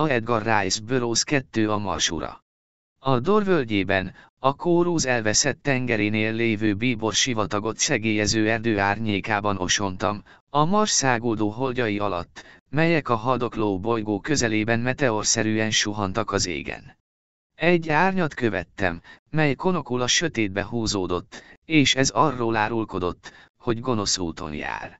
a Edgar Rice Burroughs 2 a marsura. A Dor völgyében, a kóróz elveszett tengerénél lévő bíbor sivatagot segélyező erdő árnyékában osontam, a mars szágódó holdjai alatt, melyek a hadokló bolygó közelében meteorszerűen suhantak az égen. Egy árnyat követtem, mely konokul a sötétbe húzódott, és ez arról árulkodott, hogy gonosz úton jár.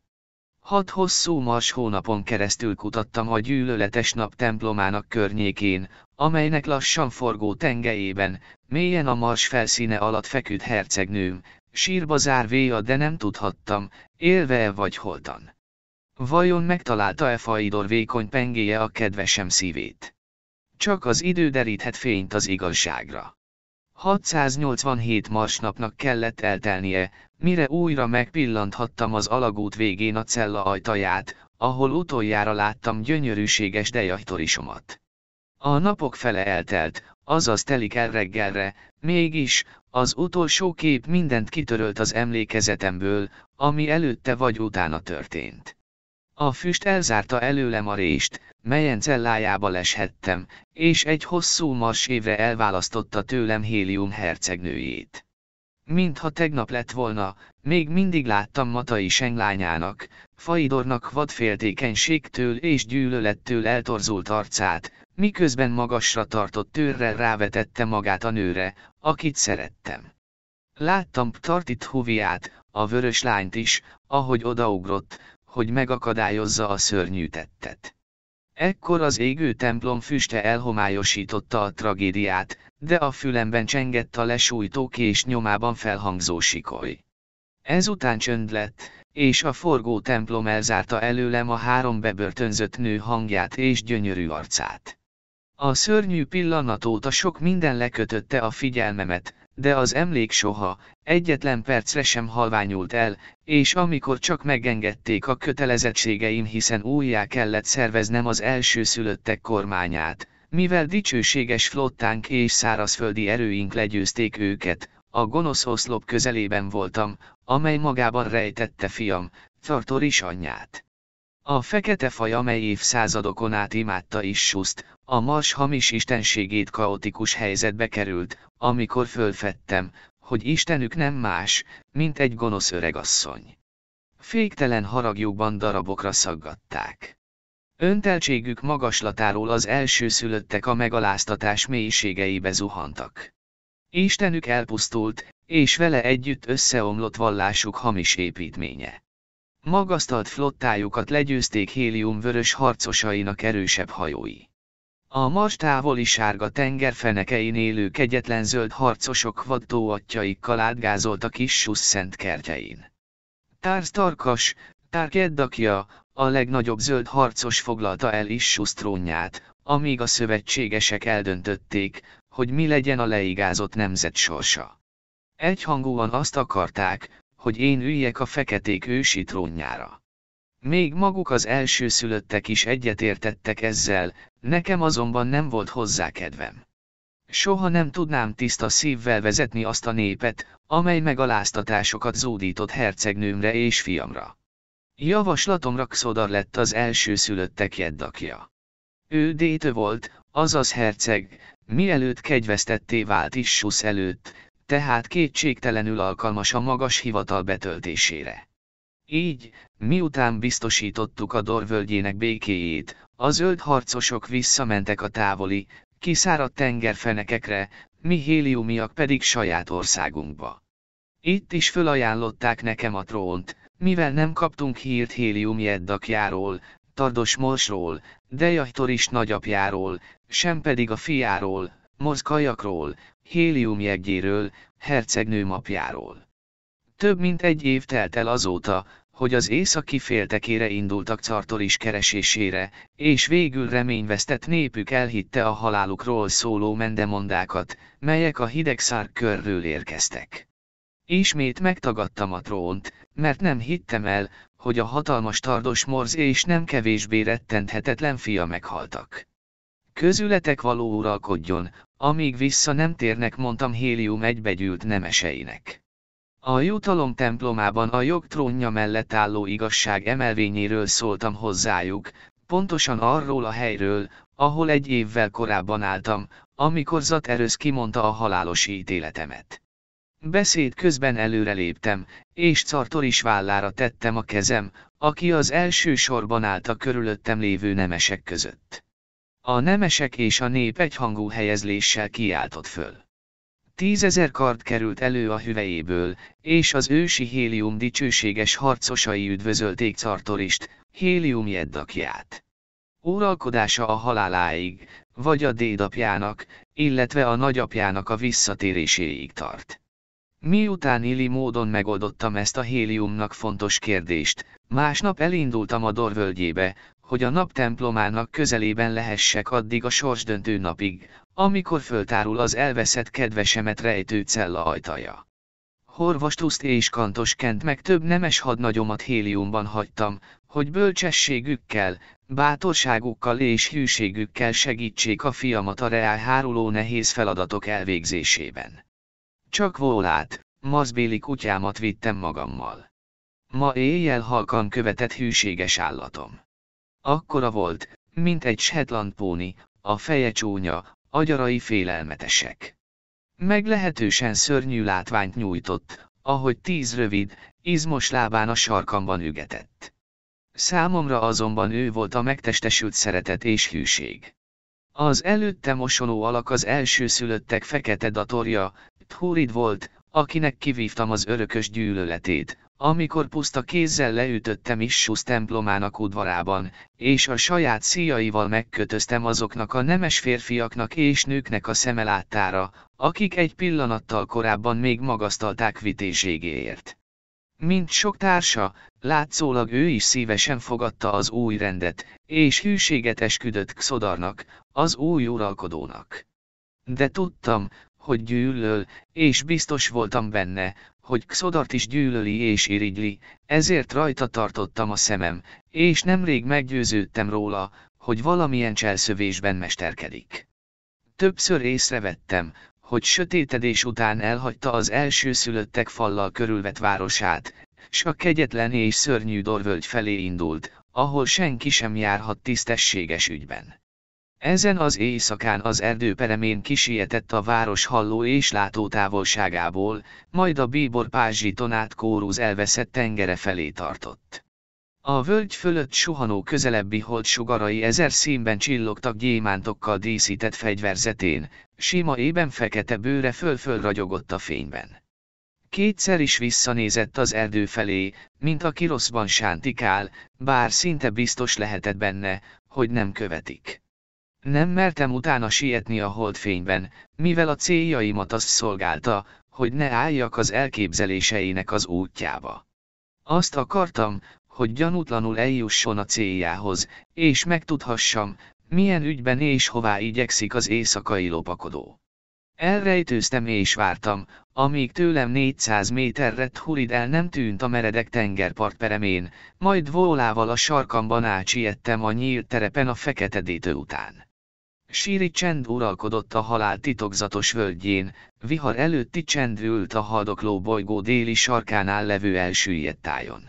Hat hosszú mars hónapon keresztül kutattam a gyűlöletes nap templomának környékén, amelynek lassan forgó tengejében, mélyen a mars felszíne alatt feküdt hercegnőm, sírba zárvéja, de nem tudhattam, élve-e vagy holtan. Vajon megtalálta-e Faidor vékony pengéje a kedvesem szívét? Csak az idő deríthet fényt az igazságra. 687 marsnapnak kellett eltelnie, mire újra megpillanthattam az alagút végén a cella ajtaját, ahol utoljára láttam gyönyörűséges dejajtorisomat. A napok fele eltelt, azaz telik el reggelre, mégis, az utolsó kép mindent kitörölt az emlékezetemből, ami előtte vagy utána történt. A füst elzárta előlem a rést, melyen cellájába leshettem, és egy hosszú mars évre elválasztotta tőlem Hélium hercegnőjét. Mintha tegnap lett volna, még mindig láttam Matai senglányának, Faidornak vadféltékenységtől és gyűlölettől eltorzult arcát, miközben magasra tartott tőrrel rávetette magát a nőre, akit szerettem. Láttam Ptartit Huviát, a vörös lányt is, ahogy odaugrott, hogy megakadályozza a szörnyű tettet. Ekkor az égő templom füste elhomályosította a tragédiát, de a fülemben csengett a lesújtó és nyomában felhangzó sikoly. Ezután csönd lett, és a forgó templom elzárta előlem a három bebörtönzött nő hangját és gyönyörű arcát. A szörnyű pillanat óta sok minden lekötötte a figyelmemet, de az emlék soha, egyetlen percre sem halványult el, és amikor csak megengedték a kötelezettségeim hiszen újjá kellett szerveznem az első szülöttek kormányát, mivel dicsőséges flottánk és szárazföldi erőink legyőzték őket, a gonosz oszlop közelében voltam, amely magában rejtette fiam, is anyját. A fekete faj amely évszázadokon át imádta Issust, a mars hamis istenségét kaotikus helyzetbe került, amikor fölfedtem, hogy istenük nem más, mint egy gonosz öregasszony. Féktelen haragjukban darabokra szaggatták. Önteltségük magaslatáról az első szülöttek a megaláztatás mélységeibe zuhantak. Istenük elpusztult, és vele együtt összeomlott vallásuk hamis építménye. Magasztalt flottájukat legyőzték hélium vörös harcosainak erősebb hajói. A mars távoli sárga tenger fenekein élő kegyetlen zöld harcosok vad tóatjaikkal átgázolt a kis susszent kertjein. Társ Tarkas, Tárkeddakja, a legnagyobb zöld harcos foglalta el Issus trónját, amíg a szövetségesek eldöntötték, hogy mi legyen a leigázott nemzet sorsa. Egyhangúan azt akarták, hogy én üljek a feketék ősi trónjára. Még maguk az elsőszülöttek is egyetértettek ezzel, nekem azonban nem volt hozzá kedvem. Soha nem tudnám tiszta szívvel vezetni azt a népet, amely megaláztatásokat zódított hercegnőmre és fiamra. Javaslatomra Xodar lett az elsőszülöttek jeddakja. Ő Détő volt, azaz herceg, mielőtt kegyvesztetté vált Issusz előtt, tehát kétségtelenül alkalmas a magas hivatal betöltésére. Így, miután biztosítottuk a dorvölgyének békéjét, a zöld harcosok visszamentek a távoli, kiszáradt tengerfenekekre, mi héliumiak pedig saját országunkba. Itt is fölajánlották nekem a trónt, mivel nem kaptunk hírt hélium jeddakjáról, Tardos Morsról, is nagyapjáról, sem pedig a fiáról, Mozkajakról, Hélium jegyéről, Hercegnő mapjáról. Több mint egy év telt el azóta, hogy az északi féltekére indultak Cartoris keresésére, és végül reményvesztett népük elhitte a halálukról szóló mendemondákat, melyek a hidegszár körről érkeztek. Ismét megtagadtam a trónt, mert nem hittem el, hogy a hatalmas tardos morz és nem kevésbé rettenthetetlen fia meghaltak. Közületek való uralkodjon, amíg vissza nem térnek mondtam Hélium egybegyűlt nemeseinek. A jutalom templomában a jog trónja mellett álló igazság emelvényéről szóltam hozzájuk, pontosan arról a helyről, ahol egy évvel korábban álltam, amikor Zaterősz kimondta a halálos ítéletemet. Beszéd közben előreléptem, és is vállára tettem a kezem, aki az első sorban állt a körülöttem lévő nemesek között. A nemesek és a nép egyhangú helyezléssel kiáltott föl. Tízezer kard került elő a hüvejéből, és az ősi Hélium dicsőséges harcosai üdvözölték Cartorist, Hélium jeddakját. Uralkodása a haláláig, vagy a dédapjának, illetve a nagyapjának a visszatéréséig tart. Miután illi módon megoldottam ezt a héliumnak fontos kérdést, másnap elindultam a dorvölgyébe, hogy a naptemplomának közelében lehessek addig a sorsdöntő napig, amikor föltárul az elveszett kedvesemet rejtő cella ajtaja. Horvastuszt és kantos kent meg több nemes hadnagyomat héliumban hagytam, hogy bölcsességükkel, bátorságukkal és hűségükkel segítsék a fiamat a reál háruló nehéz feladatok elvégzésében. Csak volát, mazbéli kutyámat vittem magammal. Ma éjjel halkan követett hűséges állatom. Akkora volt, mint egy shetland póni, a feje csúnya, agyarai félelmetesek. Meglehetősen szörnyű látványt nyújtott, ahogy tíz rövid, izmos lábán a sarkamban ügetett. Számomra azonban ő volt a megtestesült szeretet és hűség. Az előtte mosonó alak az szülöttek fekete datorja, Thurid volt, akinek kivívtam az örökös gyűlöletét, amikor puszta kézzel leütöttem Issus templomának udvarában, és a saját szíjaival megkötöztem azoknak a nemes férfiaknak és nőknek a szemelátára, akik egy pillanattal korábban még magasztalták vitézségéért. Mint sok társa, látszólag ő is szívesen fogadta az új rendet, és hűséget esküdött Xodarnak, az új uralkodónak. De tudtam, hogy gyűlöl, és biztos voltam benne, hogy Xodart is gyűlöli és irigyli, ezért rajta tartottam a szemem, és nemrég meggyőződtem róla, hogy valamilyen cselszövésben mesterkedik. Többször észrevettem, hogy sötétedés után elhagyta az első szülöttek fallal körülvet városát, s a kegyetlen és szörnyű dorvölgy felé indult, ahol senki sem járhat tisztességes ügyben. Ezen az éjszakán az erdő peremén kisietett a város halló és látó távolságából, majd a bíbor pázsi át kórus elveszett tengere felé tartott. A völgy fölött suhanó közelebbi hold sugarai ezer színben csillogtak gyémántokkal díszített fegyverzetén, sima ében fekete bőre föl-föl ragyogott a fényben. Kétszer is visszanézett az erdő felé, mint aki rosszban sántikál, bár szinte biztos lehetett benne, hogy nem követik. Nem mertem utána sietni a holdfényben, mivel a céljaimat azt szolgálta, hogy ne álljak az elképzeléseinek az útjába. Azt akartam, hogy gyanútlanul eljusson a céljához, és megtudhassam, milyen ügyben és hová igyekszik az éjszakai lopakodó. Elrejtőztem és vártam, amíg tőlem 400 méterre Thurid el nem tűnt a meredek tengerpart peremén, majd volával a sarkamban átsiettem a nyílt terepen a fekete után. Síri csend uralkodott a halál titokzatos völgyén, vihar előtti csend ült a haldokló bolygó déli sarkánál levő elsüllyedt tájon.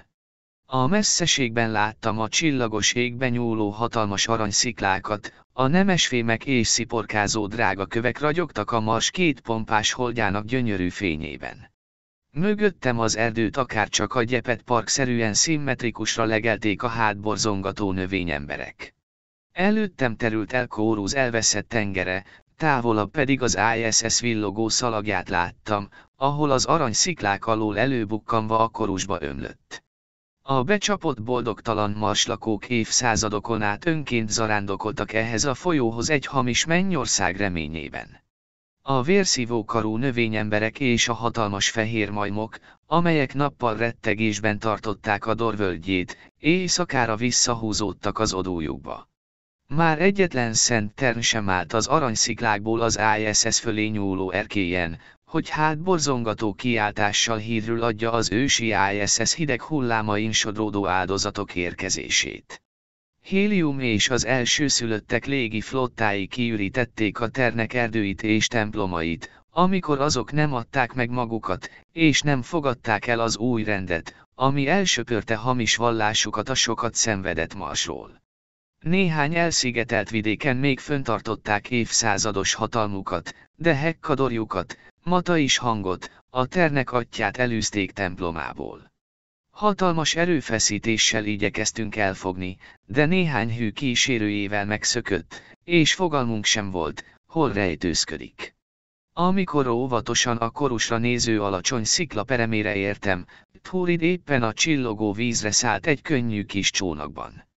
A messzeségben láttam a csillagos égben nyúló hatalmas aranysziklákat, a nemesfémek és sziporkázó drága kövek ragyogtak a mars két pompás holdjának gyönyörű fényében. Mögöttem az erdőt csak a gyepet parkszerűen szimmetrikusra legelték a hátborzongató növényemberek. Előttem terült el Kóruz elveszett tengere, távolabb pedig az ISS villogó szalagját láttam, ahol az arany sziklák alól előbukkanva a korusba ömlött. A becsapott boldogtalan marslakók évszázadokon át önként zarándokoltak ehhez a folyóhoz egy hamis mennyország reményében. A vérszívó karú növényemberek és a hatalmas fehér majmok, amelyek nappal rettegésben tartották a dorvölgyét, éjszakára visszahúzódtak az odójukba. Már egyetlen szent tern sem állt az aranysziklákból az ISS fölé nyúló erkélyen, hogy hát borzongató kiáltással hírül adja az ősi ISS hideg hullámain sodródó áldozatok érkezését. Hélium és az szülöttek légi flottái kiürítették a ternek erdőit és templomait, amikor azok nem adták meg magukat, és nem fogadták el az új rendet, ami elsöpörte hamis vallásukat a sokat szenvedett marsról. Néhány elszigetelt vidéken még föntartották évszázados hatalmukat, de hekkadorjukat, mata is hangot, a ternek atyát elűzték templomából. Hatalmas erőfeszítéssel igyekeztünk elfogni, de néhány hű kísérőjével megszökött, és fogalmunk sem volt, hol rejtőzködik. Amikor óvatosan a korusra néző alacsony szikla peremére értem, Thurid éppen a csillogó vízre szállt egy könnyű kis csónakban.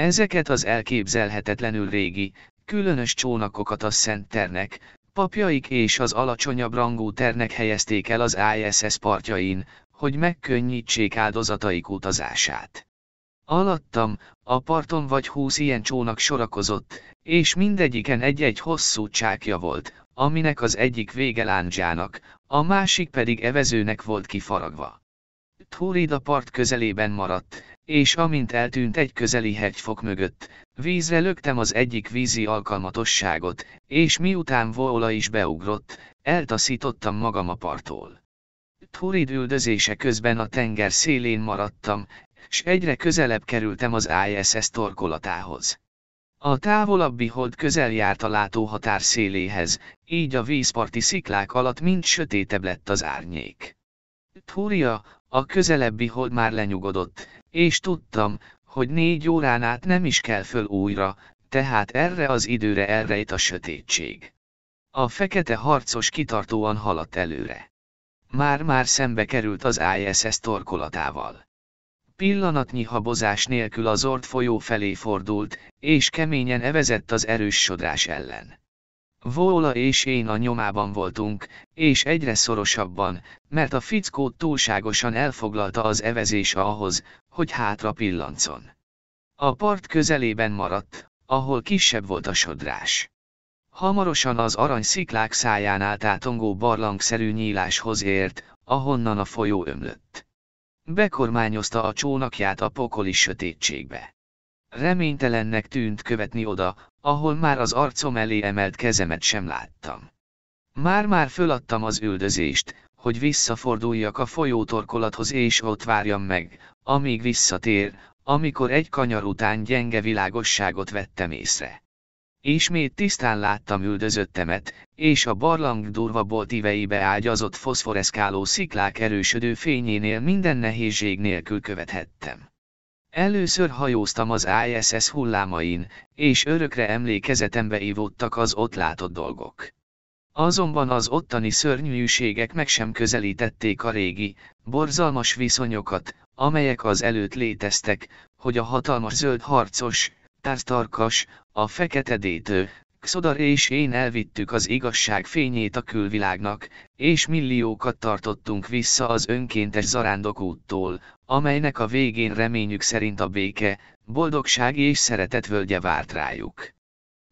Ezeket az elképzelhetetlenül régi, különös csónakokat a Szent Ternek, papjaik és az alacsonyabb rangú ternek helyezték el az ISS partjain, hogy megkönnyítsék áldozataik utazását. Alattam, a parton vagy húsz ilyen csónak sorakozott, és mindegyiken egy-egy hosszú csákja volt, aminek az egyik vége láncsának, a másik pedig evezőnek volt kifaragva. Thurida part közelében maradt, és amint eltűnt egy közeli hegyfok mögött, vízre löktem az egyik vízi alkalmatosságot, és miután Vóla is beugrott, eltaszítottam magam a parttól. Turid üldözése közben a tenger szélén maradtam, s egyre közelebb kerültem az ISS torkolatához. A távolabbi hold közel járt a látóhatár széléhez, így a vízparti sziklák alatt mind sötétebb lett az árnyék. Túria, a közelebbi hold már lenyugodott, és tudtam, hogy négy órán át nem is kell föl újra, tehát erre az időre elrejt a sötétség. A fekete harcos kitartóan haladt előre. Már-már szembe került az ISS torkolatával. Pillanatnyi habozás nélkül az ort folyó felé fordult, és keményen evezett az erős sodrás ellen. Vóla és én a nyomában voltunk, és egyre szorosabban, mert a fickó túlságosan elfoglalta az evezése ahhoz, hogy hátra pillancon. A part közelében maradt, ahol kisebb volt a sodrás. Hamarosan az arany sziklák szájánál tátongó barlangszerű nyíláshoz ért, ahonnan a folyó ömlött. Bekormányozta a csónakját a pokoli sötétségbe. Reménytelennek tűnt követni oda, ahol már az arcom elé emelt kezemet sem láttam. Már-már föladtam az üldözést, hogy visszaforduljak a folyótorkolathoz és ott várjam meg, amíg visszatér, amikor egy kanyar után gyenge világosságot vettem észre. Ismét tisztán láttam üldözöttemet, és a barlang durva boltíveibe ágyazott foszforeszkáló sziklák erősödő fényénél minden nehézség nélkül követhettem. Először hajóztam az ISS hullámain, és örökre emlékezetembe ivódtak az ott látott dolgok. Azonban az ottani szörnyűségek meg sem közelítették a régi, borzalmas viszonyokat, amelyek az előtt léteztek, hogy a hatalmas zöld harcos, társtarkas, a fekete détő, Xodar és én elvittük az igazság fényét a külvilágnak, és milliókat tartottunk vissza az önkéntes zarándok úttól, amelynek a végén reményük szerint a béke, boldogság és szeretet völgye várt rájuk.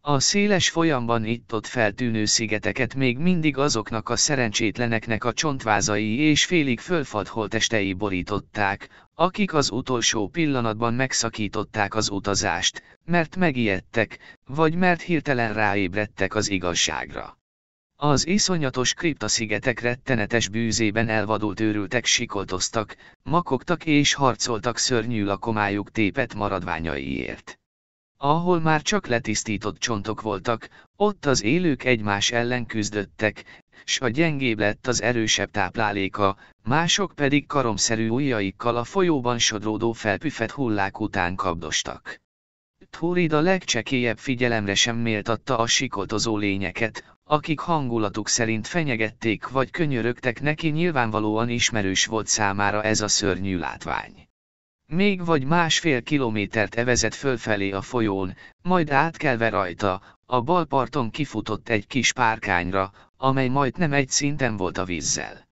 A széles folyamban itt-ott feltűnő szigeteket még mindig azoknak a szerencsétleneknek a csontvázai és félig fölfadholt testei borították, akik az utolsó pillanatban megszakították az utazást, mert megijedtek, vagy mert hirtelen ráébredtek az igazságra. Az iszonyatos kriptaszigetek rettenetes bűzében elvadult őrültek sikoltoztak, makogtak és harcoltak szörnyű lakomájuk tépet maradványaiért. Ahol már csak letisztított csontok voltak, ott az élők egymás ellen küzdöttek, s a gyengébb lett az erősebb tápláléka, mások pedig karomszerű ujjaikkal a folyóban sodródó felpüfett hullák után kapdostak. Thurid a legcsekélyebb figyelemre sem méltatta a sikoltozó lényeket, akik hangulatuk szerint fenyegették vagy könyörögtek neki nyilvánvalóan ismerős volt számára ez a szörnyű látvány. Még vagy másfél kilométert evezett fölfelé a folyón, majd átkelve rajta, a bal parton kifutott egy kis párkányra, amely majd nem egy szinten volt a vízzel.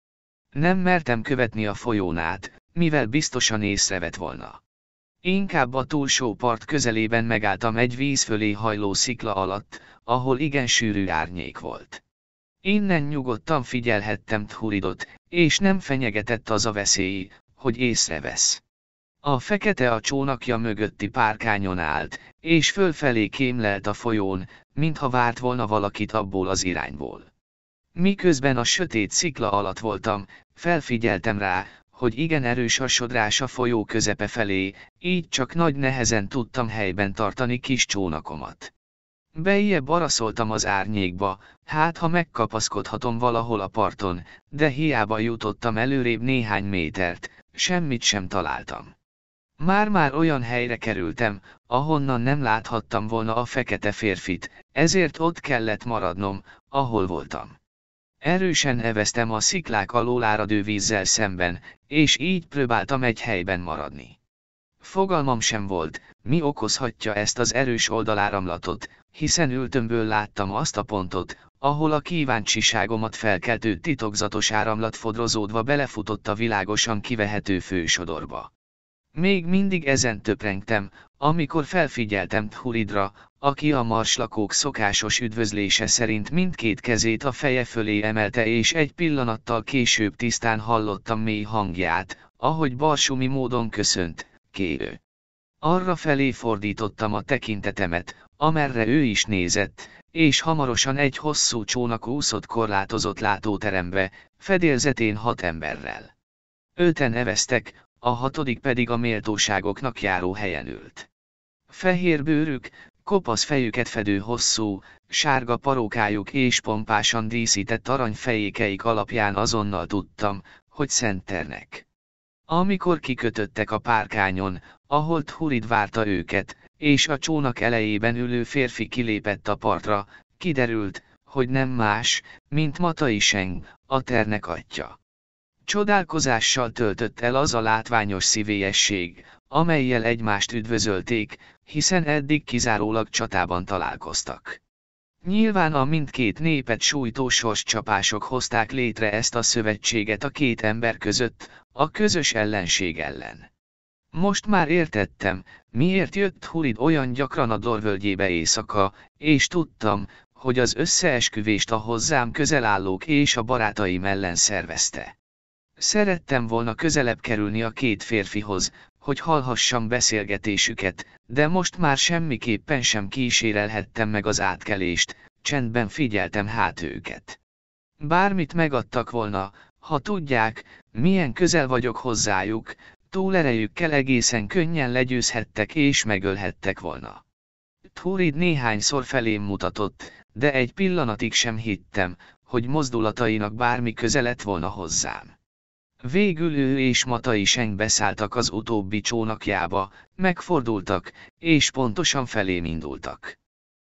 Nem mertem követni a folyón át, mivel biztosan észrevet volna. Inkább a túlsó part közelében megálltam egy víz fölé hajló szikla alatt, ahol igen sűrű árnyék volt. Innen nyugodtan figyelhettem Thuridot, és nem fenyegetett az a veszély, hogy észrevesz. A fekete a csónakja mögötti párkányon állt, és fölfelé kémlelt a folyón, mintha várt volna valakit abból az irányból. Miközben a sötét szikla alatt voltam, felfigyeltem rá, hogy igen erős a sodrás a folyó közepe felé, így csak nagy nehezen tudtam helyben tartani kis csónakomat. Bejjebb baraszoltam az árnyékba, hát ha megkapaszkodhatom valahol a parton, de hiába jutottam előrébb néhány métert, semmit sem találtam. Már-már olyan helyre kerültem, ahonnan nem láthattam volna a fekete férfit, ezért ott kellett maradnom, ahol voltam. Erősen eveztem a sziklák alól áradő vízzel szemben, és így próbáltam egy helyben maradni. Fogalmam sem volt, mi okozhatja ezt az erős oldaláramlatot, hiszen ültömből láttam azt a pontot, ahol a kíváncsiságomat felkeltő titokzatos áramlat fodrozódva belefutott a világosan kivehető fősodorba. Még mindig ezen töprengtem, amikor felfigyeltem Thuridra, aki a marslakók szokásos üdvözlése szerint mindkét kezét a feje fölé emelte és egy pillanattal később tisztán hallottam mély hangját, ahogy barsumi módon köszönt, kérő. Arra felé fordítottam a tekintetemet, amerre ő is nézett, és hamarosan egy hosszú csónak úszott korlátozott látóterembe, fedélzetén hat emberrel. Öten neveztek, a hatodik pedig a méltóságoknak járó helyen ült. Fehér bőrük, kopasz fejüket fedő hosszú, sárga parókájuk és pompásan díszített aranyfejékeik alapján azonnal tudtam, hogy szenternek. Amikor kikötöttek a párkányon, ahol Hurid várta őket, és a csónak elejében ülő férfi kilépett a partra, kiderült, hogy nem más, mint Matai Seng, a ternek atya. Csodálkozással töltött el az a látványos szívélyesség, amelyel egymást üdvözölték, hiszen eddig kizárólag csatában találkoztak. Nyilván a mindkét népet sújtó sorscsapások hozták létre ezt a szövetséget a két ember között, a közös ellenség ellen. Most már értettem, miért jött Hurid olyan gyakran a dorvölgyébe éjszaka, és tudtam, hogy az összeesküvést a hozzám közelállók és a barátaim ellen szervezte. Szerettem volna közelebb kerülni a két férfihoz, hogy hallhassam beszélgetésüket, de most már semmiképpen sem kísérelhettem meg az átkelést, csendben figyeltem hát őket. Bármit megadtak volna, ha tudják, milyen közel vagyok hozzájuk, túlerejükkel egészen könnyen legyőzhettek és megölhettek volna. Thurid néhányszor felém mutatott, de egy pillanatig sem hittem, hogy mozdulatainak bármi köze lett volna hozzám. Végül ő és Matai Seng beszálltak az utóbbi csónakjába, megfordultak, és pontosan felém indultak.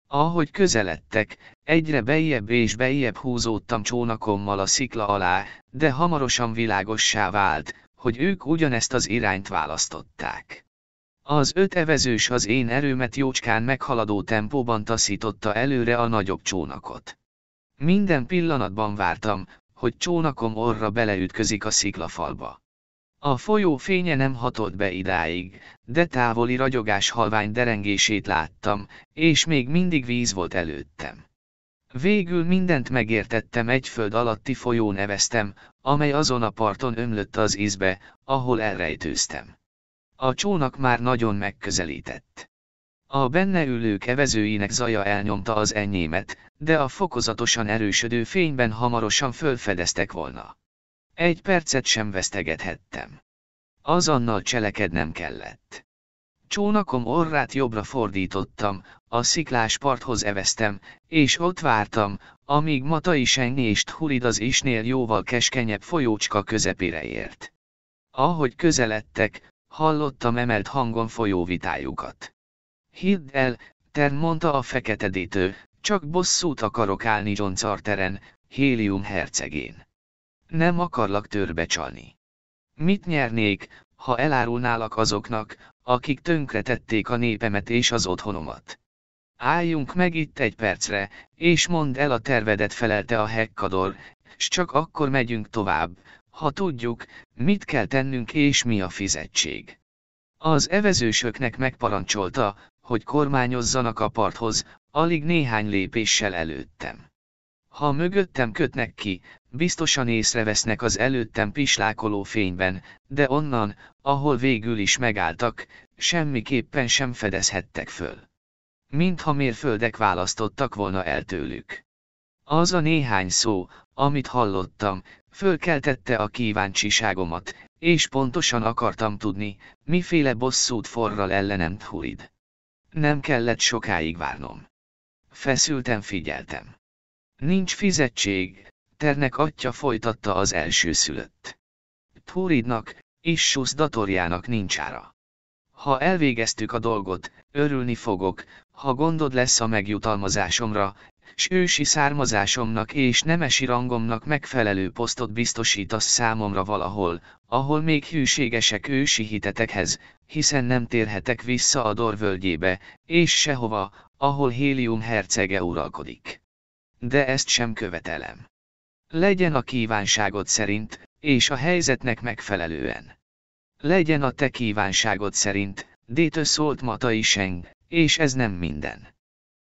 Ahogy közeledtek, egyre bejebb és bejebb húzódtam csónakommal a szikla alá, de hamarosan világossá vált, hogy ők ugyanezt az irányt választották. Az öt evezős az én erőmet jócskán meghaladó tempóban taszította előre a nagyobb csónakot. Minden pillanatban vártam, hogy csónakom orra beleütközik a sziklafalba. A folyó fénye nem hatott be idáig, de távoli ragyogás halvány derengését láttam, és még mindig víz volt előttem. Végül mindent megértettem egy föld alatti folyó neveztem, amely azon a parton ömlött az ízbe, ahol elrejtőztem. A csónak már nagyon megközelített. A benne ülő kevezőinek zaja elnyomta az enyémet, de a fokozatosan erősödő fényben hamarosan fölfedeztek volna. Egy percet sem vesztegethettem. Azonnal cselekednem kellett. Csónakom orrát jobbra fordítottam, a sziklás parthoz eveztem, és ott vártam, amíg Matai Senyi és Thulid az isnél jóval keskenyebb folyócska közepére ért. Ahogy közeledtek, hallottam emelt hangon folyóvitájukat. Hidd el, Tern mondta a feketedítő, csak bosszút akarok állni John Carteren, Hélium hercegén. Nem akarlak törbecsalni. Mit nyernék, ha elárulnálak azoknak, akik tönkretették a népemet és az otthonomat? Álljunk meg itt egy percre, és mondd el a tervedet felelte a hekkador, s csak akkor megyünk tovább, ha tudjuk, mit kell tennünk és mi a fizetség. Az evezősöknek megparancsolta, hogy kormányozzanak a parthoz, alig néhány lépéssel előttem. Ha mögöttem kötnek ki, biztosan észrevesznek az előttem pislákoló fényben, de onnan, ahol végül is megálltak, semmiképpen sem fedezhettek föl mintha mérföldek választottak volna el tőlük. Az a néhány szó, amit hallottam, fölkeltette a kíváncsiságomat, és pontosan akartam tudni, miféle bosszút forral ellenem Thurid. Nem kellett sokáig várnom. Feszülten figyeltem. Nincs fizetség, Ternek atya folytatta az első szülött. Thuridnak, Issus datorjának nincs ára. Ha elvégeztük a dolgot, örülni fogok, ha gondod lesz a megjutalmazásomra, s ősi származásomnak és nemesi rangomnak megfelelő posztot biztosítasz számomra valahol, ahol még hűségesek ősi hitetekhez, hiszen nem térhetek vissza a dorvölgyébe, és sehova, ahol Hélium hercege uralkodik. De ezt sem követelem. Legyen a kívánságod szerint, és a helyzetnek megfelelően. Legyen a te kívánságod szerint, Détő szólt Matai Seng, és ez nem minden.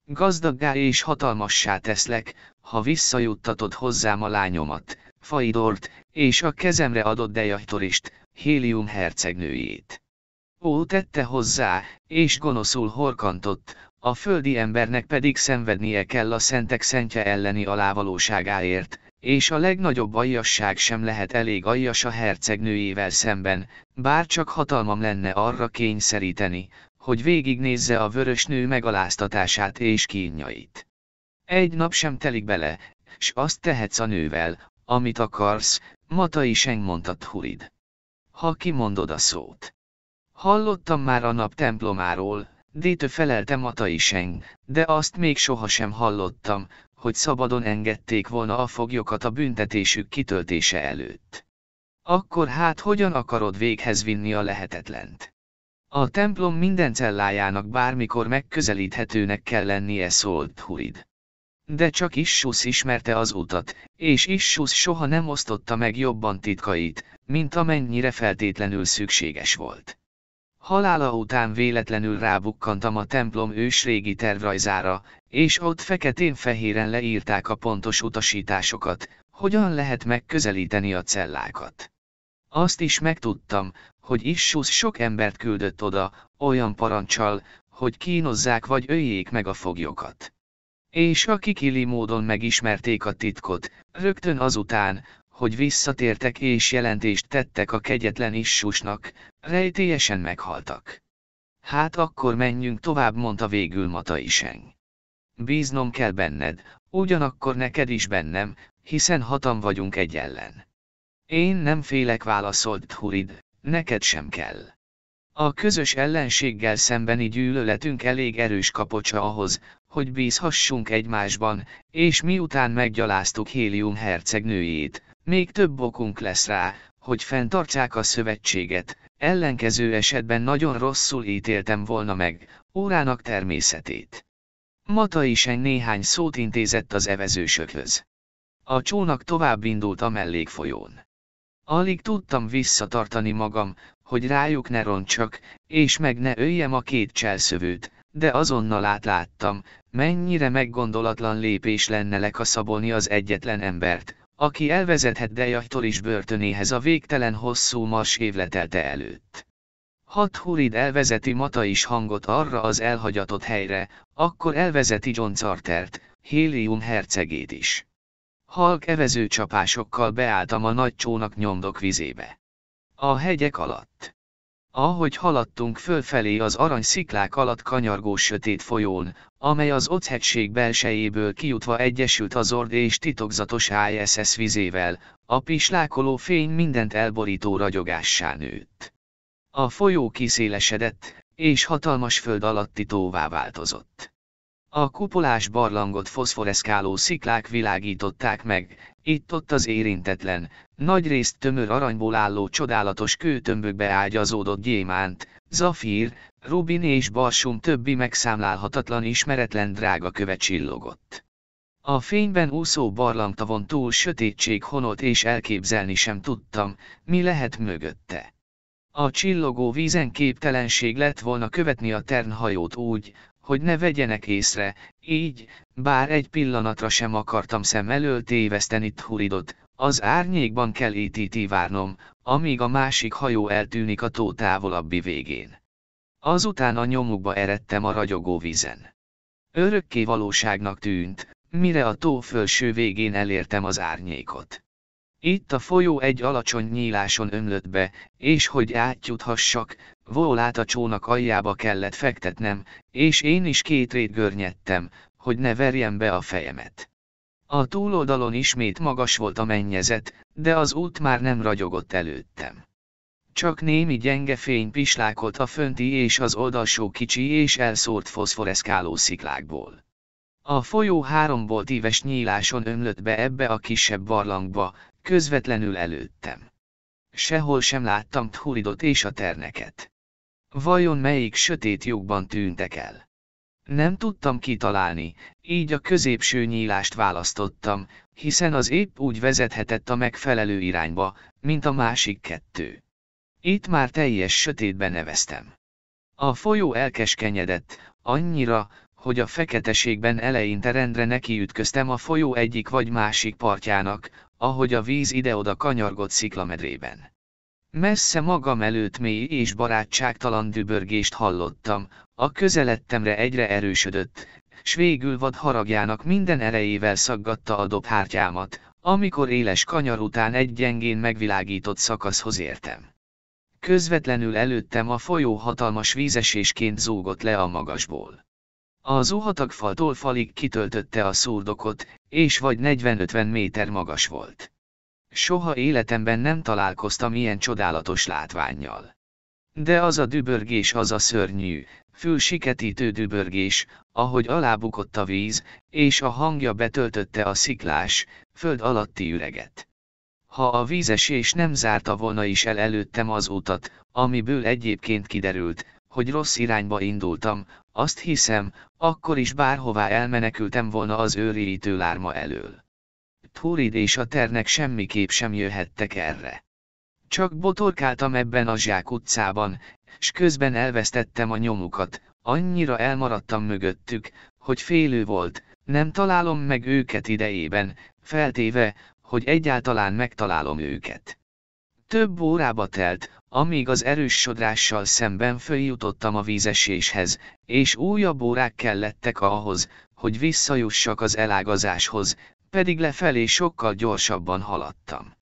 Gazdaggá és hatalmassá teszlek, ha visszajuttatod hozzám a lányomat, Faidort, és a kezemre adott dejajtorist, Hélium hercegnőjét. Ó tette hozzá, és gonoszul horkantott, a földi embernek pedig szenvednie kell a szentek szentje elleni alávalóságáért, és a legnagyobb aljasság sem lehet elég aljas a hercegnőjével szemben, bár csak hatalmam lenne arra kényszeríteni, hogy végignézze a vörös nő megaláztatását és kínjait. Egy nap sem telik bele, s azt tehetsz a nővel, amit akarsz, Matai Seng mondta Thurid. Ha kimondod a szót. Hallottam már a nap templomáról, Détő felelte Matai Seng, de azt még sohasem hallottam, hogy szabadon engedték volna a foglyokat a büntetésük kitöltése előtt. Akkor hát hogyan akarod véghez vinni a lehetetlent? A templom minden cellájának bármikor megközelíthetőnek kell lennie szólt Hurid. De csak Issus ismerte az utat, és Issus soha nem osztotta meg jobban titkait, mint amennyire feltétlenül szükséges volt. Halála után véletlenül rábukkantam a templom ősrégi tervrajzára, és ott feketén-fehéren leírták a pontos utasításokat, hogyan lehet megközelíteni a cellákat. Azt is megtudtam, hogy Issus sok embert küldött oda, olyan parancsal, hogy kínozzák vagy öljék meg a foglyokat. És akik illi módon megismerték a titkot, rögtön azután, hogy visszatértek és jelentést tettek a kegyetlen Issusnak, rejtélyesen meghaltak. Hát akkor menjünk tovább, mondta végül Mata Isen. Bíznom kell benned, ugyanakkor neked is bennem, hiszen hatam vagyunk egy ellen. Én nem félek, válaszolt Hurid, neked sem kell. A közös ellenséggel szembeni gyűlöletünk elég erős kapocsa ahhoz, hogy bízhassunk egymásban, és miután meggyaláztuk Hélium hercegnőjét, még több okunk lesz rá, hogy fenntartsák a szövetséget, ellenkező esetben nagyon rosszul ítéltem volna meg, órának természetét. Mata is egy néhány szót intézett az evezősökhöz. A csónak tovább indult a mellékfolyón. Alig tudtam visszatartani magam, hogy rájuk ne roncsak, és meg ne öljem a két cselszövőt, de azonnal átláttam, mennyire meggondolatlan lépés lenne lekaszabolni az egyetlen embert, aki elvezethet Dejaktól is börtönéhez a végtelen hosszú mars évletelte előtt. Hat hurid elvezeti Mata is hangot arra az elhagyatott helyre, akkor elvezeti John Cartert, Helium hercegét is. Halk evező csapásokkal beálltam a nagy csónak nyomdok vizébe. A hegyek alatt. Ahogy haladtunk fölfelé az arany sziklák alatt kanyargó sötét folyón, amely az Ochetség belsejéből kijutva egyesült az ord és titokzatos ISS vizével, a pislákoló fény mindent elborító ragyogássá nőtt. A folyó kiszélesedett, és hatalmas föld alatti tóvá változott. A kupolás barlangot foszforeszkáló sziklák világították meg, itt-ott az érintetlen, nagyrészt tömör aranyból álló csodálatos kőtömbökbe ágyazódott gyémánt, zafír, rubin és barsum többi megszámlálhatatlan ismeretlen drága köve csillogott. A fényben úszó barlangtavon túl sötétség honolt és elképzelni sem tudtam, mi lehet mögötte. A csillogó vízen képtelenség lett volna követni a ternhajót úgy, hogy ne vegyenek észre, így, bár egy pillanatra sem akartam szem elől téveszteni Thuridot, az árnyékban kell étíti e várnom, amíg a másik hajó eltűnik a tó távolabbi végén. Azután a nyomukba eredtem a ragyogó vízen. Örökké valóságnak tűnt, mire a tó fölső végén elértem az árnyékot. Itt a folyó egy alacsony nyíláson ömlött be, és hogy átjuthassak, volát a csónak aljába kellett fektetnem, és én is két rét görnyedtem, hogy ne verjem be a fejemet. A túloldalon ismét magas volt a mennyezet, de az út már nem ragyogott előttem. Csak némi gyenge fény pislákolt a fönti és az oldalsó kicsi és elszórt foszforeszkáló sziklákból. A folyó három éves nyíláson ömlött be ebbe a kisebb barlangba, közvetlenül előttem. Sehol sem láttam Thuridot és a terneket. Vajon melyik sötét lyukban tűntek el? Nem tudtam kitalálni, így a középső nyílást választottam, hiszen az épp úgy vezethetett a megfelelő irányba, mint a másik kettő. Itt már teljes sötétben neveztem. A folyó elkeskenyedett, annyira, hogy a feketeségben eleinte rendre nekiütköztem a folyó egyik vagy másik partjának, ahogy a víz ide-oda kanyargott sziklamedrében. Messze magam előtt mély és barátságtalan dübörgést hallottam, a közelettemre egyre erősödött, s végül vad haragjának minden erejével szaggatta a dobhártyámat, amikor éles kanyar után egy gyengén megvilágított szakaszhoz értem. Közvetlenül előttem a folyó hatalmas vízesésként zúgott le a magasból. A zuhatag faltól falig kitöltötte a szurdokot, és vagy 40-50 méter magas volt. Soha életemben nem találkoztam ilyen csodálatos látványjal. De az a dübörgés az a szörnyű, fülsiketítő dübörgés, ahogy alábukott a víz, és a hangja betöltötte a sziklás, föld alatti üreget. Ha a vízesés nem zárta volna is el előttem az utat, amiből egyébként kiderült, hogy rossz irányba indultam, azt hiszem, akkor is bárhová elmenekültem volna az őrítő lárma elől. Thurid és a ternek semmiképp sem jöhettek erre. Csak botorkáltam ebben a zsák utcában, s közben elvesztettem a nyomukat, annyira elmaradtam mögöttük, hogy félő volt, nem találom meg őket idejében, feltéve, hogy egyáltalán megtalálom őket. Több órába telt, amíg az erős sodrással szemben följutottam a vízeséshez, és újabb órák kellettek ahhoz, hogy visszajussak az elágazáshoz, pedig lefelé sokkal gyorsabban haladtam.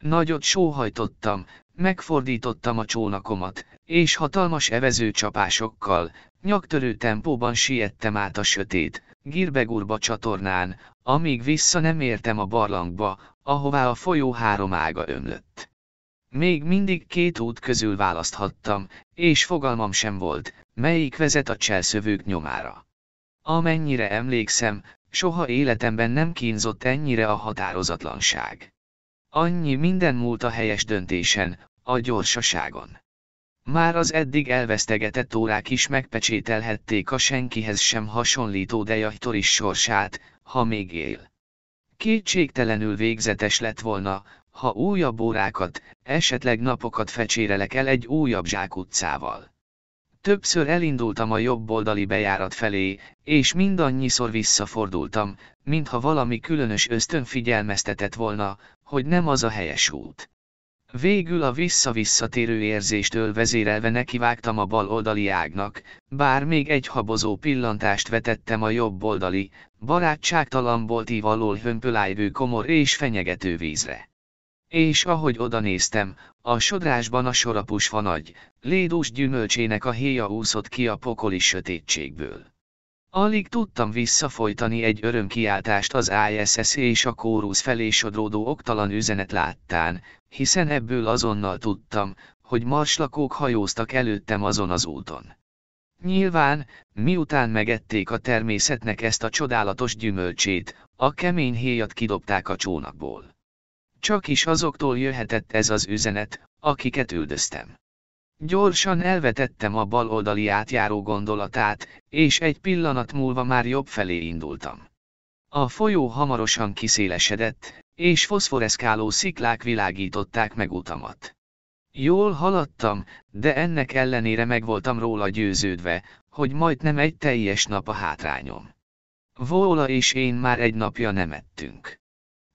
Nagyot sóhajtottam, megfordítottam a csónakomat, és hatalmas evező csapásokkal, nyaktörő tempóban siettem át a sötét, Girbegurba csatornán, amíg vissza nem értem a barlangba, ahová a folyó három ága ömlött. Még mindig két út közül választhattam, és fogalmam sem volt, melyik vezet a cselszövők nyomára. Amennyire emlékszem, soha életemben nem kínzott ennyire a határozatlanság. Annyi minden múlt a helyes döntésen, a gyorsaságon. Már az eddig elvesztegetett órák is megpecsételhették a senkihez sem hasonlító dejajtor is sorsát, ha még él. Kétségtelenül végzetes lett volna, ha újabb órákat, esetleg napokat fecsérelek el egy újabb zsákutcával. Többször elindultam a jobb oldali bejárat felé, és mindannyiszor visszafordultam, mintha valami különös ösztön figyelmeztetett volna, hogy nem az a helyes út. Végül a vissza-visszatérő érzéstől vezérelve nekivágtam a bal oldali ágnak, bár még egy habozó pillantást vetettem a jobb oldali, barátságtalan boltív alól hömpölájvő komor és fenyegető vízre. És ahogy odanéztem, a sodrásban a sorapus van nagy, lédús gyümölcsének a héja úszott ki a pokoli sötétségből. Alig tudtam visszafolytani egy örömkiáltást az ISS és a kórusz felé sodródó oktalan üzenet láttán, hiszen ebből azonnal tudtam, hogy marslakók hajóztak előttem azon az úton. Nyilván, miután megették a természetnek ezt a csodálatos gyümölcsét, a kemény héjat kidobták a csónakból. Csak is azoktól jöhetett ez az üzenet, akiket üldöztem. Gyorsan elvetettem a bal oldali átjáró gondolatát, és egy pillanat múlva már jobb felé indultam. A folyó hamarosan kiszélesedett, és foszforeszkáló sziklák világították meg utamat. Jól haladtam, de ennek ellenére meg voltam róla győződve, hogy majdnem egy teljes nap a hátrányom. Vóla és én már egy napja nem ettünk.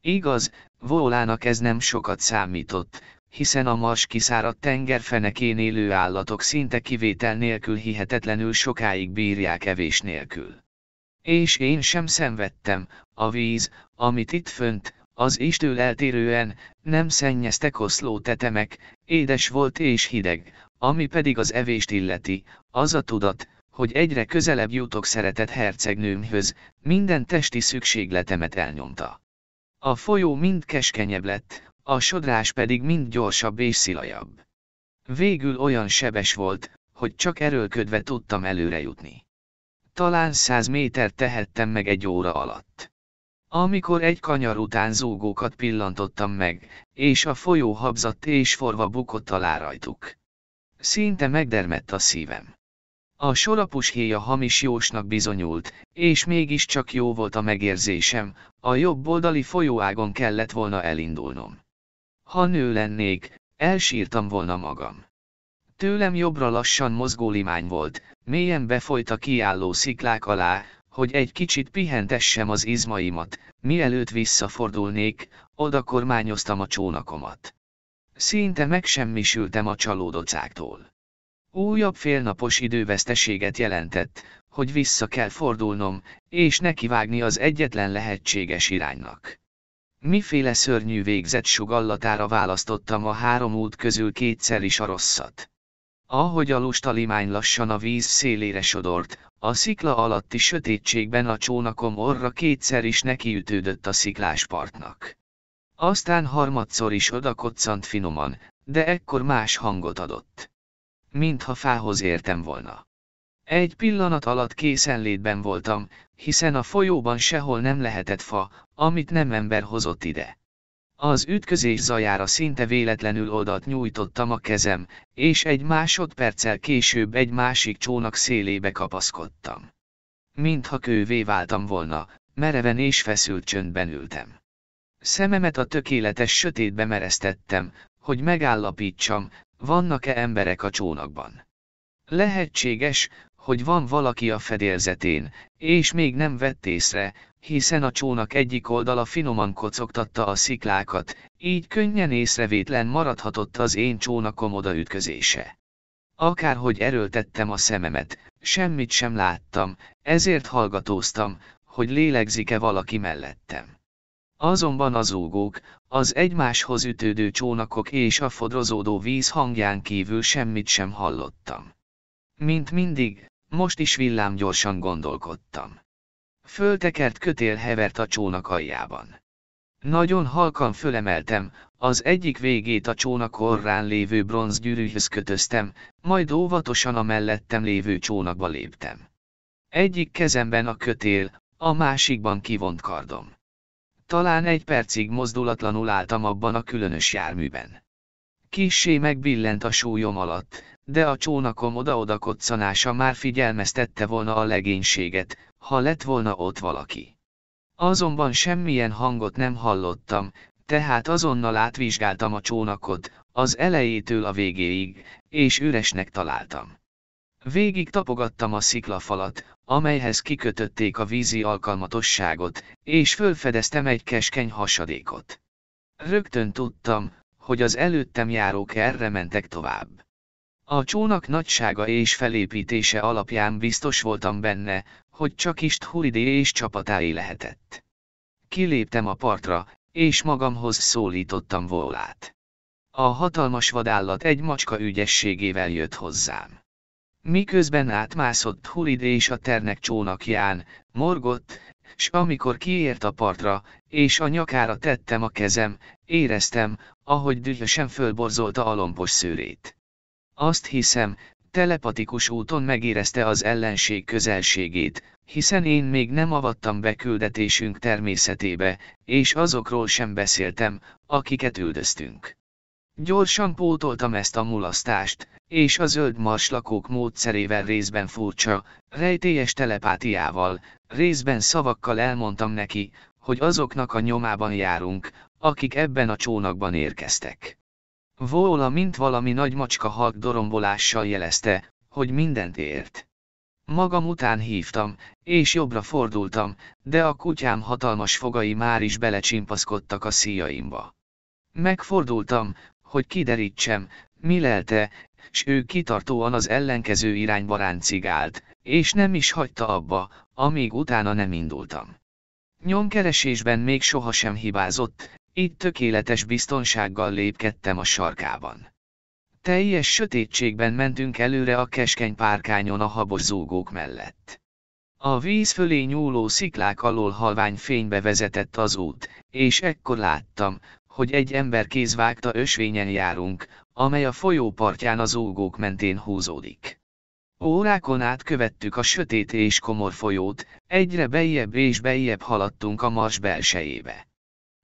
Igaz, Voolának ez nem sokat számított, hiszen a mars kiszáradt tengerfenekén élő állatok szinte kivétel nélkül hihetetlenül sokáig bírják evés nélkül. És én sem szenvedtem, a víz, amit itt fönt, az istől eltérően, nem szennyeztek oszló tetemek, édes volt és hideg, ami pedig az evést illeti, az a tudat, hogy egyre közelebb jutok szeretett hercegnőmhöz, minden testi szükségletemet elnyomta. A folyó mind keskenyebb lett, a sodrás pedig mind gyorsabb és szilajabb. Végül olyan sebes volt, hogy csak erőlködve tudtam előre jutni. Talán száz méter tehettem meg egy óra alatt. Amikor egy kanyar után zúgókat pillantottam meg, és a folyó habzatt és forva bukott alá rajtuk. Szinte megdermett a szívem. A sorapos héja hamis jósnak bizonyult, és mégiscsak jó volt a megérzésem, a jobb oldali folyóágon kellett volna elindulnom. Ha nő lennék, elsírtam volna magam. Tőlem jobbra lassan mozgó limány volt, mélyen befolyt a kiálló sziklák alá, hogy egy kicsit pihentessem az izmaimat, mielőtt visszafordulnék, oda kormányoztam a csónakomat. Szinte megsemmisültem a csalódocáktól. Újabb félnapos időveszteséget jelentett, hogy vissza kell fordulnom, és nekivágni az egyetlen lehetséges iránynak. Miféle szörnyű végzett sugallatára választottam a három út közül kétszer is a rosszat. Ahogy a lustalimány lassan a víz szélére sodort, a szikla alatti sötétségben a csónakom orra kétszer is nekiütődött a sziklás partnak. Aztán harmadszor is odakoccant finoman, de ekkor más hangot adott mintha fához értem volna. Egy pillanat alatt készenlétben voltam, hiszen a folyóban sehol nem lehetett fa, amit nem ember hozott ide. Az ütközés zajára szinte véletlenül oldalt nyújtottam a kezem, és egy másodperccel később egy másik csónak szélébe kapaszkodtam. Mintha kővé váltam volna, mereven és feszült csöndben ültem. Szememet a tökéletes sötétbe mereztettem, hogy megállapítsam, vannak-e emberek a csónakban? Lehetséges, hogy van valaki a fedélzetén, és még nem vett észre, hiszen a csónak egyik oldala finoman kocogtatta a sziklákat, így könnyen észrevétlen maradhatott az én csónakom odaütközése. Akárhogy erőltettem a szememet, semmit sem láttam, ezért hallgatóztam, hogy lélegzik-e valaki mellettem. Azonban az úgók, az egymáshoz ütődő csónakok és a fodrozódó víz hangján kívül semmit sem hallottam. Mint mindig, most is villám gyorsan gondolkodtam. Föltekert kötél hevert a csónak aljában. Nagyon halkan fölemeltem, az egyik végét a csónak orrán lévő bronzgyűrűhöz kötöztem, majd óvatosan a mellettem lévő csónakba léptem. Egyik kezemben a kötél, a másikban kivont kardom. Talán egy percig mozdulatlanul álltam abban a különös járműben. Kissé megbillent a súlyom alatt, de a csónakom oda-oda koccanása már figyelmeztette volna a legénységet, ha lett volna ott valaki. Azonban semmilyen hangot nem hallottam, tehát azonnal átvizsgáltam a csónakot, az elejétől a végéig, és üresnek találtam. Végig tapogattam a sziklafalat, amelyhez kikötötték a vízi alkalmatosságot, és fölfedeztem egy keskeny hasadékot. Rögtön tudtam, hogy az előttem járók erre mentek tovább. A csónak nagysága és felépítése alapján biztos voltam benne, hogy csak is Huridé és csapatái lehetett. Kiléptem a partra, és magamhoz szólítottam volát. A hatalmas vadállat egy macska ügyességével jött hozzám. Miközben átmászott Holiday is a ternek csónakján, morgott, s amikor kiért a partra, és a nyakára tettem a kezem, éreztem, ahogy dühösen fölborzolta a lompos szőrét. Azt hiszem, telepatikus úton megérezte az ellenség közelségét, hiszen én még nem avattam be küldetésünk természetébe, és azokról sem beszéltem, akiket üldöztünk. Gyorsan pótoltam ezt a mulasztást, és a zöld marslakók módszerével részben furcsa, rejtélyes telepátiával, részben szavakkal elmondtam neki, hogy azoknak a nyomában járunk, akik ebben a csónakban érkeztek. Vóla mint valami nagy macska halk dorombolással jelezte, hogy mindent ért. Magam után hívtam, és jobbra fordultam, de a kutyám hatalmas fogai már is belecsimpaszkodtak a szíjaimba. Megfordultam, hogy kiderítsem, mi lelte, s ő kitartóan az ellenkező irányba ráncigált, és nem is hagyta abba, amíg utána nem indultam. Nyomkeresésben még sohasem hibázott, így tökéletes biztonsággal lépkedtem a sarkában. Teljes sötétségben mentünk előre a keskeny párkányon a habos zúgók mellett. A víz fölé nyúló sziklák alól halvány fénybe vezetett az út, és ekkor láttam, hogy egy ember kézvágta ösvényen járunk, amely a folyó partján az ógók mentén húzódik. Órákon át követtük a sötét és komor folyót, egyre bejebb és bejebb haladtunk a mars belsejébe.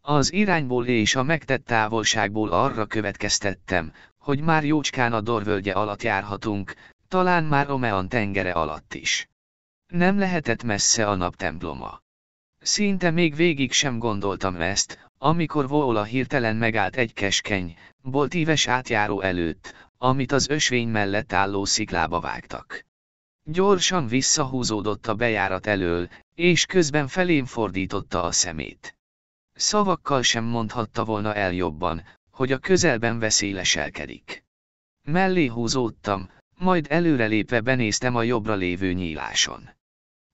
Az irányból és a megtett távolságból arra következtettem, hogy már jócskán a dorvölgye alatt járhatunk, talán már Omean tengere alatt is. Nem lehetett messze a naptemploma. Szinte még végig sem gondoltam ezt, amikor Vóla hirtelen megállt egy keskeny, boltíves átjáró előtt, amit az ösvény mellett álló sziklába vágtak. Gyorsan visszahúzódott a bejárat elől, és közben felén fordította a szemét. Szavakkal sem mondhatta volna el jobban, hogy a közelben veszélyleselkedik. Mellé húzódtam, majd előrelépve benéztem a jobbra lévő nyíláson.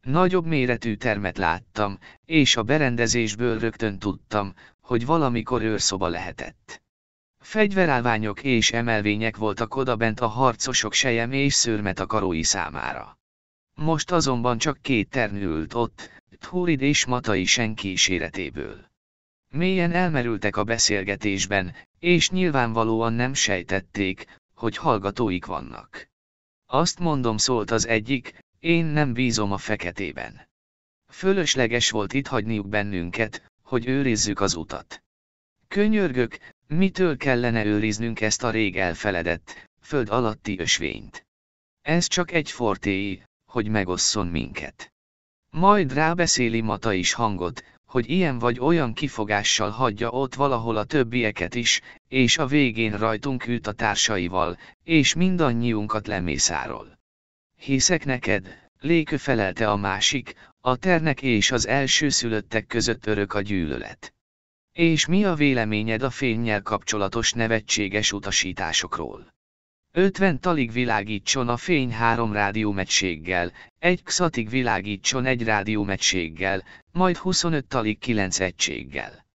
Nagyobb méretű termet láttam, és a berendezésből rögtön tudtam, hogy valamikor őrszoba lehetett. Fegyverállványok és emelvények voltak odabent a harcosok sejem és a karói számára. Most azonban csak két tern ült ott, Thurid és Matai sen kíséretéből. Mélyen elmerültek a beszélgetésben, és nyilvánvalóan nem sejtették, hogy hallgatóik vannak. Azt mondom szólt az egyik, én nem bízom a feketében. Fölösleges volt itt hagyniuk bennünket, hogy őrizzük az utat. Könyörgök, mitől kellene őriznünk ezt a rég elfeledett, föld alatti ösvényt? Ez csak egy fortéi, hogy megosszon minket. Majd rábeszéli Mata is hangot, hogy ilyen vagy olyan kifogással hagyja ott valahol a többieket is, és a végén rajtunk üt a társaival, és mindannyiunkat lemészáról. Hiszek neked, Lékö felelte a másik, a ternek és az elsőszülöttek között örök a gyűlölet. És mi a véleményed a fényjel kapcsolatos nevetséges utasításokról? 50 talig világítson a fény három rádiómegységgel, egy xatig világítson egy rádiómegységgel, majd 25 talig kilenc egységgel.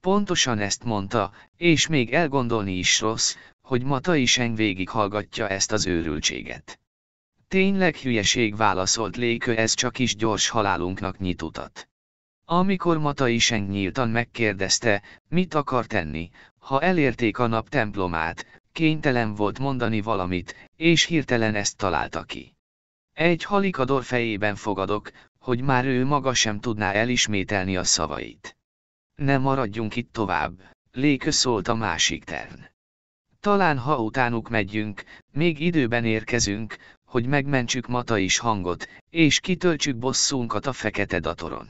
Pontosan ezt mondta, és még elgondolni is rossz, hogy Matai Seng hallgatja ezt az őrültséget. Tényleg hülyeség válaszolt Lékő ez csak is gyors halálunknak nyit utat. Amikor Matai Seng nyíltan megkérdezte, mit akar tenni, ha elérték a nap templomát, kénytelen volt mondani valamit, és hirtelen ezt találta ki. Egy halikador fejében fogadok, hogy már ő maga sem tudná elismételni a szavait. Ne maradjunk itt tovább, Lékő szólt a másik tern. Talán ha utánuk megyünk, még időben érkezünk, hogy megmentsük Mata is hangot, és kitöltsük bosszunkat a fekete datoron.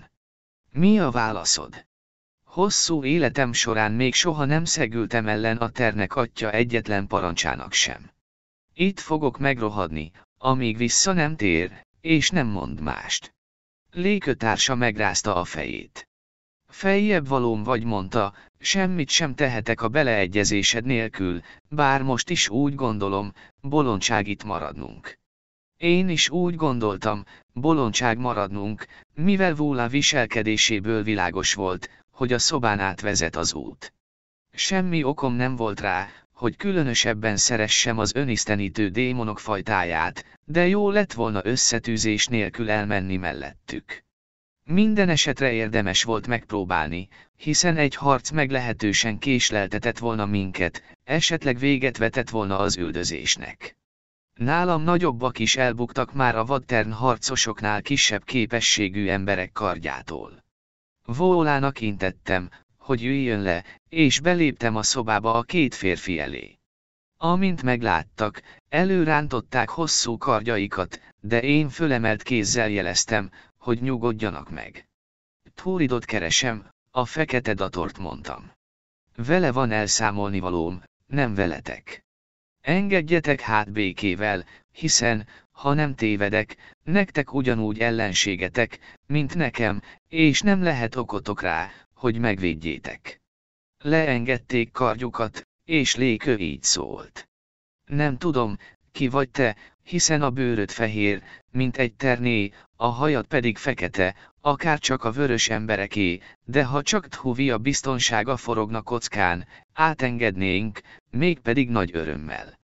Mi a válaszod? Hosszú életem során még soha nem szegültem ellen a ternek atya egyetlen parancsának sem. Itt fogok megrohadni, amíg vissza nem tér, és nem mond mást. Lékötársa megrázta a fejét. Fejjebb valóm vagy mondta, semmit sem tehetek a beleegyezésed nélkül, bár most is úgy gondolom, bolondság itt maradnunk. Én is úgy gondoltam, bolondság maradnunk, mivel Vóla viselkedéséből világos volt, hogy a szobán át vezet az út. Semmi okom nem volt rá, hogy különösebben szeressem az önisztenítő démonok fajtáját, de jó lett volna összetűzés nélkül elmenni mellettük. Minden esetre érdemes volt megpróbálni, hiszen egy harc meglehetősen késleltetett volna minket, esetleg véget vetett volna az üldözésnek. Nálam nagyobbak is elbuktak már a vadtern harcosoknál kisebb képességű emberek kardjától. Vólának intettem, hogy üljön le, és beléptem a szobába a két férfi elé. Amint megláttak, előrántották hosszú kardjaikat, de én fölemelt kézzel jeleztem, hogy nyugodjanak meg. Túridot keresem, a fekete datort mondtam. Vele van elszámolni valóm, nem veletek. Engedjetek hát békével, hiszen, ha nem tévedek, nektek ugyanúgy ellenségetek, mint nekem, és nem lehet okotok rá, hogy megvédjétek. Leengedték kardjukat, és Lékő így szólt. Nem tudom, ki vagy te, hiszen a bőröd fehér, mint egy terné, a hajad pedig fekete, akár csak a vörös embereké, de ha csak a biztonsága forogna kockán, átengednénk, mégpedig nagy örömmel.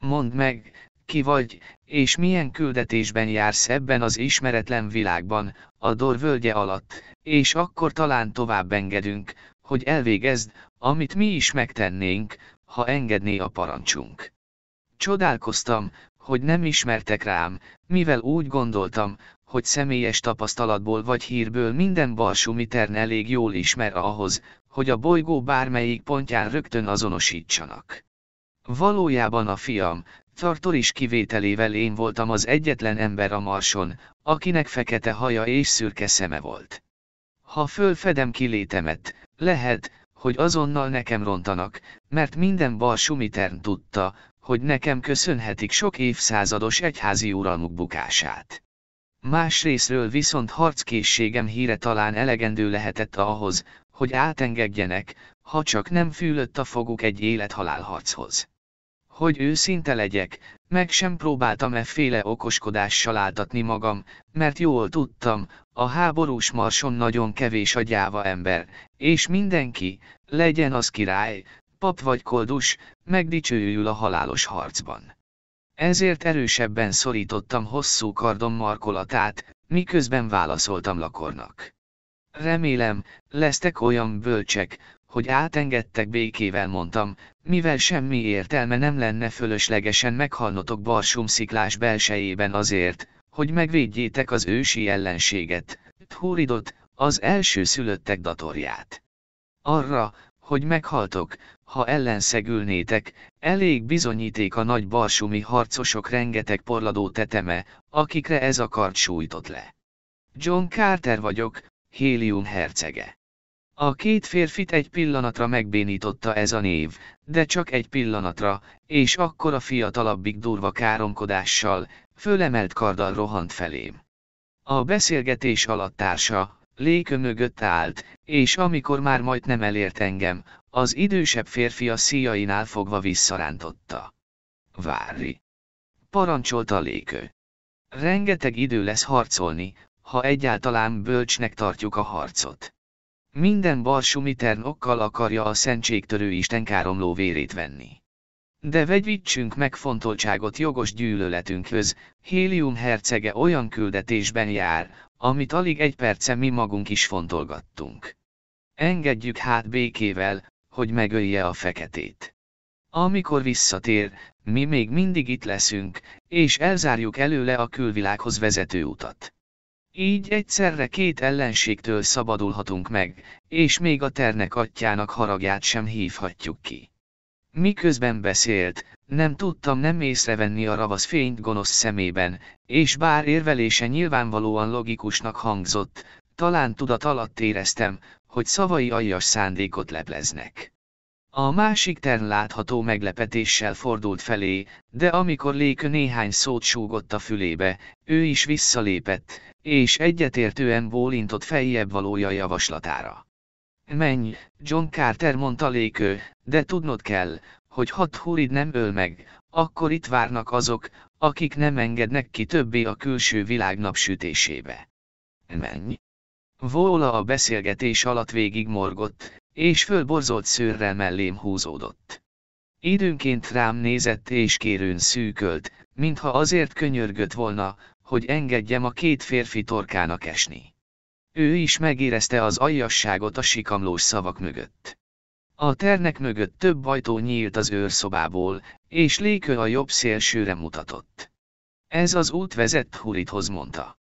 Mondd meg, ki vagy, és milyen küldetésben jársz ebben az ismeretlen világban, a Dor völgye alatt, és akkor talán tovább engedünk, hogy elvégezd, amit mi is megtennénk, ha engedné a parancsunk. Csodálkoztam, hogy nem ismertek rám, mivel úgy gondoltam, hogy személyes tapasztalatból vagy hírből minden balsumiter elég jól ismer ahhoz, hogy a bolygó bármelyik pontján rögtön azonosítsanak. Valójában a fiam, is kivételével én voltam az egyetlen ember a marson, akinek fekete haja és szürke szeme volt. Ha fölfedem kilétemet, lehet, hogy azonnal nekem rontanak, mert minden bal sumitern tudta, hogy nekem köszönhetik sok évszázados egyházi uralmuk bukását. Másrésztről viszont harckészségem híre talán elegendő lehetett ahhoz, hogy átengedjenek, ha csak nem fűlött a foguk egy élethalálharchoz. harchoz hogy őszinte legyek, meg sem próbáltam féle okoskodással áltatni magam, mert jól tudtam, a háborús marson nagyon kevés a gyáva ember, és mindenki, legyen az király, pap vagy koldus, megdicsőül a halálos harcban. Ezért erősebben szorítottam hosszú kardom markolatát, miközben válaszoltam lakornak. Remélem, lesztek olyan bölcsek, hogy átengedtek békével mondtam, mivel semmi értelme nem lenne fölöslegesen meghalnotok barsumsziklás belsejében azért, hogy megvédjétek az ősi ellenséget, Thúridot, az első szülöttek datorját. Arra, hogy meghaltok, ha ellenszegülnétek, elég bizonyíték a nagy barsumi harcosok rengeteg porladó teteme, akikre ez a kart sújtott le. John Carter vagyok, Hélium hercege. A két férfit egy pillanatra megbénította ez a név, de csak egy pillanatra, és akkor a fiatalabbik durva káromkodással, fölemelt karddal rohant felém. A beszélgetés alatt társa, lékö mögött állt, és amikor már majd nem elért engem, az idősebb férfi a szíjainál fogva visszarántotta. Várj! Parancsolta lékő. Rengeteg idő lesz harcolni, ha egyáltalán bölcsnek tartjuk a harcot. Minden balsumitern okkal akarja a szentségtörő Isten káromló vérét venni. De meg fontoltságot jogos gyűlöletünkhöz, Hélium hercege olyan küldetésben jár, amit alig egy perce mi magunk is fontolgattunk. Engedjük hát békével, hogy megölje a feketét. Amikor visszatér, mi még mindig itt leszünk, és elzárjuk előle a külvilághoz vezető utat. Így egyszerre két ellenségtől szabadulhatunk meg, és még a ternek atyának haragját sem hívhatjuk ki. Miközben beszélt, nem tudtam nem észrevenni a ravasz fényt gonosz szemében, és bár érvelése nyilvánvalóan logikusnak hangzott, talán tudat alatt éreztem, hogy szavai aljas szándékot lepleznek. A másik tern látható meglepetéssel fordult felé, de amikor Lékö néhány szót súgott a fülébe, ő is visszalépett, és egyetértően bólintott fejjebb valója javaslatára. Menj, John Carter mondta Lékö, de tudnod kell, hogy hat hurid nem öl meg, akkor itt várnak azok, akik nem engednek ki többé a külső világ napsütésébe. Menj! Vóla a beszélgetés alatt végigmorgott, és fölborzolt szőrrel mellém húzódott. Időnként rám nézett és kérőn szűkölt, mintha azért könyörgött volna, hogy engedjem a két férfi torkának esni. Ő is megérezte az aljasságot a sikamlós szavak mögött. A ternek mögött több ajtó nyílt az őrszobából, és lékő a jobb szélsőre mutatott. Ez az út vezett Hurithoz mondta.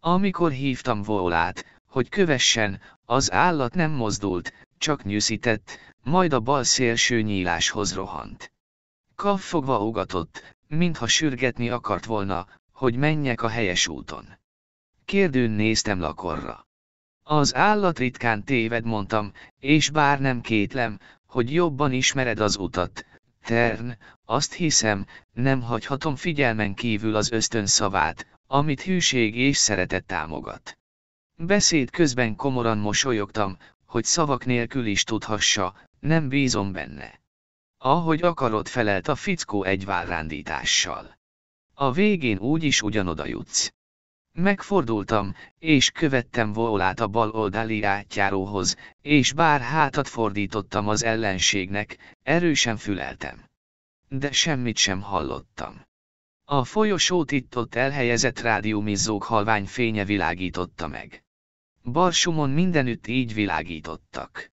Amikor hívtam Volát, hogy kövessen, az állat nem mozdult, csak nyűszített, majd a bal szélső nyíláshoz rohant. fogva ugatott, mintha sürgetni akart volna, hogy menjek a helyes úton. Kérdőn néztem lakorra. Az állat ritkán téved mondtam, és bár nem kétlem, hogy jobban ismered az utat, Tern, azt hiszem, nem hagyhatom figyelmen kívül az ösztön szavát, amit hűség és szeretet támogat. Beszéd közben komoran mosolyogtam, hogy szavak nélkül is tudhassa, nem bízom benne. Ahogy akarod felelt a fickó egy vállrándítással. A végén úgyis ugyanoda jutsz. Megfordultam, és követtem volát a bal oldali átjáróhoz, és bár hátat fordítottam az ellenségnek, erősen füleltem. De semmit sem hallottam. A folyosót itt-ott elhelyezett rádiumizzók halvány fénye világította meg. Barsumon mindenütt így világítottak.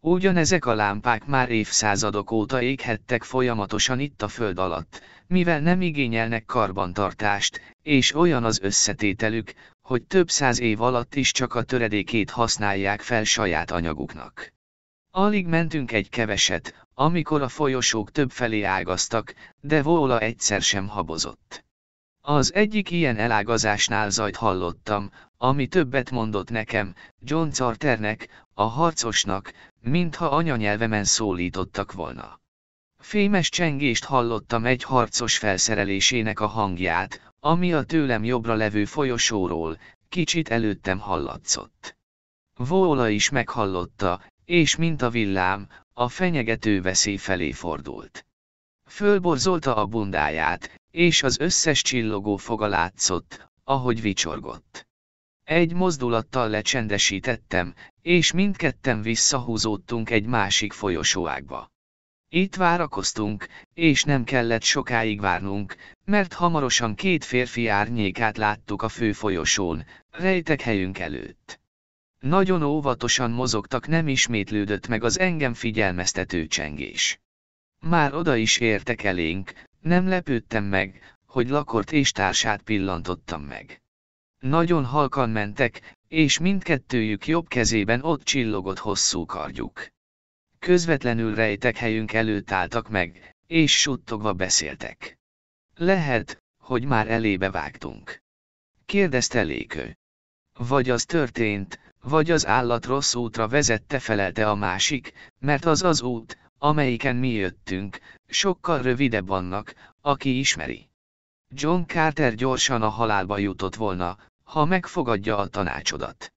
Ugyanezek a lámpák már évszázadok óta éghettek folyamatosan itt a föld alatt, mivel nem igényelnek karbantartást, és olyan az összetételük, hogy több száz év alatt is csak a töredékét használják fel saját anyaguknak. Alig mentünk egy keveset, amikor a folyosók felé ágaztak, de Vóla egyszer sem habozott. Az egyik ilyen elágazásnál zajt hallottam, ami többet mondott nekem, John Carternek, a harcosnak, mintha anyanyelvemen szólítottak volna. Fémes csengést hallottam egy harcos felszerelésének a hangját, ami a tőlem jobbra levő folyosóról, kicsit előttem hallatszott. Vóla is meghallotta, és mint a villám, a fenyegető veszély felé fordult. Fölborzolta a bundáját, és az összes csillogó foga látszott, ahogy vicsorgott. Egy mozdulattal lecsendesítettem, és mindketten visszahúzódtunk egy másik folyosóágba. Itt várakoztunk, és nem kellett sokáig várnunk, mert hamarosan két férfi árnyékát láttuk a fő folyosón, rejtek helyünk előtt. Nagyon óvatosan mozogtak nem ismétlődött meg az engem figyelmeztető csengés. Már oda is értek elénk, nem lepődtem meg, hogy lakort és társát pillantottam meg. Nagyon halkan mentek, és mindkettőjük jobb kezében ott csillogott hosszú kardjuk. Közvetlenül rejtek helyünk előtt álltak meg, és suttogva beszéltek. Lehet, hogy már elébe vágtunk. Kérdezte Lékő. Vagy az történt, vagy az állat rossz útra vezette felelte a másik, mert az az út, amelyiken mi jöttünk, sokkal rövidebb annak, aki ismeri. John Carter gyorsan a halálba jutott volna, ha megfogadja a tanácsodat.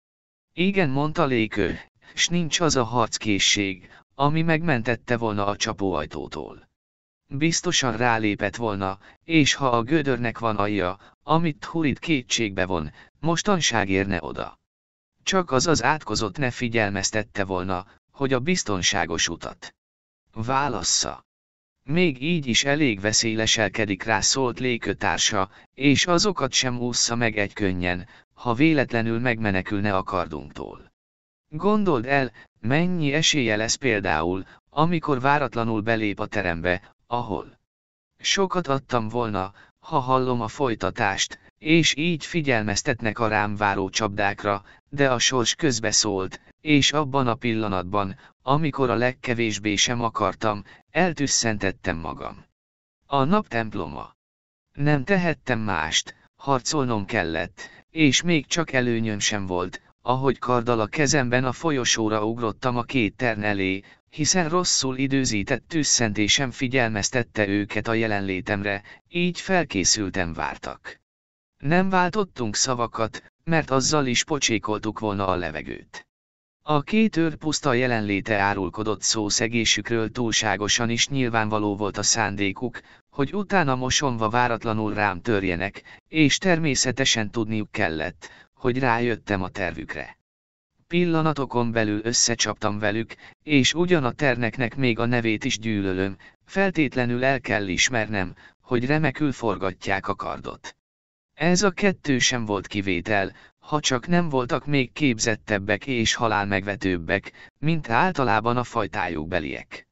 Igen, mondta Lékő, s nincs az a harckészség, ami megmentette volna a csapóajtótól. Biztosan rálépett volna, és ha a gödörnek van aja, amit hurid kétségbe von, mostanság érne oda. Csak az az átkozott ne figyelmeztette volna, hogy a biztonságos utat. Válassza. Még így is elég veszélyleselkedik rá szólt légkötársa, és azokat sem ússza meg egy könnyen, ha véletlenül megmenekülne a kardunktól. Gondold el, mennyi esélye lesz például, amikor váratlanul belép a terembe, ahol. Sokat adtam volna, ha hallom a folytatást, és így figyelmeztetnek a rám váró csapdákra, de a sors közbeszólt, és abban a pillanatban, amikor a legkevésbé sem akartam, eltüsszentettem magam. A nap temploma. Nem tehettem mást, harcolnom kellett, és még csak előnyöm sem volt, ahogy karddal a kezemben a folyosóra ugrottam a két tern elé, hiszen rosszul időzített tüsszentésem figyelmeztette őket a jelenlétemre, így felkészültem vártak. Nem váltottunk szavakat, mert azzal is pocsékoltuk volna a levegőt. A két őr puszta jelenléte árulkodott szószegésükről túlságosan is nyilvánvaló volt a szándékuk, hogy utána mosonva váratlanul rám törjenek, és természetesen tudniuk kellett, hogy rájöttem a tervükre. Pillanatokon belül összecsaptam velük, és ugyan a terneknek még a nevét is gyűlölöm, feltétlenül el kell ismernem, hogy remekül forgatják a kardot. Ez a kettő sem volt kivétel, ha csak nem voltak még képzettebbek és halálmegvetőbbek, mint általában a fajtájuk beliek.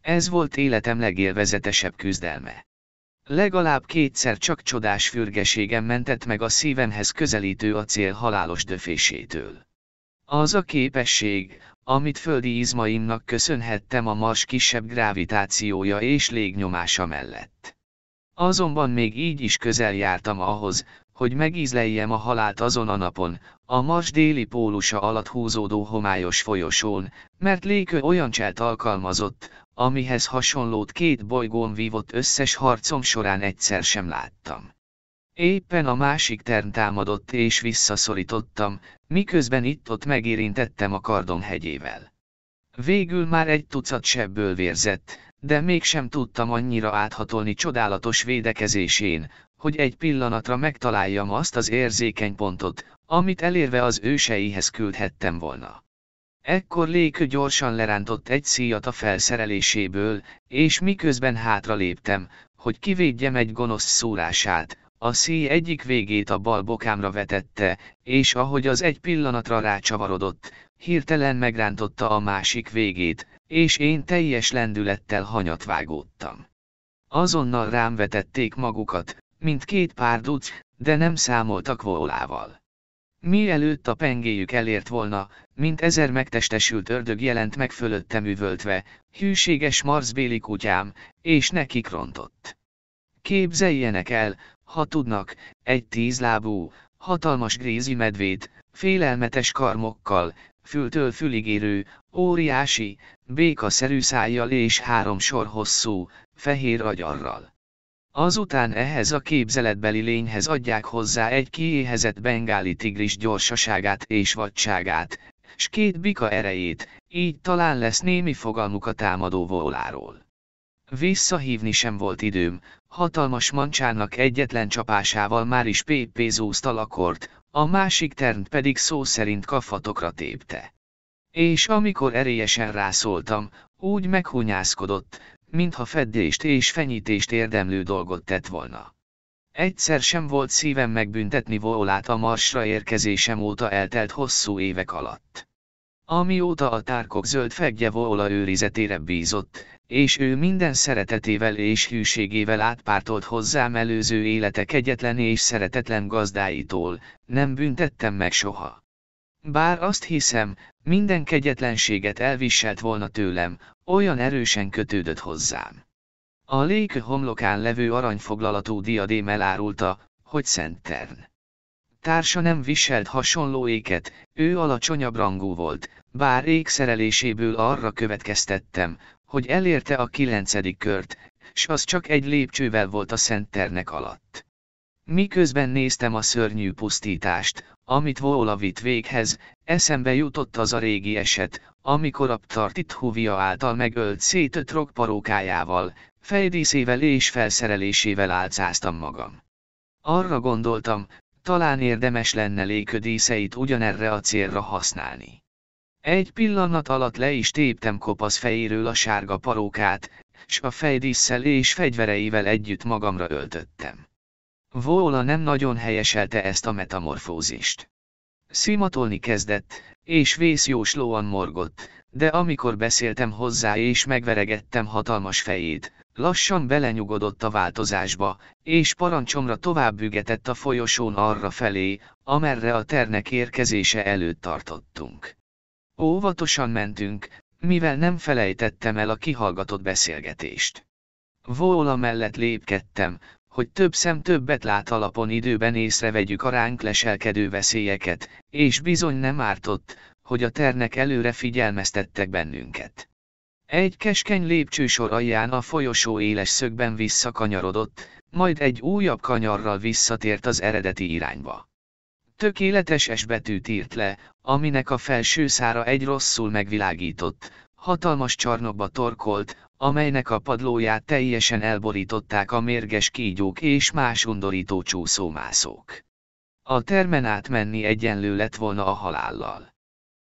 Ez volt életem legélvezetesebb küzdelme. Legalább kétszer csak csodás fürgeségem mentett meg a szívemhez közelítő acél halálos döfésétől. Az a képesség, amit földi izmaimnak köszönhettem a mars kisebb gravitációja és légnyomása mellett. Azonban még így is közel jártam ahhoz, hogy megízleljem a halált azon a napon, a Mars déli pólusa alatt húzódó homályos folyosón, mert Lékő olyan cselt alkalmazott, amihez hasonlót két bolygón vívott összes harcom során egyszer sem láttam. Éppen a másik term támadott és visszaszorítottam, miközben itt-ott megérintettem a kardom hegyével. Végül már egy tucat sebből vérzett, de mégsem tudtam annyira áthatolni csodálatos védekezésén, hogy egy pillanatra megtaláljam azt az érzékeny pontot, amit elérve az őseihez küldhettem volna. Ekkor Lékő gyorsan lerántott egy szíjat a felszereléséből, és miközben hátraléptem, hogy kivédjem egy gonosz szúrását, a szíj egyik végét a bal bokámra vetette, és ahogy az egy pillanatra rácsavarodott, hirtelen megrántotta a másik végét, és én teljes lendülettel hanyat vágódtam. Azonnal rám vetették magukat, mint két pár duc, de nem számoltak volával. Mielőtt a pengéjük elért volna, mint ezer megtestesült ördög jelent meg fölöttem üvöltve, hűséges marzbéli kutyám, és nekik rontott. Képzeljenek el, ha tudnak, egy tízlábú, hatalmas grézi medvét, félelmetes karmokkal, fültől fülig érő, óriási, békaszerű szájjal és három sor hosszú, fehér agyarral. Azután ehhez a képzeletbeli lényhez adják hozzá egy kiéhezett bengáli tigris gyorsaságát és vadságát, s két bika erejét, így talán lesz némi fogalmuk a támadó voláról. Visszahívni sem volt időm, hatalmas mancsának egyetlen csapásával már is pépézózta lakort, a másik ternt pedig szó szerint kafatokra tépte. És amikor erélyesen rászóltam, úgy meghunyászkodott, mintha feddést és fenyítést érdemlő dolgot tett volna. Egyszer sem volt szívem megbüntetni Volát a marsra érkezésem óta eltelt hosszú évek alatt. Amióta a tárkok zöld fegye Vola őrizetére bízott, és ő minden szeretetével és hűségével átpártolt hozzám előző életek egyetlen és szeretetlen gazdáitól, nem büntettem meg soha. Bár azt hiszem, minden kegyetlenséget elviselt volna tőlem, olyan erősen kötődött hozzám. A légkő homlokán levő aranyfoglalatú diadém elárulta, hogy Tern. Társa nem viselt hasonló éket, ő alacsonyabb rangú volt, bár ékszereléséből arra következtettem, hogy elérte a kilencedik kört, s az csak egy lépcsővel volt a Ternek alatt. Miközben néztem a szörnyű pusztítást, amit Vóla vitt véghez, eszembe jutott az a régi eset, amikor a Ptartit Huvia által megölt szétött rokparókájával, fejdíszével és felszerelésével álcáztam magam. Arra gondoltam, talán érdemes lenne léködíszeit ugyanerre a célra használni. Egy pillanat alatt le is téptem kopasz fejéről a sárga parókát, s a fejdísszel és fegyvereivel együtt magamra öltöttem. Vóla nem nagyon helyeselte ezt a metamorfózist. Szimatolni kezdett, és vészjóslóan morgott, de amikor beszéltem hozzá és megveregettem hatalmas fejét, lassan belenyugodott a változásba, és parancsomra tovább ügetett a folyosón arra felé, amerre a ternek érkezése előtt tartottunk. Óvatosan mentünk, mivel nem felejtettem el a kihallgatott beszélgetést. Vóla mellett lépkedtem, hogy több szem többet lát alapon időben észrevegyük a ránk leselkedő veszélyeket, és bizony nem ártott, hogy a ternek előre figyelmeztettek bennünket. Egy keskeny lépcsősor alján a folyosó éles szögben visszakanyarodott, majd egy újabb kanyarral visszatért az eredeti irányba. Tökéletes S betűt írt le, aminek a felső szára egy rosszul megvilágított, hatalmas csarnokba torkolt, amelynek a padlóját teljesen elborították a mérges kígyók és más undorító csúszómászók. A termen átmenni egyenlő lett volna a halállal.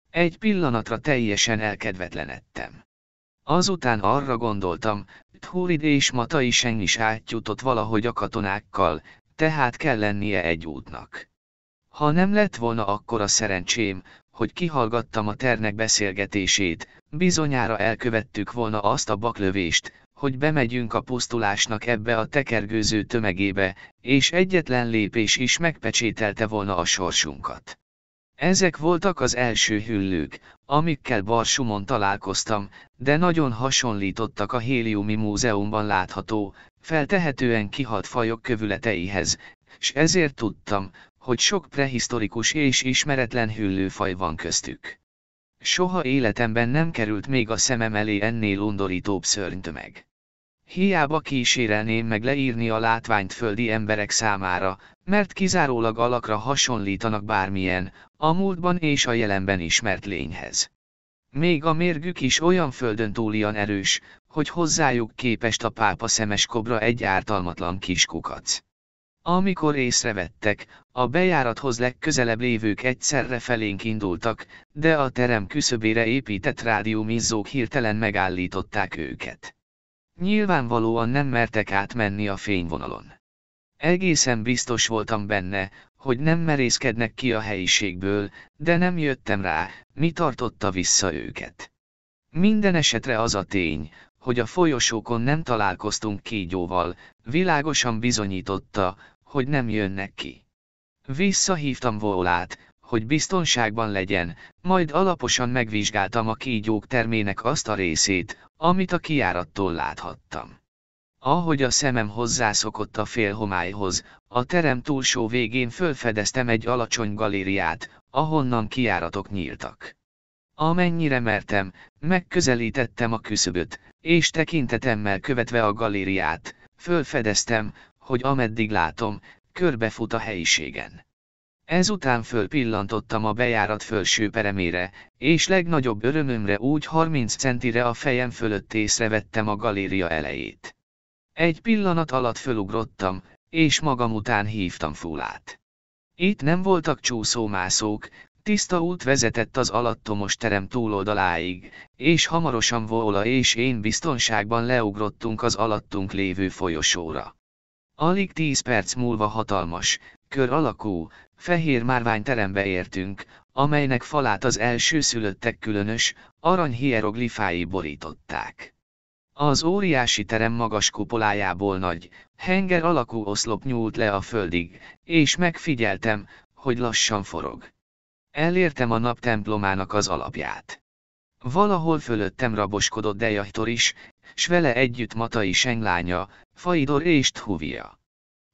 Egy pillanatra teljesen elkedvetlenedtem. Azután arra gondoltam, Thurid és Matai Seng is átjutott valahogy a katonákkal, tehát kell lennie egy útnak. Ha nem lett volna akkor a szerencsém, hogy kihallgattam a ternek beszélgetését, Bizonyára elkövettük volna azt a baklövést, hogy bemegyünk a pusztulásnak ebbe a tekergőző tömegébe, és egyetlen lépés is megpecsételte volna a sorsunkat. Ezek voltak az első hüllők, amikkel Barsumon találkoztam, de nagyon hasonlítottak a Héliumi Múzeumban látható, feltehetően kihalt fajok kövületeihez, s ezért tudtam, hogy sok prehisztorikus és ismeretlen hüllőfaj van köztük. Soha életemben nem került még a szemem elé ennél undorítóbb szörnytömeg. Hiába kísérelném meg leírni a látványt földi emberek számára, mert kizárólag alakra hasonlítanak bármilyen, a múltban és a jelenben ismert lényhez. Még a mérgük is olyan földön túlian erős, hogy hozzájuk képest a pápa szemes kobra egy ártalmatlan kis kukac. Amikor észrevettek, a bejárathoz legközelebb lévők egyszerre felénk indultak, de a terem küszöbére épített rádiómizzók hirtelen megállították őket. Nyilvánvalóan nem mertek átmenni a fényvonalon. Egészen biztos voltam benne, hogy nem merészkednek ki a helyiségből, de nem jöttem rá, mi tartotta vissza őket. Minden esetre az a tény, hogy a folyosókon nem találkoztunk kígyóval, világosan bizonyította, hogy nem jönnek ki. Visszahívtam Volát, hogy biztonságban legyen, majd alaposan megvizsgáltam a kígyók termének azt a részét, amit a kiárattól láthattam. Ahogy a szemem hozzászokott a félhomályhoz, a terem túlsó végén fölfedeztem egy alacsony galériát, ahonnan kiáratok nyíltak. Amennyire mertem, megközelítettem a küszöböt, és tekintetemmel követve a galériát, fölfedeztem, hogy ameddig látom, körbefut a helyiségen. Ezután fölpillantottam a bejárat felső peremére, és legnagyobb örömömre úgy 30 centire a fejem fölött észrevettem a galéria elejét. Egy pillanat alatt fölugrottam, és magam után hívtam fúlát. Itt nem voltak csúszómászók, tiszta út vezetett az alattomos terem túloldaláig, és hamarosan Vola és én biztonságban leugrottunk az alattunk lévő folyosóra. Alig tíz perc múlva hatalmas, kör alakú, fehér márvány terembe értünk, amelynek falát az első szülöttek különös, arany hieroglifái borították. Az óriási terem magas kupolájából nagy, henger alakú oszlop nyúlt le a földig, és megfigyeltem, hogy lassan forog. Elértem a naptemplomának az alapját. Valahol fölöttem raboskodott Dejahtor is, s vele együtt Matai senglánya, Faidor és Thuvia.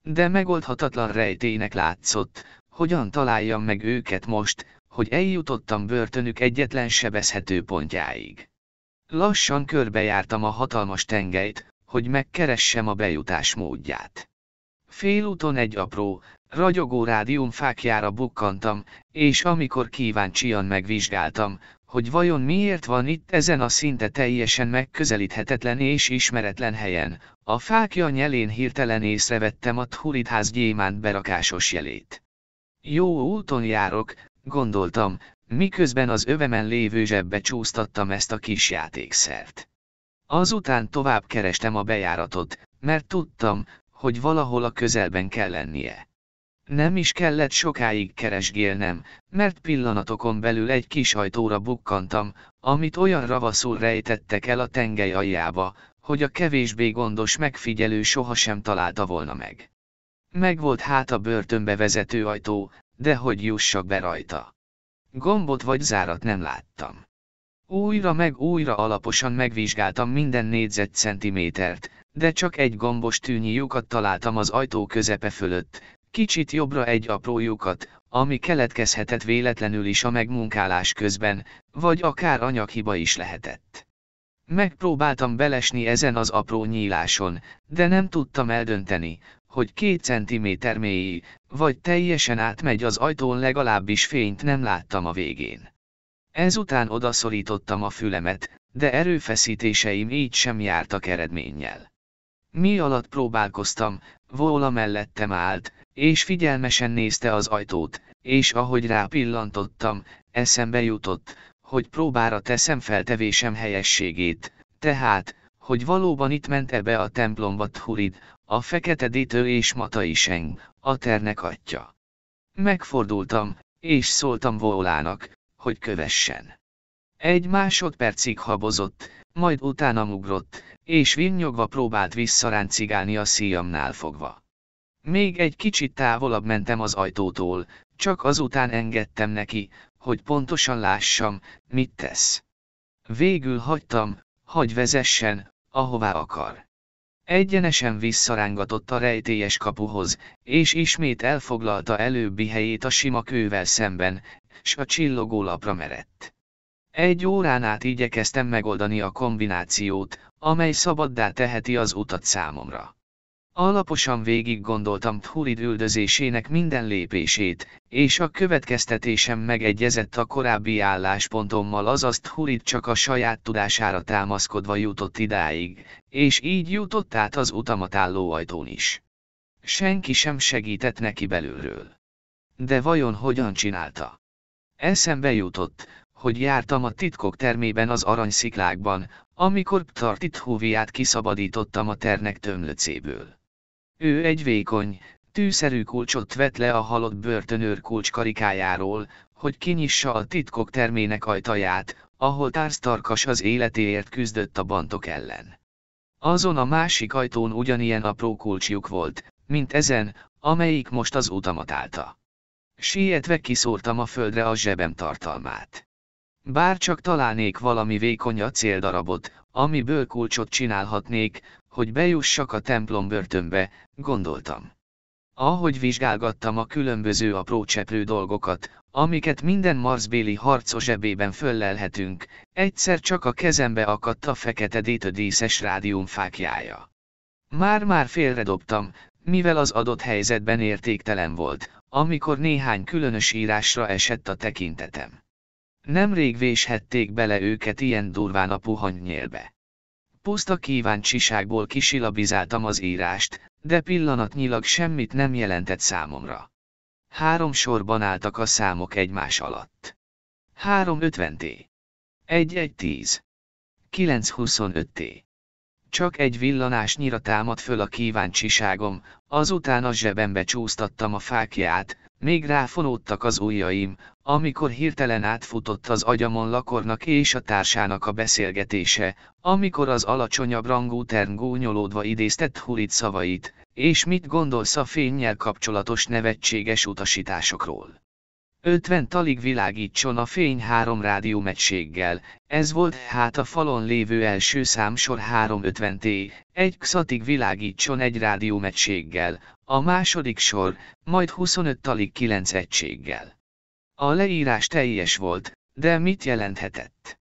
De megoldhatatlan rejtének látszott, hogyan találjam meg őket most, hogy eljutottam börtönük egyetlen sebezhető pontjáig. Lassan körbejártam a hatalmas tengelyt, hogy megkeressem a bejutás módját. Félúton egy apró, ragyogó rádium fákjára bukkantam, és amikor kíváncsian megvizsgáltam, hogy vajon miért van itt ezen a szinte teljesen megközelíthetetlen és ismeretlen helyen, a fákja nyelén hirtelen észrevettem a Thulidház gyémánt berakásos jelét. Jó úton járok, gondoltam, miközben az övemen lévő zsebbe csúsztattam ezt a kis játékszert. Azután tovább kerestem a bejáratot, mert tudtam, hogy valahol a közelben kell lennie. Nem is kellett sokáig keresgélnem, mert pillanatokon belül egy kis ajtóra bukkantam, amit olyan ravaszul rejtettek el a tengely aljába, hogy a kevésbé gondos megfigyelő sohasem találta volna meg. Megvolt hát a börtönbe vezető ajtó, de hogy jussak be rajta. Gombot vagy zárat nem láttam. Újra meg újra alaposan megvizsgáltam minden négyzetcentimétert, de csak egy gombos tűnyi lyukat találtam az ajtó közepe fölött, kicsit jobbra egy apró lyukat, ami keletkezhetett véletlenül is a megmunkálás közben, vagy akár anyaghiba is lehetett. Megpróbáltam belesni ezen az apró nyíláson, de nem tudtam eldönteni, hogy két centiméter mély, vagy teljesen átmegy az ajtón legalábbis fényt nem láttam a végén. Ezután odaszorítottam a fülemet, de erőfeszítéseim így sem jártak eredménnyel. Mi alatt próbálkoztam, Vóla mellettem állt, és figyelmesen nézte az ajtót, és ahogy rápillantottam, eszembe jutott, hogy próbára teszem feltevésem helyességét, tehát, hogy valóban itt ment ebbe a templomba Thurid, a fekete dítő és Matai Seng, a ternek atya. Megfordultam, és szóltam Volának, hogy kövessen. Egy másodpercig habozott, majd utána ugrott, és vinnyogva próbált visszaráncigálni a szíjamnál fogva. Még egy kicsit távolabb mentem az ajtótól, csak azután engedtem neki, hogy pontosan lássam, mit tesz. Végül hagytam, hogy vezessen, ahová akar. Egyenesen visszarángatott a rejtélyes kapuhoz, és ismét elfoglalta előbbi helyét a sima kővel szemben, s a csillogó lapra merett. Egy órán át igyekeztem megoldani a kombinációt, amely szabaddá teheti az utat számomra. Alaposan végig gondoltam Thulid üldözésének minden lépését, és a következtetésem megegyezett a korábbi álláspontommal azaz Thulid csak a saját tudására támaszkodva jutott idáig, és így jutott át az utamat álló ajtón is. Senki sem segített neki belülről. De vajon hogyan csinálta? Eszembe jutott, hogy jártam a titkok termében az aranysziklákban, amikor Ptartit húviát kiszabadítottam a ternek tömlöcéből. Ő egy vékony, tűszerű kulcsot vett le a halott börtönőr kulcs karikájáról, hogy kinyissa a titkok termének ajtaját, ahol társztarkas az életéért küzdött a bantok ellen. Azon a másik ajtón ugyanilyen apró kulcsjuk volt, mint ezen, amelyik most az utamat állta. Sietve kiszórtam a földre a zsebem tartalmát. Bár csak találnék valami vékony acéldarabot, amiből kulcsot csinálhatnék, hogy bejussak a templom börtönbe, gondoltam. Ahogy vizsgálgattam a különböző apró cseprő dolgokat, amiket minden marsbéli harcos zsebében föllelhetünk, egyszer csak a kezembe akadt a fekete détödészes fákjája. Már-már félredobtam, mivel az adott helyzetben értéktelen volt, amikor néhány különös írásra esett a tekintetem. Nemrég véshették bele őket ilyen durván a puhany nyélbe puszta kíváncsiságból kisilabizáltam az írást, de pillanatnyilag semmit nem jelentett számomra. Három sorban álltak a számok egymás alatt. 350 T. 1110. 925 T. Csak egy villanásnyira támadt föl a kíváncsiságom, azután a zsebembe csúsztattam a fákját, még ráfonódtak az ujjaim, amikor hirtelen átfutott az agyamon lakornak és a társának a beszélgetése, amikor az alacsonyabb rangú tern gúnyolódva idéztett Hurit szavait, és mit gondolsz a fényjel kapcsolatos nevetséges utasításokról. 50 talig világítson a fény három rádiómegységgel, ez volt hát a falon lévő első számsor 350T, egy xatig világítson egy rádiómegységgel, a második sor, majd 25 talig 9 egységgel. A leírás teljes volt, de mit jelenthetett?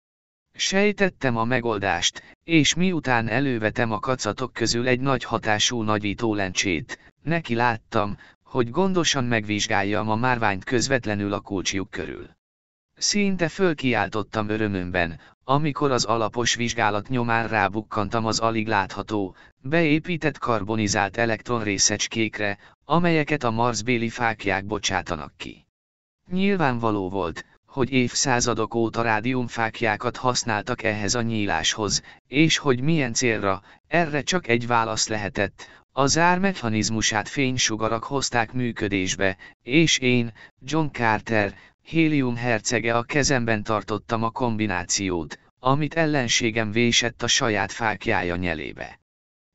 Sejtettem a megoldást, és miután elővetem a kacatok közül egy nagy hatású nagyító lencsét, neki láttam, hogy gondosan megvizsgáljam a márványt közvetlenül a kulcsjuk körül. Szinte fölkiáltottam örömömben, amikor az alapos vizsgálat nyomán rábukkantam az alig látható, beépített karbonizált elektronrészecskékre, amelyeket a marsbéli fákják bocsátanak ki. Nyilvánvaló volt, hogy évszázadok óta rádiumfákjákat használtak ehhez a nyíláshoz, és hogy milyen célra, erre csak egy válasz lehetett, az zármechanizmusát fénysugarak hozták működésbe, és én, John Carter, Hélium hercege a kezemben tartottam a kombinációt, amit ellenségem vésett a saját fákjája nyelébe.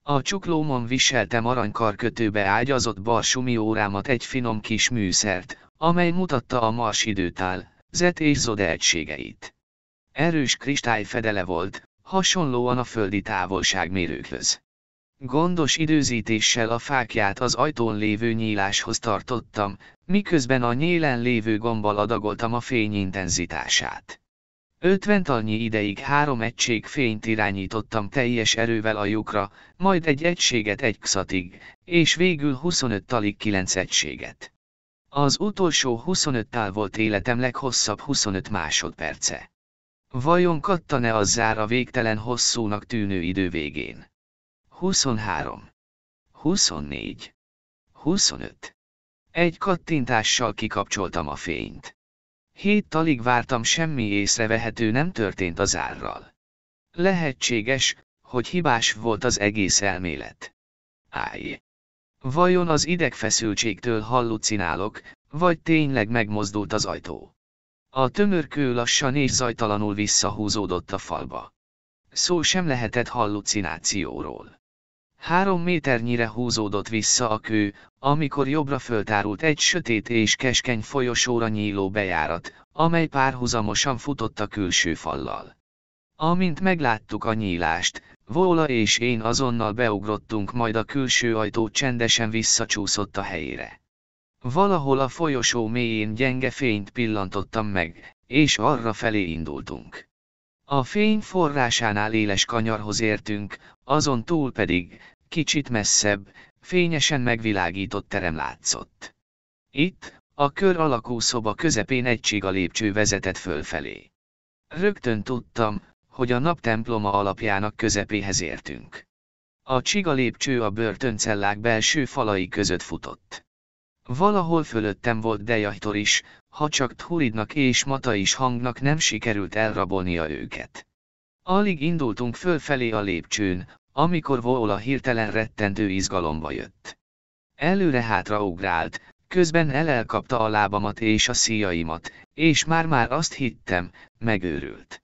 A csuklómon viseltem aranykarkötőbe ágyazott barsumi órámat egy finom kis műszert, amely mutatta a mars időtál, zet és zod egységeit. Erős kristályfedele volt, hasonlóan a földi távolságmérőkhöz. Gondos időzítéssel a fákját az ajtón lévő nyíláshoz tartottam, miközben a nyélen lévő gombbal adagoltam a fény intenzitását. 50 talnyi ideig három egység fényt irányítottam teljes erővel a lyukra, majd egy egységet egy xatig, és végül 25 talig 9 egységet. Az utolsó 25 tál volt életem leghosszabb 25 másodperce. Vajon kattan-e az zár a végtelen hosszúnak tűnő idő végén? 23. 24. 25. Egy kattintással kikapcsoltam a fényt. Hét talig vártam semmi észrevehető nem történt az árral. Lehetséges, hogy hibás volt az egész elmélet. Állj! Vajon az idegfeszültségtől hallucinálok, vagy tényleg megmozdult az ajtó? A tömörkő lassan és zajtalanul visszahúzódott a falba. Szó sem lehetett hallucinációról. Három méternyire húzódott vissza a kő, amikor jobbra föltárult egy sötét és keskeny folyosóra nyíló bejárat, amely párhuzamosan futott a külső fallal. Amint megláttuk a nyílást, Vóla és én azonnal beugrottunk, majd a külső ajtó csendesen visszacsúszott a helyére. Valahol a folyosó mélyén gyenge fényt pillantottam meg, és arra felé indultunk. A fény forrásánál éles kanyarhoz értünk, azon túl pedig, Kicsit messzebb, fényesen megvilágított terem látszott. Itt, a kör alakú szoba közepén egy csiga lépcső vezetett fölfelé. Rögtön tudtam, hogy a naptemploma alapjának közepéhez értünk. A csiga lépcső a börtöncellák belső falai között futott. Valahol fölöttem volt Dejajtor is, ha csak Thuridnak és Mata is hangnak nem sikerült elrabolnia őket. Alig indultunk fölfelé a lépcsőn, amikor Vóla hirtelen rettentő izgalomba jött. Előre-hátra ugrált, közben elelkapta a lábamat és a szíjaimat, és már-már azt hittem, megőrült.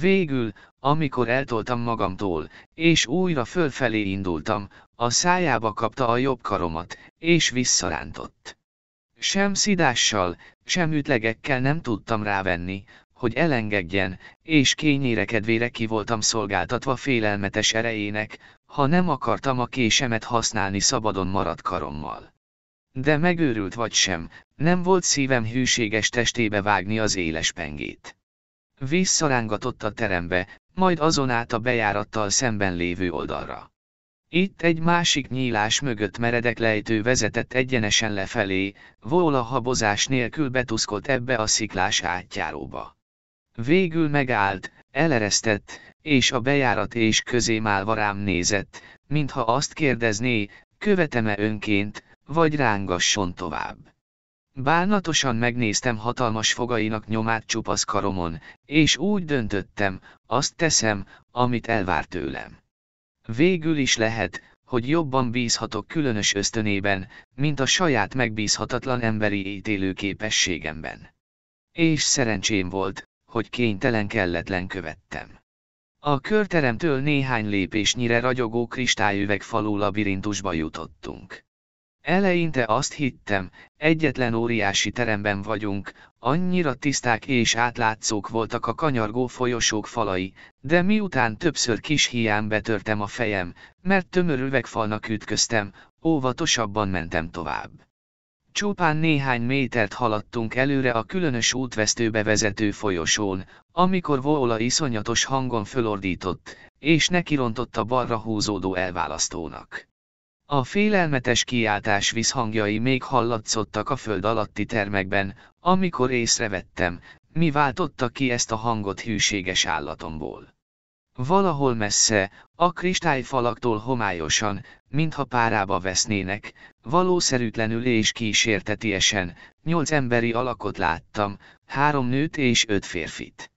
Végül, amikor eltoltam magamtól, és újra fölfelé indultam, a szájába kapta a jobb karomat, és visszarántott. Sem szidással, sem ütlegekkel nem tudtam rávenni, hogy elengedjen, és kényére kedvére ki voltam szolgáltatva félelmetes erejének, ha nem akartam a késemet használni szabadon maradt karommal. De megőrült vagy sem, nem volt szívem hűséges testébe vágni az éles pengét. Visszarángatott a terembe, majd azon át a bejárattal szemben lévő oldalra. Itt egy másik nyílás mögött meredek lejtő vezetett egyenesen lefelé, vóla habozás nélkül betuszkolt ebbe a sziklás átjáróba. Végül megállt, eleresztett, és a bejárat és közém állva rám nézett, mintha azt kérdezné, követem-e önként, vagy rángasson tovább. Bánatosan megnéztem hatalmas fogainak nyomát csupasz karomon, és úgy döntöttem, azt teszem, amit elvár tőlem. Végül is lehet, hogy jobban bízhatok különös ösztönében, mint a saját megbízhatatlan emberi ítélő képességemben. És szerencsém volt, hogy kénytelen kelletlen követtem. A körteremtől néhány lépésnyire ragyogó kristályüveg falu labirintusba jutottunk. Eleinte azt hittem, egyetlen óriási teremben vagyunk, annyira tiszták és átlátszók voltak a kanyargó folyosók falai, de miután többször kis hián betörtem a fejem, mert tömör üvegfalnak ütköztem, óvatosabban mentem tovább. Csupán néhány métert haladtunk előre a különös útvesztőbe vezető folyosón, amikor Vóla iszonyatos hangon fölordított, és nekirontott balra húzódó elválasztónak. A félelmetes kiáltás visszhangjai még hallatszottak a föld alatti termekben, amikor észrevettem, mi váltotta ki ezt a hangot hűséges állatomból. Valahol messze, a kristályfalaktól homályosan, mintha párába vesznének, valószerűtlenül és kísértetiesen, nyolc emberi alakot láttam, három nőt és öt férfit.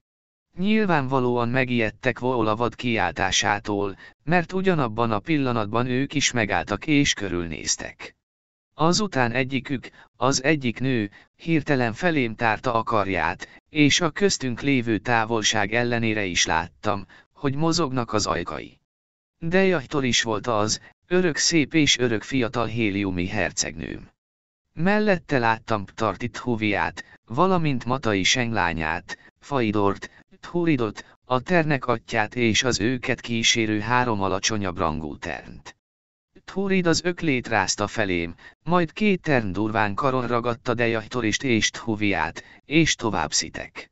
Nyilvánvalóan megijedtek volna vad kiáltásától, mert ugyanabban a pillanatban ők is megálltak és körülnéztek. Azután egyikük, az egyik nő, hirtelen felém tárta a karját, és a köztünk lévő távolság ellenére is láttam, hogy mozognak az ajkai. De Jajtól is volt az, örök szép és örök fiatal héliumi hercegnőm. Mellette láttam Ptartit Huviát, valamint Matai Senglányát, Faidort, Thuridot, a ternek atyát és az őket kísérő három alacsonyabb rangú ternt. Thurid az öklét rázta felém, majd két tern durván karon ragadta Dejajtorist és Thuviát, és tovább szitek.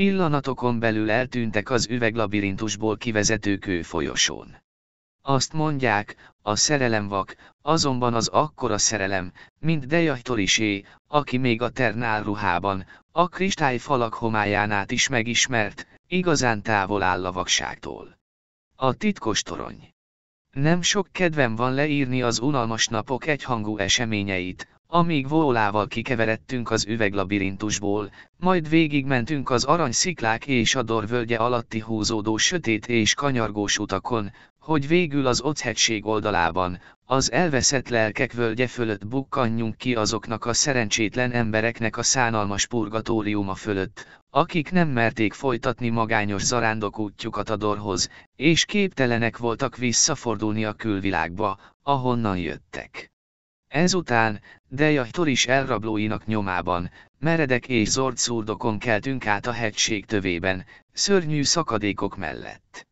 Pillanatokon belül eltűntek az üveglabirintusból kivezető kőfolyosón. Azt mondják, a szerelem vak, azonban az akkora szerelem, mint Dejaj Torisé, aki még a ternál ruhában, a kristály falak homályán át is megismert, igazán távol áll a vakságtól. A titkos torony. Nem sok kedvem van leírni az unalmas napok egyhangú eseményeit, amíg volával kikeveredtünk az üveglabirintusból, majd végigmentünk az aranysziklák és a dorvölgye alatti húzódó sötét és kanyargós utakon, hogy végül az Ochetség oldalában, az elveszett lelkek völgye fölött bukkanjunk ki azoknak a szerencsétlen embereknek a szánalmas purgatóriuma fölött, akik nem merték folytatni magányos zarándokútjukat a dorhoz, és képtelenek voltak visszafordulni a külvilágba, ahonnan jöttek. Ezután, Dejahtor is elrablóinak nyomában, meredek és zord szurdokon keltünk át a hegység tövében, szörnyű szakadékok mellett.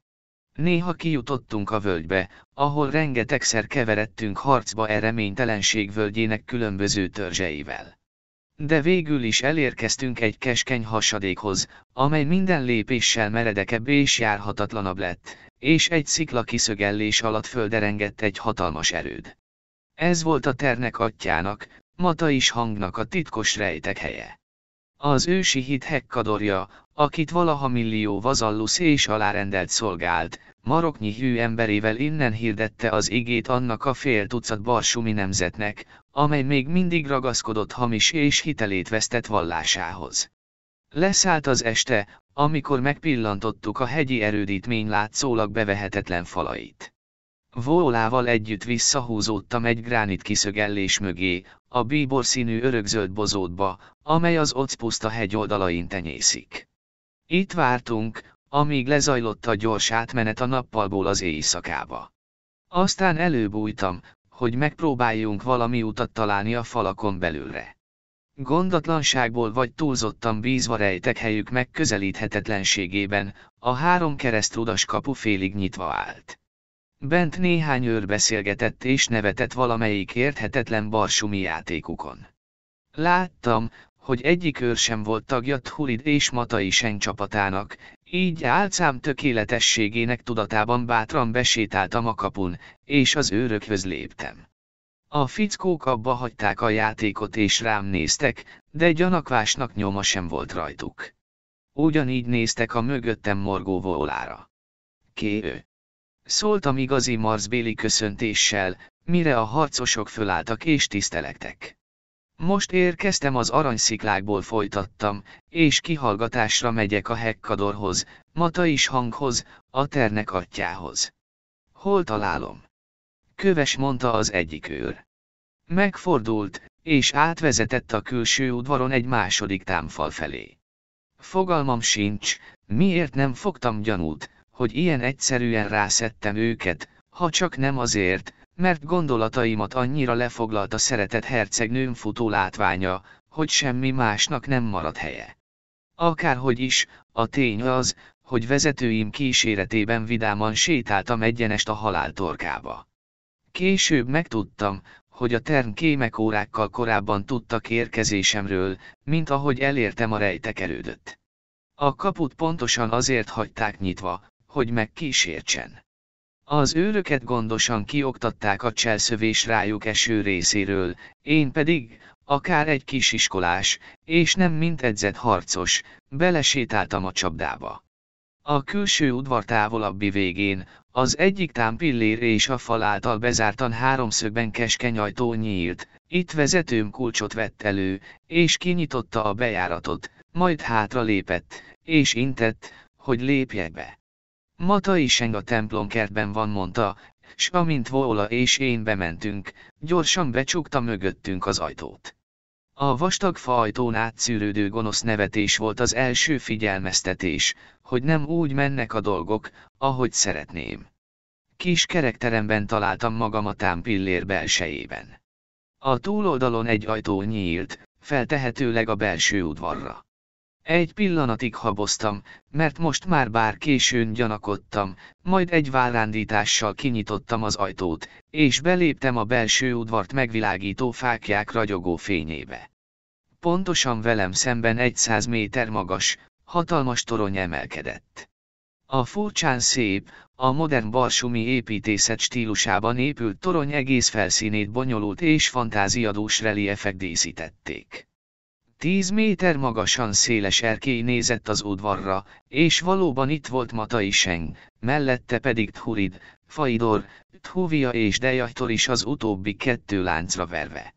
Néha kijutottunk a völgybe, ahol rengetegszer keveredtünk harcba e reménytelenség völgyének különböző törzseivel. De végül is elérkeztünk egy keskeny hasadékhoz, amely minden lépéssel meredekebb és járhatatlanabb lett, és egy szikla kiszögellés alatt földerengett egy hatalmas erőd. Ez volt a ternek atyának, mata is hangnak a titkos rejtek helye. Az ősi hit hekkadorja, akit valaha millió vazallusz és alárendelt szolgált, maroknyi hű emberével innen hirdette az igét annak a fél tucat barsumi nemzetnek, amely még mindig ragaszkodott hamis és hitelét vesztett vallásához. Leszállt az este, amikor megpillantottuk a hegyi erődítmény látszólag bevehetetlen falait. Vólával együtt visszahúzódtam egy gránit kiszögellés mögé, a bíbor színű örökzöld bozótba, amely az ocpuszta hegy oldalain tenyészik. Itt vártunk, amíg lezajlott a gyors átmenet a nappalból az éjszakába. Aztán előbújtam, hogy megpróbáljunk valami utat találni a falakon belülre. Gondatlanságból vagy túlzottan bízva rejtek helyük megközelíthetetlenségében, a három keresztrudas kapu félig nyitva állt. Bent néhány őr beszélgetett és nevetett valamelyik érthetetlen barsumi játékukon. Láttam, hogy egyik őr sem volt tagja Thulid és Matai Sen csapatának, így álcám tökéletességének tudatában bátran besétáltam a kapun, és az őrökhöz léptem. A fickók abba hagyták a játékot és rám néztek, de gyanakvásnak nyoma sem volt rajtuk. Ugyanígy néztek a mögöttem morgó volára. Ké ő. Szóltam igazi marzbéli köszöntéssel, mire a harcosok fölálltak és tisztelektek. Most érkeztem az aranysziklákból folytattam, és kihallgatásra megyek a hekkadorhoz, mata is hanghoz, a ternek atyához. Hol találom? Köves mondta az egyik őr. Megfordult, és átvezetett a külső udvaron egy második támfal felé. Fogalmam sincs, miért nem fogtam gyanút, hogy ilyen egyszerűen rászettem őket, ha csak nem azért, mert gondolataimat annyira lefoglalta szeretett hercegnőm futó látványa, hogy semmi másnak nem marad helye. Akárhogy is, a tény az, hogy vezetőim kíséretében vidáman sétáltam egyenest a halál Később megtudtam, hogy a term kémek órákkal korábban tudtak érkezésemről, mint ahogy elértem a rejtekerődött. A kaput pontosan azért hagyták nyitva, hogy megkísértsen. Az őröket gondosan kioktatták a cselszövés rájuk eső részéről, én pedig, akár egy kis iskolás, és nem mint edzett harcos, belesétáltam a csapdába. A külső udvar távolabbi végén, az egyik támpillér és a fal által bezártan háromszögben keskeny ajtó nyílt, itt vezetőm kulcsot vett elő, és kinyitotta a bejáratot, majd hátra lépett, és intett, hogy lépjek be. Matai Seng a templomkertben van mondta, s amint Vóla és én bementünk, gyorsan becsukta mögöttünk az ajtót. A vastag fa ajtón átszűrődő gonosz nevetés volt az első figyelmeztetés, hogy nem úgy mennek a dolgok, ahogy szeretném. Kis kerekteremben találtam magam a támpillér belsejében. A túloldalon egy ajtó nyílt, feltehetőleg a belső udvarra. Egy pillanatig haboztam, mert most már bár későn gyanakodtam, majd egy várándítással kinyitottam az ajtót, és beléptem a belső udvart megvilágító fákják ragyogó fényébe. Pontosan velem szemben 100 méter magas, hatalmas torony emelkedett. A furcsán szép, a modern barsumi építészet stílusában épült torony egész felszínét bonyolult és fantáziadós reliefek díszítették. Tíz méter magasan széles erkély nézett az udvarra, és valóban itt volt Matai Seng, mellette pedig Thurid, Faidor, Thuvia és Dejajtor is az utóbbi kettő láncra verve.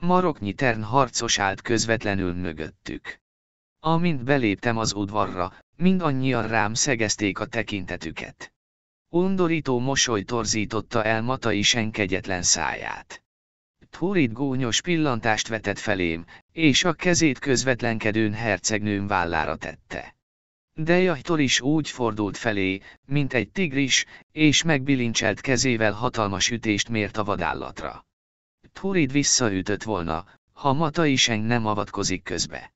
Maroknyi tern harcos állt közvetlenül mögöttük. Amint beléptem az udvarra, mindannyian rám szegezték a tekintetüket. Undorító mosoly torzította el Matai Seng kegyetlen száját. Thurid gúnyos pillantást vetett felém, és a kezét közvetlenkedőn hercegnőm vállára tette. De Jajtól is úgy fordult felé, mint egy tigris, és megbilincselt kezével hatalmas ütést mért a vadállatra. Thurid visszaütött volna, ha Matai Seng nem avatkozik közbe.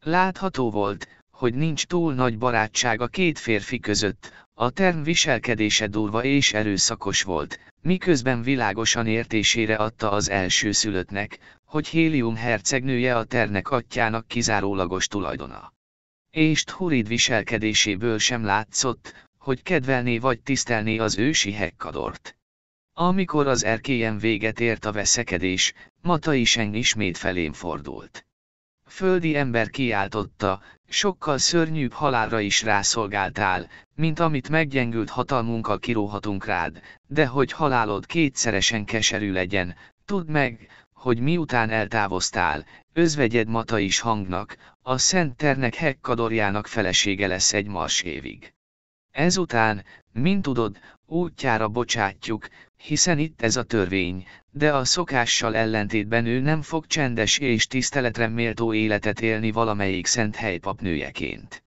Látható volt, hogy nincs túl nagy barátság a két férfi között, a term viselkedése durva és erőszakos volt, miközben világosan értésére adta az első szülöttnek, hogy Hélium hercegnője a ternek atyának kizárólagos tulajdona. És Thurid viselkedéséből sem látszott, hogy kedvelné vagy tisztelné az ősi hekkadort. Amikor az erkélyen véget ért a veszekedés, Matai Seng ismét felém fordult földi ember kiáltotta, sokkal szörnyűbb halálra is rászolgáltál, mint amit meggyengült hatalmunkkal kiróhatunk rád, de hogy halálod kétszeresen keserű legyen, tudd meg, hogy miután eltávoztál, özvegyed Mata is hangnak, a Szent Ternek Hekkadorjának felesége lesz egy mars évig. Ezután, mint tudod, útjára bocsátjuk, hiszen itt ez a törvény, de a szokással ellentétben ő nem fog csendes és tiszteletre méltó életet élni valamelyik szent helypapnőjeként.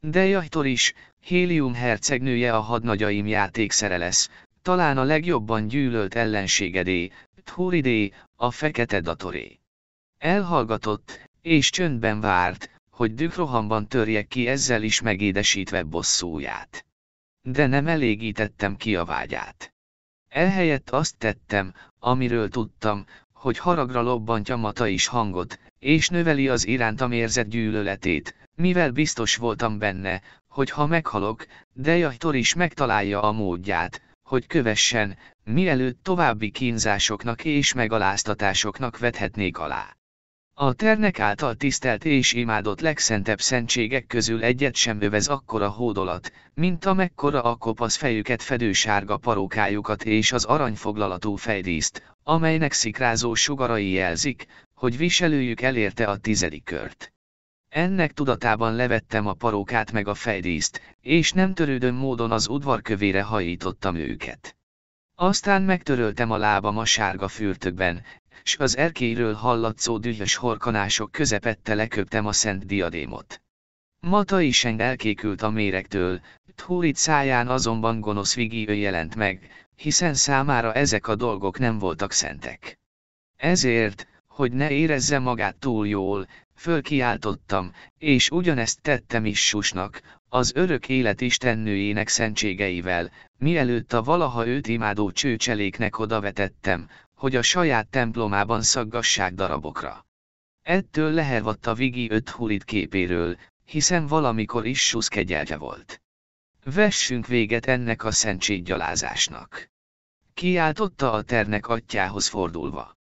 De jajtól is, Hélium hercegnője a hadnagyaim játékszere lesz, talán a legjobban gyűlölt ellenségedé, Thuridé, a fekete datoré. Elhallgatott, és csöndben várt, hogy dührohamban törje ki ezzel is megédesítve bosszúját. De nem elégítettem ki a vágyát. Ehelyett azt tettem, amiről tudtam, hogy haragra lobbantja Mata is hangot, és növeli az irántam érzett gyűlöletét, mivel biztos voltam benne, hogy ha meghalok, de Jahtor is megtalálja a módját, hogy kövessen, mielőtt további kínzásoknak és megaláztatásoknak vethetnék alá. A ternek által tisztelt és imádott legszentebb szentségek közül egyet sem övez akkora hódolat, mint amekkora a kopasz fejüket fedő sárga parókájukat és az aranyfoglalatú fejdíszt, amelynek szikrázó sugarai jelzik, hogy viselőjük elérte a tizedik kört. Ennek tudatában levettem a parókát meg a fejdíszt, és nem törődöm módon az kövére hajítottam őket. Aztán megtöröltem a lábam a sárga fürtökben, s az erkéről hallatszó dühös horkanások közepette leköptem a szent diadémot. Mata eng elkékült a méregtől, Thórit száján azonban gonosz vigiő jelent meg, hiszen számára ezek a dolgok nem voltak szentek. Ezért, hogy ne érezze magát túl jól, fölkiáltottam, és ugyanezt tettem is Susnak, az örök élet istennőjének szentségeivel, mielőtt a valaha őt imádó csőcseléknek odavetettem, hogy a saját templomában szaggassák darabokra. Ettől lehervadt a Vigi öt hulit képéről, hiszen valamikor is Susz kegyelte volt. Vessünk véget ennek a szentséggyalázásnak. Kiáltotta a ternek atyához fordulva.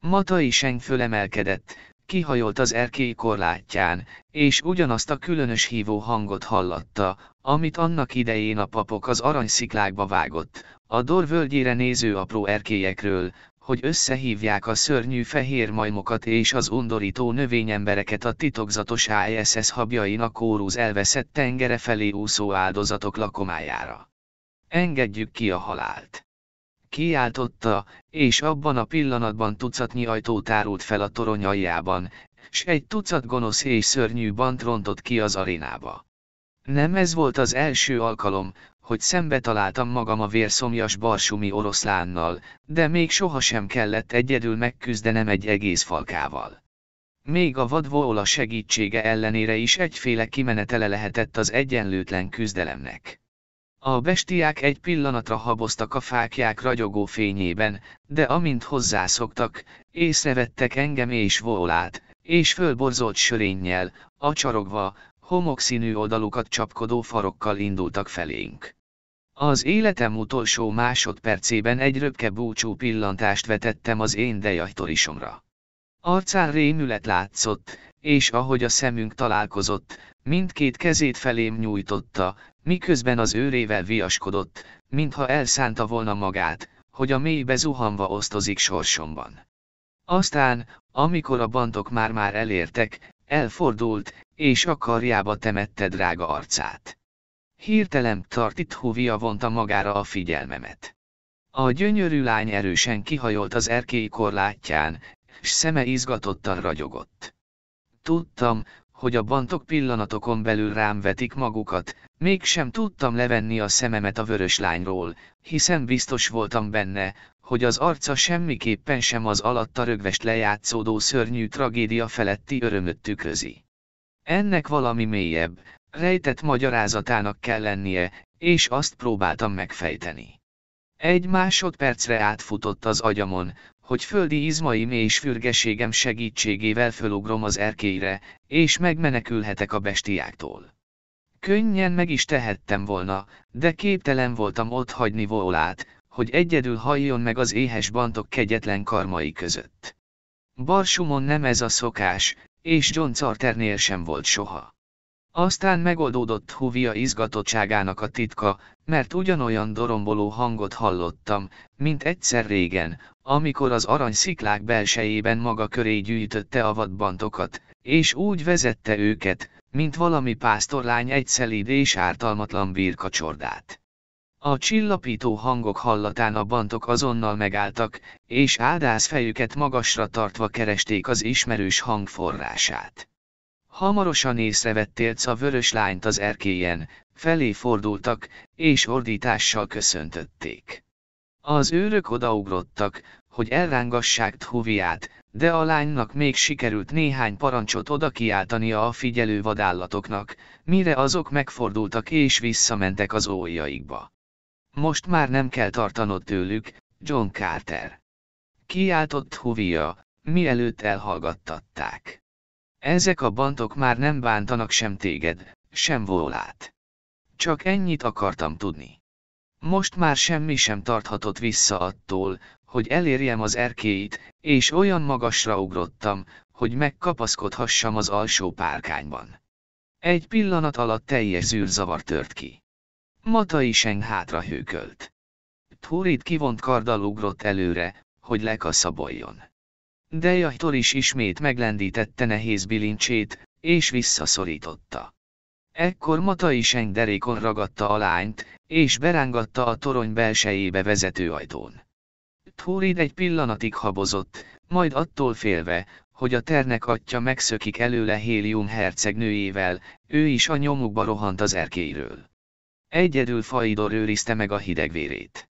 Matai Seng fölemelkedett, kihajolt az erkély korlátján, és ugyanazt a különös hívó hangot hallatta, amit annak idején a papok az aranysziklákba vágott, a dor völgyére néző apró erkélyekről, hogy összehívják a szörnyű fehér majmokat és az undorító növényembereket a titokzatos ISS habjain a kóruz elveszett tengere felé úszó áldozatok lakomájára. Engedjük ki a halált. Kiáltotta, és abban a pillanatban tucatnyi ajtó tárult fel a torony aljában, s egy tucat gonosz és szörnyű bant rontott ki az arénába. Nem ez volt az első alkalom, hogy szembe találtam magam a vérszomjas barsumi oroszlánnal, de még sohasem kellett egyedül megküzdenem egy egész falkával. Még a vadvóla segítsége ellenére is egyféle kimenetele lehetett az egyenlőtlen küzdelemnek. A bestiák egy pillanatra haboztak a fákják ragyogó fényében, de amint hozzászoktak, észrevettek engem és volát, és fölborzolt sörénnyel, acsarogva, homokszínű oldalukat csapkodó farokkal indultak felénk. Az életem utolsó másodpercében egy röpke búcsú pillantást vetettem az én dejajtorisomra. Arcán rémület látszott, és ahogy a szemünk találkozott, mindkét kezét felém nyújtotta, miközben az őrével viaskodott, mintha elszánta volna magát, hogy a mélybe zuhanva osztozik sorsomban. Aztán, amikor a bantok már-már elértek, Elfordult, és a karjába temette drága arcát. Hirtelen Tartithuvia vonta magára a figyelmemet. A gyönyörű lány erősen kihajolt az erkély korlátján, s szeme izgatottan ragyogott. Tudtam, hogy a bantok pillanatokon belül rám vetik magukat, mégsem tudtam levenni a szememet a vörös lányról, hiszen biztos voltam benne, hogy az arca semmiképpen sem az alatta rögvest lejátszódó szörnyű tragédia feletti örömöt tükrözi. Ennek valami mélyebb, rejtett magyarázatának kell lennie, és azt próbáltam megfejteni. Egy másodpercre átfutott az agyamon, hogy földi mély és fürgeségem segítségével fölugrom az erkélyre, és megmenekülhetek a bestiáktól. Könnyen meg is tehettem volna, de képtelen voltam ott hagyni volát, hogy egyedül halljon meg az éhes bantok kegyetlen karmai között. Barsumon nem ez a szokás, és John Carternél sem volt soha. Aztán megoldódott Huvia izgatottságának a titka, mert ugyanolyan doromboló hangot hallottam, mint egyszer régen, amikor az arany sziklák belsejében maga köré gyűjtötte a vadbantokat, és úgy vezette őket, mint valami pásztorlány egy szelíd és ártalmatlan birkacsordát. A csillapító hangok hallatán a bantok azonnal megálltak, és áldász fejüket magasra tartva keresték az ismerős hangforrását. Hamarosan észrevettél a vörös lányt az erkélyen, felé fordultak, és ordítással köszöntötték. Az őrök odaugrottak, hogy elrángassák Thuviát, de a lánynak még sikerült néhány parancsot oda kiáltania a figyelő vadállatoknak, mire azok megfordultak és visszamentek az ójaikba. Most már nem kell tartanod tőlük, John Carter. Kiáltott Huvia, mielőtt elhallgattatták. Ezek a bantok már nem bántanak sem téged, sem volát. Csak ennyit akartam tudni. Most már semmi sem tarthatott vissza attól, hogy elérjem az erkéit, és olyan magasra ugrottam, hogy megkapaszkodhassam az alsó párkányban. Egy pillanat alatt teljes zűrzavar tört ki. Matai Seng hátra hőkölt. Thorit kivont karddal ugrott előre, hogy lekaszaboljon. De Jajtor is ismét meglendítette nehéz bilincsét, és visszaszorította. Ekkor Matai Seng derékon ragadta a lányt, és berángatta a torony belsejébe vezető ajtón. Thorid egy pillanatig habozott, majd attól félve, hogy a ternek atya megszökik előle Hélium hercegnőjével, ő is a nyomukba rohant az erkéről. Egyedül Faidor őrizte meg a hidegvérét.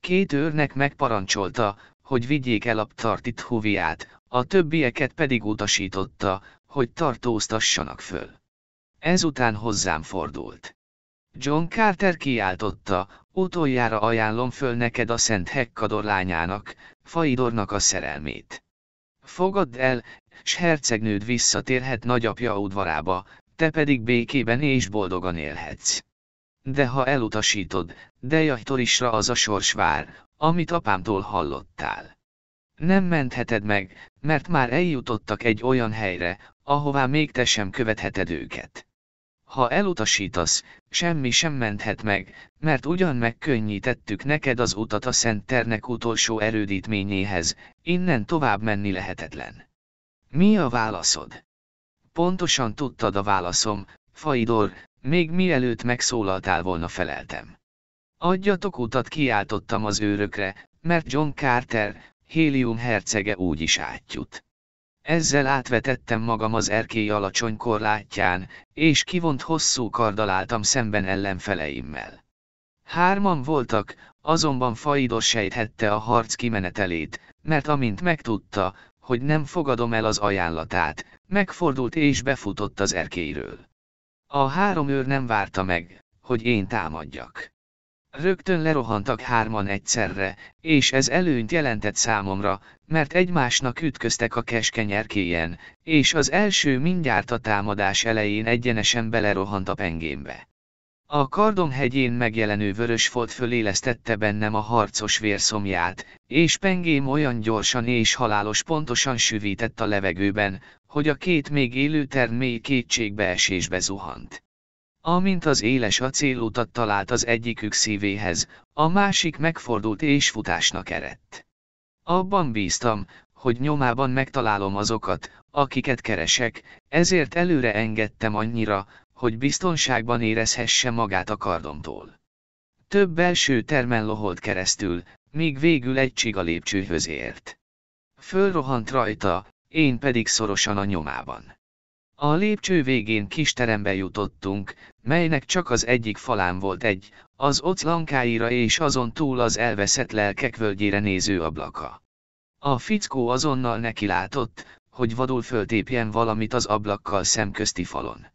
Két őrnek megparancsolta, hogy vigyék el a Ptartit huviát, a többieket pedig utasította, hogy tartóztassanak föl. Ezután hozzám fordult. John Carter kiáltotta, utoljára ajánlom föl neked a Szent Hekkador lányának, Faidornak a szerelmét. Fogadd el, s hercegnőd visszatérhet nagyapja udvarába, te pedig békében és boldogan élhetsz de ha elutasítod, de isra az a sors vár, amit apámtól hallottál. Nem mentheted meg, mert már eljutottak egy olyan helyre, ahová még te sem követheted őket. Ha elutasítasz, semmi sem menthet meg, mert ugyan megkönnyítettük neked az utat a Szent Ternek utolsó erődítményéhez, innen tovább menni lehetetlen. Mi a válaszod? Pontosan tudtad a válaszom, Faidor, még mielőtt megszólaltál volna feleltem. Adjatok utat kiáltottam az őrökre, mert John Carter, Hélium hercege úgy is átjut. Ezzel átvetettem magam az erkély alacsony korlátján, és kivont hosszú karddal álltam szemben ellenfeleimmel. Hárman voltak, azonban Faidor sejthette a harc kimenetelét, mert amint megtudta, hogy nem fogadom el az ajánlatát, megfordult és befutott az erkélyről. A három őr nem várta meg, hogy én támadjak. Rögtön lerohantak hárman egyszerre, és ez előnyt jelentett számomra, mert egymásnak ütköztek a keskeny erkélyen, és az első mindjárt a támadás elején egyenesen belerohant a pengémbe. A kardom hegyén megjelenő vörös folt fölélesztette bennem a harcos vérszomját, és pengém olyan gyorsan és halálos pontosan sűvített a levegőben, hogy a két még élő tern kétségbeesésbe zuhant. Amint az éles acélutat talált az egyikük szívéhez, a másik megfordult és futásnak erett. Abban bíztam, hogy nyomában megtalálom azokat, akiket keresek, ezért előre engedtem annyira, hogy biztonságban érezhesse magát a kardomtól. Több belső termen loholt keresztül, míg végül egy csiga lépcsőhöz ért. Fölrohant rajta, én pedig szorosan a nyomában. A lépcső végén kis terembe jutottunk, melynek csak az egyik falán volt egy, az ott és azon túl az elveszett lelkek völgyére néző ablaka. A fickó azonnal neki látott, hogy vadul föltépjen valamit az ablakkal szemközti falon.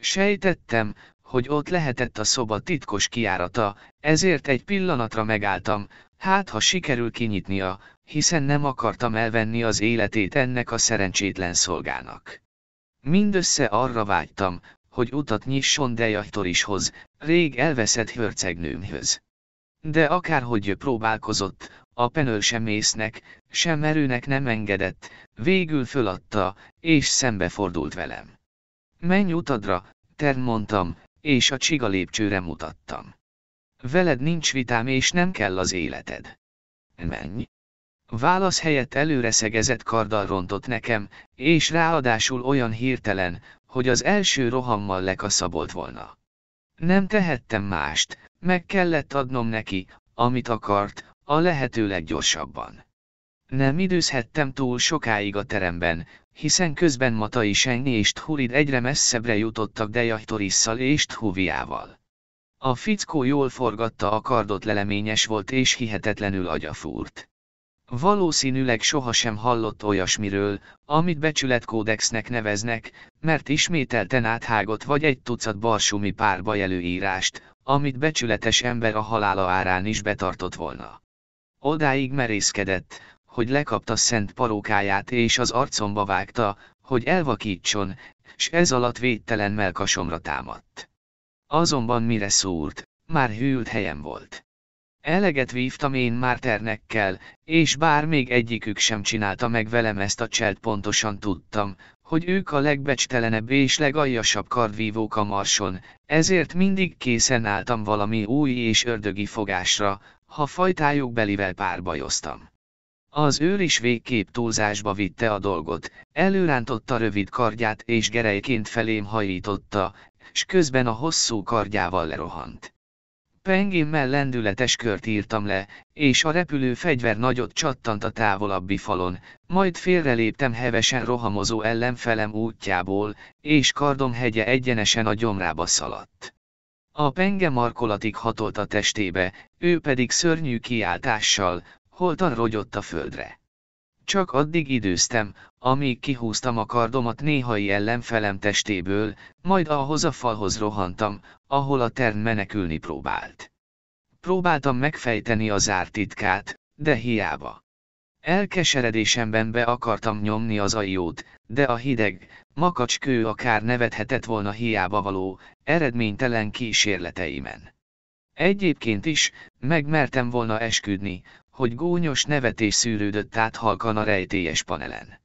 Sejtettem, hogy ott lehetett a szoba titkos kiárata, ezért egy pillanatra megálltam, hát ha sikerül kinyitnia, hiszen nem akartam elvenni az életét ennek a szerencsétlen szolgának. Mindössze arra vágytam, hogy utat nyisson Dejahtorishoz, rég elveszett hörcegnőmhöz. De akárhogy próbálkozott, a penől sem észnek, sem erőnek nem engedett, végül föladta, és szembefordult velem. Menj utadra, ten mondtam, és a csiga lépcsőre mutattam. Veled nincs vitám és nem kell az életed. Menj. Válasz helyett előre szegezett karddal rontott nekem, és ráadásul olyan hirtelen, hogy az első rohammal lekaszabolt volna. Nem tehettem mást, meg kellett adnom neki, amit akart, a lehető leggyorsabban. Nem időzhettem túl sokáig a teremben, hiszen közben Matai Sengni és Thurid egyre messzebbre jutottak Dejahtorisszal és Thuviával. A fickó jól forgatta a kardot leleményes volt és hihetetlenül agyafúrt. Valószínűleg sohasem hallott olyasmiről, amit becsületkódexnek neveznek, mert ismételten áthágott vagy egy tucat barsumi párba előírást, amit becsületes ember a halála árán is betartott volna. Odáig merészkedett, hogy lekapta szent parókáját és az arcomba vágta, hogy elvakítson, s ez alatt védtelen melkasomra támadt. Azonban mire szúrt, már hűlt helyen volt. Eleget vívtam én már ternekkel, és bár még egyikük sem csinálta meg velem ezt a cselt pontosan tudtam, hogy ők a legbecstelenebb és legaljasabb kardvívók a marson, ezért mindig készen álltam valami új és ördögi fogásra, ha fajtájuk belivel párbajoztam. Az őr is végképp túlzásba vitte a dolgot, előrántotta rövid kardját és gerejként felém hajította, s közben a hosszú kardjával lerohant. Pengémmel lendületes kört írtam le, és a repülő fegyver nagyot csattant a távolabbi falon, majd félreléptem hevesen rohamozó ellenfelem útjából, és kardom hegye egyenesen a gyomrába szaladt. A penge markolatig hatolt a testébe, ő pedig szörnyű kiáltással, holtan rogyott a földre. Csak addig időztem, amíg kihúztam a kardomat néhai ellenfelem testéből, majd ahhoz a falhoz rohantam, ahol a tern menekülni próbált. Próbáltam megfejteni az titkát, de hiába. Elkeseredésemben be akartam nyomni az ajót, de a hideg, makacskő akár nevethetett volna hiába való, eredménytelen kísérleteimen. Egyébként is, megmertem volna esküdni, hogy gónyos nevetés szűrődött át halkan a rejtélyes panelen.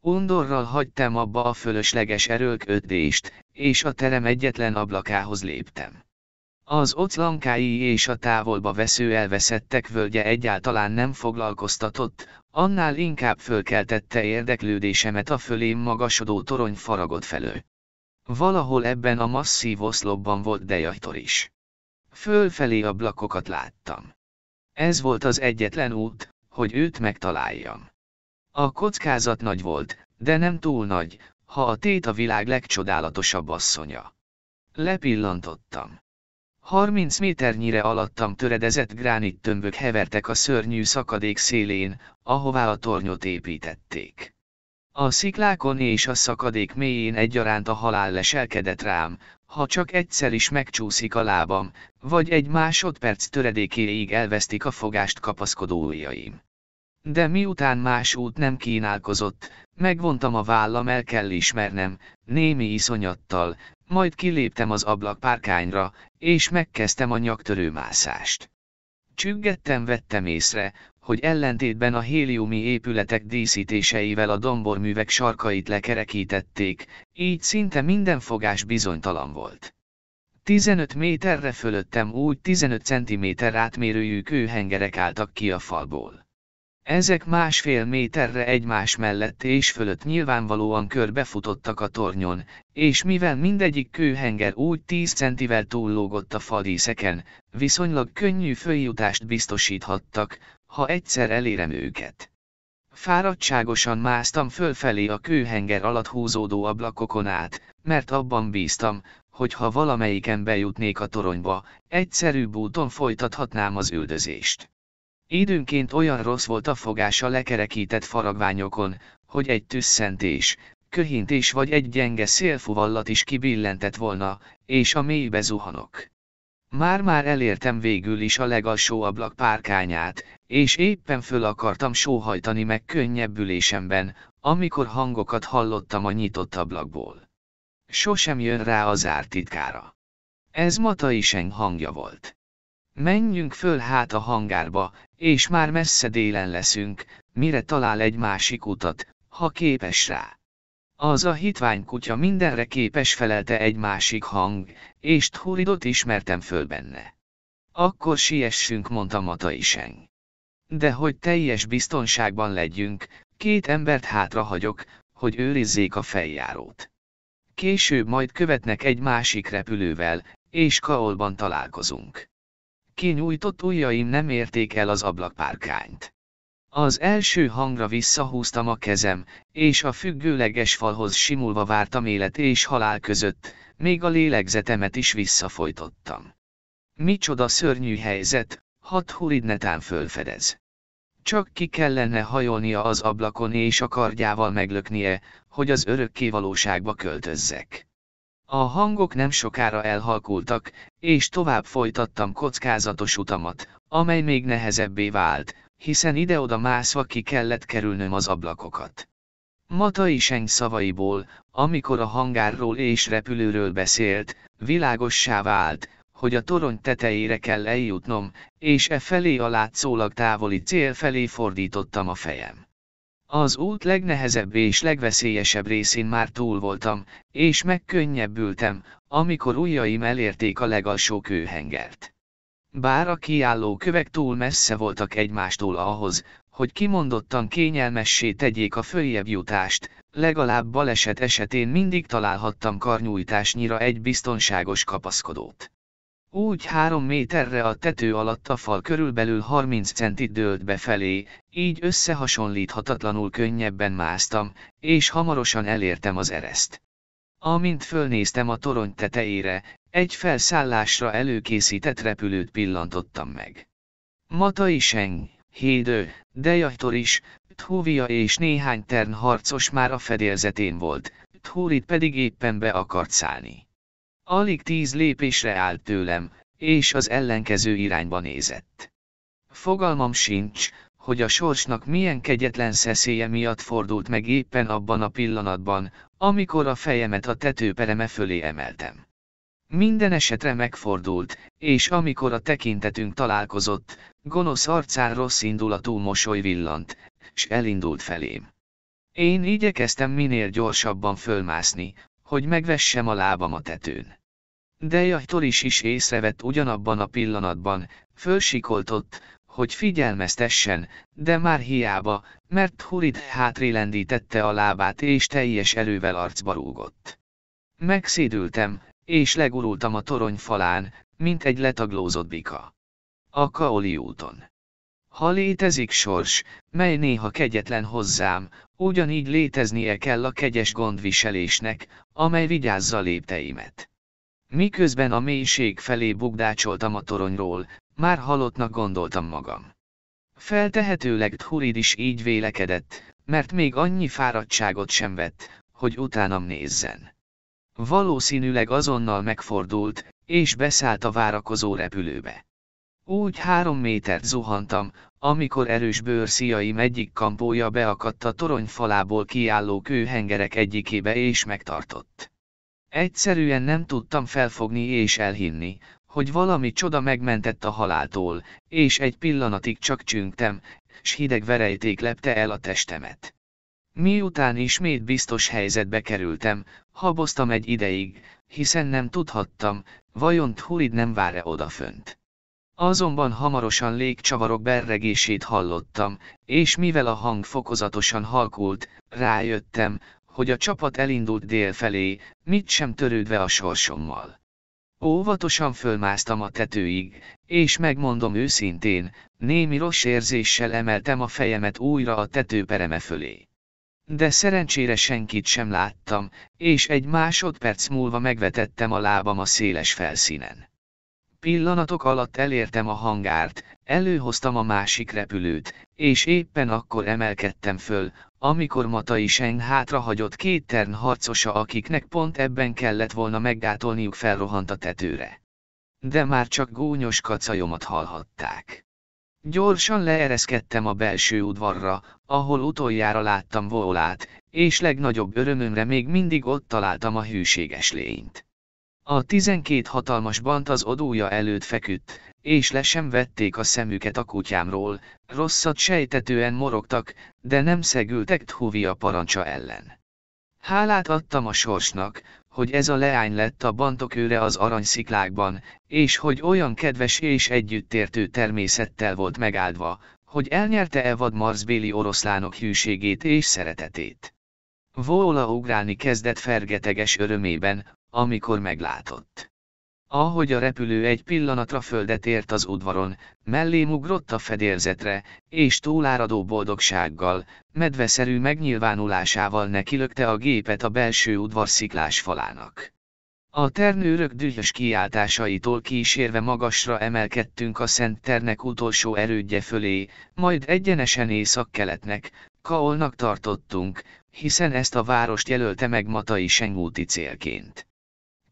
Undorral hagytam abba a fölösleges erőlködést, és a terem egyetlen ablakához léptem. Az oclankái és a távolba vesző elveszettek völgye egyáltalán nem foglalkoztatott, annál inkább fölkeltette érdeklődésemet a fölém magasodó torony faragott felől. Valahol ebben a masszív oszlopban volt dejajtor is. Fölfelé ablakokat láttam. Ez volt az egyetlen út, hogy őt megtaláljam. A kockázat nagy volt, de nem túl nagy, ha a tét a világ legcsodálatosabb asszonya. Lepillantottam. 30 méternyire alattam töredezett gránit tömbök hevertek a szörnyű szakadék szélén, ahová a tornyot építették. A sziklákon és a szakadék mélyén egyaránt a halál leselkedett rám, ha csak egyszer is megcsúszik a lábam, vagy egy másodperc töredékéig elvesztik a fogást kapaszkodó ujjaim. De miután más út nem kínálkozott, megvontam a vállam el kell ismernem, némi iszonyattal, majd kiléptem az ablak párkányra, és megkezdtem a nyaktörőmászást. Csüggettem vettem észre, hogy ellentétben a héliumi épületek díszítéseivel a domborművek sarkait lekerekítették, így szinte minden fogás bizonytalan volt. 15 méterre fölöttem úgy 15 cm átmérőjű kőhengerek álltak ki a falból. Ezek másfél méterre egymás mellett és fölött nyilvánvalóan körbefutottak a tornyon, és mivel mindegyik kőhenger úgy 10 centivel túllógott a fadíszeken, viszonylag könnyű följutást biztosíthattak, ha egyszer elérem őket. Fáradtságosan másztam fölfelé a kőhenger alatt húzódó ablakokon át, mert abban bíztam, hogy ha valamelyiken bejutnék a toronyba, egyszerűbb úton folytathatnám az üldözést. Időnként olyan rossz volt a fogás a lekerekített faragványokon, hogy egy tüsszentés, köhintés vagy egy gyenge szélfuvallat is kibillentett volna, és a mélybe zuhanok. Már-már elértem végül is a legalsó ablak párkányát, és éppen föl akartam sóhajtani meg könnyebbülésemben, amikor hangokat hallottam a nyitott ablakból. Sosem jön rá az titkára. Ez Matai Seng hangja volt. Menjünk föl hát a hangárba, és már messze délen leszünk, mire talál egy másik utat, ha képes rá. Az a hitványkutya mindenre képes felelte egy másik hang, és Thuridot ismertem föl benne. Akkor siessünk, mondta Mataiseng. De hogy teljes biztonságban legyünk, két embert hátra hagyok, hogy őrizzék a feljárót. Később majd követnek egy másik repülővel, és Kaolban találkozunk. Kinyújtott ujjaim nem érték el az ablakpárkányt. Az első hangra visszahúztam a kezem, és a függőleges falhoz simulva vártam élet és halál között, még a lélegzetemet is visszafojtottam. Micsoda szörnyű helyzet, hat hurid netán fölfedez. Csak ki kellene hajolnia az ablakon és a kardjával meglöknie, hogy az örökké valóságba költözzek. A hangok nem sokára elhalkultak, és tovább folytattam kockázatos utamat, amely még nehezebbé vált, hiszen ide-oda mászva ki kellett kerülnöm az ablakokat. Matai Seng szavaiból, amikor a hangárról és repülőről beszélt, világossá vált, hogy a torony tetejére kell eljutnom, és e felé a látszólag távoli cél felé fordítottam a fejem. Az út legnehezebb és legveszélyesebb részén már túl voltam, és megkönnyebbültem, amikor ujjaim elérték a legalsó kőhengert. Bár a kiálló kövek túl messze voltak egymástól ahhoz, hogy kimondottan kényelmessé tegyék a följebb jutást, legalább baleset esetén mindig találhattam karnyújtásnyira egy biztonságos kapaszkodót. Úgy három méterre a tető alatt a fal körülbelül 30 centit dőlt befelé, így összehasonlíthatatlanul könnyebben másztam, és hamarosan elértem az ereszt. Amint fölnéztem a torony tetejére, egy felszállásra előkészített repülőt pillantottam meg. Matai Seng, Hédő, Dejahtor is, Thúvia és néhány tern harcos már a fedélzetén volt, Thúrit pedig éppen be akart szállni. Alig tíz lépésre állt tőlem, és az ellenkező irányba nézett. Fogalmam sincs, hogy a sorsnak milyen kegyetlen szeszélye miatt fordult meg éppen abban a pillanatban, amikor a fejemet a tetőpereme fölé emeltem. Minden esetre megfordult, és amikor a tekintetünk találkozott, gonosz arcán rossz indulatú mosoly villant, s elindult felém. Én igyekeztem minél gyorsabban fölmászni, hogy megvessem a lábam a tetőn. De Jahtor is is észrevett ugyanabban a pillanatban, fölsikoltott, hogy figyelmeztessen, de már hiába, mert Hurid hátrélendítette a lábát és teljes erővel arcba rúgott. Megszédültem, és legurultam a torony falán, mint egy letaglózott bika. A Kaoli úton. Ha létezik sors, mely néha kegyetlen hozzám, ugyanígy léteznie kell a kegyes gondviselésnek, amely vigyázza lépteimet. Miközben a mélység felé bugdácsoltam a toronyról, már halottnak gondoltam magam. Feltehetőleg Thurid is így vélekedett, mert még annyi fáradtságot sem vett, hogy utánam nézzen. Valószínűleg azonnal megfordult, és beszállt a várakozó repülőbe. Úgy három métert zuhantam, amikor erős bőrszíjaim egyik kampója beakadt a torony falából kiálló kőhengerek egyikébe és megtartott. Egyszerűen nem tudtam felfogni és elhinni, hogy valami csoda megmentett a haláltól, és egy pillanatig csak csüngtem, s hideg verejték lepte el a testemet. Miután ismét biztos helyzetbe kerültem, haboztam egy ideig, hiszen nem tudhattam, vajon Thurid nem vár-e odafönt. Azonban hamarosan légcsavarok berregését hallottam, és mivel a hang fokozatosan halkult, rájöttem, hogy a csapat elindult dél felé, mit sem törődve a sorsommal. Óvatosan fölmásztam a tetőig, és megmondom őszintén, némi rossz érzéssel emeltem a fejemet újra a tetőpereme fölé. De szerencsére senkit sem láttam, és egy másodperc múlva megvetettem a lábam a széles felszínen. Pillanatok alatt elértem a hangárt, előhoztam a másik repülőt, és éppen akkor emelkedtem föl, amikor Matai Seng hátrahagyott két tern harcosa akiknek pont ebben kellett volna meggátolniuk felrohant a tetőre. De már csak gúnyos kacajomat hallhatták. Gyorsan leereszkedtem a belső udvarra, ahol utoljára láttam Volát, és legnagyobb örömömre még mindig ott találtam a hűséges lényt. A tizenkét hatalmas bant az odója előtt feküdt, és le sem vették a szemüket a kutyámról, rosszat sejtetően morogtak, de nem szegültek Thovia parancsa ellen. Hálát adtam a sorsnak, hogy ez a leány lett a őre az aranysziklákban, és hogy olyan kedves és együttértő természettel volt megáldva, hogy elnyerte Evad Marsbéli oroszlánok hűségét és szeretetét. Vóla ugrálni kezdett fergeteges örömében, amikor meglátott. Ahogy a repülő egy pillanatra földet ért az udvaron, mellé ugrott a fedélzetre, és túláradó boldogsággal, medveszerű megnyilvánulásával nekilökte a gépet a belső udvar sziklás falának. A ternőrök dühös kiáltásaitól kísérve magasra emelkedtünk a Szent Ternek utolsó erődje fölé, majd egyenesen északkeletnek, Kaolnak tartottunk, hiszen ezt a várost jelölte meg Matai Sengúti célként.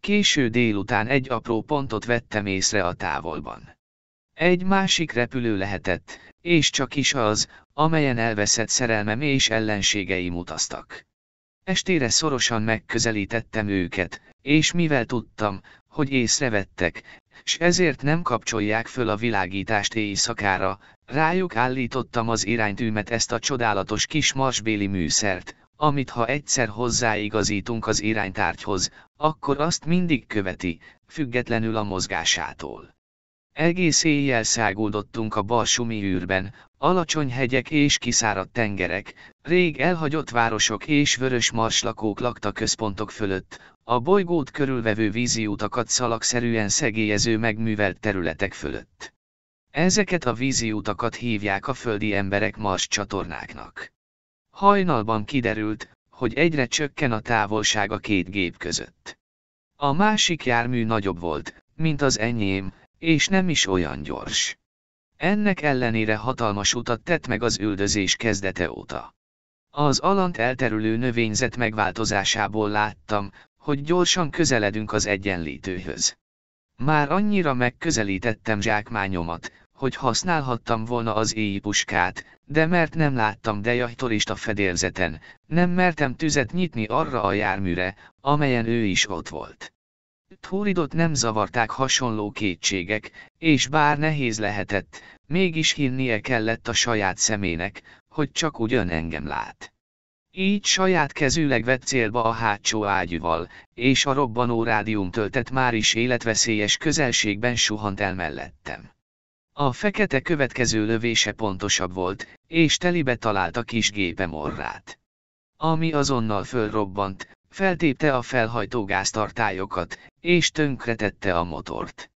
Késő délután egy apró pontot vettem észre a távolban. Egy másik repülő lehetett, és csak is az, amelyen elveszett szerelmem és ellenségei mutaztak. Estére szorosan megközelítettem őket, és mivel tudtam, hogy észrevettek, s ezért nem kapcsolják föl a világítást éjszakára, rájuk állítottam az iránytűmet ezt a csodálatos kis marsbéli műszert, amit ha egyszer hozzáigazítunk az iránytárgyhoz, akkor azt mindig követi, függetlenül a mozgásától. Egész éjjel száguldottunk a balsumi űrben, alacsony hegyek és kiszáradt tengerek, rég elhagyott városok és vörös marslakók lakta központok fölött, a bolygót körülvevő vízi utakat szalagszerűen szegélyező megművelt területek fölött. Ezeket a vízi utakat hívják a földi emberek mars csatornáknak. Hajnalban kiderült, hogy egyre csökken a távolság a két gép között. A másik jármű nagyobb volt, mint az enyém, és nem is olyan gyors. Ennek ellenére hatalmas utat tett meg az üldözés kezdete óta. Az alant elterülő növényzet megváltozásából láttam, hogy gyorsan közeledünk az egyenlítőhöz. Már annyira megközelítettem zsákmányomat, hogy használhattam volna az éjpuskát, de mert nem láttam Deja turista fedélzeten, nem mertem tüzet nyitni arra a járműre, amelyen ő is ott volt. Thuridot nem zavarták hasonló kétségek, és bár nehéz lehetett, mégis hinnie kellett a saját szemének, hogy csak úgy ön engem lát. Így saját kezűleg vett célba a hátsó ágyúval, és a robbanó rádium töltett már is életveszélyes közelségben suhant el mellettem. A fekete következő lövése pontosabb volt, és telibe találta kis gépe morrát. Ami azonnal fölrobbant, feltépte a felhajtó gáztartályokat, és tönkretette a motort.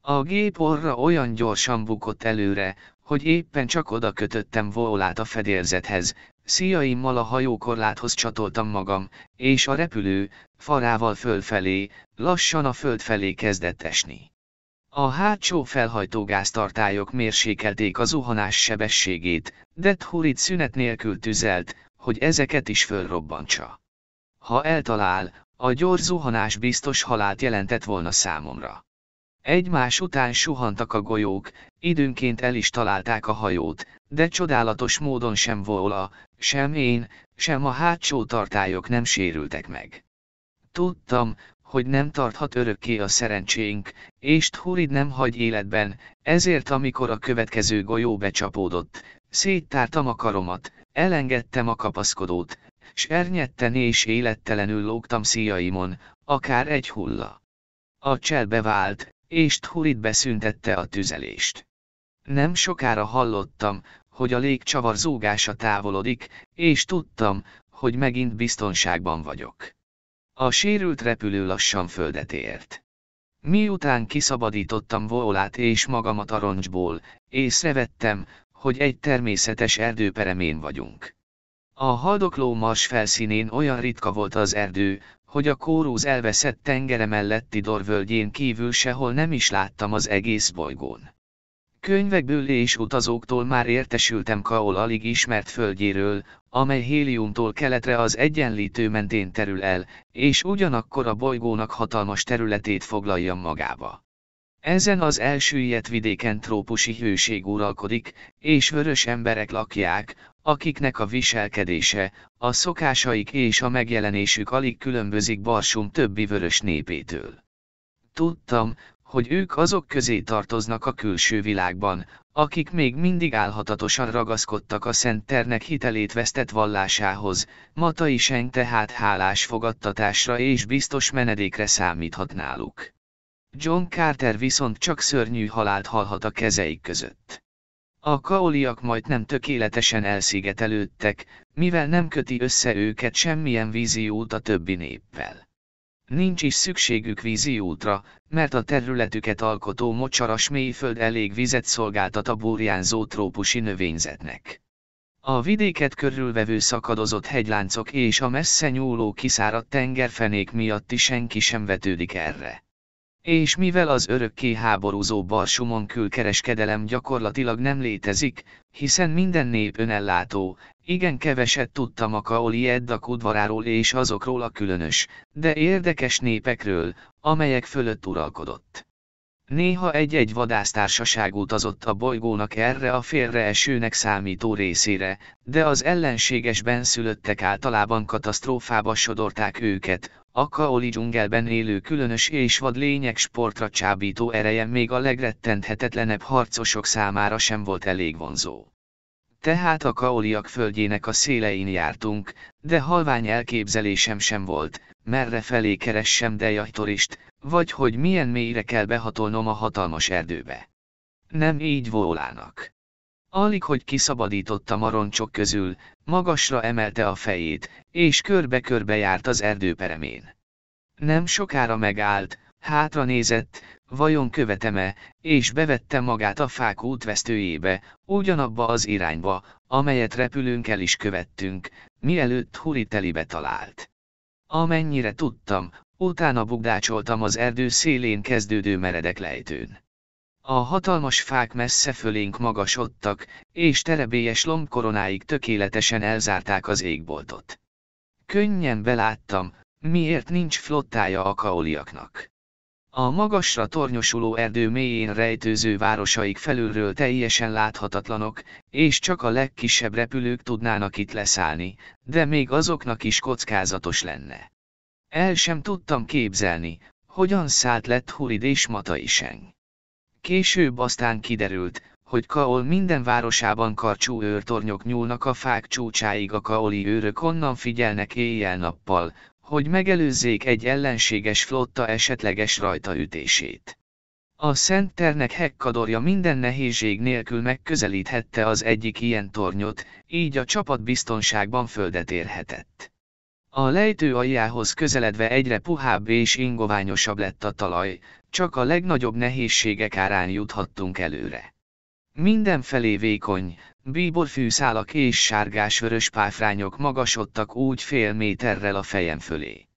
A gép orra olyan gyorsan bukott előre, hogy éppen csak oda kötöttem volát a fedélzethez, szíjaimmal a hajókorláthoz csatoltam magam, és a repülő, farával fölfelé, lassan a föld felé kezdett esni. A hátsó felhajtógáztartályok mérsékelték a zuhanás sebességét, de Thurit szünet nélkül tüzelt, hogy ezeket is fölrobbantsa. Ha eltalál, a gyors zuhanás biztos halált jelentett volna számomra. Egymás után suhantak a golyók, időnként el is találták a hajót, de csodálatos módon sem volna, sem én, sem a hátsó tartályok nem sérültek meg. Tudtam, hogy nem tarthat örökké a szerencsénk, és Thurid nem hagy életben, ezért amikor a következő golyó becsapódott, széttártam a karomat, elengedtem a kapaszkodót, s ernyetten és élettelenül lógtam szíjaimon, akár egy hulla. A csel bevált, és Thurid beszüntette a tüzelést. Nem sokára hallottam, hogy a légcsavar zúgása távolodik, és tudtam, hogy megint biztonságban vagyok. A sérült repülő lassan földet ért. Miután kiszabadítottam volát és magamat a roncsból, észrevettem, hogy egy természetes erdőperemén vagyunk. A haldokló mars felszínén olyan ritka volt az erdő, hogy a kórúz elveszett tengere melletti dorvölgyén kívül sehol nem is láttam az egész bolygón. Könyvekből és utazóktól már értesültem Kaol alig ismert földjéről, amely Héliumtól keletre az egyenlítő mentén terül el, és ugyanakkor a bolygónak hatalmas területét foglalja magába. Ezen az elsüllyedt vidéken trópusi hőség uralkodik, és vörös emberek lakják, akiknek a viselkedése, a szokásaik és a megjelenésük alig különbözik Barsum többi vörös népétől. Tudtam, hogy ők azok közé tartoznak a külső világban, akik még mindig álhatatosan ragaszkodtak a Szent Ternek hitelét vesztett vallásához, Matai Seng tehát hálás fogadtatásra és biztos menedékre számíthat náluk. John Carter viszont csak szörnyű halált halhat a kezeik között. A kaoliak majdnem tökéletesen elszigetelődtek, mivel nem köti össze őket semmilyen víziót a többi néppel. Nincs is szükségük vízi útra, mert a területüket alkotó mocsaras mélyföld elég vizet szolgáltat a burjánzó trópusi növényzetnek. A vidéket körülvevő szakadozott hegyláncok és a messze nyúló kiszáradt tengerfenék miatt is senki sem vetődik erre. És mivel az örökké háborúzó barsumon külkereskedelem gyakorlatilag nem létezik, hiszen minden nép önellátó, igen keveset tudtam a Kaoli Eddak udvaráról és azokról a különös, de érdekes népekről, amelyek fölött uralkodott. Néha egy-egy vadásztársaság utazott a bolygónak erre a félre esőnek számító részére, de az ellenséges benszülöttek általában katasztrófába sodorták őket, a kaoli dzsungelben élő különös és vad lények sportra csábító ereje még a legrettenthetetlenebb harcosok számára sem volt elég vonzó tehát a kaoliak földjének a szélein jártunk, de halvány elképzelésem sem volt, merre felé keressem dejajtorist, vagy hogy milyen mélyre kell behatolnom a hatalmas erdőbe. Nem így volának. Alig, hogy kiszabadította maroncsok közül, magasra emelte a fejét, és körbe-körbe járt az erdőperemén. Nem sokára megállt, hátra nézett, Vajon követem-e, és bevette magát a fák útvesztőjébe, ugyanabba az irányba, amelyet repülőnkkel is követtünk, mielőtt Huri telibe talált. Amennyire tudtam, utána bugdácsoltam az erdő szélén kezdődő meredek lejtőn. A hatalmas fák messze fölénk magasodtak, és terebélyes lombkoronáig tökéletesen elzárták az égboltot. Könnyen beláttam, miért nincs flottája a kaoliaknak. A magasra tornyosuló erdő mélyén rejtőző városaik felülről teljesen láthatatlanok, és csak a legkisebb repülők tudnának itt leszállni, de még azoknak is kockázatos lenne. El sem tudtam képzelni, hogyan szállt lett Hurid és Mataiseng. Később aztán kiderült, hogy Kaol minden városában karcsú őrtornyok nyúlnak a fák csúcsáig a kaoli őrök onnan figyelnek éjjel-nappal, hogy megelőzzék egy ellenséges flotta esetleges rajtaütését. A Szent Ternek hekkadorja minden nehézség nélkül megközelíthette az egyik ilyen tornyot, így a csapat biztonságban földet érhetett. A lejtő aljához közeledve egyre puhább és ingoványosabb lett a talaj, csak a legnagyobb nehézségek árán juthattunk előre. Mindenfelé vékony, Bíborfű szálak és sárgás-vörös páfrányok magasodtak úgy fél méterrel a fejem fölé.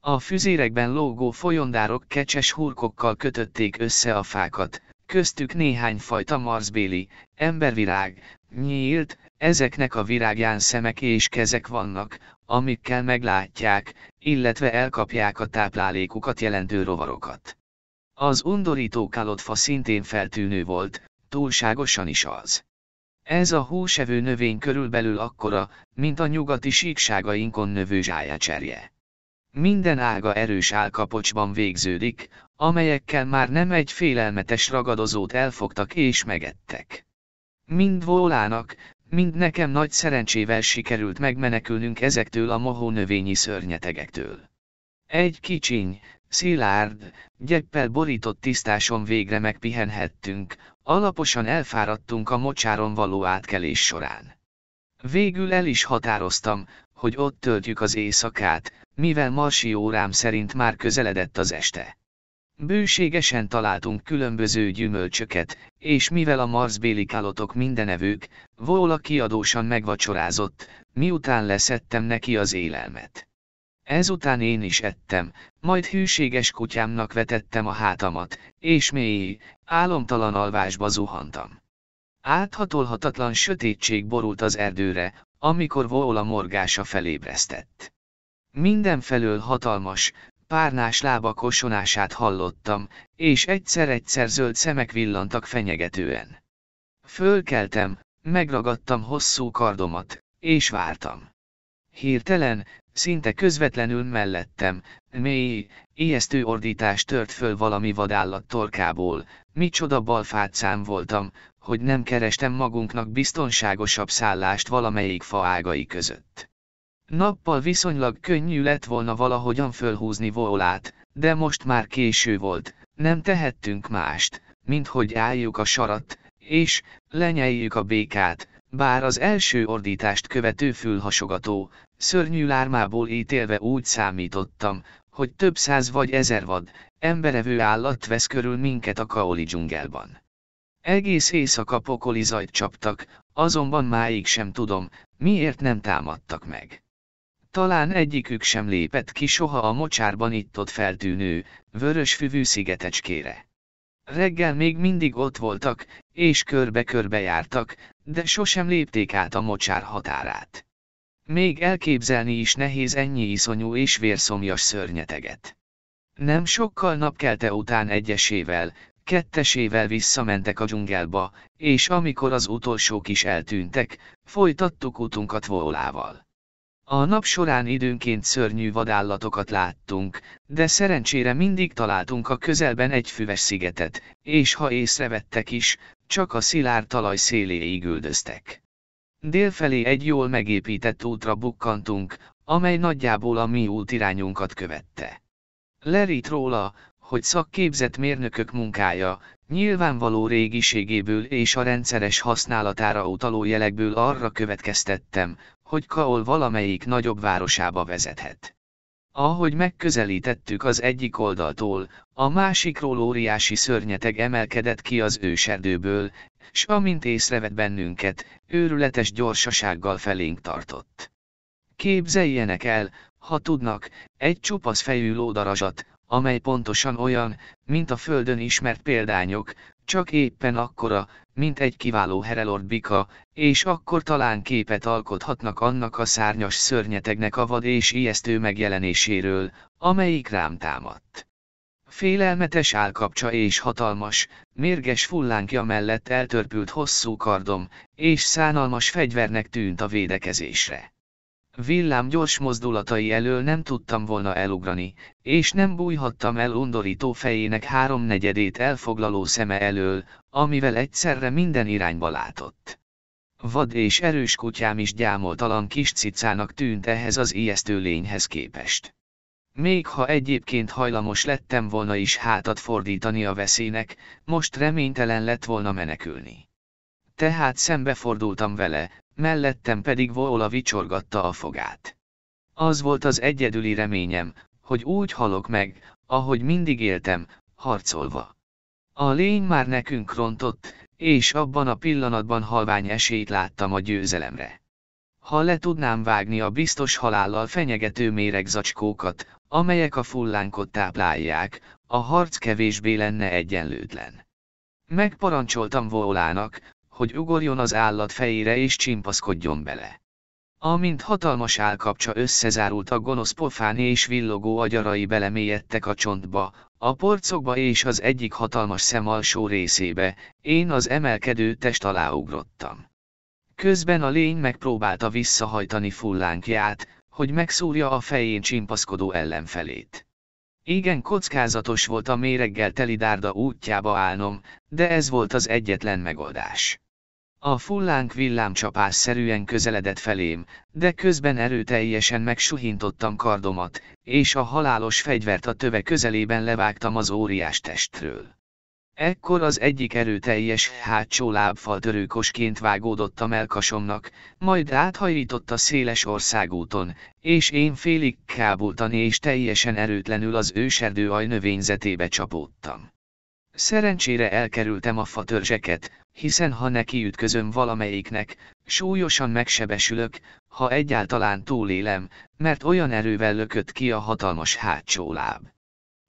A füzérekben lógó folyondárok kecses hurkokkal kötötték össze a fákat, köztük néhány fajta marzbéli, embervirág, nyílt, ezeknek a virágján szemek és kezek vannak, amikkel meglátják, illetve elkapják a táplálékukat jelentő rovarokat. Az undorító kalotfa szintén feltűnő volt, túlságosan is az. Ez a hósevő növény körülbelül akkora, mint a nyugati síkságainkon növő zsájacserje. Minden ága erős álkapocsban végződik, amelyekkel már nem egy félelmetes ragadozót elfogtak és megettek. Mind volának, mind nekem nagy szerencsével sikerült megmenekülnünk ezektől a mohó növényi szörnyetegektől. Egy kicsiny, Szilárd, gyeppel borított tisztáson végre megpihenhettünk, alaposan elfáradtunk a mocsáron való átkelés során. Végül el is határoztam, hogy ott töltjük az éjszakát, mivel marsi órám szerint már közeledett az este. Bőségesen találtunk különböző gyümölcsöket, és mivel a marsbéli kalotok mindenevők, Vóla kiadósan megvacsorázott, miután leszettem neki az élelmet. Ezután én is ettem, majd hűséges kutyámnak vetettem a hátamat, és mély, álomtalan alvásba zuhantam. Áthatolhatatlan sötétség borult az erdőre, amikor Vóla morgása felébresztett. Mindenfelől hatalmas, párnás lába kosonását hallottam, és egyszer-egyszer zöld szemek villantak fenyegetően. Fölkeltem, megragadtam hosszú kardomat, és vártam. Hirtelen, szinte közvetlenül mellettem, mély, ijesztő ordítás tört föl valami vadállat torkából, micsoda balfátszám voltam, hogy nem kerestem magunknak biztonságosabb szállást valamelyik fa ágai között. Nappal viszonylag könnyű lett volna valahogyan fölhúzni volát, de most már késő volt, nem tehettünk mást, mint hogy álljuk a sarat, és lenyeljük a békát, bár az első ordítást követő fülhasogató, szörnyű lármából ítélve úgy számítottam, hogy több száz vagy ezer vad, emberevő állat vesz körül minket a kaoli dzsungelban. Egész éjszaka pokoli zajt csaptak, azonban máig sem tudom, miért nem támadtak meg. Talán egyikük sem lépett ki soha a mocsárban itt-ott feltűnő, vörös füvű szigetecskére. Reggel még mindig ott voltak, és körbe-körbe jártak, de sosem lépték át a mocsár határát. Még elképzelni is nehéz ennyi iszonyú és vérszomjas szörnyeteget. Nem sokkal napkelte után egyesével, kettesével visszamentek a dzsungelba, és amikor az utolsók is eltűntek, folytattuk utunkat volával. A nap során időnként szörnyű vadállatokat láttunk, de szerencsére mindig találtunk a közelben egy füves szigetet, és ha észrevettek is, csak a szilárd talaj széléig üldöztek. Délfelé egy jól megépített útra bukkantunk, amely nagyjából a mi útirányunkat követte. Lerít róla, hogy szakképzett mérnökök munkája, nyilvánvaló régiségéből és a rendszeres használatára utaló jelekből arra következtettem, hogy Kaol valamelyik nagyobb városába vezethet. Ahogy megközelítettük az egyik oldaltól, a másikról óriási szörnyeteg emelkedett ki az őserdőből, s amint észrevett bennünket, őrületes gyorsasággal felénk tartott. Képzeljenek el, ha tudnak, egy csupasz fejű lódarazsat, amely pontosan olyan, mint a földön ismert példányok, csak éppen akkora, mint egy kiváló herelord bika, és akkor talán képet alkothatnak annak a szárnyas szörnyetegnek a vad és ijesztő megjelenéséről, amelyik rám támadt. Félelmetes állkapcsa és hatalmas, mérges fullánkja mellett eltörpült hosszú kardom, és szánalmas fegyvernek tűnt a védekezésre. Villám gyors mozdulatai elől nem tudtam volna elugrani, és nem bújhattam el undorító fejének háromnegyedét elfoglaló szeme elől, amivel egyszerre minden irányba látott. Vad és erős kutyám is gyámoltalan kis cicának tűnt ehhez az ijesztő lényhez képest. Még ha egyébként hajlamos lettem volna is hátat fordítani a veszélynek, most reménytelen lett volna menekülni. Tehát szembefordultam vele, mellettem pedig Vóla vicsorgatta a fogát. Az volt az egyedüli reményem, hogy úgy halok meg, ahogy mindig éltem, harcolva. A lény már nekünk rontott, és abban a pillanatban halvány esélyt láttam a győzelemre. Ha le tudnám vágni a biztos halállal fenyegető méregzacskókat, amelyek a fullánkot táplálják, a harc kevésbé lenne egyenlőtlen. Megparancsoltam volának, hogy ugorjon az állat fejére és csimpaszkodjon bele. Amint hatalmas állkapcsa összezárult a gonosz pofáné és villogó agyarai belemélyedtek a csontba, a porcokba és az egyik hatalmas szem alsó részébe, én az emelkedő test alá ugrottam. Közben a lény megpróbálta visszahajtani fullánkját, hogy megszúrja a fején csimpaszkodó ellenfelét. Igen kockázatos volt a méreggel teli dárda útjába állnom, de ez volt az egyetlen megoldás. A fullánk villámcsapásszerűen közeledett felém, de közben erőteljesen megsuhintottam kardomat, és a halálos fegyvert a töve közelében levágtam az óriás testről. Ekkor az egyik erőteljes hátsó lábfal törőkosként vágódott a melkasomnak, majd áthajított a széles országúton, és én félig kábultani és teljesen erőtlenül az őserdő aj növényzetébe csapódtam. Szerencsére elkerültem a fatörzseket, hiszen ha neki ütközöm valamelyiknek, súlyosan megsebesülök, ha egyáltalán túlélem, mert olyan erővel lökött ki a hatalmas hátsó láb.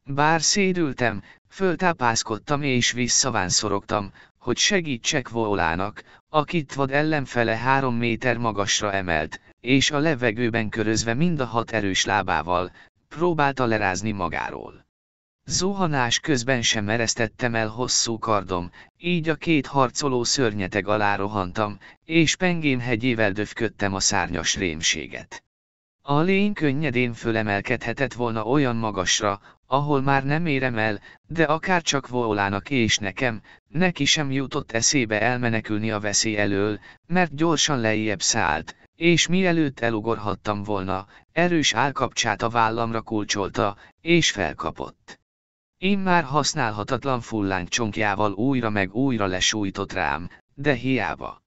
Bár szédültem, föltápászkodtam és visszavánszorogtam, hogy segítsek Volának, akit vad ellenfele három méter magasra emelt, és a levegőben körözve mind a hat erős lábával, próbálta lerázni magáról. Zuhanás közben sem eresztettem el hosszú kardom, így a két harcoló szörnyeteg alá rohantam, és pengém hegyével döfködtem a szárnyas rémséget. A lény könnyedén fölemelkedhetett volna olyan magasra, ahol már nem érem el, de akár csak volának és nekem, neki sem jutott eszébe elmenekülni a veszély elől, mert gyorsan lejjebb szállt, és mielőtt elugorhattam volna, erős állkapcsát a vállamra kulcsolta, és felkapott. Én már használhatatlan fullánk csonkjával újra meg újra lesújtott rám, de hiába.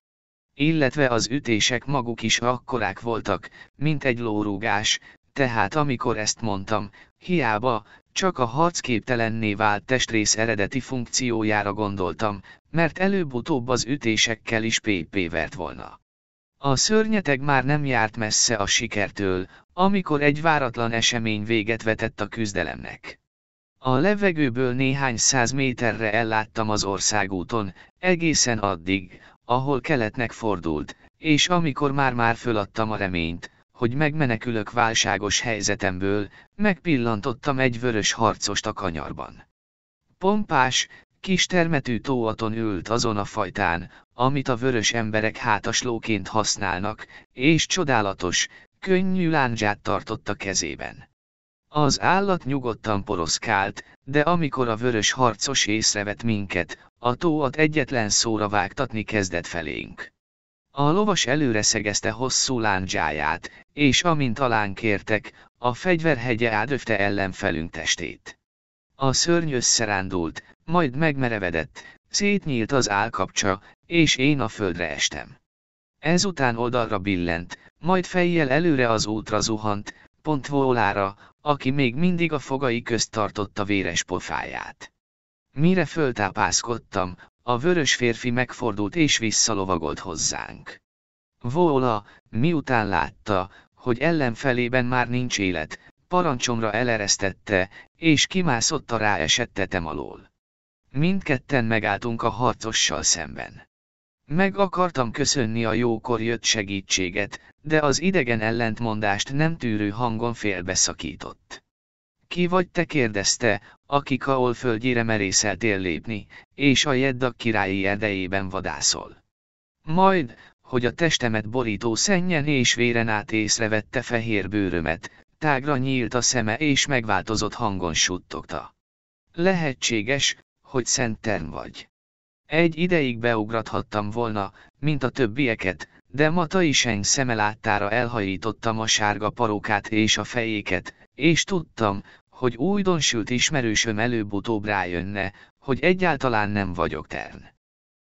Illetve az ütések maguk is akkorák voltak, mint egy lórúgás, tehát amikor ezt mondtam, hiába, csak a harcképtelenné vált testrész eredeti funkciójára gondoltam, mert előbb-utóbb az ütésekkel is PP vert volna. A szörnyeteg már nem járt messze a sikertől, amikor egy váratlan esemény véget vetett a küzdelemnek. A levegőből néhány száz méterre elláttam az országúton, egészen addig, ahol keletnek fordult, és amikor már-már föladtam a reményt, hogy megmenekülök válságos helyzetemből, megpillantottam egy vörös harcost a kanyarban. Pompás, kis termetű tóaton ült azon a fajtán, amit a vörös emberek hátaslóként használnak, és csodálatos, könnyű láncsát tartott a kezében. Az állat nyugodtan poroszkált, de amikor a vörös harcos észrevet minket, a tóat egyetlen szóra vágtatni kezdett felénk. A lovas előre szegezte hosszú lándzsáját, és amint alán kértek, a fegyverhegye ádöfte ellenfelünk testét. A szörny összerándult, majd megmerevedett, szétnyílt az állkapcsa, és én a földre estem. Ezután oldalra billent, majd fejjel előre az útra zuhant, pont volára, aki még mindig a fogai közt tartotta véres pofáját. Mire föltápászkodtam, a vörös férfi megfordult és visszalovagolt hozzánk. Vóla, miután látta, hogy ellenfelében már nincs élet, parancsomra eleresztette, és kimászott a ráesett tetem alól. Mindketten megálltunk a harcossal szemben. Meg akartam köszönni a jókor jött segítséget, de az idegen ellentmondást nem tűrő hangon félbeszakított. Ki vagy te kérdezte, aki Kaol földjére merészeltél lépni, és a Jeddak királyi erdejében vadászol. Majd, hogy a testemet borító szennyen és véren át észrevette fehér bőrömet, tágra nyílt a szeme és megváltozott hangon suttogta. Lehetséges, hogy szent term vagy. Egy ideig beugrathattam volna, mint a többieket, de Matai Seng szeme láttára elhajítottam a sárga parókát és a fejéket, és tudtam, hogy újdonsült ismerősöm előbb-utóbb rájönne, hogy egyáltalán nem vagyok tern.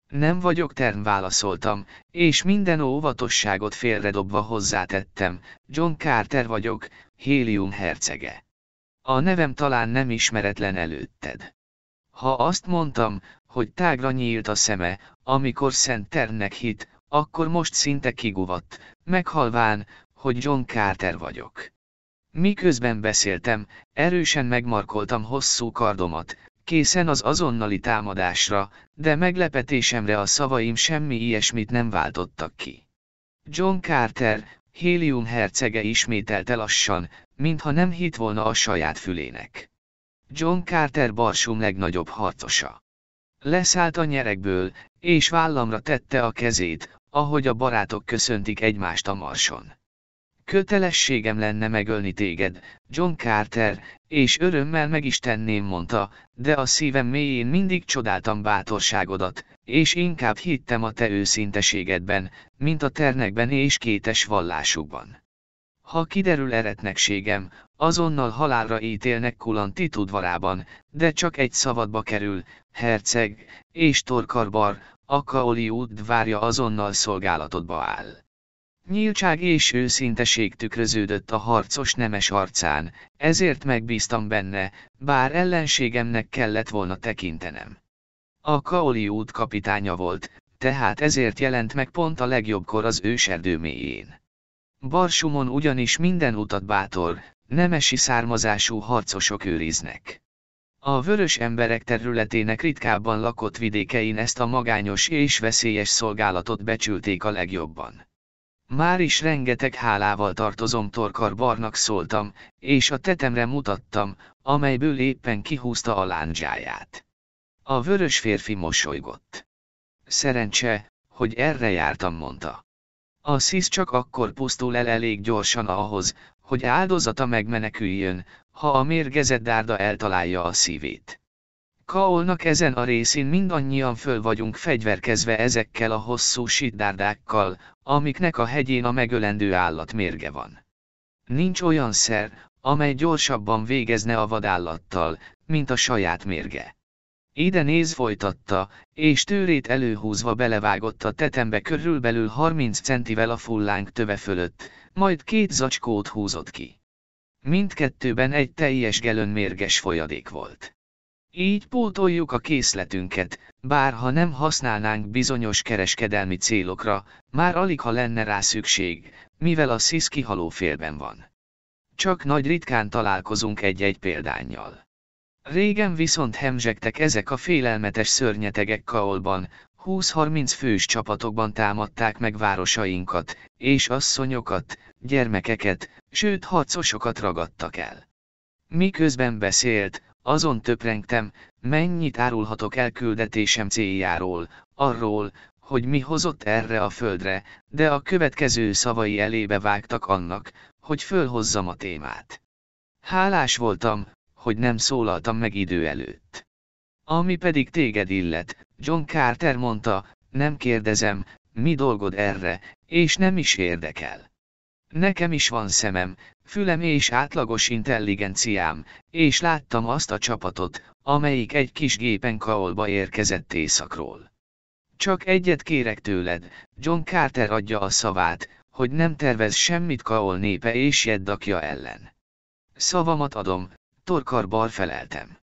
Nem vagyok tern válaszoltam, és minden óvatosságot félredobva hozzátettem, John Carter vagyok, Hélium hercege. A nevem talán nem ismeretlen előtted. Ha azt mondtam, hogy tágra nyílt a szeme, amikor ternek hit, akkor most szinte kiguvadt, meghalván, hogy John Carter vagyok. Miközben beszéltem, erősen megmarkoltam hosszú kardomat, készen az azonnali támadásra, de meglepetésemre a szavaim semmi ilyesmit nem váltottak ki. John Carter, Hélium hercege ismételte lassan, mintha nem hit volna a saját fülének. John Carter Barsum legnagyobb harcosa. Leszállt a nyerekből, és vállamra tette a kezét, ahogy a barátok köszöntik egymást a marson. Kötelességem lenne megölni téged, John Carter, és örömmel meg is tenném, mondta, de a szívem mélyén mindig csodáltam bátorságodat, és inkább hittem a te őszinteségedben, mint a ternekben és kétes vallásukban. Ha kiderül eretnekségem, azonnal halálra ítélnek Kulanti tudvarában, de csak egy szabadba kerül, herceg, és torkarbar, Akaoli udvárja azonnal szolgálatodba áll. Nyíltság és őszinteség tükröződött a harcos nemes arcán, ezért megbíztam benne, bár ellenségemnek kellett volna tekintenem. A Kaoli út kapitánya volt, tehát ezért jelent meg pont a legjobbkor az őserdő mélyén. Barsumon ugyanis minden utat bátor, nemesi származású harcosok őriznek. A vörös emberek területének ritkábban lakott vidékein ezt a magányos és veszélyes szolgálatot becsülték a legjobban. Már is rengeteg hálával tartozom torkar barnak szóltam, és a tetemre mutattam, amelyből éppen kihúzta a lándzsáját. A vörös férfi mosolygott. Szerencse, hogy erre jártam, mondta. A szisz csak akkor pusztul el elég gyorsan ahhoz, hogy áldozata megmeneküljön, ha a mérgezett dárda eltalálja a szívét. Kaolnak ezen a részén mindannyian föl vagyunk fegyverkezve ezekkel a hosszú sitdárdákkal, amiknek a hegyén a megölendő állat mérge van. Nincs olyan szer, amely gyorsabban végezne a vadállattal, mint a saját mérge. Ide néz folytatta, és tőrét előhúzva belevágott a tetembe körülbelül 30 centivel a fullánk töve fölött, majd két zacskót húzott ki. Mindkettőben egy teljes gelön mérges folyadék volt. Így pótoljuk a készletünket, bár ha nem használnánk bizonyos kereskedelmi célokra, már alig ha lenne rá szükség, mivel a szisz kihaló félben van. Csak nagy ritkán találkozunk egy-egy példányjal. Régen viszont hemzsegtek ezek a félelmetes szörnyetegek kaolban, 20-30 fős csapatokban támadták meg városainkat, és asszonyokat, gyermekeket, sőt harcosokat ragadtak el. Miközben beszélt, azon töprengtem, mennyit árulhatok el küldetésem céljáról, arról, hogy mi hozott erre a földre, de a következő szavai elébe vágtak annak, hogy fölhozzam a témát. Hálás voltam, hogy nem szólaltam meg idő előtt. Ami pedig téged illet, John Carter mondta, nem kérdezem, mi dolgod erre, és nem is érdekel. Nekem is van szemem, fülem és átlagos intelligenciám, és láttam azt a csapatot, amelyik egy kis gépen kaolba érkezett északról. Csak egyet kérek tőled, John Carter adja a szavát, hogy nem tervez semmit kaol népe és jeddakja ellen. Szavamat adom, Torkar bar feleltem.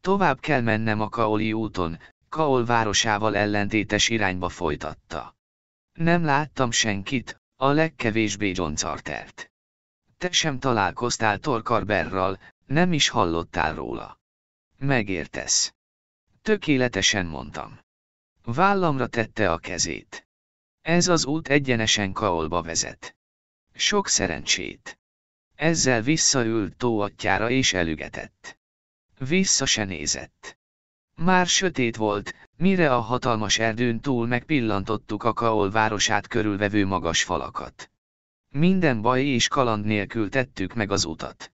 Tovább kell mennem a kaoli úton, Kaol városával ellentétes irányba folytatta. Nem láttam senkit, a legkevésbé John Cartert. Te sem találkoztál Torkarberral, nem is hallottál róla. Megértesz. Tökéletesen mondtam. Vállamra tette a kezét. Ez az út egyenesen Kaolba vezet. Sok szerencsét. Ezzel visszaült tóatjára és elügetett. Vissza se nézett. Már sötét volt, mire a hatalmas erdőn túl megpillantottuk a Kaol városát körülvevő magas falakat. Minden baj és kaland nélkül tettük meg az utat.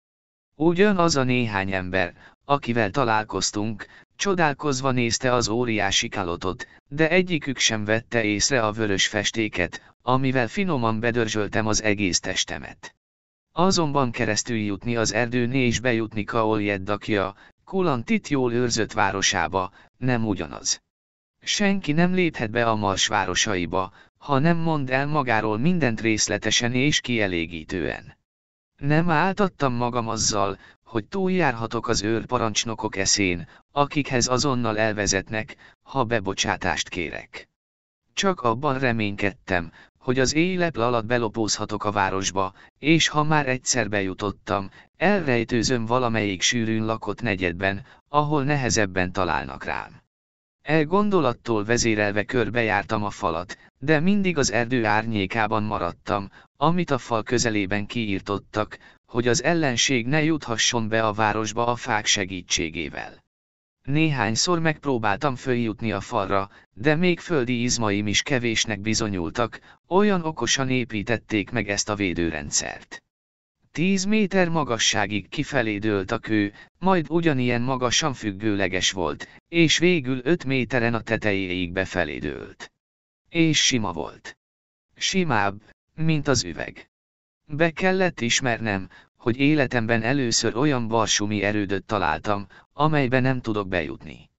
az a néhány ember, akivel találkoztunk, csodálkozva nézte az óriási kalotot, de egyikük sem vette észre a vörös festéket, amivel finoman bedörzsöltem az egész testemet. Azonban keresztül jutni az erdőn és bejutni Kaol Jeddakja, Kulantit jól őrzött városába, nem ugyanaz. Senki nem léphet be a Mars városaiba, ha nem mond el magáról mindent részletesen és kielégítően. Nem áltattam magam azzal, hogy túljárhatok az őr parancsnokok eszén, akikhez azonnal elvezetnek, ha bebocsátást kérek. Csak abban reménykedtem, hogy az élet alatt belopózhatok a városba, és ha már egyszer bejutottam, elrejtőzöm valamelyik sűrűn lakott negyedben, ahol nehezebben találnak rám. E gondolattól vezérelve körbejártam a falat, de mindig az erdő árnyékában maradtam, amit a fal közelében kiírtottak, hogy az ellenség ne juthasson be a városba a fák segítségével. Néhányszor megpróbáltam följutni a falra, de még földi izmaim is kevésnek bizonyultak, olyan okosan építették meg ezt a védőrendszert. Tíz méter magasságig kifelé dőlt a kő, majd ugyanilyen magasan függőleges volt, és végül öt méteren a tetejéig befelé dőlt. És sima volt. Simább, mint az üveg. Be kellett ismernem, hogy életemben először olyan barsumi erődöt találtam, amelybe nem tudok bejutni.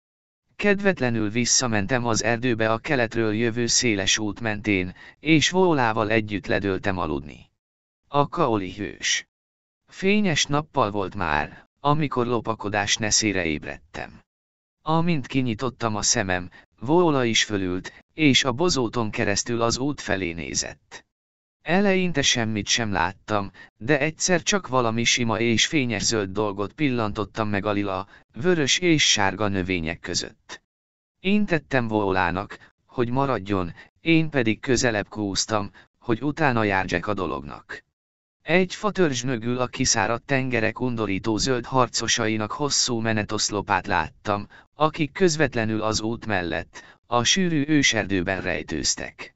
Kedvetlenül visszamentem az erdőbe a keletről jövő széles út mentén, és volával együtt ledöltem aludni. A kaoli hős. Fényes nappal volt már, amikor lopakodás neszére ébredtem. Amint kinyitottam a szemem, Vóla is fölült, és a bozóton keresztül az út felé nézett. Eleinte semmit sem láttam, de egyszer csak valami sima és fényes zöld dolgot pillantottam meg a lila, vörös és sárga növények között. Intettem volának, hogy maradjon, én pedig közelebb kúztam, hogy utána járjak a dolognak. Egy fatörzs mögül a kiszáradt tengerek undorító zöld harcosainak hosszú menetoszlopát láttam, akik közvetlenül az út mellett, a sűrű őserdőben rejtőztek.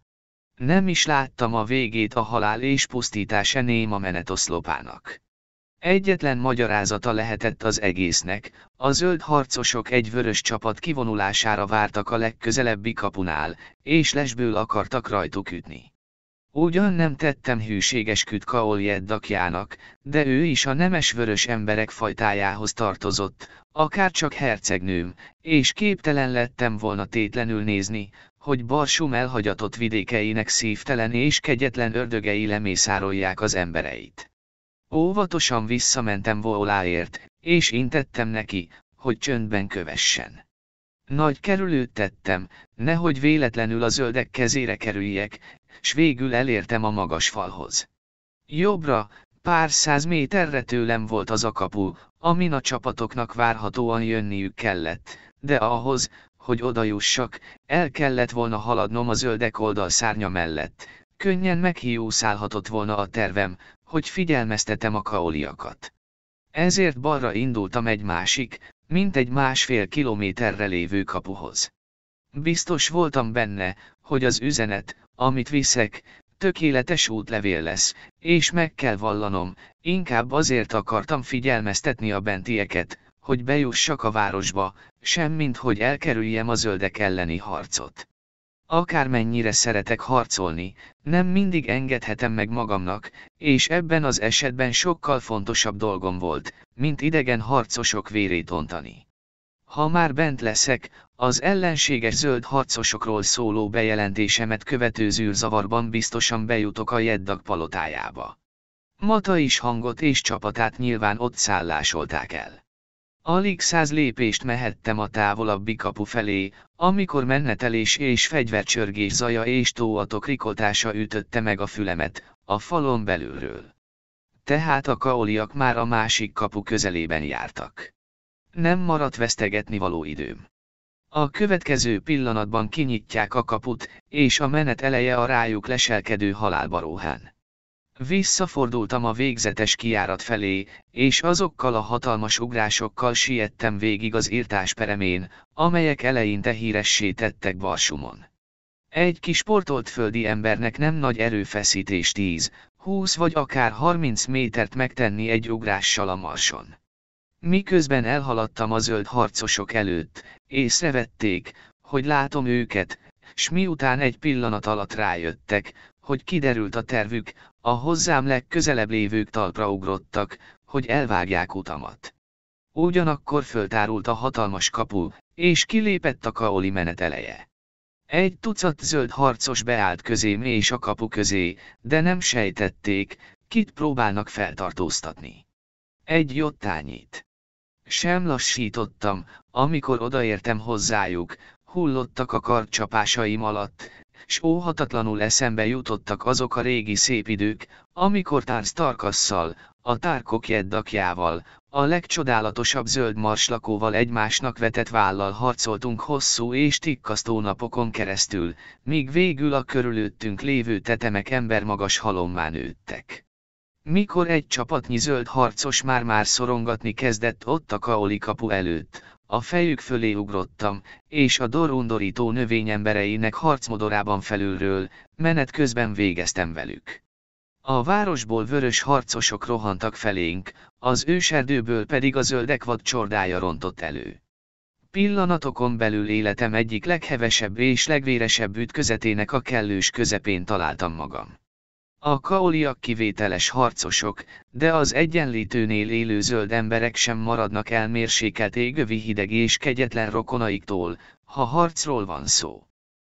Nem is láttam a végét a halál és pusztítás néma menetoszlopának. Egyetlen magyarázata lehetett az egésznek, a zöld harcosok egy vörös csapat kivonulására vártak a legközelebbi kapunál, és lesből akartak rajtuk ütni. Ugyan nem tettem hűséges küt kaoljeddakjának, de ő is a nemes vörös emberek fajtájához tartozott, akár csak hercegnőm, és képtelen lettem volna tétlenül nézni, hogy Barsum elhagyatott vidékeinek szívtelen és kegyetlen ördögei lemészárolják az embereit. Óvatosan visszamentem voláért, és intettem neki, hogy csöndben kövessen. Nagy kerülőt tettem, nehogy véletlenül a zöldek kezére kerüljek, s végül elértem a magas falhoz. Jobbra, pár száz méterre tőlem volt az a kapu, amin a csapatoknak várhatóan jönniük kellett, de ahhoz, hogy odajussak, el kellett volna haladnom a zöldek oldal szárnya mellett, könnyen meghiúszálhatott volna a tervem, hogy figyelmeztetem a kaoliakat. Ezért balra indultam egy másik, mint egy másfél kilométerre lévő kapuhoz. Biztos voltam benne, hogy az üzenet, amit viszek, tökéletes útlevél lesz, és meg kell vallanom, inkább azért akartam figyelmeztetni a bentieket, hogy bejussak a városba, semmint hogy elkerüljem a zöldek elleni harcot. Akármennyire szeretek harcolni, nem mindig engedhetem meg magamnak, és ebben az esetben sokkal fontosabb dolgom volt, mint idegen harcosok vérét ontani. Ha már bent leszek, az ellenséges zöld harcosokról szóló bejelentésemet követő zűrzavarban biztosan bejutok a Jeddag palotájába. Mata is hangot és csapatát nyilván ott szállásolták el. Alig száz lépést mehettem a távolabbi kapu felé, amikor mennetelés és fegyvercsörgés zaja és tóatok rikotása ütötte meg a fülemet, a falon belülről. Tehát a kaoliak már a másik kapu közelében jártak. Nem maradt vesztegetni való időm. A következő pillanatban kinyitják a kaput, és a menet eleje a rájuk leselkedő halálbaróhán. Visszafordultam a végzetes kiárat felé, és azokkal a hatalmas ugrásokkal siettem végig az írtás peremén, amelyek eleinte híressé tettek Varsumon. Egy kis sportolt földi embernek nem nagy erőfeszítés 10, 20 vagy akár 30 métert megtenni egy ugrással a marson. Miközben elhaladtam a zöld harcosok előtt, észrevették, hogy látom őket, s miután egy pillanat alatt rájöttek, hogy kiderült a tervük, a hozzám legközelebb lévők talpra ugrottak, hogy elvágják utamat. Ugyanakkor föltárult a hatalmas kapu, és kilépett a kaoli eleje. Egy tucat zöld harcos beállt közém és a kapu közé, de nem sejtették, kit próbálnak feltartóztatni. Egy jottányit. Sem lassítottam, amikor odaértem hozzájuk, hullottak a karcsapásaim alatt, s óhatatlanul eszembe jutottak azok a régi szép idők, amikor Tár Starkasszal, a tárkok jeddakjával, a legcsodálatosabb zöld marslakóval egymásnak vetett vállal harcoltunk hosszú és tikkasztó napokon keresztül, míg végül a körülöttünk lévő tetemek embermagas halommá nőttek. Mikor egy csapatnyi zöld harcos már-már szorongatni kezdett ott a kaoli kapu előtt, a fejük fölé ugrottam, és a dorundorító növényembereinek harcmodorában felülről, menet közben végeztem velük. A városból vörös harcosok rohantak felénk, az őserdőből pedig a zöldek vad csordája rontott elő. Pillanatokon belül életem egyik leghevesebb és legvéresebb ütközetének a kellős közepén találtam magam. A kaoliak kivételes harcosok, de az egyenlítőnél élő zöld emberek sem maradnak elmérsékelt égövi hideg és kegyetlen rokonaiktól, ha harcról van szó.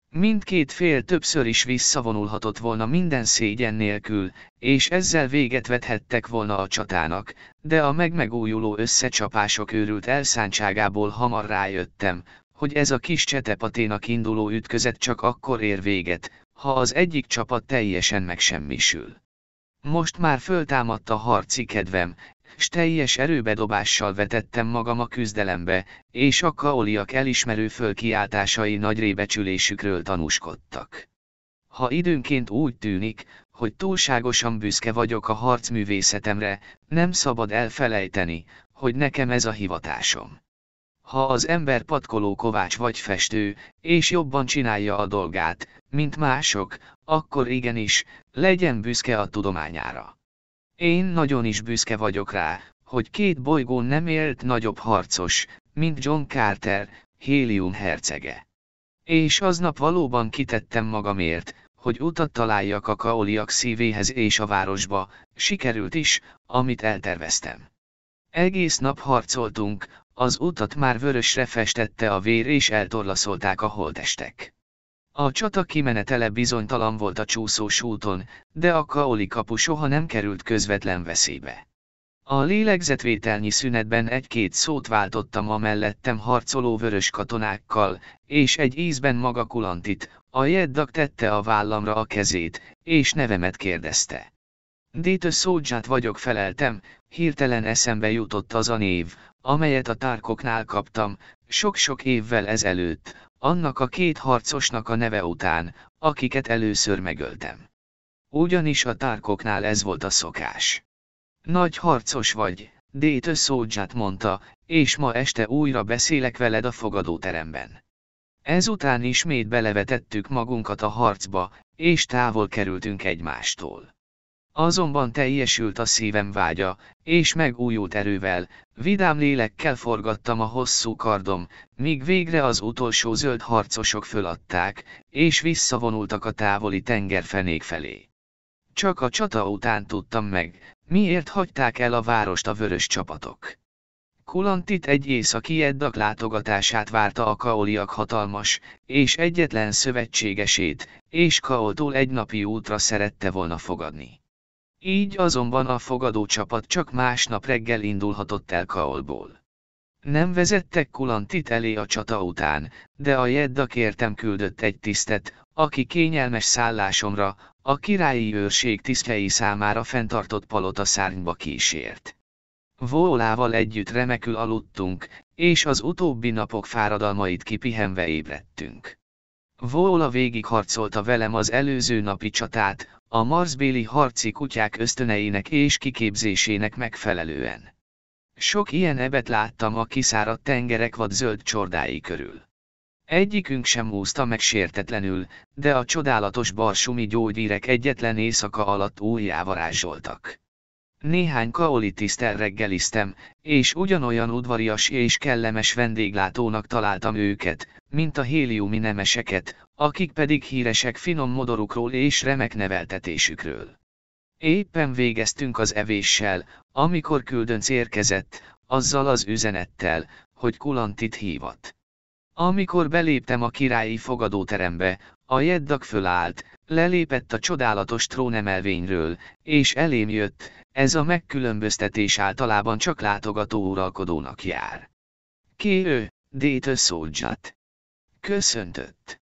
Mindkét fél többször is visszavonulhatott volna minden szégyen nélkül, és ezzel véget vethettek volna a csatának, de a megmegújuló összecsapások őrült elszántságából hamar rájöttem, hogy ez a kis csetepaténak induló ütközet csak akkor ér véget, ha az egyik csapat teljesen megsemmisül. Most már föltámadt a harci kedvem, s teljes erőbedobással vetettem magam a küzdelembe, és a kaoliak elismerő fölkiáltásai nagy rébecsülésükről tanúskodtak. Ha időnként úgy tűnik, hogy túlságosan büszke vagyok a harcművészetemre, nem szabad elfelejteni, hogy nekem ez a hivatásom ha az ember patkoló kovács vagy festő, és jobban csinálja a dolgát, mint mások, akkor igenis, legyen büszke a tudományára. Én nagyon is büszke vagyok rá, hogy két bolygón nem élt nagyobb harcos, mint John Carter, Hélium hercege. És aznap valóban kitettem magamért, hogy utat találjak a kaoliak szívéhez és a városba, sikerült is, amit elterveztem. Egész nap harcoltunk, az utat már vörösre festette a vér és eltorlaszolták a holtestek. A csata kimenetele bizonytalan volt a csúszós úton, de a kaoli kapu soha nem került közvetlen veszélybe. A lélegzetvételnyi szünetben egy-két szót váltottam a mellettem harcoló vörös katonákkal, és egy ízben maga kulantit, a jeddak tette a vállamra a kezét, és nevemet kérdezte. Détö Szódzsát vagyok feleltem, hirtelen eszembe jutott az a név, amelyet a tárkoknál kaptam, sok-sok évvel ezelőtt, annak a két harcosnak a neve után, akiket először megöltem. Ugyanis a tárkoknál ez volt a szokás. Nagy harcos vagy, Détö Szódzsát mondta, és ma este újra beszélek veled a fogadóteremben. Ezután ismét belevetettük magunkat a harcba, és távol kerültünk egymástól. Azonban teljesült a szívem vágya, és megújult erővel, vidám lélekkel forgattam a hosszú kardom, míg végre az utolsó zöld harcosok föladták, és visszavonultak a távoli tengerfenék felé. Csak a csata után tudtam meg, miért hagyták el a várost a vörös csapatok. Kulantit egy északi eddak látogatását várta a kaoliak hatalmas, és egyetlen szövetségesét, és kaoltól egy napi útra szerette volna fogadni. Így azonban a fogadó csapat csak másnap reggel indulhatott el Kaolból. Nem vezettek Kulantit elé a csata után, de a Jedda kértem küldött egy tisztet, aki kényelmes szállásomra, a királyi őrség tisztjei számára fenntartott palota szárnyba kísért. Vólával együtt remekül aludtunk, és az utóbbi napok fáradalmait kipihenve ébredtünk. Vóla végigharcolta velem az előző napi csatát, a marsbéli harci kutyák ösztöneinek és kiképzésének megfelelően. Sok ilyen ebet láttam a kiszáradt tengerek vad zöld csordái körül. Egyikünk sem úszta meg sértetlenül, de a csodálatos barsumi gyógyírek egyetlen éjszaka alatt újjávarázsoltak. Néhány kaolitisztel reggeliztem, és ugyanolyan udvarias és kellemes vendéglátónak találtam őket, mint a héliumi nemeseket, akik pedig híresek finom modorukról és remek neveltetésükről. Éppen végeztünk az evéssel, amikor küldönc érkezett, azzal az üzenettel, hogy Kulantit hívat. Amikor beléptem a királyi fogadóterembe, a jeddak fölállt, lelépett a csodálatos trónemelvényről, és elém jött, ez a megkülönböztetés általában csak látogató uralkodónak jár. Ki ő, Déta Szódzsat? Köszöntött.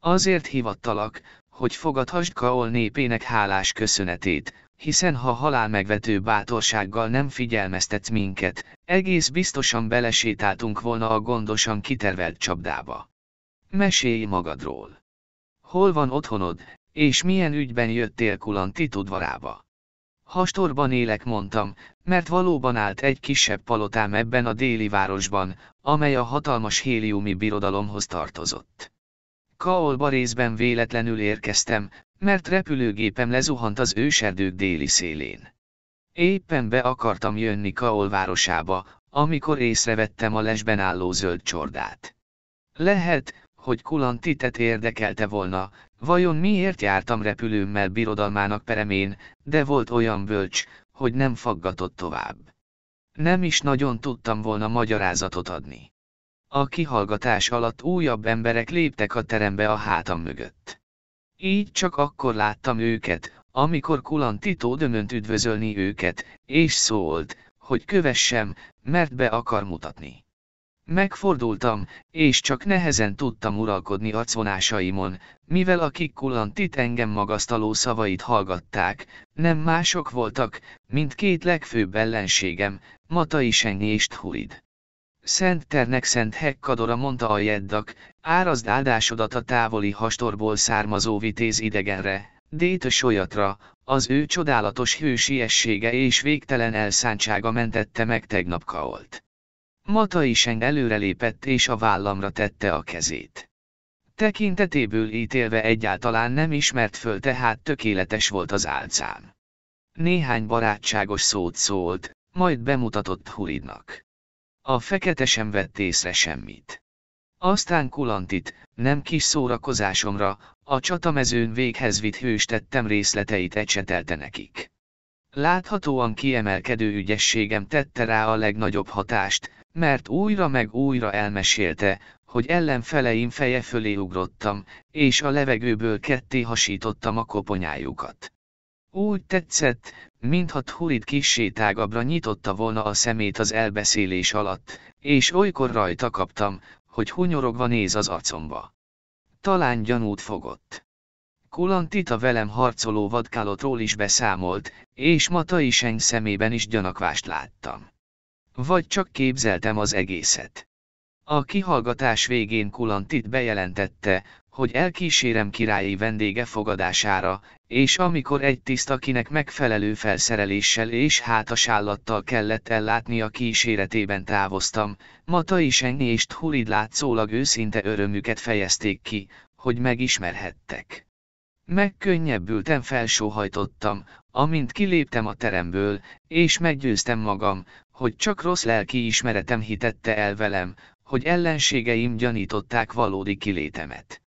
Azért hivattalak, hogy fogadhassd Kaol népének hálás köszönetét, hiszen ha halál megvető bátorsággal nem figyelmeztet minket, egész biztosan belesétáltunk volna a gondosan kitervelt csapdába. Mesélj magadról. Hol van otthonod, és milyen ügyben jöttél Kulanti tudvarába? Hastorban élek mondtam, mert valóban állt egy kisebb palotám ebben a déli városban, amely a hatalmas héliumi birodalomhoz tartozott. Kaolba részben véletlenül érkeztem, mert repülőgépem lezuhant az őserdők déli szélén. Éppen be akartam jönni Kaol városába, amikor észrevettem a lesben álló zöld csordát. Lehet, hogy Kulantitet érdekelte volna, Vajon miért jártam repülőmmel birodalmának peremén, de volt olyan bölcs, hogy nem faggatott tovább. Nem is nagyon tudtam volna magyarázatot adni. A kihallgatás alatt újabb emberek léptek a terembe a hátam mögött. Így csak akkor láttam őket, amikor Kulan Titó dömönt üdvözölni őket, és szólt, hogy kövessem, mert be akar mutatni. Megfordultam, és csak nehezen tudtam uralkodni arcvonásaimon, mivel a kikkullantit engem magasztaló szavait hallgatták, nem mások voltak, mint két legfőbb ellenségem, Matai Senyi és Thurid. Szent ternek szent hekkadora mondta a jeddak, árazd áldásodat a távoli hastorból származó vitéz idegenre, détös olyatra, az ő csodálatos hősiessége és végtelen elszántsága mentette meg tegnap kaolt. Matai Seng előrelépett és a vállamra tette a kezét. Tekintetéből ítélve egyáltalán nem ismert föl tehát tökéletes volt az álcám. Néhány barátságos szót szólt, majd bemutatott Huridnak. A fekete sem vett észre semmit. Aztán Kulantit, nem kis szórakozásomra, a csatamezőn véghez vitt hőstettem részleteit ecsetelte nekik. Láthatóan kiemelkedő ügyességem tette rá a legnagyobb hatást, mert újra meg újra elmesélte, hogy ellenfeleim feje fölé ugrottam, és a levegőből ketté hasítottam a koponyájukat. Úgy tetszett, mintha Thurid kissé tágabbra nyitotta volna a szemét az elbeszélés alatt, és olykor rajta kaptam, hogy hunyorogva néz az arcomba. Talán gyanút fogott. Kulantita velem harcoló vadkálotról is beszámolt, és Matai Seny szemében is gyanakvást láttam. Vagy csak képzeltem az egészet. A kihallgatás végén Kulantit bejelentette, hogy elkísérem királyi vendége fogadására, és amikor egy tiszt akinek megfelelő felszereléssel és hátasállattal kellett ellátni a kíséretében távoztam, is ennyi és Thulid látszólag őszinte örömüket fejezték ki, hogy megismerhettek. Megkönnyebbülten felsóhajtottam, Amint kiléptem a teremből, és meggyőztem magam, hogy csak rossz lelki ismeretem hitette el velem, hogy ellenségeim gyanították valódi kilétemet.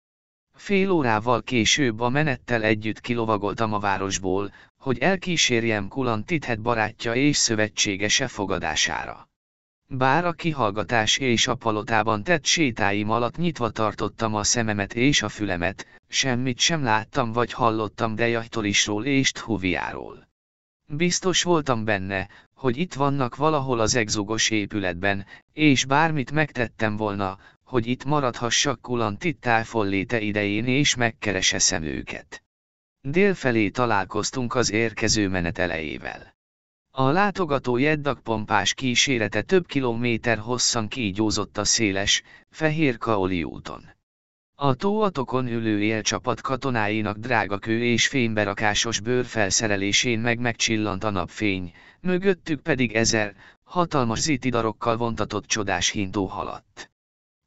Fél órával később a menettel együtt kilovagoltam a városból, hogy elkísérjem Kulan tithet barátja és szövetségese fogadására. Bár a kihallgatás és a palotában tett sétáim alatt nyitva tartottam a szememet és a fülemet, semmit sem láttam vagy hallottam Dejajtolisról és Thuviáról. Biztos voltam benne, hogy itt vannak valahol az egzugos épületben, és bármit megtettem volna, hogy itt maradhassak Kulantit távolléte idején és megkereseszem őket. Délfelé találkoztunk az érkező menet elejével. A látogató jeddak pompás kísérete több kilométer hosszan kígyózott a széles, fehér kaoli úton. A tóatokon ülő élcsapat katonáinak drága kő és fényberakásos bőr felszerelésén meg megcsillant a napfény, mögöttük pedig ezer, hatalmas zitidarokkal vontatott csodás hintó haladt.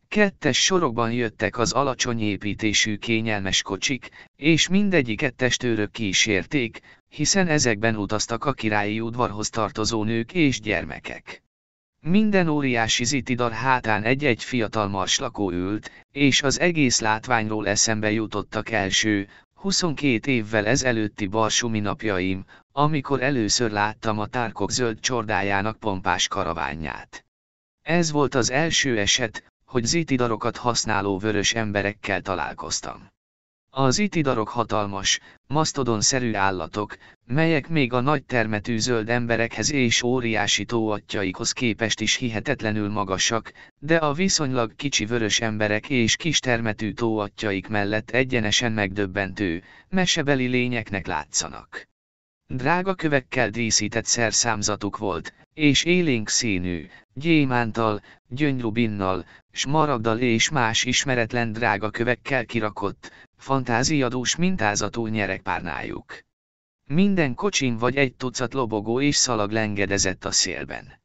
Kettes sorokban jöttek az alacsony építésű kényelmes kocsik, és mindegyiket testőrök kísérték, hiszen ezekben utaztak a királyi udvarhoz tartozó nők és gyermekek. Minden óriási zitidar hátán egy-egy fiatal marslakó ült, és az egész látványról eszembe jutottak első, 22 évvel ezelőtti barsumi napjaim, amikor először láttam a tárkok zöld csordájának pompás karaványát. Ez volt az első eset, hogy zitidarokat használó vörös emberekkel találkoztam. Az itidarok hatalmas, masztodonszerű állatok, melyek még a termetű zöld emberekhez és óriási tóatjaikhoz képest is hihetetlenül magasak, de a viszonylag kicsi vörös emberek és kis termetű tóatjaik mellett egyenesen megdöbbentő, mesebeli lényeknek látszanak. Drága kövekkel díszített szerszámzatuk volt, és élénk színű, gyémántal, gyöngyrubinnal, smaragdal és más ismeretlen drága kövekkel kirakott, fantáziadós mintázatú nyerekpárnájuk. Minden kocsin vagy egy tucat lobogó és szalag lengedezett a szélben.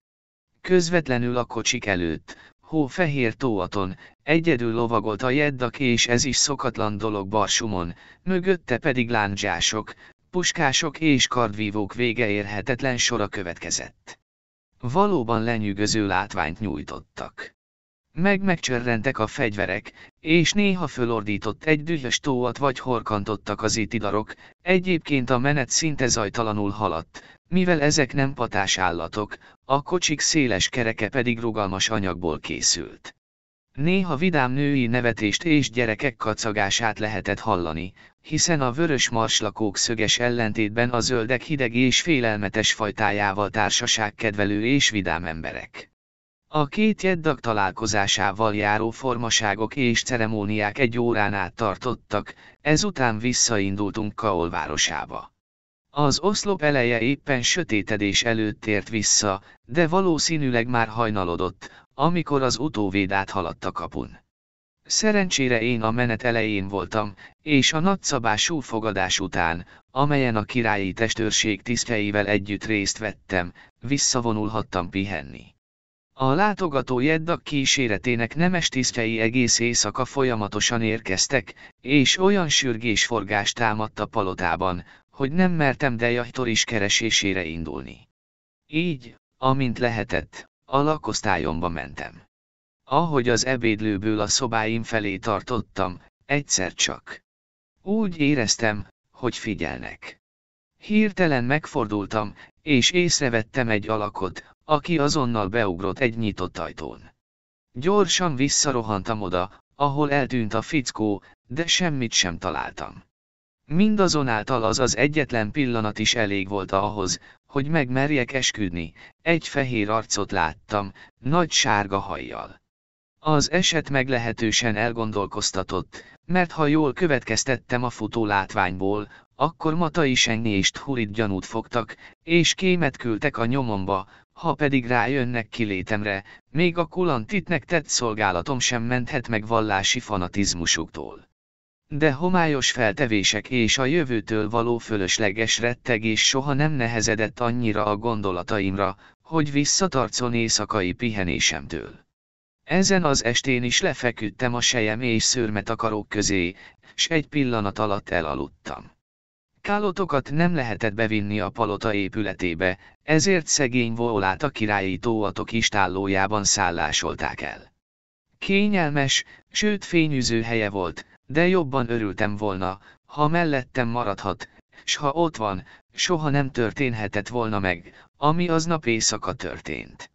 Közvetlenül a kocsik előtt, hófehér tóaton, egyedül lovagolt a jeddak és ez is szokatlan dolog Barsumon, mögötte pedig lándzsások, puskások és kardvívók vége érhetetlen sora következett. Valóban lenyűgöző látványt nyújtottak. Meg-megcsörrentek a fegyverek, és néha fölordított egy dühös tóat vagy horkantottak az itidarok, egyébként a menet szinte zajtalanul haladt, mivel ezek nem patás állatok, a kocsik széles kereke pedig rugalmas anyagból készült. Néha vidám női nevetést és gyerekek kacagását lehetett hallani, hiszen a vörös marslakók szöges ellentétben a zöldek hideg és félelmetes fajtájával társaság kedvelő és vidám emberek. A két jeddag találkozásával járó formaságok és ceremóniák egy órán át tartottak, ezután visszaindultunk Kaol városába. Az oszlop eleje éppen sötétedés előtt tért vissza, de valószínűleg már hajnalodott, amikor az utóvéd áthaladt a kapun. Szerencsére én a menet elején voltam, és a nagyszabású fogadás után, amelyen a királyi testőrség tiszteivel együtt részt vettem, visszavonulhattam pihenni. A látogató jeddak kíséretének nemes tisztjei egész éjszaka folyamatosan érkeztek, és olyan sürgésforgás támadt a palotában, hogy nem mertem Dejahtor is keresésére indulni. Így, amint lehetett, a lakosztályomba mentem. Ahogy az ebédlőből a szobáim felé tartottam, egyszer csak. Úgy éreztem, hogy figyelnek. Hirtelen megfordultam, és észrevettem egy alakot, aki azonnal beugrott egy nyitott ajtón. Gyorsan visszarohantam oda, ahol eltűnt a fickó, de semmit sem találtam. Mindazonáltal az az egyetlen pillanat is elég volt ahhoz, hogy megmerjek esküdni, egy fehér arcot láttam, nagy sárga hajjal. Az eset meglehetősen elgondolkoztatott, mert ha jól következtettem a futó látványból, akkor Matai Senni és Thurit gyanút fogtak, és kémet küldtek a nyomomba, ha pedig rájönnek kilétemre, még a kulantitnek tett szolgálatom sem menthet meg vallási fanatizmusuktól. De homályos feltevések és a jövőtől való fölösleges rettegés soha nem nehezedett annyira a gondolataimra, hogy visszatartson éjszakai pihenésemtől. Ezen az estén is lefeküdtem a sejem és szőrmetakarók közé, s egy pillanat alatt elaludtam. Kálotokat nem lehetett bevinni a palota épületébe, ezért szegény volát a királyi tóatok istállójában szállásolták el. Kényelmes, sőt fényűző helye volt, de jobban örültem volna, ha mellettem maradhat, s ha ott van, soha nem történhetett volna meg, ami aznap éjszaka történt.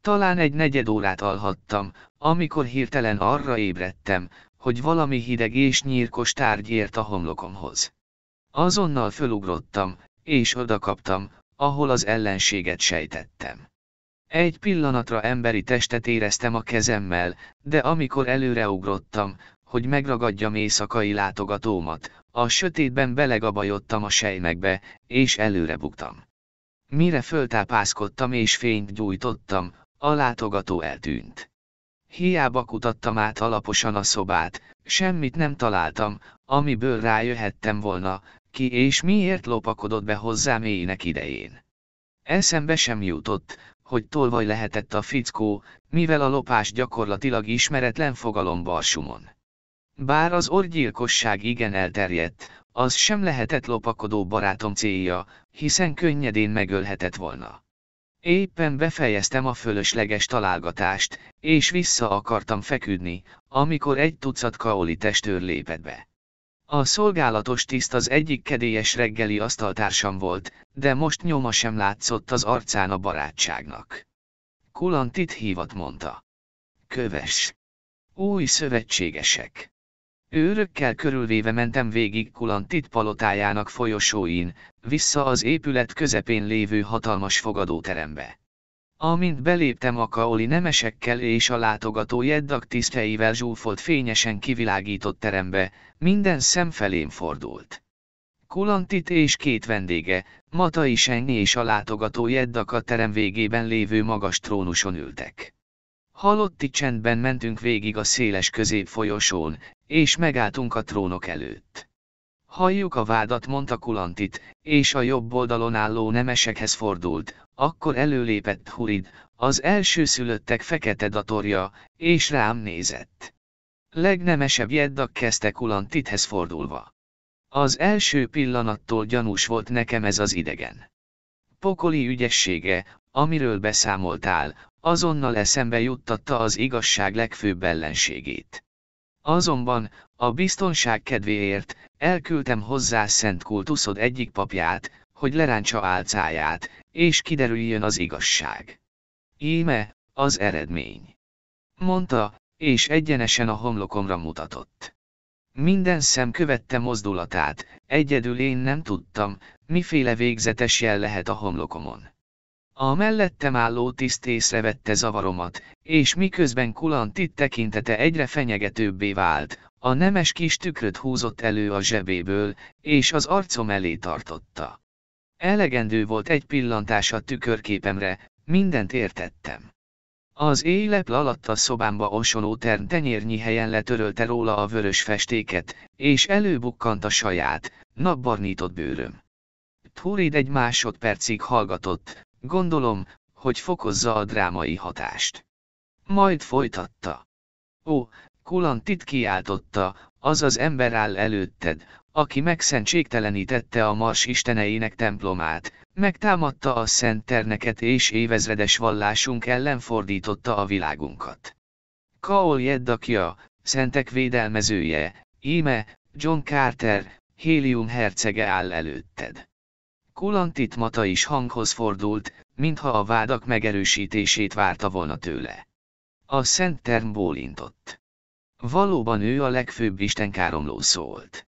Talán egy negyed órát alhattam, amikor hirtelen arra ébredtem, hogy valami hideg és nyírkos tárgy ért a homlokomhoz. Azonnal fölugrottam, és odakaptam, ahol az ellenséget sejtettem. Egy pillanatra emberi testet éreztem a kezemmel, de amikor előreugrottam, hogy megragadjam éjszakai látogatómat, a sötétben belegabajodtam a sejmekbe, és előre buktam. Mire föltápászkodtam és fényt gyújtottam, a látogató eltűnt. Hiába kutattam át alaposan a szobát, semmit nem találtam, amiből rájöhettem volna, ki és miért lopakodott be hozzám mélynek idején. Eszembe sem jutott, hogy tolvaj lehetett a fickó, mivel a lopás gyakorlatilag ismeretlen fogalom Barsumon. Bár az orgyilkosság igen elterjedt, az sem lehetett lopakodó barátom célja, hiszen könnyedén megölhetett volna. Éppen befejeztem a fölösleges találgatást, és vissza akartam feküdni, amikor egy tucat kaoli testőr lépett be. A szolgálatos tiszt az egyik kedélyes reggeli asztaltársam volt, de most nyoma sem látszott az arcán a barátságnak. Kulantit hívat mondta. Köves. Új szövetségesek. Őrökkel körülvéve mentem végig Kulantit palotájának folyosóin, vissza az épület közepén lévő hatalmas fogadóterembe. Amint beléptem a kaoli nemesekkel és a látogató jeddak tiszteivel zsúfolt fényesen kivilágított terembe, minden szem felém fordult. Kulantit és két vendége, Matai Senyi és a látogató jeddak a terem végében lévő magas trónuson ültek. Halotti csendben mentünk végig a széles közép folyosón és megálltunk a trónok előtt. Halljuk a vádat, mondta Kulantit, és a jobb oldalon álló nemesekhez fordult, akkor előlépett Hurid, az első szülöttek fekete datorja, és rám nézett. Legnemesebb jeddak kezdte Kulantithez fordulva. Az első pillanattól gyanús volt nekem ez az idegen. Pokoli ügyessége, amiről beszámoltál, azonnal eszembe juttatta az igazság legfőbb ellenségét. Azonban, a biztonság kedvéért, elküldtem hozzá szent kultuszod egyik papját, hogy leráncsa álcáját, és kiderüljön az igazság. Íme, az eredmény. Mondta, és egyenesen a homlokomra mutatott. Minden szem követte mozdulatát, egyedül én nem tudtam, miféle végzetes jel lehet a homlokomon. A mellettem álló tiszt észrevette zavaromat, és miközben kulantit tekintete egyre fenyegetőbbé vált, a nemes kis tükröt húzott elő a zsebéből, és az arcom elé tartotta. Elegendő volt egy pillantás a tükörképemre, mindent értettem. Az éjlep alatt a szobámba osonó tern tenyérnyi helyen letörölte róla a vörös festéket, és előbukkant a saját, napbarnított bőröm. Thurid egy másodpercig hallgatott, Gondolom, hogy fokozza a drámai hatást. Majd folytatta. Ó, Kulantit kiáltotta, az az ember áll előtted, aki megszentségtelenítette a mars isteneinek templomát, megtámadta a szent terneket és évezredes vallásunk ellen fordította a világunkat. Kaol Jeddakja, szentek védelmezője, íme, John Carter, Hélium hercege áll előtted. Kulantit Mata is hanghoz fordult, mintha a vádak megerősítését várta volna tőle. A Szent Term bólintott. Valóban ő a legfőbb istenkáromló szólt.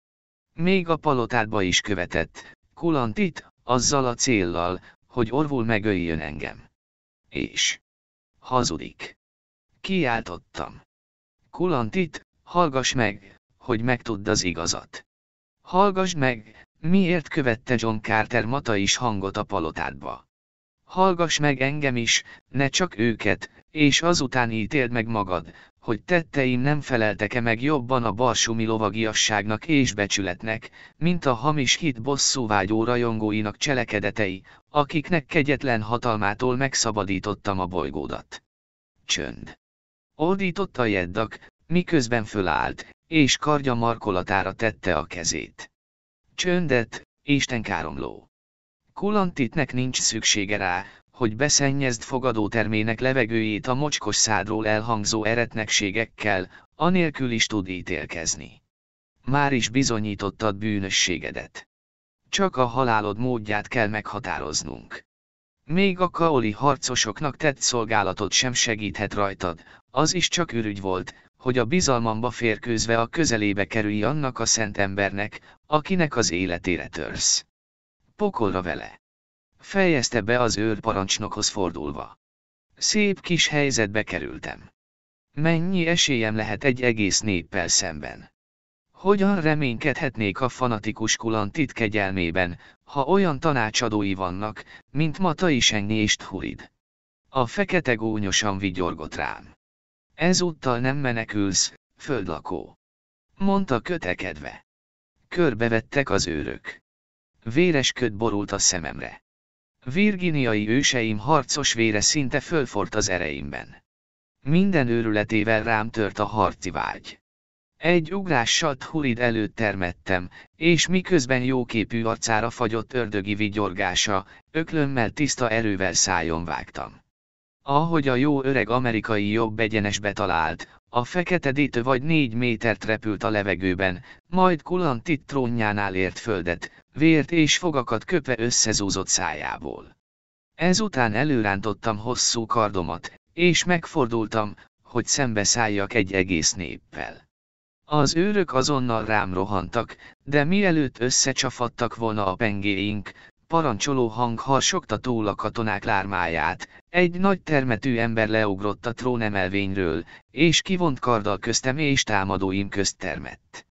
Még a palotádba is követett, Kulantit, azzal a céllal, hogy orvul megöljön engem. És hazudik. Kiáltottam. Kulantit, hallgass meg, hogy megtudd az igazat. Hallgass meg, Miért követte John Carter Mata is hangot a palotádba? Hallgass meg engem is, ne csak őket, és azután ítéld meg magad, hogy tetteim nem feleltek-e meg jobban a barsumi lovagiasságnak és becsületnek, mint a hamis hit bosszúvágyó rajongóinak cselekedetei, akiknek kegyetlen hatalmától megszabadítottam a bolygódat. Csönd. Ordította a jeddak, miközben fölállt, és kardja markolatára tette a kezét. Csöndet, Isten káromló. Kulantitnek nincs szüksége rá, hogy beszennyezd fogadó termének levegőjét a mocskos szádról elhangzó eretnekségekkel, anélkül is tud ítélkezni. Már is bizonyítottad bűnösségedet. Csak a halálod módját kell meghatároznunk. Még a kaoli harcosoknak tett szolgálatot sem segíthet rajtad, az is csak ürügy volt, hogy a bizalmamba férkőzve a közelébe kerülj annak a szent embernek, akinek az életére törsz. Pokolra vele. Fejezte be az őr parancsnokhoz fordulva. Szép kis helyzetbe kerültem. Mennyi esélyem lehet egy egész néppel szemben? Hogyan reménykedhetnék a fanatikus kulan titkegyelmében, ha olyan tanácsadói vannak, mint Matai Sengnyi és Thurid? A fekete gúnyosan vigyorgott rám. Ezúttal nem menekülsz, földlakó. Mondta kötekedve. Körbevettek az őrök. Véres köd borult a szememre. Virginiai őseim harcos vére szinte fölfort az ereimben. Minden őrületével rám tört a harci vágy. Egy ugrással Thurid előtt termettem, és miközben jóképű arcára fagyott ördögi vigyorgása, öklömmel tiszta erővel szájon vágtam. Ahogy a jó öreg amerikai jobb egyenesbe talált, a fekete dítő vagy négy métert repült a levegőben, majd kulantit trónjánál ért földet, vért és fogakat köpe összezúzott szájából. Ezután előrántottam hosszú kardomat, és megfordultam, hogy szembeszálljak egy egész néppel. Az őrök azonnal rám rohantak, de mielőtt összecsafadtak volna a pengéink, parancsoló hang harsogta túl a katonák lármáját, egy nagy termetű ember leugrott a trónemelvényről, és kivont karddal köztem és támadóim közt termett.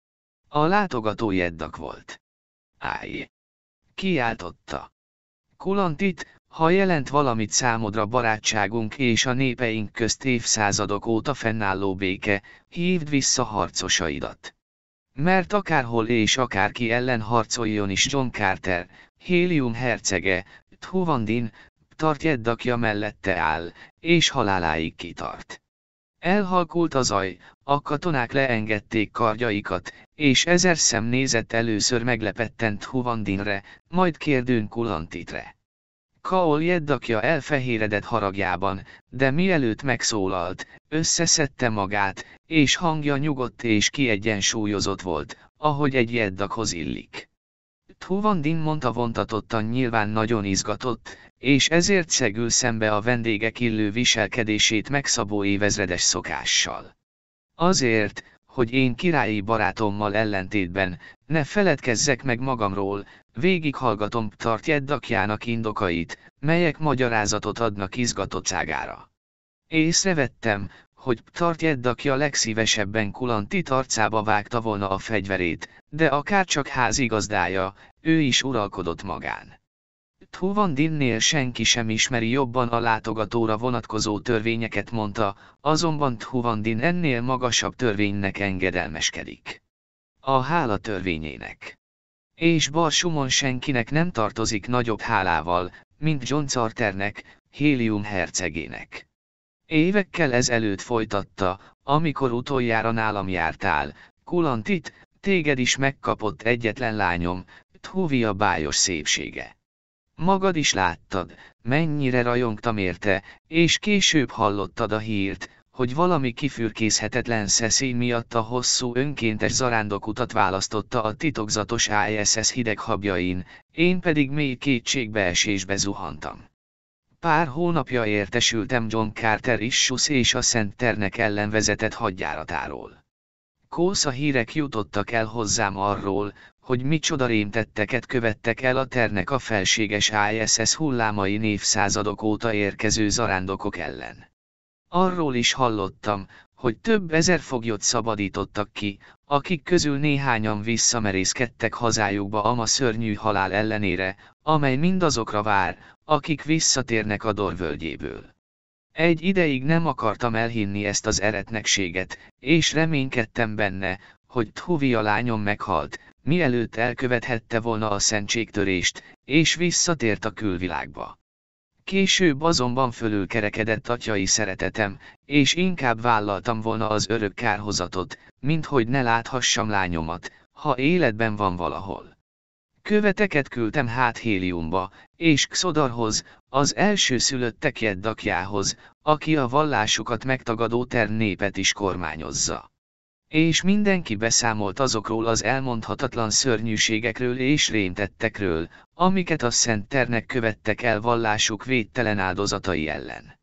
A látogató jeddak volt. Állj! Kiáltotta. Kulantit, ha jelent valamit számodra barátságunk és a népeink közt évszázadok óta fennálló béke, hívd vissza harcosaidat. Mert akárhol és akárki ellen harcoljon is John Carter, Hélium hercege, Thuvandin, tartjeddakja mellette áll, és haláláig kitart. Elhalkult az aj, a katonák leengedték kardjaikat, és ezer szem nézett először meglepetten Thuvandinre, majd kérdőn Kulantitre. Kaol jeddakja elfehéredett haragjában, de mielőtt megszólalt, összeszedte magát, és hangja nyugodt és kiegyensúlyozott volt, ahogy egy jeddakhoz illik. Din mondta vontatottan nyilván nagyon izgatott, és ezért szegül szembe a vendégek illő viselkedését megszabó évezredes szokással. Azért, hogy én királyi barátommal ellentétben, ne feledkezzek meg magamról, végighallgatom Jeddakjának indokait, melyek magyarázatot adnak izgatottságára. Észrevettem, hogy aki a legszívesebben Kulanti arcába vágta volna a fegyverét, de akár csak házigazdája, ő is uralkodott magán. Thuvandinnél senki sem ismeri jobban a látogatóra vonatkozó törvényeket mondta, azonban Tuvandin ennél magasabb törvénynek engedelmeskedik. A hála törvényének. És Barsumon senkinek nem tartozik nagyobb hálával, mint John Carternek, Helium hercegének. Évekkel ezelőtt folytatta, amikor utoljára nálam jártál, Kulantit, téged is megkapott egyetlen lányom, a bájos szépsége. Magad is láttad, mennyire rajongtam érte, és később hallottad a hírt, hogy valami kifürkészhetetlen szeszély miatt a hosszú önkéntes zarándokutat választotta a titokzatos ISS hideg habjain, én pedig mély kétségbeesésbe zuhantam. Pár hónapja értesültem John Carter issus és a ternek ellen vezetett hadjáratáról. Kósza hírek jutottak el hozzám arról, hogy micsoda rémtetteket követtek el a ternek a felséges ISS hullámai névszázadok óta érkező zarándokok ellen. Arról is hallottam, hogy több ezer foglyot szabadítottak ki, akik közül néhányan visszamerészkedtek hazájukba ama szörnyű halál ellenére, amely mindazokra vár, akik visszatérnek a dorvölgyéből. Egy ideig nem akartam elhinni ezt az eretnekséget, és reménykedtem benne, hogy Thuvi a lányom meghalt, mielőtt elkövethette volna a szentségtörést, és visszatért a külvilágba. Később azonban kerekedett atyai szeretetem, és inkább vállaltam volna az örök kárhozatot, mint hogy ne láthassam lányomat, ha életben van valahol. Követeket küldtem hát Héliumba, és Xodarhoz, az szülöttek jeddakjához, aki a vallásukat megtagadó ter népet is kormányozza. És mindenki beszámolt azokról az elmondhatatlan szörnyűségekről és rémtettekről, amiket a Szent Ternek követtek el vallásuk védtelen áldozatai ellen.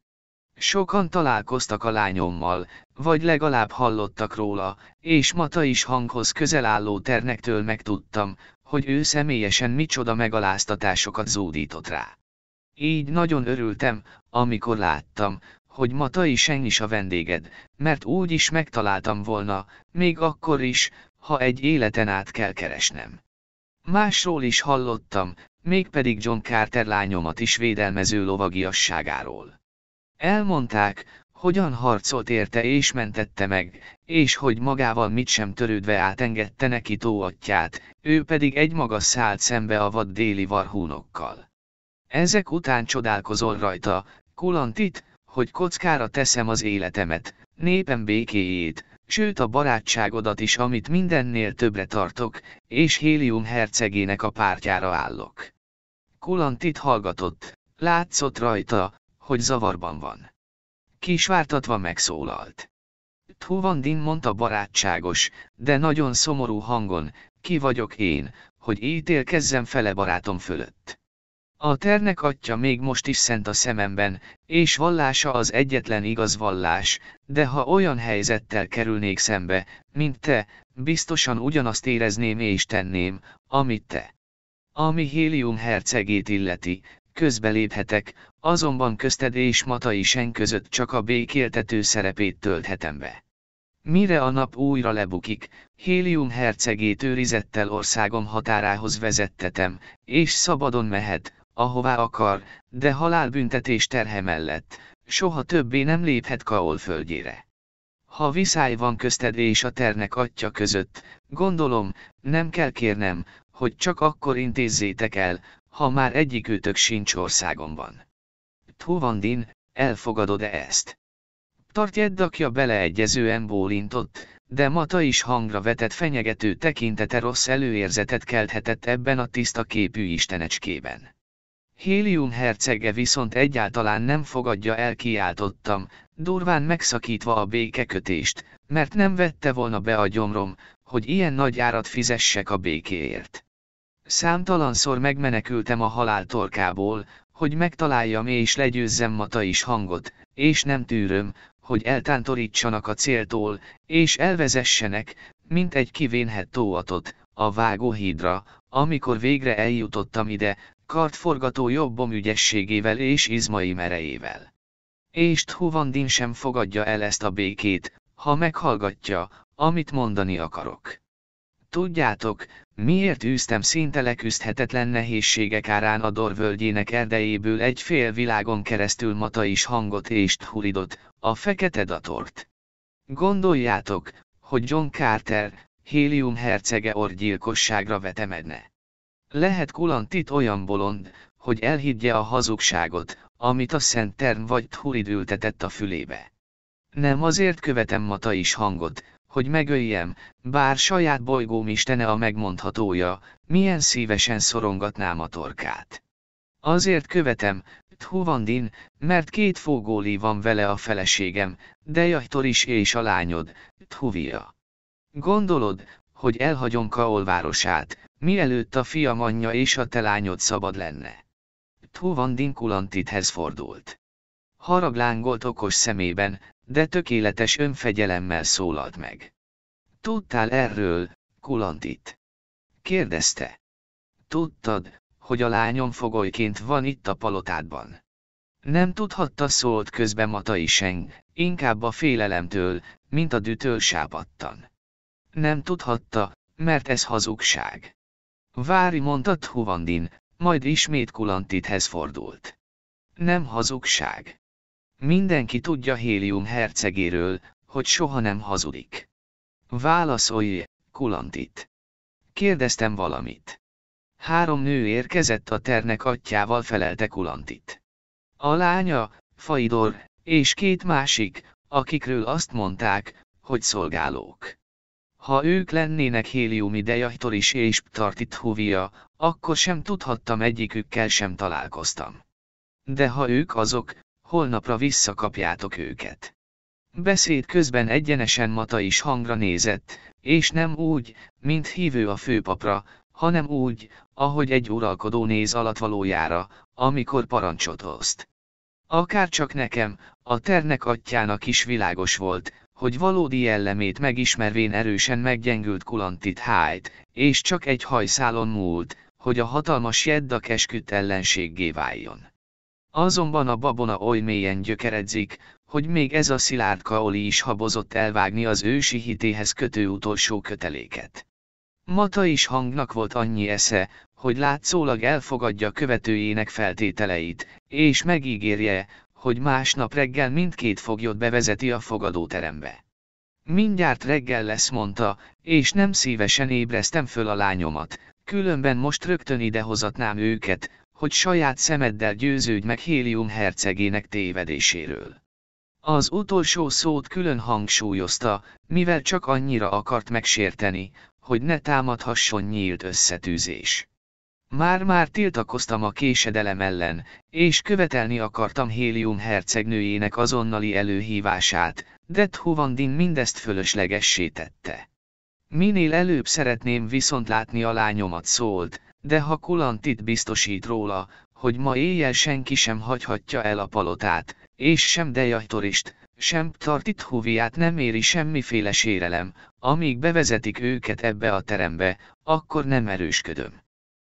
Sokan találkoztak a lányommal, vagy legalább hallottak róla, és Mata is hanghoz közel álló ternektől megtudtam, hogy ő személyesen micsoda megaláztatásokat zúdított rá. Így nagyon örültem, amikor láttam, hogy Matai Seng is a vendéged, mert úgy is megtaláltam volna, még akkor is, ha egy életen át kell keresnem. Másról is hallottam, mégpedig John Carter lányomat is védelmező lovagiasságáról. Elmondták, hogyan harcolt érte és mentette meg, és hogy magával mit sem törődve átengedte neki tóatját, ő pedig egymaga szállt szembe a vad déli varhúnokkal. Ezek után csodálkozol rajta, kulantit, hogy kockára teszem az életemet, népem békéjét, sőt a barátságodat is, amit mindennél többre tartok, és Hélium hercegének a pártjára állok. Kulantit hallgatott, látszott rajta, hogy zavarban van kisvártatva megszólalt. din”, mondta barátságos, de nagyon szomorú hangon, ki vagyok én, hogy ítélkezzem fele barátom fölött. A ternek atya még most is szent a szememben, és vallása az egyetlen igaz vallás, de ha olyan helyzettel kerülnék szembe, mint te, biztosan ugyanazt érezném és tenném, amit te. Ami Hélium hercegét illeti, közbeléphetek, azonban közted és Matai Sen között csak a békéltető szerepét tölthetem be. Mire a nap újra lebukik, Hélium hercegét őrizettel országom határához vezettetem, és szabadon mehet, ahová akar, de halálbüntetés terhe mellett, soha többé nem léphet Kaol földjére. Ha viszály van közted és a ternek atya között, gondolom, nem kell kérnem, hogy csak akkor intézzétek el, ha már egyikőtök sincs országomban. Tóvandin, elfogadod-e ezt? Tartjeddakja beleegyezően bólintott, de Mata is hangra vetett fenyegető tekintete rossz előérzetet kelthetett ebben a tiszta képű istenecskében. Hélium hercege viszont egyáltalán nem fogadja el kiáltottam, durván megszakítva a békekötést, mert nem vette volna be a gyomrom, hogy ilyen nagy árat fizessek a békéért. Számtalanszor megmenekültem a halál torkából, hogy megtaláljam és legyőzzem mata is hangot, és nem tűröm, hogy eltántorítsanak a céltól, és elvezessenek, mint egy kivénhet tóatot, a vágóhídra, amikor végre eljutottam ide, kartforgató jobbom ügyességével és izmai merejével. És Thuvandin sem fogadja el ezt a békét, ha meghallgatja, amit mondani akarok. Tudjátok, miért űztem szinte leküzdhetetlen nehézségek árán a dorvölgyének erdejéből egy fél világon keresztül mata is hangot és huridot, a fekete datort. Gondoljátok, hogy John Carter, Hélium hercege orgyilkosságra vetemedne. Lehet Kulantit olyan bolond, hogy elhiggye a hazugságot, amit a Szent Term vagy Thurid ültetett a fülébe. Nem azért követem Mata is hangot, hogy megöljem, bár saját bolygóm istene a megmondhatója, milyen szívesen szorongatnám a torkát. Azért követem, Thuvandin, mert két fogóli van vele a feleségem, de Jajtor is és a lányod, Thuvia. Gondolod, hogy elhagyom Kaol városát, mielőtt a fiam anyja és a te lányod szabad lenne. Thuvandin Kulantithez fordult. Haraglángolt okos szemében, de tökéletes önfegyelemmel szólalt meg. Tudtál erről, Kulantit? Kérdezte. Tudtad, hogy a lányom fogolyként van itt a palotádban. Nem tudhatta szólt közben Matai Seng, inkább a félelemtől, mint a dütől sápadtan. Nem tudhatta, mert ez hazugság. Vári mondta Huvandin, majd ismét Kulantithez fordult. Nem hazugság. Mindenki tudja Hélium hercegéről, hogy soha nem hazudik. Válaszolj, Kulantit. Kérdeztem valamit. Három nő érkezett a ternek atyával felelte Kulantit. A lánya, Faidor, és két másik, akikről azt mondták, hogy szolgálók. Ha ők lennének Hélium idejahtor is és Ptartit Huvia, akkor sem tudhattam egyikükkel sem találkoztam. De ha ők azok, holnapra visszakapjátok őket. Beszéd közben egyenesen Mata is hangra nézett, és nem úgy, mint hívő a főpapra, hanem úgy, ahogy egy uralkodó néz alatvalójára, amikor parancsot oszt. Akár csak nekem, a ternek atyának is világos volt, hogy valódi jellemét megismervén erősen meggyengült Kulantit hájt, és csak egy hajszálon múlt, hogy a hatalmas jedda esküdt ellenséggé váljon. Azonban a babona oly mélyen gyökeredzik, hogy még ez a szilárd kaoli is habozott elvágni az ősi hitéhez kötő utolsó köteléket. Mata is hangnak volt annyi esze, hogy látszólag elfogadja követőjének feltételeit, és megígérje, hogy másnap reggel mindkét foglyot bevezeti a fogadóterembe. Mindjárt reggel lesz, mondta, és nem szívesen ébresztem föl a lányomat, különben most rögtön idehozatnám őket, hogy saját szemeddel győződj meg Hélium hercegének tévedéséről. Az utolsó szót külön hangsúlyozta, mivel csak annyira akart megsérteni, hogy ne támadhasson nyílt összetűzés. Már-már tiltakoztam a késedelem ellen, és követelni akartam Hélium hercegnőjének azonnali előhívását, de Thuvandin mindezt fölöslegessé tette. Minél előbb szeretném viszont látni a lányomat szólt, de ha Kulantit biztosít róla, hogy ma éjjel senki sem hagyhatja el a palotát, és sem Dejajtorist, sem Tartit Huviát nem éri semmiféle sérelem, amíg bevezetik őket ebbe a terembe, akkor nem erősködöm.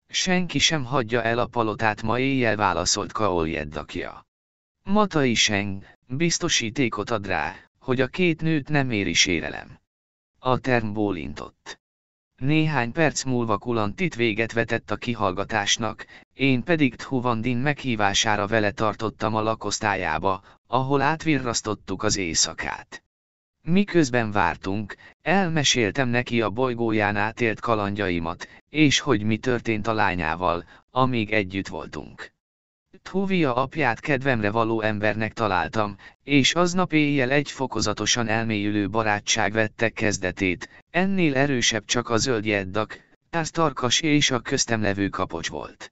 Senki sem hagyja el a palotát ma éjjel válaszolt Kaol Jeddakia. Matai Seng biztosítékot ad rá, hogy a két nőt nem éri sérelem. A term bólintott. Néhány perc múlva tit véget vetett a kihallgatásnak, én pedig Thuvandin meghívására vele tartottam a lakosztályába, ahol átvirrasztottuk az éjszakát. Miközben vártunk, elmeséltem neki a bolygóján átélt kalandjaimat, és hogy mi történt a lányával, amíg együtt voltunk. Tóvia apját kedvemre való embernek találtam, és aznap éjjel egy fokozatosan elmélyülő barátság vette kezdetét, ennél erősebb csak a zöld jeddak, tarkas és a köztem levő kapocs volt.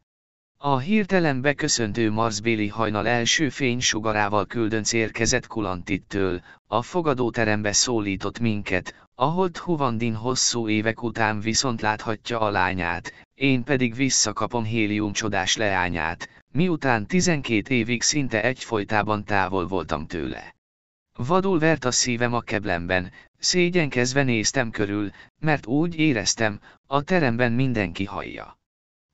A hirtelen beköszöntő marzbéli hajnal első fénysugarával küldönc érkezett Kulantittől, a fogadóterembe szólított minket, ahol Huvandin hosszú évek után viszont láthatja a lányát, én pedig visszakapom hélium csodás leányát, miután 12 évig szinte egyfolytában távol voltam tőle. Vadul vert a szívem a keblemben, szégyenkezve néztem körül, mert úgy éreztem, a teremben mindenki hallja.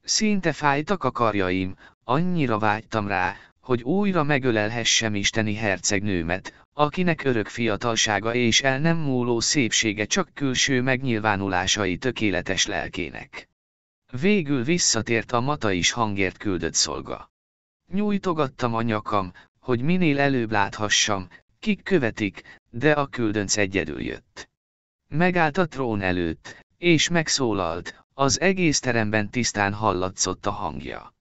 Szinte fájtak a karjaim, annyira vágytam rá, hogy újra megölelhessem isteni hercegnőmet, akinek örök fiatalsága és el nem múló szépsége csak külső megnyilvánulásai tökéletes lelkének. Végül visszatért a mata is hangért küldött szolga. Nyújtogattam a nyakam, hogy minél előbb láthassam, kik követik, de a küldönc egyedül jött. Megállt a trón előtt, és megszólalt, az egész teremben tisztán hallatszott a hangja.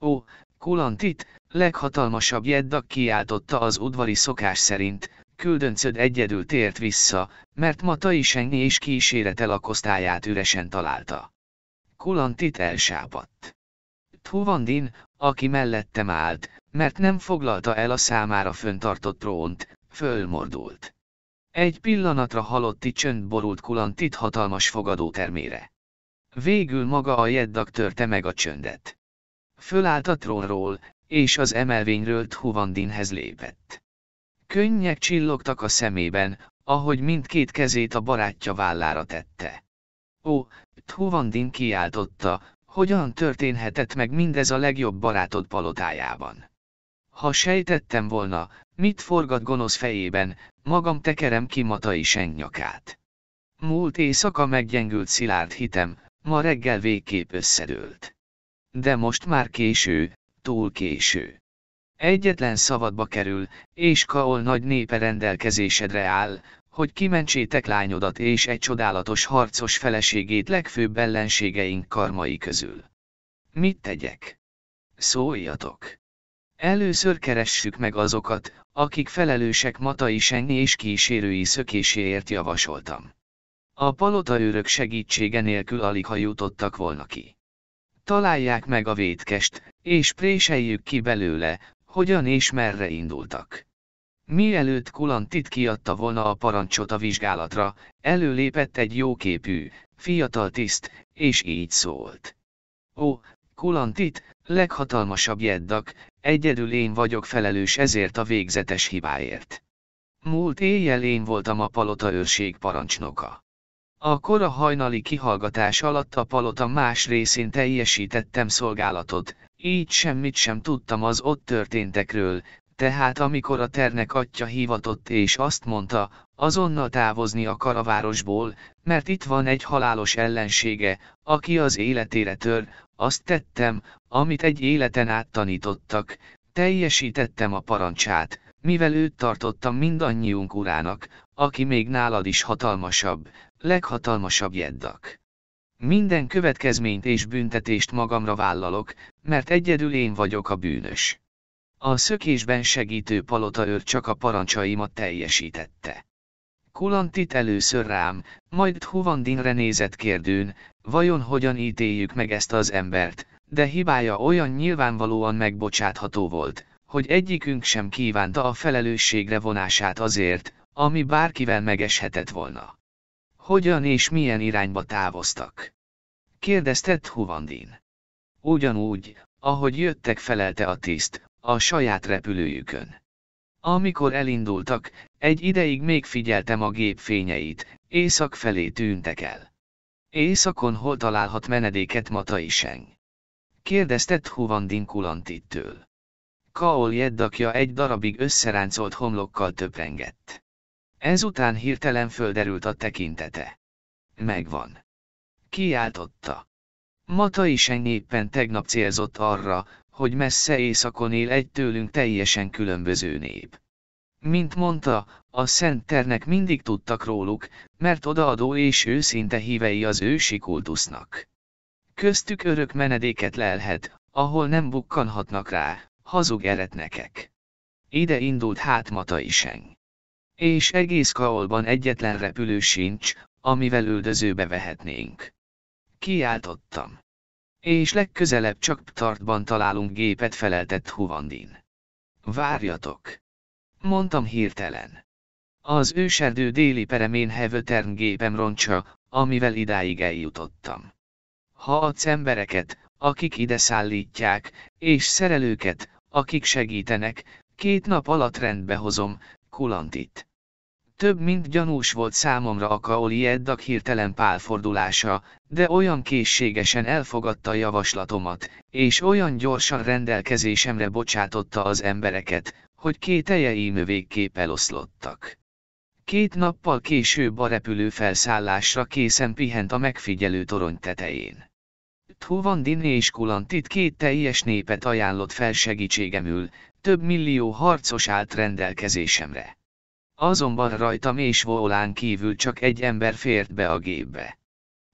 Ó, Kulantit, leghatalmasabb jeddak kiáltotta az udvari szokás szerint, küldöncöd egyedül tért vissza, mert Matai Sengi és kísérete lakosztályát üresen találta. Kulantit elsápadt. Tuvandin, aki mellettem állt, mert nem foglalta el a számára föntartott trónt, fölmordult. Egy pillanatra halotti csönd borult Kulantit hatalmas fogadótermére. Végül maga a jeddak törte meg a csöndet. Fölállt a trónról, és az emelvényről Tuvandinhez lépett. Könnyek csillogtak a szemében, ahogy mindkét kezét a barátja vállára tette. Ó, Hovandin kiáltotta, hogyan történhetett meg mindez a legjobb barátod palotájában. Ha sejtettem volna, mit forgat gonosz fejében, magam tekerem ki matai sennyakát. Múlt éjszaka meggyengült szilárd hitem, ma reggel végképp összedőlt. De most már késő, túl késő. Egyetlen szabadba kerül, és Kaol nagy népe rendelkezésedre áll, hogy kimentsétek lányodat és egy csodálatos harcos feleségét legfőbb ellenségeink karmai közül. Mit tegyek? Szóljatok! Először keressük meg azokat, akik felelősek Matai Senni és kísérői szökéséért javasoltam. A palota őrök segítsége nélkül alig ha jutottak volna ki. Találják meg a vétkest, és préseljük ki belőle, hogyan és merre indultak. Mielőtt Kulantit kiadta volna a parancsot a vizsgálatra, előlépett egy jóképű, fiatal tiszt, és így szólt. Ó, Kulantit, leghatalmasabb jeddak, egyedül én vagyok felelős ezért a végzetes hibáért. Múlt éjjel én voltam a palota őrség parancsnoka. A kora hajnali kihallgatás alatt a palota más részén teljesítettem szolgálatot, így semmit sem tudtam az ott történtekről, tehát amikor a ternek atya hivatott és azt mondta, azonnal távozni a karavárosból, mert itt van egy halálos ellensége, aki az életére tör, azt tettem, amit egy életen át tanítottak, teljesítettem a parancsát, mivel őt tartottam mindannyiunk urának, aki még nálad is hatalmasabb, leghatalmasabb jeddak. Minden következményt és büntetést magamra vállalok, mert egyedül én vagyok a bűnös. A szökésben segítő őr csak a parancsaimat teljesítette. Kulantit először rám, majd Huvandinre nézett kérdőn, vajon hogyan ítéljük meg ezt az embert, de hibája olyan nyilvánvalóan megbocsátható volt, hogy egyikünk sem kívánta a felelősségre vonását azért, ami bárkivel megeshetett volna. Hogyan és milyen irányba távoztak? Kérdeztett Huvandin. Ugyanúgy, ahogy jöttek felelte a tiszt, a saját repülőjükön. Amikor elindultak, egy ideig még figyeltem a gép fényeit, éjszak felé tűntek el. Éjszakon hol találhat menedéket Seng? Kérdezte Huvandin Kulantittől. Kaol jeddakja egy darabig összeráncolt homlokkal töprengett. Ezután hirtelen földerült a tekintete. Megvan. Kiáltotta. Matai Seng éppen tegnap célzott arra, hogy messze északon él egy tőlünk teljesen különböző nép. Mint mondta, a Szent Ternek mindig tudtak róluk, mert odaadó és őszinte hívei az ősi kultusznak. Köztük örök menedéket lelhet, ahol nem bukkanhatnak rá, hazug eretnekek. Ide indult hát Mataiseng. És egész Kaolban egyetlen repülő sincs, amivel üldözőbe vehetnénk. Kiáltottam. És legközelebb csak Ptartban találunk gépet feleltett Huvandin. Várjatok! Mondtam hirtelen. Az őserdő déli peremén hevötern gépem roncsa, amivel idáig eljutottam. Ha a embereket, akik ide szállítják, és szerelőket, akik segítenek, két nap alatt rendbe hozom, kulantit. Több mint gyanús volt számomra a Kaoli Eddak hirtelen pálfordulása, de olyan készségesen elfogadta a javaslatomat, és olyan gyorsan rendelkezésemre bocsátotta az embereket, hogy két ejeim végképp eloszlottak. Két nappal később a repülő felszállásra készen pihent a megfigyelő torony tetején. Thuvandin és Kulantit két teljes népet ajánlott fel segítségemül, több millió harcos állt rendelkezésemre. Azonban rajtam és volán kívül csak egy ember fért be a gépbe.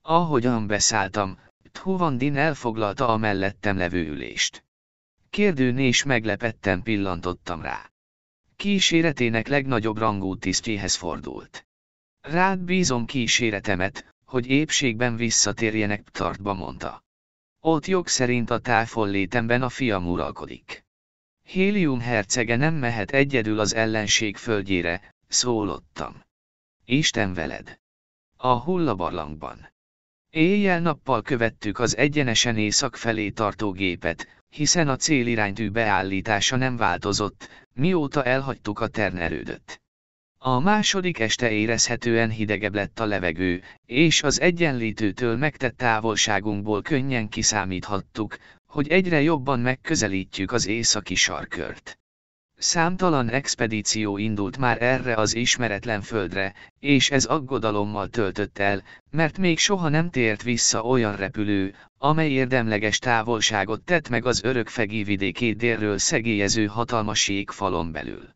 Ahogyan beszálltam, Thuvandin elfoglalta a mellettem levő ülést. Kérdőn és meglepetten pillantottam rá. Kíséretének legnagyobb rangú tisztjéhez fordult. Rád bízom kíséretemet, hogy épségben visszatérjenek Ptartba mondta. Ott jog szerint a táfol létemben a fiam uralkodik. Hélium hercege nem mehet egyedül az ellenség földjére, szólottam. Isten veled! A hullabarlangban. Éjjel-nappal követtük az egyenesen észak felé tartó gépet, hiszen a céliránytű beállítása nem változott, mióta elhagytuk a ternerődöt. A második este érezhetően hidegebb lett a levegő, és az egyenlítőtől megtett távolságunkból könnyen kiszámíthattuk, hogy egyre jobban megközelítjük az északi sarkört. Számtalan expedíció indult már erre az ismeretlen földre, és ez aggodalommal töltött el, mert még soha nem tért vissza olyan repülő, amely érdemleges távolságot tett meg az örök fegi vidékét délről szegélyező hatalmas falon belül.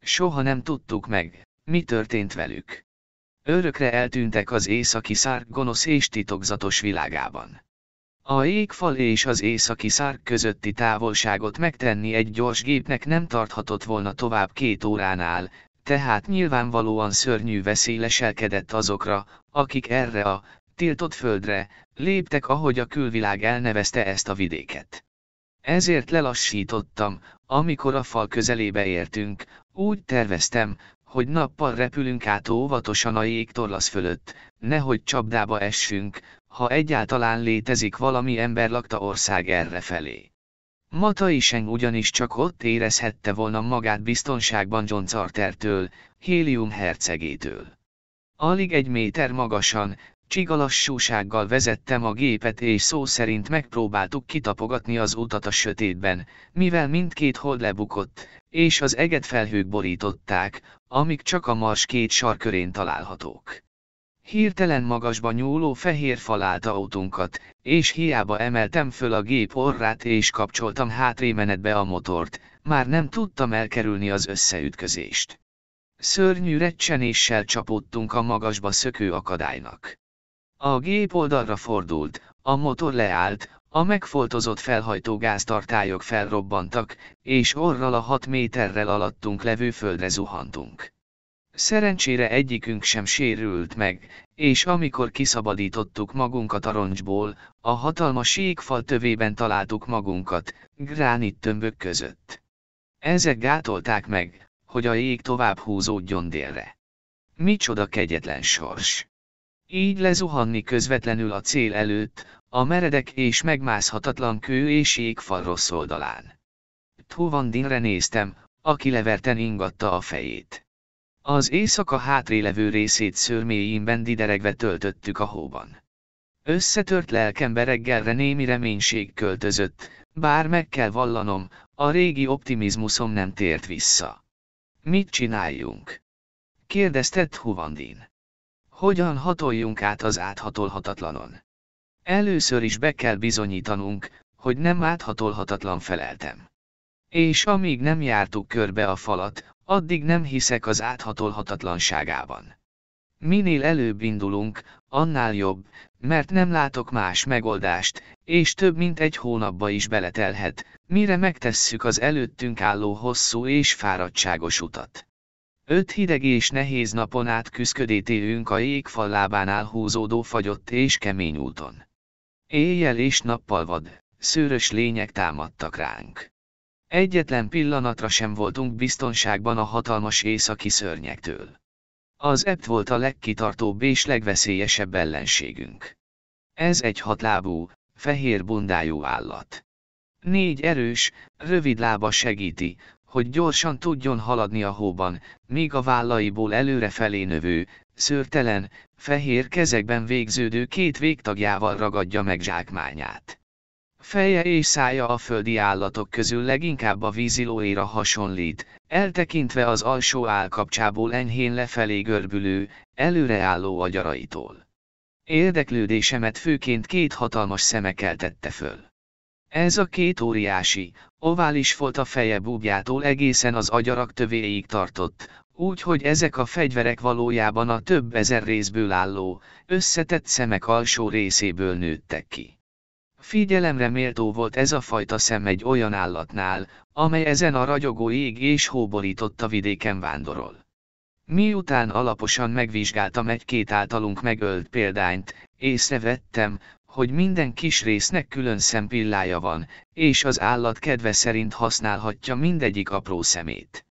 Soha nem tudtuk meg, mi történt velük. Örökre eltűntek az északi szár gonosz és titokzatos világában. A jégfal és az északi szár közötti távolságot megtenni egy gyors gépnek nem tarthatott volna tovább két óránál, tehát nyilvánvalóan szörnyű veszély leselkedett azokra, akik erre a tiltott földre léptek, ahogy a külvilág elnevezte ezt a vidéket. Ezért lelassítottam, amikor a fal közelébe értünk, úgy terveztem, hogy nappal repülünk át óvatosan a jégtorlasz fölött, nehogy csapdába essünk, ha egyáltalán létezik valami emberlakta ország errefelé. Matai Seng ugyanis csak ott érezhette volna magát biztonságban John Cartertől, Hélium hercegétől. Alig egy méter magasan, csigalassúsággal vezettem a gépet és szó szerint megpróbáltuk kitapogatni az utat a sötétben, mivel mindkét hold lebukott, és az eget felhők borították, amik csak a mars két sarkörén találhatók. Hirtelen magasba nyúló fehér falált autónkat, és hiába emeltem föl a gép orrát és kapcsoltam hátrémenetbe a motort, már nem tudtam elkerülni az összeütközést. Szörnyű recsenéssel csapódtunk a magasba szökő akadálynak. A gép oldalra fordult, a motor leállt, a megfoltozott felhajtó gáztartályok felrobbantak, és orral a hat méterrel alattunk levő földre zuhantunk. Szerencsére egyikünk sem sérült meg, és amikor kiszabadítottuk magunkat a roncsból, a hatalmas jégfal tövében találtuk magunkat, gránit tömbök között. Ezek gátolták meg, hogy a jég tovább húzódjon délre. Micsoda kegyetlen sors! Így lezuhanni közvetlenül a cél előtt, a meredek és megmászhatatlan kő és jégfal rossz oldalán. Tuvandinre néztem, aki leverten ingatta a fejét. Az éjszaka hátrélevő részét szörméimben dideregve töltöttük a hóban. Összetört lelkem reggelre némi reménység költözött, bár meg kell vallanom, a régi optimizmusom nem tért vissza. Mit csináljunk? kérdezte Huvandin. Hogyan hatoljunk át az áthatolhatatlanon? Először is be kell bizonyítanunk, hogy nem áthatolhatatlan feleltem. És amíg nem jártuk körbe a falat, addig nem hiszek az áthatolhatatlanságában. Minél előbb indulunk, annál jobb, mert nem látok más megoldást, és több mint egy hónapba is beletelhet, mire megtesszük az előttünk álló hosszú és fáradtságos utat. Öt hideg és nehéz napon át küszködétélünk a jégfal húzódó fagyott és kemény úton. Éjjel és nappal vad, szőrös lények támadtak ránk. Egyetlen pillanatra sem voltunk biztonságban a hatalmas északi szörnyektől. Az Ept volt a legkitartóbb és legveszélyesebb ellenségünk. Ez egy hatlábú, fehér bundájú állat. Négy erős, rövid lába segíti, hogy gyorsan tudjon haladni a hóban, míg a vállaiból előrefelé növő, szőrtelen, fehér kezekben végződő két végtagjával ragadja meg zsákmányát. Feje és szája a földi állatok közül leginkább a vízilóéra hasonlít, eltekintve az alsó állkapcsából enyhén lefelé görbülő, előreálló agyaraitól. Érdeklődésemet főként két hatalmas szemekkel tette föl. Ez a két óriási, ovális volt a feje búbjától egészen az agyarak tövéig tartott, úgyhogy ezek a fegyverek valójában a több ezer részből álló, összetett szemek alsó részéből nőttek ki. Figyelemre méltó volt ez a fajta szem egy olyan állatnál, amely ezen a ragyogó ég és hóborította vidéken vándorol. Miután alaposan megvizsgáltam egy-két általunk megölt példányt, észrevettem, hogy minden kis résznek külön szempillája van, és az állat kedve szerint használhatja mindegyik apró szemét.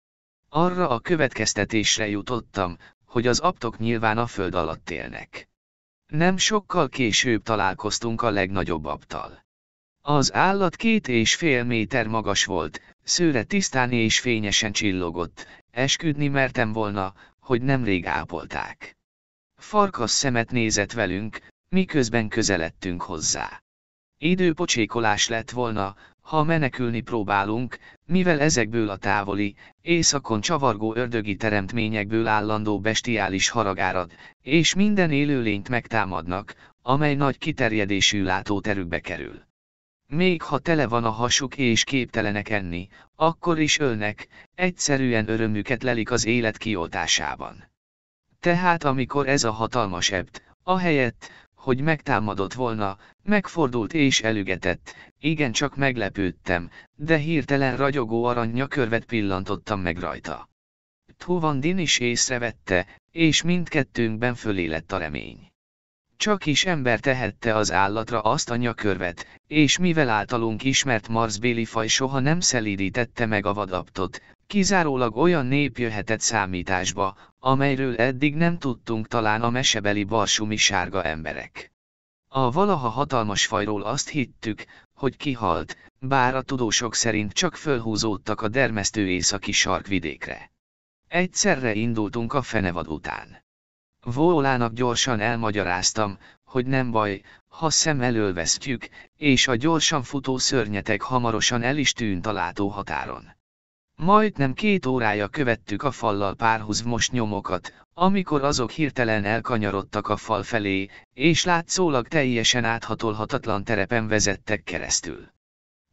Arra a következtetésre jutottam, hogy az aptok nyilván a föld alatt élnek. Nem sokkal később találkoztunk a legnagyobb abtal. Az állat két és fél méter magas volt, szőre tisztán és fényesen csillogott, esküdni mertem volna, hogy nemrég ápolták. Farkas szemet nézett velünk, miközben közeledtünk hozzá. Időpocsékolás lett volna, ha menekülni próbálunk, mivel ezekből a távoli, éjszakon csavargó ördögi teremtményekből állandó bestiális haragárad, és minden élőlényt megtámadnak, amely nagy kiterjedésű látóterükbe kerül. Még ha tele van a hasuk és képtelenek enni, akkor is ölnek, egyszerűen örömüket lelik az élet kioltásában. Tehát amikor ez a hatalmas ebt, ahelyett, hogy megtámadott volna, megfordult és elügetett, igen csak meglepődtem, de hirtelen ragyogó arany pillantottam meg rajta. Tóvan Din is észrevette, és mindkettőnkben fölé lett a remény. Csak is ember tehette az állatra azt a nyakörvet, és mivel általunk ismert marsbéli faj soha nem szelídítette meg a vadaptot, kizárólag olyan nép jöhetett számításba, amelyről eddig nem tudtunk talán a mesebeli barsumi sárga emberek. A valaha hatalmas fajról azt hittük, hogy kihalt, bár a tudósok szerint csak fölhúzódtak a dermesztő északi sarkvidékre. Egyszerre indultunk a fenevad után. Vólának gyorsan elmagyaráztam, hogy nem baj, ha szem elől vesztjük, és a gyorsan futó szörnyetek hamarosan el is tűnt a látóhatáron. Majdnem két órája követtük a fallal párhuzmos nyomokat, amikor azok hirtelen elkanyarodtak a fal felé, és látszólag teljesen áthatolhatatlan terepen vezettek keresztül.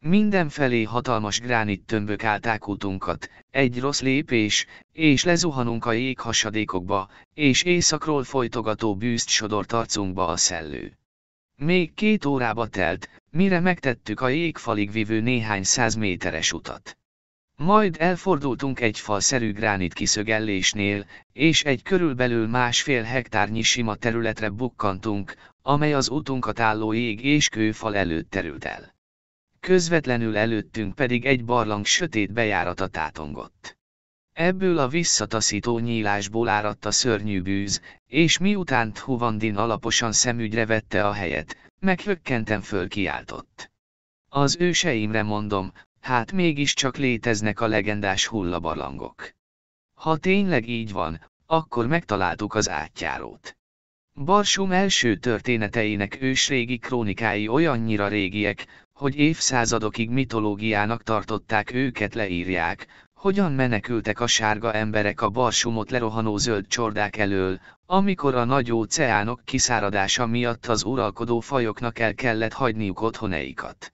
Mindenfelé hatalmas gránit tömbök állták útunkat, egy rossz lépés, és lezuhanunk a jég hasadékokba, és éjszakról folytogató bűzt sodort arcunkba a szellő. Még két órába telt, mire megtettük a jégfalig vívő néhány száz méteres utat. Majd elfordultunk egy falszerű gránit kiszögellésnél, és egy körülbelül másfél hektárnyi sima területre bukkantunk, amely az utunkat álló jég és kőfal előtt terült el közvetlenül előttünk pedig egy barlang sötét bejárata tátongott. Ebből a visszataszító nyílásból áradt a szörnyű bűz, és miután Huvandin alaposan szemügyre vette a helyet, meghökkentem föl kiáltott. Az őseimre mondom, hát mégiscsak léteznek a legendás hullabarlangok. Ha tényleg így van, akkor megtaláltuk az átjárót. Barsum első történeteinek ősrégi krónikái olyannyira régiek, hogy évszázadokig mitológiának tartották őket leírják, hogyan menekültek a sárga emberek a balsumot lerohanó zöld csordák elől, amikor a nagy óceánok kiszáradása miatt az uralkodó fajoknak el kellett hagyniuk otthoneikat.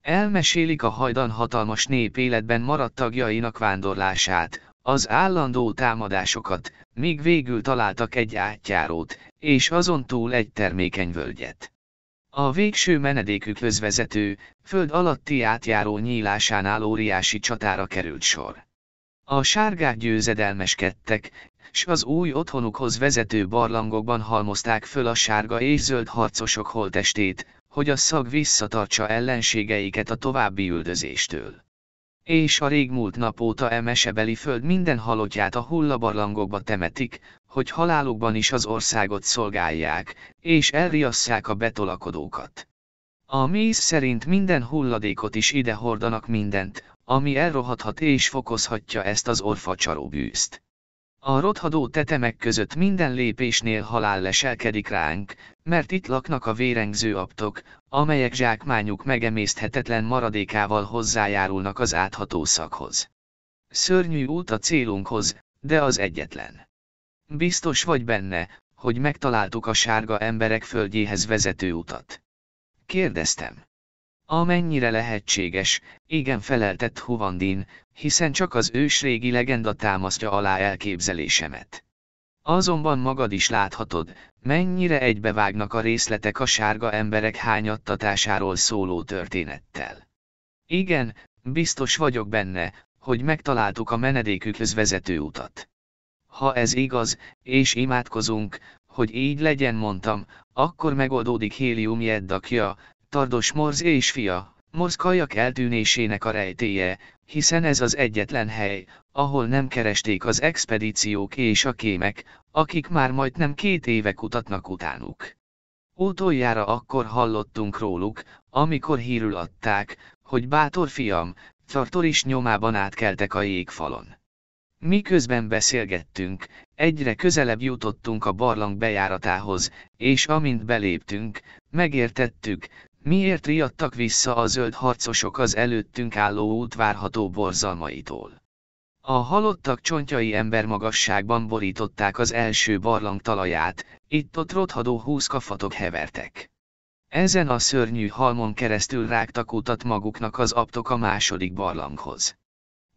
Elmesélik a hajdan hatalmas nép életben maradt tagjainak vándorlását, az állandó támadásokat, míg végül találtak egy átjárót, és azon túl egy termékeny völgyet. A végső menedékük vezető, föld alatti átjáró nyílásánál óriási csatára került sor. A sárgák győzedelmeskedtek, s az új otthonukhoz vezető barlangokban halmozták föl a sárga és zöld harcosok holtestét, hogy a szag visszatartsa ellenségeiket a további üldözéstől. És a régmúlt nap óta emesebeli föld minden halottját a hullabarlangokba temetik, hogy halálukban is az országot szolgálják, és elriasszák a betolakodókat. A méz szerint minden hulladékot is ide hordanak mindent, ami elrohadhat és fokozhatja ezt az orfacsaró bűzt. A rothadó tetemek között minden lépésnél halál leselkedik ránk, mert itt laknak a vérengző aptok, amelyek zsákmányuk megemészthetetlen maradékával hozzájárulnak az átható szakhoz. Szörnyű út a célunkhoz, de az egyetlen. Biztos vagy benne, hogy megtaláltuk a sárga emberek földjéhez vezető utat. Kérdeztem. Amennyire lehetséges, igen feleltett Huvandin, hiszen csak az ősrégi legenda támasztja alá elképzelésemet. Azonban magad is láthatod, mennyire egybevágnak a részletek a sárga emberek hányattatásáról szóló történettel. Igen, biztos vagyok benne, hogy megtaláltuk a menedékükhöz vezető utat. Ha ez igaz, és imádkozunk, hogy így legyen mondtam, akkor megoldódik Hélium Jeddakja, Tardos Morz és fia, Morz kajak eltűnésének a rejtéje, hiszen ez az egyetlen hely, ahol nem keresték az expedíciók és a kémek, akik már majdnem két éve kutatnak utánuk. Utoljára akkor hallottunk róluk, amikor hírül adták, hogy bátor fiam, Tartor is nyomában átkeltek a jégfalon. Miközben beszélgettünk, egyre közelebb jutottunk a barlang bejáratához, és amint beléptünk, megértettük, miért riadtak vissza a zöld harcosok az előttünk álló út várható borzalmaitól. A halottak csontjai embermagasságban borították az első barlang talaját, itt-ott rothadó húszkafatok hevertek. Ezen a szörnyű halmon keresztül rágtak utat maguknak az aptok a második barlanghoz.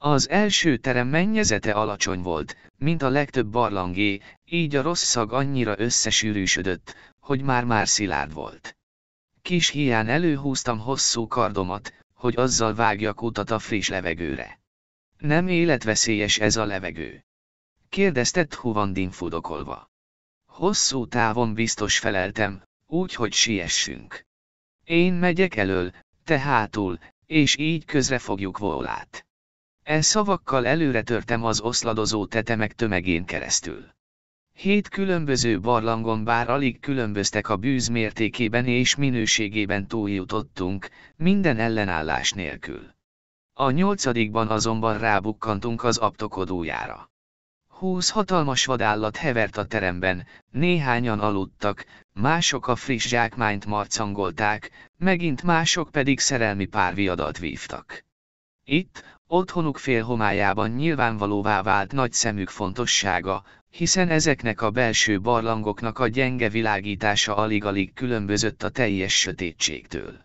Az első terem mennyezete alacsony volt, mint a legtöbb barlangé, így a rossz szag annyira összesűrűsödött, hogy már-már szilárd volt. Kis hián előhúztam hosszú kardomat, hogy azzal vágjak utat a friss levegőre. Nem életveszélyes ez a levegő. Kérdeztett Huvandin fudokolva. Hosszú távon biztos feleltem, úgy, hogy siessünk. Én megyek elől, te hátul, és így közre fogjuk volát. E szavakkal törtem az oszladozó tetemek tömegén keresztül. Hét különböző barlangon bár alig különböztek a bűz mértékében és minőségében túljutottunk, minden ellenállás nélkül. A nyolcadikban azonban rábukkantunk az aptokodójára. Húsz hatalmas vadállat hevert a teremben, néhányan aludtak, mások a friss zsákmányt marcangolták, megint mások pedig szerelmi párviadat vívtak. Itt, Otthonuk félhomályában nyilvánvalóvá vált nagy szemük fontossága, hiszen ezeknek a belső barlangoknak a gyenge világítása alig-alig különbözött a teljes sötétségtől.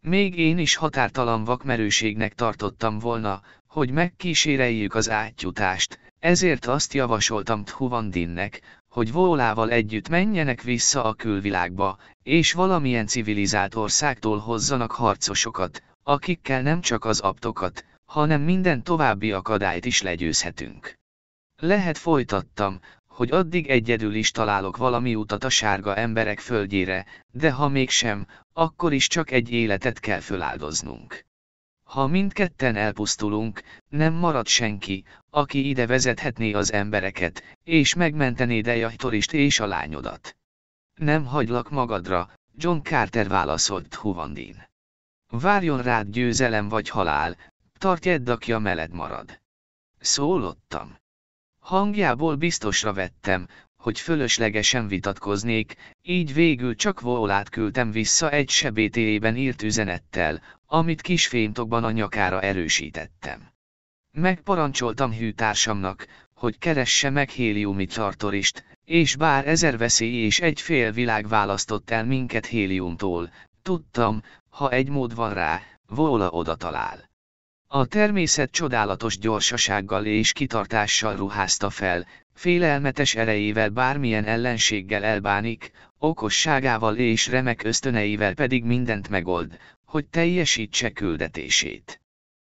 Még én is határtalan vakmerőségnek tartottam volna, hogy megkíséreljük az átjutást, ezért azt javasoltam Thuvandinnek, hogy Volával együtt menjenek vissza a külvilágba, és valamilyen civilizált országtól hozzanak harcosokat, akikkel nem csak az aptokat, hanem minden további akadályt is legyőzhetünk. Lehet folytattam, hogy addig egyedül is találok valami utat a sárga emberek földjére, de ha mégsem, akkor is csak egy életet kell föláldoznunk. Ha mindketten elpusztulunk, nem marad senki, aki ide vezethetné az embereket, és megmentené Torist és a lányodat. Nem hagylak magadra, John Carter válaszolt Huvandin. Várjon rád győzelem vagy halál, tartjedd, aki a meled marad. Szólottam. Hangjából biztosra vettem, hogy fölöslegesen vitatkoznék, így végül csak volát küldtem vissza egy sebétéjében írt üzenettel, amit kis fémtokban a nyakára erősítettem. Megparancsoltam hűtársamnak, hogy keresse meg héliumi tartorist, és bár ezer veszély és egy fél világ választott el minket héliumtól, tudtam, ha egy mód van rá, Vóla oda talál. A természet csodálatos gyorsasággal és kitartással ruházta fel, félelmetes erejével bármilyen ellenséggel elbánik, okosságával és remek ösztöneivel pedig mindent megold, hogy teljesítse küldetését.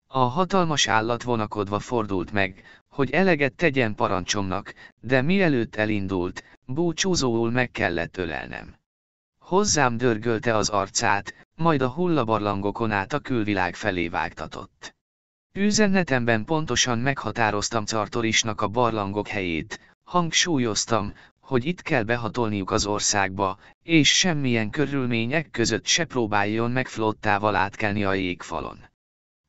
A hatalmas állat vonakodva fordult meg, hogy eleget tegyen parancsomnak, de mielőtt elindult, búcsúzóul meg kellett ölelnem. Hozzám dörgölte az arcát, majd a hullabarlangokon át a külvilág felé vágtatott. Üzenetemben pontosan meghatároztam Cartorisnak a barlangok helyét, hangsúlyoztam, hogy itt kell behatolniuk az országba, és semmilyen körülmények között se próbáljon meg flottával átkelni a jégfalon.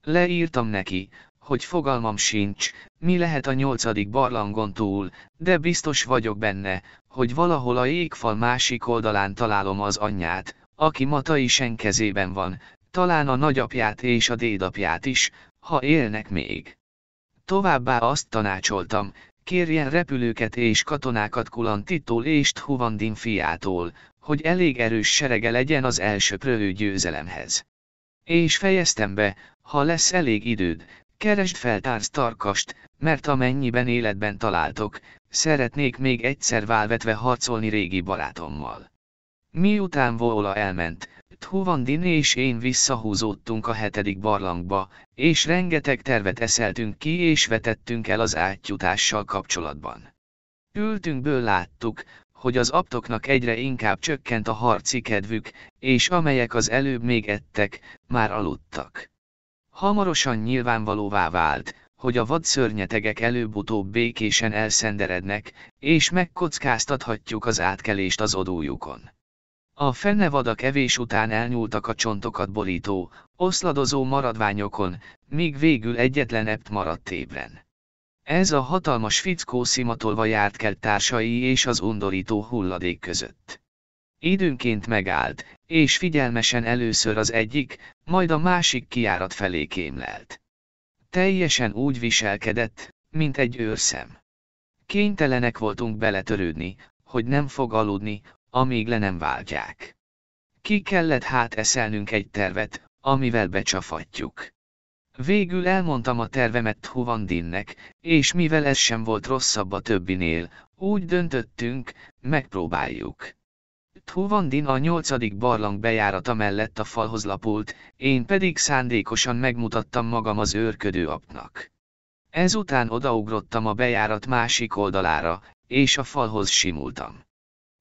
Leírtam neki, hogy fogalmam sincs, mi lehet a nyolcadik barlangon túl, de biztos vagyok benne, hogy valahol a jégfal másik oldalán találom az anyját, aki Matai sen kezében van, talán a nagyapját és a dédapját is, ha élnek még. Továbbá azt tanácsoltam, kérjen repülőket és katonákat Kulantitól és Tuvandin fiától, hogy elég erős serege legyen az elsöprő győzelemhez. És fejeztem be, ha lesz elég időd, keresd fel Társz Tarkast, mert amennyiben életben találtok, szeretnék még egyszer válvetve harcolni régi barátommal. Miután Vóla elment, Tuvandini és én visszahúzódtunk a hetedik barlangba, és rengeteg tervet eszeltünk ki és vetettünk el az átjutással kapcsolatban. Ültünkből láttuk, hogy az aptoknak egyre inkább csökkent a harci kedvük, és amelyek az előbb még ettek, már aludtak. Hamarosan nyilvánvalóvá vált, hogy a vadszörnyetegek előbb-utóbb békésen elszenderednek, és megkockáztathatjuk az átkelést az odójukon. A fennevadak evés után elnyúltak a csontokat borító, oszladozó maradványokon, míg végül egyetlen ept maradt ébren. Ez a hatalmas fickó szimatolva járt kelt társai és az undorító hulladék között. Időnként megállt, és figyelmesen először az egyik, majd a másik kiárat felé kémlelt. Teljesen úgy viselkedett, mint egy őrszem. Kénytelenek voltunk beletörődni, hogy nem fog aludni, amíg le nem váltják. Ki kellett hát eszelnünk egy tervet, amivel becsafatjuk. Végül elmondtam a tervemet Huvandinnek, és mivel ez sem volt rosszabb a többinél, úgy döntöttünk, megpróbáljuk. Huvandin a nyolcadik barlang bejárata mellett a falhoz lapult, én pedig szándékosan megmutattam magam az őrködő apnak. Ezután odaugrottam a bejárat másik oldalára, és a falhoz simultam.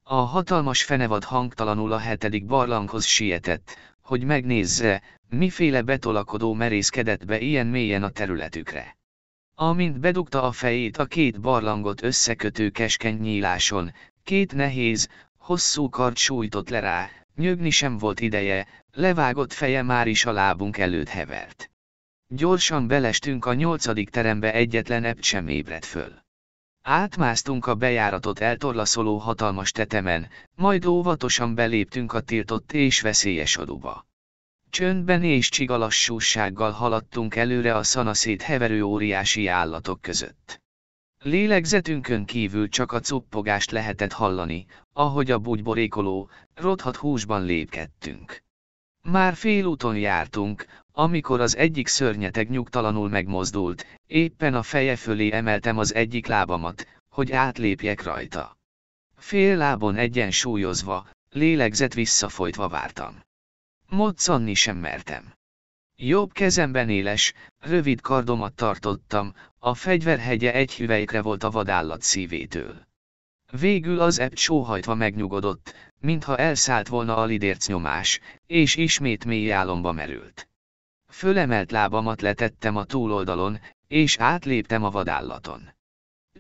A hatalmas fenevad hangtalanul a hetedik barlanghoz sietett, hogy megnézze, miféle betolakodó merészkedett be ilyen mélyen a területükre. Amint bedugta a fejét a két barlangot összekötő keskeny nyíláson, két nehéz, hosszú kart sújtott le rá, nyögni sem volt ideje, levágott feje már is a lábunk előtt hevert. Gyorsan belestünk a nyolcadik terembe egyetlen ebb sem ébredt föl. Átmásztunk a bejáratot eltorlaszoló hatalmas tetemen, majd óvatosan beléptünk a tiltott és veszélyes aduba. Csöndben és csigalassúsággal haladtunk előre a szanaszét heverő óriási állatok között. Lélegzetünkön kívül csak a cuppogást lehetett hallani, ahogy a bugyborékoló, rothat húsban lépkedtünk. Már félúton jártunk, amikor az egyik szörnyeteg nyugtalanul megmozdult, éppen a feje fölé emeltem az egyik lábamat, hogy átlépjek rajta. Fél lábon egyensúlyozva, lélegzet visszafolytva vártam. Moccanni sem mertem. Jobb kezemben éles, rövid kardomat tartottam, a fegyverhegye egy hüvelykre volt a vadállat szívétől. Végül az ebb sóhajtva megnyugodott, mintha elszállt volna a lidérc nyomás, és ismét mély álomba merült. Fölemelt lábamat letettem a túloldalon, és átléptem a vadállaton.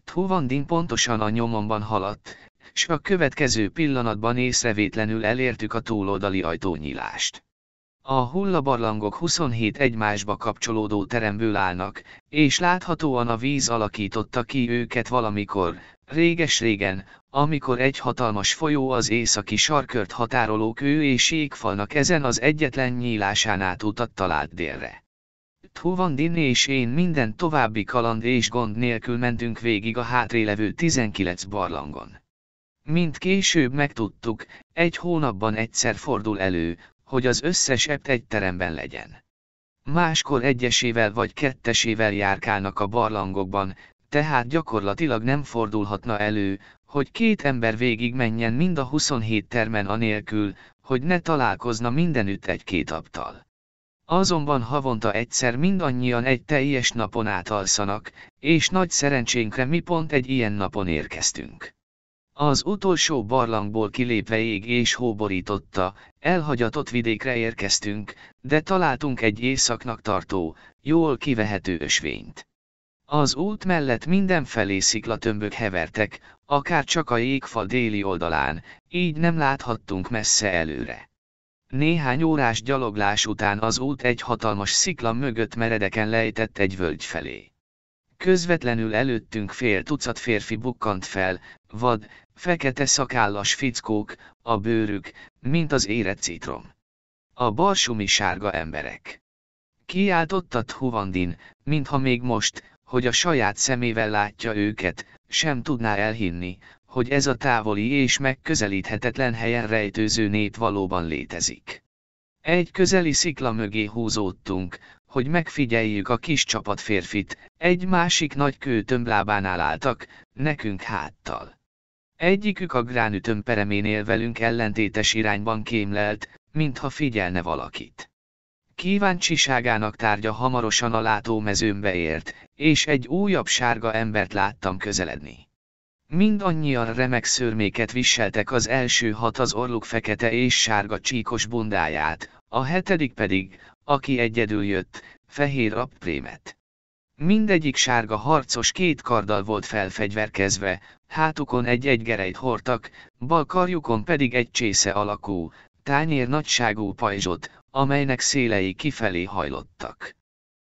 Thuvandin pontosan a nyomomban haladt, s a következő pillanatban észrevétlenül elértük a túloldali ajtónyílást. A hullabarlangok 27 egymásba kapcsolódó teremből állnak, és láthatóan a víz alakította ki őket valamikor, réges-régen, amikor egy hatalmas folyó az északi sarkört határoló kő és égfalnak ezen az egyetlen nyílásán át utat talált délre. Tuvandin és én minden további kaland és gond nélkül mentünk végig a hátrélevő 19 barlangon. Mint később megtudtuk, egy hónapban egyszer fordul elő, hogy az összes ept egy teremben legyen. Máskor egyesével vagy kettesével járkálnak a barlangokban, tehát gyakorlatilag nem fordulhatna elő, hogy két ember végig menjen mind a 27 termen anélkül, hogy ne találkozna mindenütt egy-két aptal. Azonban havonta egyszer mindannyian egy teljes napon átalszanak, és nagy szerencsénkre mi pont egy ilyen napon érkeztünk. Az utolsó barlangból kilépve ég és hóborította, elhagyatott vidékre érkeztünk, de találtunk egy éjszaknak tartó, jól kivehető ösvényt. Az út mellett mindenfelé sziklatömbök hevertek, akár csak a jégfal déli oldalán, így nem láthattunk messze előre. Néhány órás gyaloglás után az út egy hatalmas szikla mögött meredeken lejtett egy völgy felé. Közvetlenül előttünk fél tucat férfi bukkant fel, vad, fekete szakállas fickók, a bőrük, mint az érett citrom. A barsumi sárga emberek. Kiáltottat Huvandin, mintha még most, hogy a saját szemével látja őket, sem tudná elhinni, hogy ez a távoli és megközelíthetetlen helyen rejtőző nép valóban létezik. Egy közeli szikla mögé húzódtunk, hogy megfigyeljük a kis csapat férfit, egy másik nagy kőtömblábánál álltak, nekünk háttal. Egyikük a gránütöm pereménél velünk ellentétes irányban kémlelt, mintha figyelne valakit. Kíváncsiságának tárgya hamarosan a látómezőmbe ért, és egy újabb sárga embert láttam közeledni. Mindannyian remek szörméket viseltek az első hat az orluk fekete és sárga csíkos bundáját, a hetedik pedig, aki egyedül jött, fehér apprémet. Mindegyik sárga harcos két karddal volt felfegyverkezve, hátukon egy-egy gerejt hordtak, bal karjukon pedig egy csésze alakú, tányér nagyságú pajzsot, amelynek szélei kifelé hajlottak.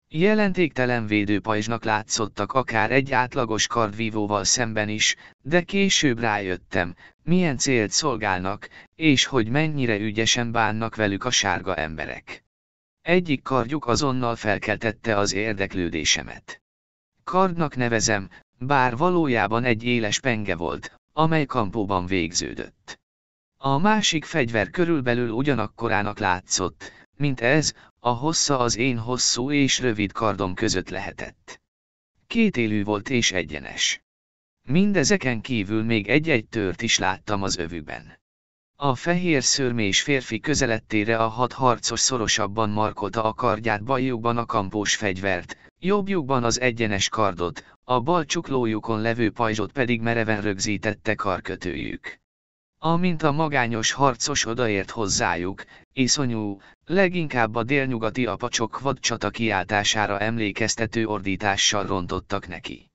Jelentéktelen védőpajzsnak látszottak akár egy átlagos kardvívóval szemben is, de később rájöttem, milyen célt szolgálnak, és hogy mennyire ügyesen bánnak velük a sárga emberek. Egyik kardjuk azonnal felkeltette az érdeklődésemet. Kardnak nevezem, bár valójában egy éles penge volt, amely kampóban végződött. A másik fegyver körülbelül ugyanakkorának látszott, mint ez, a hossza az én hosszú és rövid kardom között lehetett. Kétélű volt és egyenes. Mindezeken kívül még egy-egy tört is láttam az övüben. A fehér szörmés férfi közelettére a hat harcos szorosabban markolta a kardját baljukban a kampós fegyvert, jobbjukban az egyenes kardot, a bal csuklójukon levő pajzsot pedig mereven rögzítette karkötőjük. Amint a magányos harcos odaért hozzájuk, iszonyú, leginkább a délnyugati apacsok vadcsata kiáltására emlékeztető ordítással rontottak neki.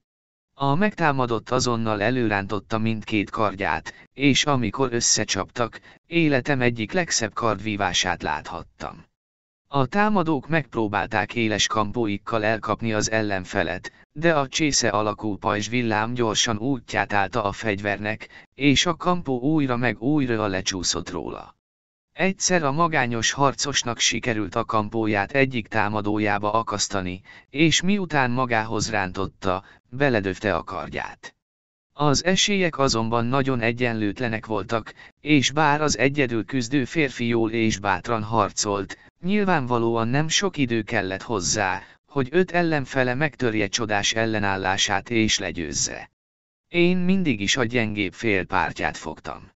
A megtámadott azonnal előrántotta mindkét kardját, és amikor összecsaptak, életem egyik legszebb kardvívását láthattam. A támadók megpróbálták éles kampóikkal elkapni az ellenfelet, de a csésze alakú pajzs villám gyorsan útját állta a fegyvernek, és a kampó újra meg újra lecsúszott róla. Egyszer a magányos harcosnak sikerült a kampóját egyik támadójába akasztani, és miután magához rántotta, beledöfte a kardját. Az esélyek azonban nagyon egyenlőtlenek voltak, és bár az egyedül küzdő férfi jól és bátran harcolt, Nyilvánvalóan nem sok idő kellett hozzá, hogy öt ellenfele megtörje csodás ellenállását és legyőzze. Én mindig is a gyengébb fél pártját fogtam.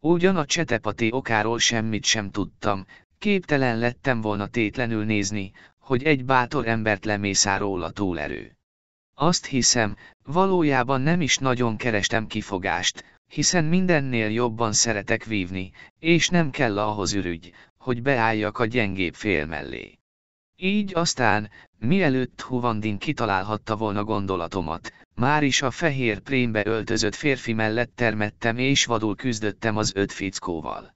Ugyan a csetepati okáról semmit sem tudtam, képtelen lettem volna tétlenül nézni, hogy egy bátor embert lemészárol a túlerő. Azt hiszem, valójában nem is nagyon kerestem kifogást, hiszen mindennél jobban szeretek vívni, és nem kell ahhoz ürügy, hogy beálljak a gyengébb fél mellé. Így aztán, mielőtt Huvandin kitalálhatta volna gondolatomat, már is a fehér prémbe öltözött férfi mellett termettem és vadul küzdöttem az öt fickóval.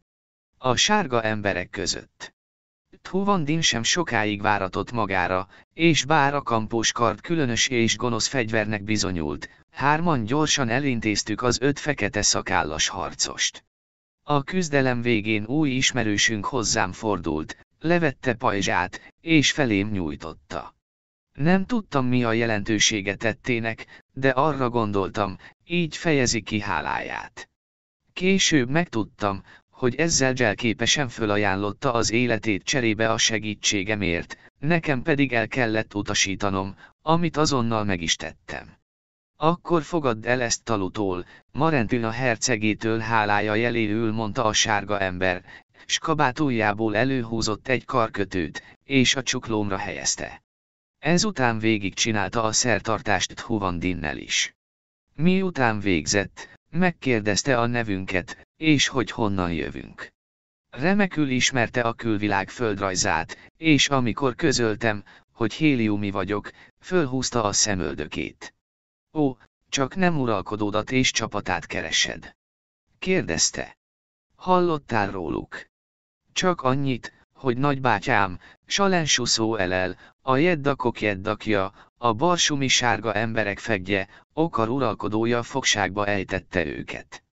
A sárga emberek között. Huvandin sem sokáig váratott magára, és bár a kampós kard különös és gonosz fegyvernek bizonyult, hárman gyorsan elintéztük az öt fekete szakállas harcost. A küzdelem végén új ismerősünk hozzám fordult, levette pajzsát, és felém nyújtotta. Nem tudtam mi a jelentősége tettének, de arra gondoltam, így fejezi ki háláját. Később megtudtam, hogy ezzel zselképesen fölajánlotta az életét cserébe a segítségemért, nekem pedig el kellett utasítanom, amit azonnal meg is tettem. Akkor fogadd el ezt talutól, Marentina hercegétől hálája jeléül mondta a sárga ember, s kabátuljából előhúzott egy karkötőt, és a csuklómra helyezte. Ezután végigcsinálta a szertartást Huvandinnel is. Miután végzett, megkérdezte a nevünket, és hogy honnan jövünk. Remekül ismerte a külvilág földrajzát, és amikor közöltem, hogy héliumi vagyok, fölhúzta a szemöldökét. Ó, csak nem uralkodódat és csapatát keresed. Kérdezte. Hallottál róluk? Csak annyit, hogy nagybátyám, Salensuszó elel, a jeddakok jeddakja, a barsumi sárga emberek fegye, okar uralkodója fogságba ejtette őket.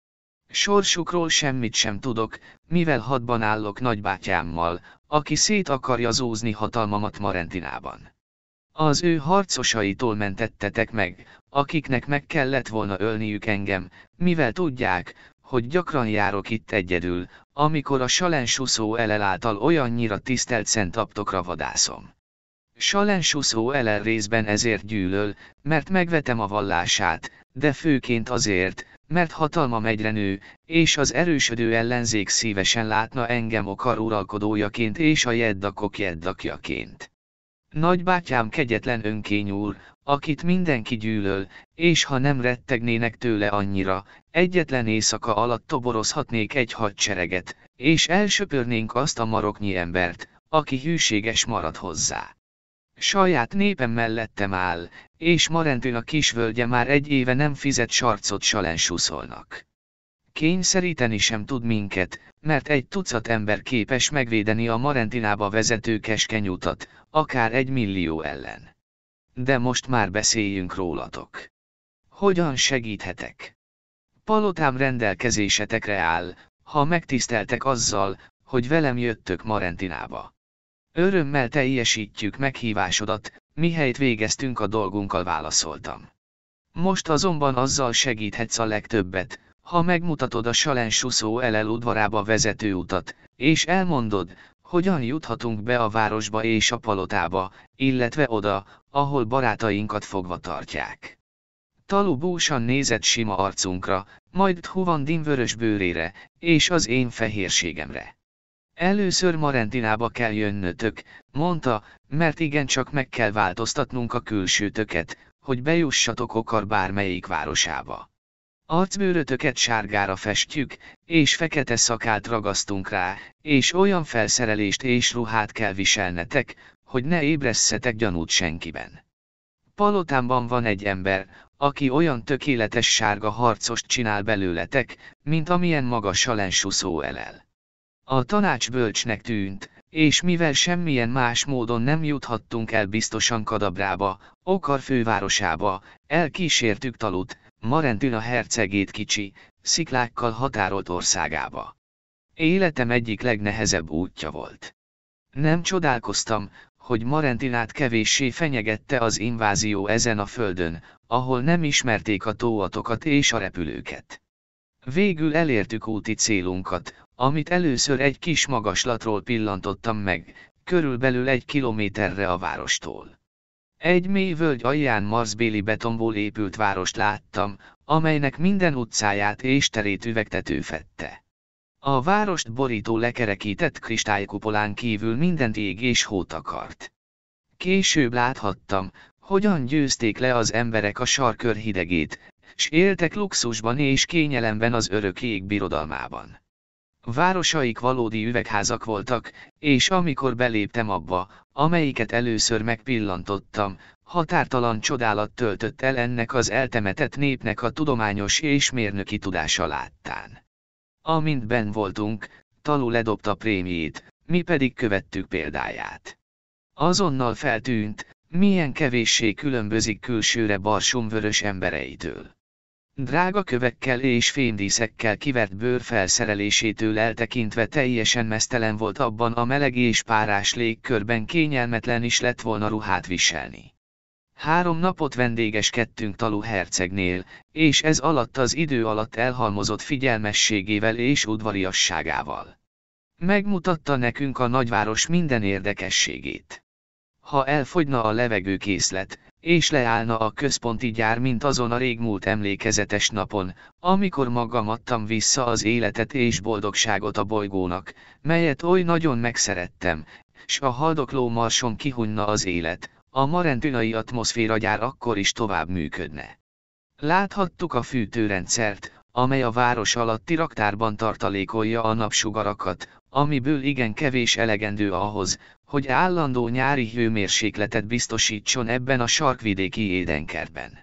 Sorsukról semmit sem tudok, mivel hadban állok nagybátyámmal, aki szét akarja zúzni hatalmamat Marentinában. Az ő harcosaitól mentettetek meg, akiknek meg kellett volna ölniük engem, mivel tudják, hogy gyakran járok itt egyedül, amikor a salensuszó elel által olyannyira tisztelt szentaptokra vadászom. Salensuszó elel részben ezért gyűlöl, mert megvetem a vallását, de főként azért, mert hatalma megyre nő, és az erősödő ellenzék szívesen látna engem okar uralkodójaként és a jeddakok jeddakjaként. Nagybátyám kegyetlen önkény úr, akit mindenki gyűlöl, és ha nem rettegnének tőle annyira, egyetlen éjszaka alatt toborozhatnék egy hadsereget, és elsöpörnénk azt a maroknyi embert, aki hűséges marad hozzá. Saját népem mellettem áll, és Marentőn a kisvölgye már egy éve nem fizet sarcot salensúszolnak. Kényszeríteni sem tud minket, mert egy tucat ember képes megvédeni a Marentinába vezető keskeny utat, akár egy millió ellen. De most már beszéljünk rólatok. Hogyan segíthetek? Palotám rendelkezésetekre áll, ha megtiszteltek azzal, hogy velem jöttök Marentinába. Örömmel teljesítjük meghívásodat, mihelyt végeztünk a dolgunkkal válaszoltam. Most azonban azzal segíthetsz a legtöbbet, ha megmutatod a Salensuszó elel udvarába vezető utat, és elmondod, hogyan juthatunk be a városba és a palotába, illetve oda, ahol barátainkat fogva tartják. Talú búsan nézett sima arcunkra, majd Huvandin vörös bőrére, és az én fehérségemre. Először Marentinába kell jönnötök, mondta, mert igencsak meg kell változtatnunk a külsőtöket, hogy bejussatok Okar bármelyik városába. Arcbőrötöket sárgára festjük, és fekete szakát ragasztunk rá, és olyan felszerelést és ruhát kell viselnetek, hogy ne ébresszetek gyanút senkiben. Palotámban van egy ember, aki olyan tökéletes sárga harcost csinál belőletek, mint amilyen maga salensuszó elel. A tanács bölcsnek tűnt, és mivel semmilyen más módon nem juthattunk el biztosan Kadabrába, Okar fővárosába, elkísértük Talut, Marentina hercegét kicsi, sziklákkal határolt országába. Életem egyik legnehezebb útja volt. Nem csodálkoztam, hogy Marentinát kevéssé fenyegette az invázió ezen a földön, ahol nem ismerték a tóatokat és a repülőket. Végül elértük úti célunkat, amit először egy kis magaslatról pillantottam meg, körülbelül egy kilométerre a várostól. Egy mély völgy alján marzbéli betonból épült várost láttam, amelynek minden utcáját és terét üvegtető fette. A várost borító lekerekített kristálykupolán kívül mindent ég és hót akart. Később láthattam, hogyan győzték le az emberek a sarkör hidegét, s éltek luxusban és kényelemben az örök ég birodalmában. Városaik valódi üvegházak voltak, és amikor beléptem abba, amelyiket először megpillantottam, határtalan csodálat töltött el ennek az eltemetett népnek a tudományos és mérnöki tudása láttán. Amint ben voltunk, Talú ledobta prémiét, mi pedig követtük példáját. Azonnal feltűnt, milyen kevéssé különbözik külsőre barsumvörös embereitől. Drága kövekkel és fémdíszekkel kivert bőr felszerelésétől eltekintve teljesen mesztelen volt abban a meleg és párás légkörben kényelmetlen is lett volna ruhát viselni. Három napot vendégeskedtünk talú hercegnél, és ez alatt az idő alatt elhalmozott figyelmességével és udvariasságával. Megmutatta nekünk a nagyváros minden érdekességét. Ha elfogyna a levegőkészlet, és leállna a központi gyár mint azon a régmúlt emlékezetes napon, amikor magam adtam vissza az életet és boldogságot a bolygónak, melyet oly nagyon megszerettem, s a haldokló marson kihunna az élet, a marentünai gyár akkor is tovább működne. Láthattuk a fűtőrendszert, amely a város alatti raktárban tartalékolja a napsugarakat, amiből igen kevés elegendő ahhoz, hogy állandó nyári hőmérsékletet biztosítson ebben a sarkvidéki édenkertben.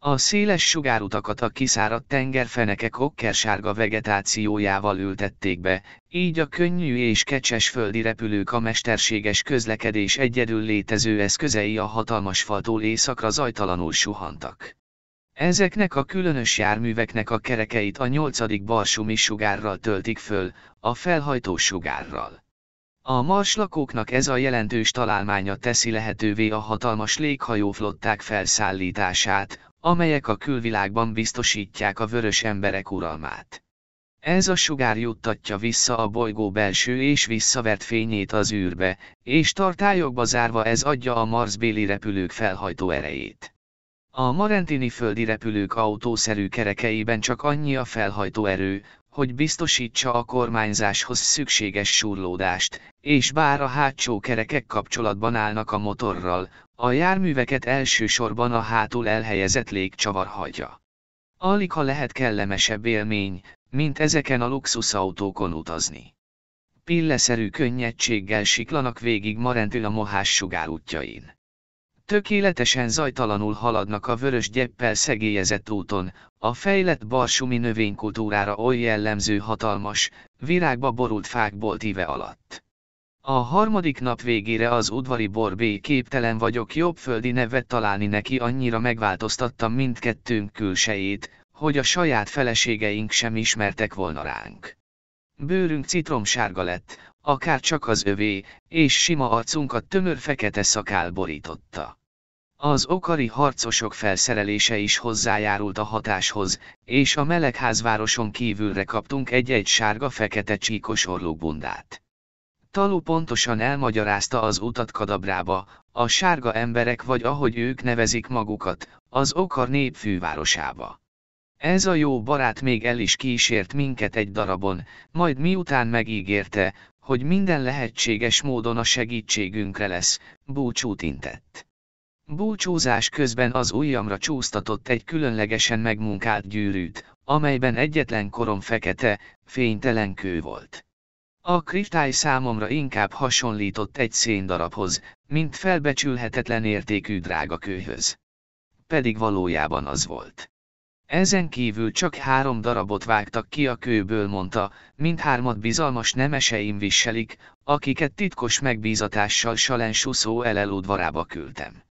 A széles sugárutakat a kiszáradt tengerfenekek okkersárga vegetációjával ültették be, így a könnyű és kecses földi repülők a mesterséges közlekedés egyedül létező eszközei a hatalmas faltól északra zajtalanul suhantak. Ezeknek a különös járműveknek a kerekeit a nyolcadik balsumi sugárral töltik föl, a felhajtó sugárral. A mars lakóknak ez a jelentős találmánya teszi lehetővé a hatalmas léghajóflották felszállítását, amelyek a külvilágban biztosítják a vörös emberek uralmát. Ez a sugár juttatja vissza a bolygó belső és visszavert fényét az űrbe, és tartályokba zárva ez adja a marsbéli repülők felhajtó erejét. A marentini földi repülők autószerű kerekeiben csak annyi a felhajtóerő, hogy biztosítsa a kormányzáshoz szükséges surlódást, és bár a hátsó kerekek kapcsolatban állnak a motorral, a járműveket elsősorban a hátul elhelyezett légcsavar hagyja. Alig ha lehet kellemesebb élmény, mint ezeken a luxusautókon utazni. Pilleszerű könnyedséggel siklanak végig Marentül a mohás sugárútjain. Tökéletesen zajtalanul haladnak a vörös gyeppel szegélyezett úton, a fejlett barsumi növénykultúrára oly jellemző hatalmas, virágba borult fákból tíve alatt. A harmadik nap végére az udvari borbé képtelen vagyok jobb földi nevet találni neki annyira megváltoztattam mindkettőnk külsejét, hogy a saját feleségeink sem ismertek volna ránk. Bőrünk citromsárga lett, akár csak az övé, és sima arcunkat tömör fekete szakál borította. Az okari harcosok felszerelése is hozzájárult a hatáshoz, és a melegházvároson kívülre kaptunk egy-egy sárga-fekete csíkos orlóbundát. Talú pontosan elmagyarázta az utat Kadabrába, a sárga emberek vagy ahogy ők nevezik magukat, az okar nép fővárosába. Ez a jó barát még el is kísért minket egy darabon, majd miután megígérte, hogy minden lehetséges módon a segítségünkre lesz, búcsút intett. Búcsúzás közben az ujjamra csúsztatott egy különlegesen megmunkált gyűrűt, amelyben egyetlen korom fekete, fénytelen kő volt. A kristály számomra inkább hasonlított egy széndarabhoz, mint felbecsülhetetlen értékű drága kőhöz. Pedig valójában az volt. Ezen kívül csak három darabot vágtak ki a kőből, mondta, mindhármat bizalmas nemeseim viselik, akiket titkos megbízatással Salensuszó eleludvarába küldtem.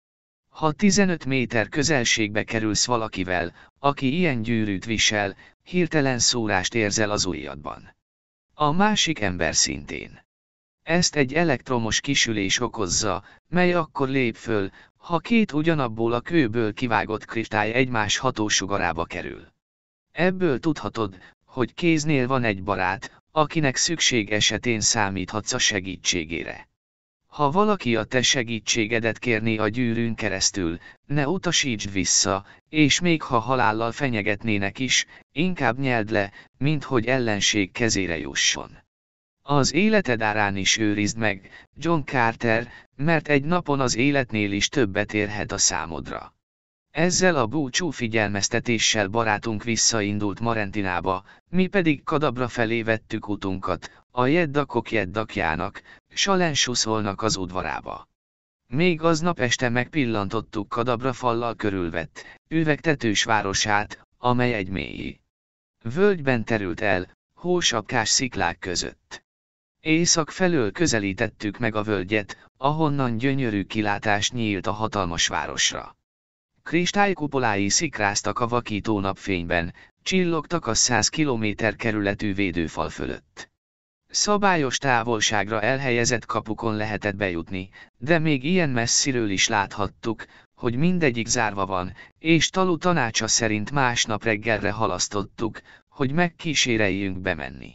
Ha 15 méter közelségbe kerülsz valakivel, aki ilyen gyűrűt visel, hirtelen szórást érzel az ujjadban. A másik ember szintén. Ezt egy elektromos kisülés okozza, mely akkor lép föl, ha két ugyanabból a kőből kivágott kristály egymás hatósugarába kerül. Ebből tudhatod, hogy kéznél van egy barát, akinek szükség esetén számíthatsz a segítségére. Ha valaki a te segítségedet kérné a gyűrűn keresztül, ne utasítsd vissza, és még ha halállal fenyegetnének is, inkább nyeld le, mint hogy ellenség kezére jusson. Az életed árán is őrizd meg, John Carter, mert egy napon az életnél is többet érhet a számodra. Ezzel a búcsú figyelmeztetéssel barátunk visszaindult Marentinába, mi pedig Kadabra felé vettük utunkat, a jeddakok jeddakjának suszolnak az udvarába. Még aznap este megpillantottuk Kadabra fallal körülvett, üvegtetős városát, amely egy mély völgyben terült el, hósapkás sziklák között. Észak felől közelítettük meg a völgyet, ahonnan gyönyörű kilátás nyílt a hatalmas városra. Kristálykupolái szikráztak a vakító napfényben, csillogtak a 100 kilométer kerületű védőfal fölött. Szabályos távolságra elhelyezett kapukon lehetett bejutni, de még ilyen messziről is láthattuk, hogy mindegyik zárva van, és talú tanácsa szerint másnap reggelre halasztottuk, hogy megkíséreljünk bemenni.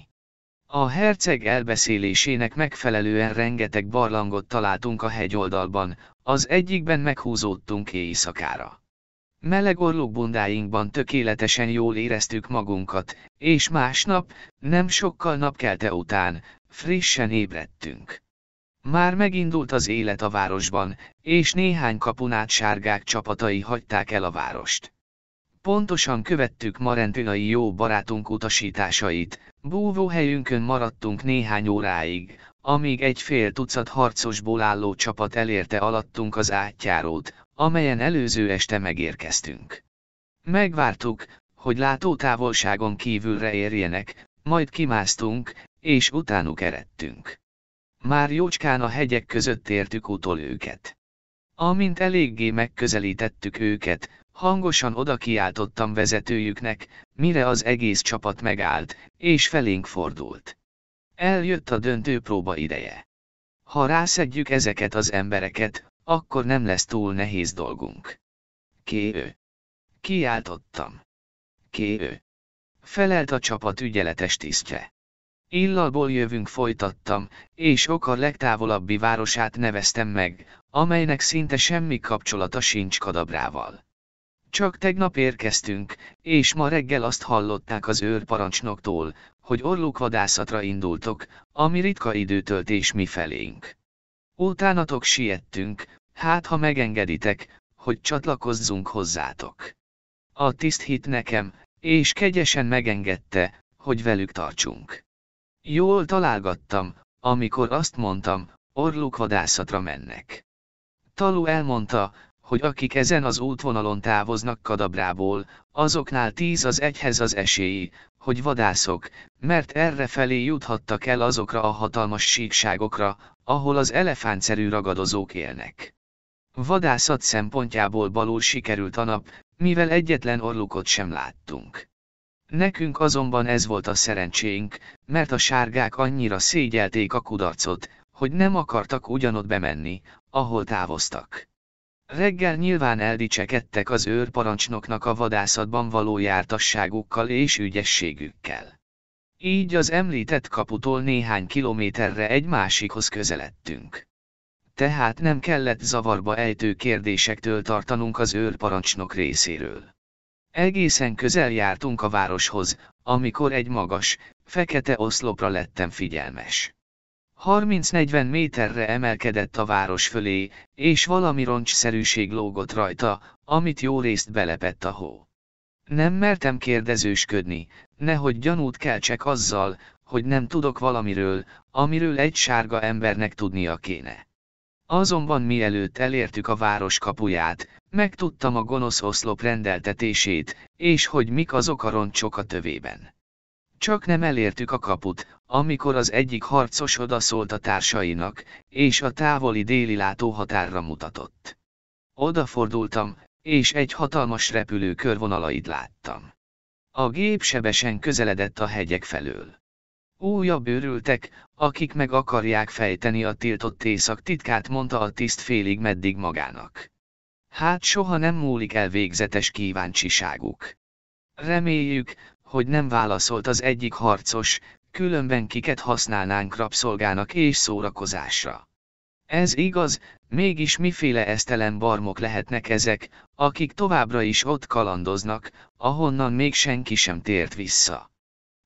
A herceg elbeszélésének megfelelően rengeteg barlangot találtunk a hegyoldalban, az egyikben meghúzódtunk éjszakára. Meleg orlokbundáinkban tökéletesen jól éreztük magunkat, és másnap, nem sokkal napkelte után, frissen ébredtünk. Már megindult az élet a városban, és néhány kapunát sárgák csapatai hagyták el a várost. Pontosan követtük Marentinai jó barátunk utasításait, búvóhelyünkön maradtunk néhány óráig, amíg egy fél tucat harcosból álló csapat elérte alattunk az átjárót, amelyen előző este megérkeztünk. Megvártuk, hogy látótávolságon kívülre érjenek, majd kimásztunk, és utánuk eredtünk. Már jócskán a hegyek között értük utol őket. Amint eléggé megközelítettük őket, hangosan oda kiáltottam vezetőjüknek, mire az egész csapat megállt, és felénk fordult. Eljött a döntő próba ideje. Ha rászedjük ezeket az embereket, akkor nem lesz túl nehéz dolgunk. Ki ő? Kiáltottam. Ki ő? Felelt a csapat ügyeletes tisztje. Illalból jövünk folytattam, és Okar legtávolabbi városát neveztem meg, amelynek szinte semmi kapcsolata sincs Kadabrával. Csak tegnap érkeztünk, és ma reggel azt hallották az őrparancsnoktól, hogy orlukvadászatra vadászatra indultok, ami ritka időtöltés mi felénk. Utánatok siettünk, hát ha megengeditek, hogy csatlakozzunk hozzátok. A tiszt hit nekem, és kegyesen megengedte, hogy velük tartsunk. Jól találgattam, amikor azt mondtam, orluk vadászatra mennek. Talu elmondta, hogy akik ezen az útvonalon távoznak Kadabrából, azoknál tíz az egyhez az esélyi, hogy vadászok, mert felé juthattak el azokra a hatalmas síkságokra, ahol az elefántszerű ragadozók élnek. Vadászat szempontjából balul sikerült a nap, mivel egyetlen orlukot sem láttunk. Nekünk azonban ez volt a szerencsénk, mert a sárgák annyira szégyelték a kudarcot, hogy nem akartak ugyanott bemenni, ahol távoztak. Reggel nyilván eldicsekedtek az őrparancsnoknak a vadászatban való jártasságukkal és ügyességükkel. Így az említett kaputól néhány kilométerre egy másikhoz közeledtünk tehát nem kellett zavarba ejtő kérdésektől tartanunk az őrparancsnok részéről. Egészen közel jártunk a városhoz, amikor egy magas, fekete oszlopra lettem figyelmes. 30-40 méterre emelkedett a város fölé, és valami roncsszerűség lógott rajta, amit jó részt belepett a hó. Nem mertem kérdezősködni, nehogy gyanút keltsek azzal, hogy nem tudok valamiről, amiről egy sárga embernek tudnia kéne. Azonban mielőtt elértük a város kapuját, megtudtam a gonosz oszlop rendeltetését, és hogy mik azok a roncsok a tövében. Csak nem elértük a kaput, amikor az egyik harcos odaszólt a társainak, és a távoli déli látóhatárra mutatott. Odafordultam, és egy hatalmas repülő körvonalait láttam. A gép sebesen közeledett a hegyek felől. Újabb őrültek, akik meg akarják fejteni a tiltott éjszak titkát mondta a tiszt félig meddig magának. Hát soha nem múlik el végzetes kíváncsiságuk. Reméljük, hogy nem válaszolt az egyik harcos, különben kiket használnánk rabszolgának és szórakozásra. Ez igaz, mégis miféle esztelen barmok lehetnek ezek, akik továbbra is ott kalandoznak, ahonnan még senki sem tért vissza.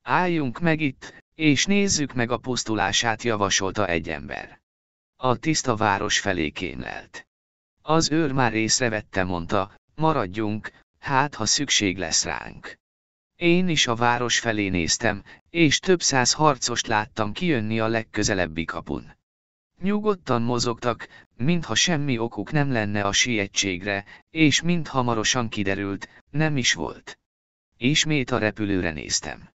Álljunk meg itt, és nézzük meg a pusztulását javasolta egy ember. A tiszta város felé kémlelt. Az őr már észrevette mondta, maradjunk, hát ha szükség lesz ránk. Én is a város felé néztem, és több száz harcost láttam kijönni a legközelebbi kapun. Nyugodtan mozogtak, mintha semmi okuk nem lenne a sietségre, és mint hamarosan kiderült, nem is volt. Ismét a repülőre néztem.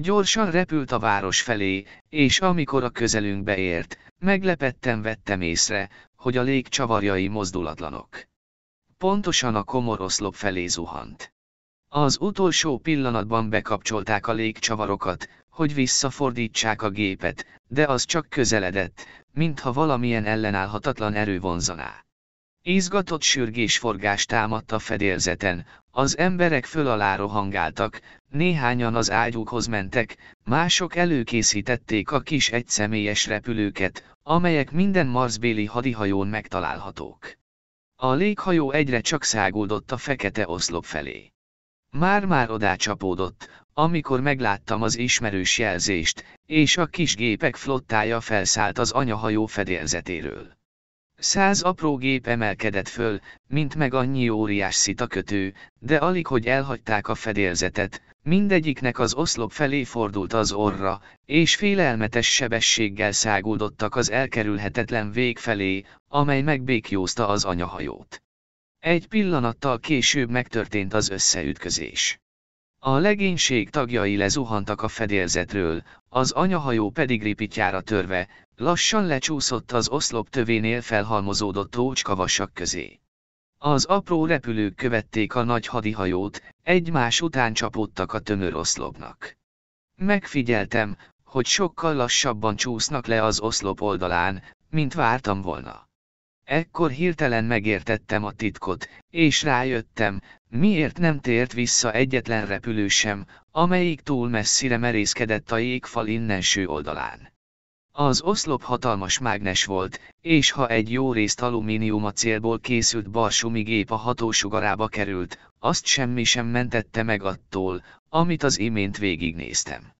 Gyorsan repült a város felé, és amikor a közelünkbe ért, meglepetten vettem észre, hogy a lég csavarjai mozdulatlanok. Pontosan a komoroszlop felé zuhant. Az utolsó pillanatban bekapcsolták a légcsavarokat, hogy visszafordítsák a gépet, de az csak közeledett, mintha valamilyen ellenállhatatlan erő vonzaná. Izgatott sürgésforgás támadt a fedélzeten, az emberek föl alá rohangáltak, néhányan az ágyukhoz mentek, mások előkészítették a kis egyszemélyes repülőket, amelyek minden marsbéli hadihajón megtalálhatók. A léghajó egyre csak száguldott a fekete oszlop felé. Már-már odá csapódott, amikor megláttam az ismerős jelzést, és a kis gépek flottája felszállt az anyahajó fedélzetéről. Száz apró gép emelkedett föl, mint meg annyi óriás szitakötő, de alig hogy elhagyták a fedélzetet, mindegyiknek az oszlop felé fordult az orra, és félelmetes sebességgel száguldottak az elkerülhetetlen vég felé, amely megbékjózta az anyahajót. Egy pillanattal később megtörtént az összeütközés. A legénység tagjai lezuhantak a fedélzetről, az anyahajó pedig ripityára törve, Lassan lecsúszott az oszlop tövénél felhalmozódott tócskavasak közé. Az apró repülők követték a nagy hadihajót, egymás után csapódtak a tömör oszlopnak. Megfigyeltem, hogy sokkal lassabban csúsznak le az oszlop oldalán, mint vártam volna. Ekkor hirtelen megértettem a titkot, és rájöttem, miért nem tért vissza egyetlen repülő sem, amelyik túl messzire merészkedett a jégfal innenső oldalán. Az oszlop hatalmas mágnes volt, és ha egy jó részt alumínium acélból készült barsumi gép a hatósugarába került, azt semmi sem mentette meg attól, amit az imént végignéztem.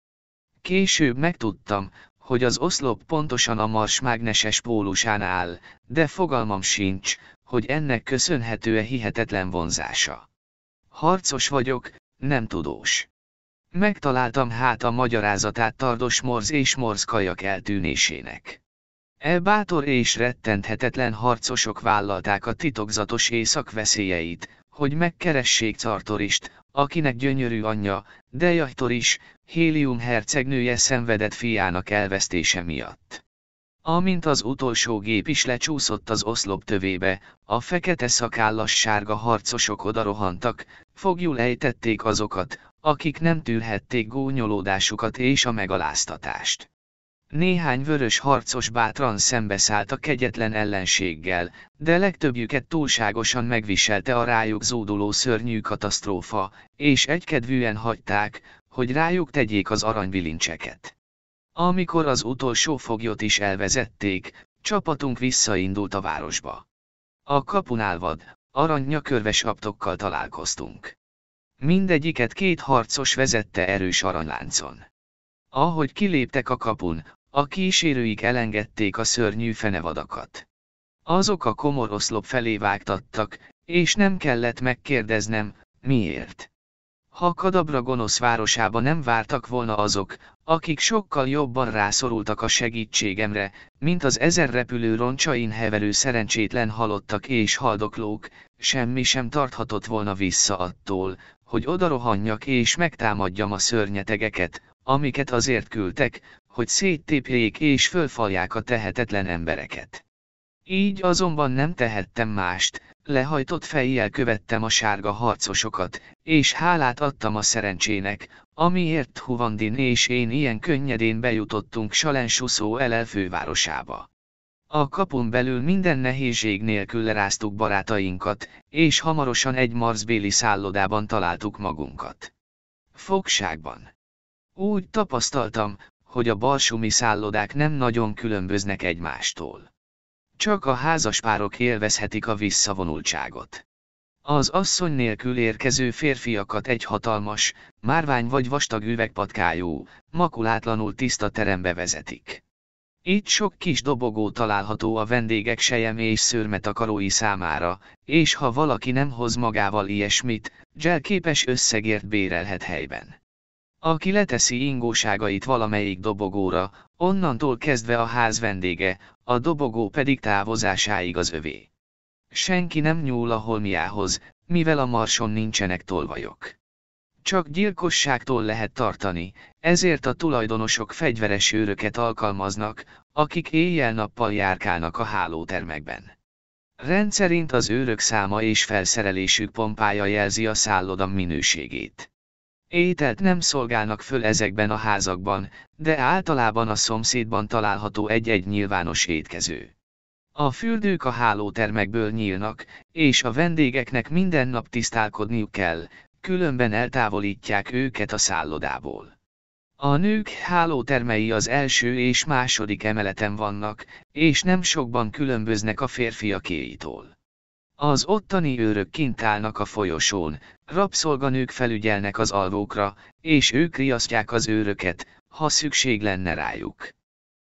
Később megtudtam, hogy az oszlop pontosan a Mars mágneses pólusán áll, de fogalmam sincs, hogy ennek köszönhető-e hihetetlen vonzása. Harcos vagyok, nem tudós. Megtaláltam hát a magyarázatát Tardos Morz és Morz kajak eltűnésének. E bátor és rettenthetetlen harcosok vállalták a titokzatos éjszak veszélyeit, hogy megkeressék Cartorist, akinek gyönyörű anyja, Dejahtor is, Hélium hercegnője szenvedett fiának elvesztése miatt. Amint az utolsó gép is lecsúszott az oszlop tövébe, a fekete szakállas sárga harcosok odarohantak, fogjul ejtették azokat, akik nem tűrhették gónyolódásukat és a megaláztatást. Néhány vörös harcos bátran szembeszállt a kegyetlen ellenséggel, de legtöbbjüket túlságosan megviselte a rájuk zóduló szörnyű katasztrófa, és egykedvűen hagyták, hogy rájuk tegyék az aranybilincseket. Amikor az utolsó foglyot is elvezették, csapatunk visszaindult a városba. A kapunál vad, arany nyakörves aptokkal találkoztunk. Mindegyiket két harcos vezette erős aranyláncon. Ahogy kiléptek a kapun, a kísérőik elengedték a szörnyű fenevadakat. Azok a komoroszlop felé vágtattak, és nem kellett megkérdeznem, miért. Ha Kadabra gonosz városába nem vártak volna azok, akik sokkal jobban rászorultak a segítségemre, mint az ezer repülő roncsain heverő szerencsétlen halottak és haldoklók, semmi sem tarthatott volna vissza attól, hogy odarohanjak és megtámadjam a szörnyetegeket, amiket azért küldtek, hogy széttépjék és fölfalják a tehetetlen embereket. Így azonban nem tehettem mást, lehajtott fejjel követtem a sárga harcosokat, és hálát adtam a szerencsének, amiért Huvandin és én ilyen könnyedén bejutottunk Salensuszó elel fővárosába. A kapun belül minden nehézség nélkül leráztuk barátainkat, és hamarosan egy marsbéli szállodában találtuk magunkat. Fogságban. Úgy tapasztaltam, hogy a balsumi szállodák nem nagyon különböznek egymástól. Csak a házaspárok élvezhetik a visszavonultságot. Az asszony nélkül érkező férfiakat egy hatalmas, márvány vagy vastag üvegpatkájú, makulátlanul tiszta terembe vezetik. Itt sok kis dobogó található a vendégek sejem és szőrmetakarói számára, és ha valaki nem hoz magával ilyesmit, Jel képes összegért bérelhet helyben. Aki leteszi ingóságait valamelyik dobogóra, onnantól kezdve a ház vendége, a dobogó pedig távozásáig az övé. Senki nem nyúl a holmiához, mivel a marson nincsenek tolvajok csak gyilkosságtól lehet tartani, ezért a tulajdonosok fegyveres őröket alkalmaznak, akik éjjel-nappal járkálnak a hálótermekben. Rendszerint az őrök száma és felszerelésük pompája jelzi a szállodam minőségét. Ételt nem szolgálnak föl ezekben a házakban, de általában a szomszédban található egy-egy nyilvános étkező. A fürdők a hálótermekből nyílnak, és a vendégeknek minden nap tisztálkodniuk kell, különben eltávolítják őket a szállodából. A nők hálótermei az első és második emeleten vannak, és nem sokban különböznek a férfiakéitól. Az ottani őrök kint állnak a folyosón, rabszolganők felügyelnek az alvókra, és ők riasztják az őröket, ha szükség lenne rájuk.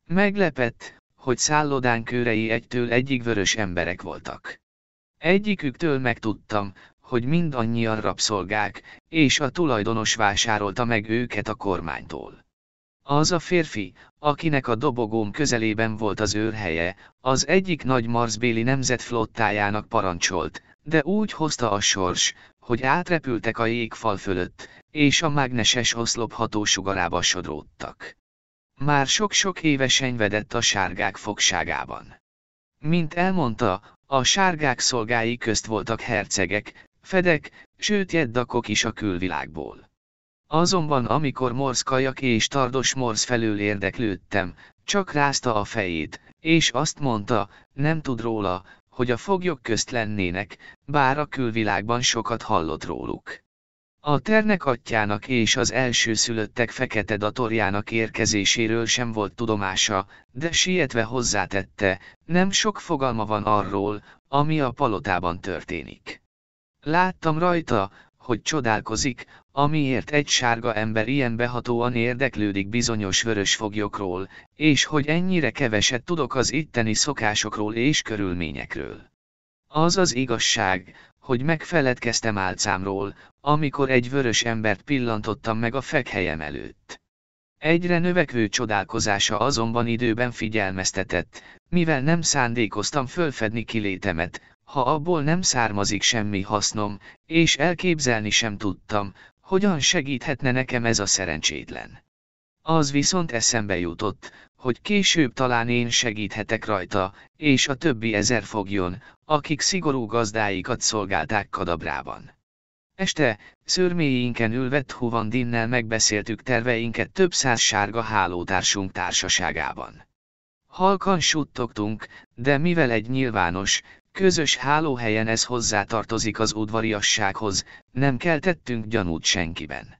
Meglepett, hogy szállodán körei egytől egyig vörös emberek voltak. Egyiküktől megtudtam, hogy mindannyian rabszolgák, és a tulajdonos vásárolta meg őket a kormánytól. Az a férfi, akinek a dobogón közelében volt az őrhelye, az egyik nagy marsbéli nemzet flottájának parancsolt, de úgy hozta a sors, hogy átrepültek a jégfal fölött, és a mágneses oszlop hatósugarába sodródtak. Már sok-sok évesen vedett a sárgák fogságában. Mint elmondta, a sárgák szolgái közt voltak hercegek, fedek, sőt jeddakok is a külvilágból. Azonban amikor morszkajak és tardos morsz felől érdeklődtem, csak rázta a fejét, és azt mondta, nem tud róla, hogy a foglyok közt lennének, bár a külvilágban sokat hallott róluk. A ternek atyának és az szülöttek fekete datorjának érkezéséről sem volt tudomása, de sietve hozzátette, nem sok fogalma van arról, ami a palotában történik. Láttam rajta, hogy csodálkozik, amiért egy sárga ember ilyen behatóan érdeklődik bizonyos vörös foglyokról, és hogy ennyire keveset tudok az itteni szokásokról és körülményekről. Az az igazság, hogy megfeledkeztem álcámról, amikor egy vörös embert pillantottam meg a fekhelyem előtt. Egyre növekvő csodálkozása azonban időben figyelmeztetett, mivel nem szándékoztam fölfedni kilétemet, ha abból nem származik semmi hasznom, és elképzelni sem tudtam, hogyan segíthetne nekem ez a szerencsétlen. Az viszont eszembe jutott, hogy később talán én segíthetek rajta, és a többi ezer fogjon, akik szigorú gazdáikat szolgálták kadabrában. Este, szörméinken ülvett Dinnel megbeszéltük terveinket több száz sárga hálótársunk társaságában. Halkan suttogtunk, de mivel egy nyilvános, Közös hálóhelyen ez hozzátartozik az udvariassághoz, nem keltettünk gyanút senkiben.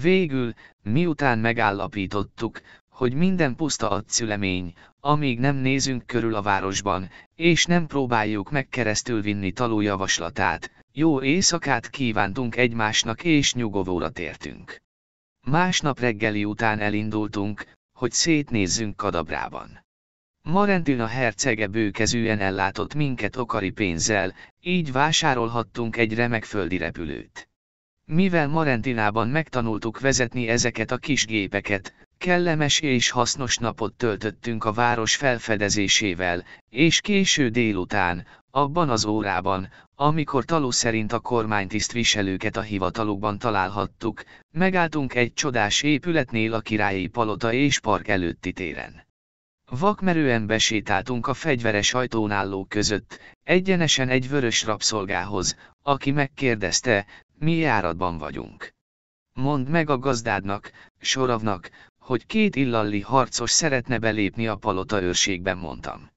Végül, miután megállapítottuk, hogy minden puszta szülemény, amíg nem nézünk körül a városban, és nem próbáljuk meg keresztül vinni taló javaslatát, jó éjszakát kívántunk egymásnak és nyugovóra tértünk. Másnap reggeli után elindultunk, hogy szétnézzünk kadabrában a hercege bőkezűen ellátott minket okari pénzzel, így vásárolhattunk egy remek földi repülőt. Mivel Marentinában megtanultuk vezetni ezeket a kis gépeket, kellemes és hasznos napot töltöttünk a város felfedezésével, és késő délután, abban az órában, amikor talú szerint a kormánytisztviselőket a hivatalukban találhattuk, megálltunk egy csodás épületnél a királyi palota és park előtti téren. Vakmerően besétáltunk a fegyveres ajtónállók között, egyenesen egy vörös rabszolgához, aki megkérdezte, mi járatban vagyunk. Mondd meg a gazdádnak, soravnak, hogy két illalli harcos szeretne belépni a palota őrségben, mondtam.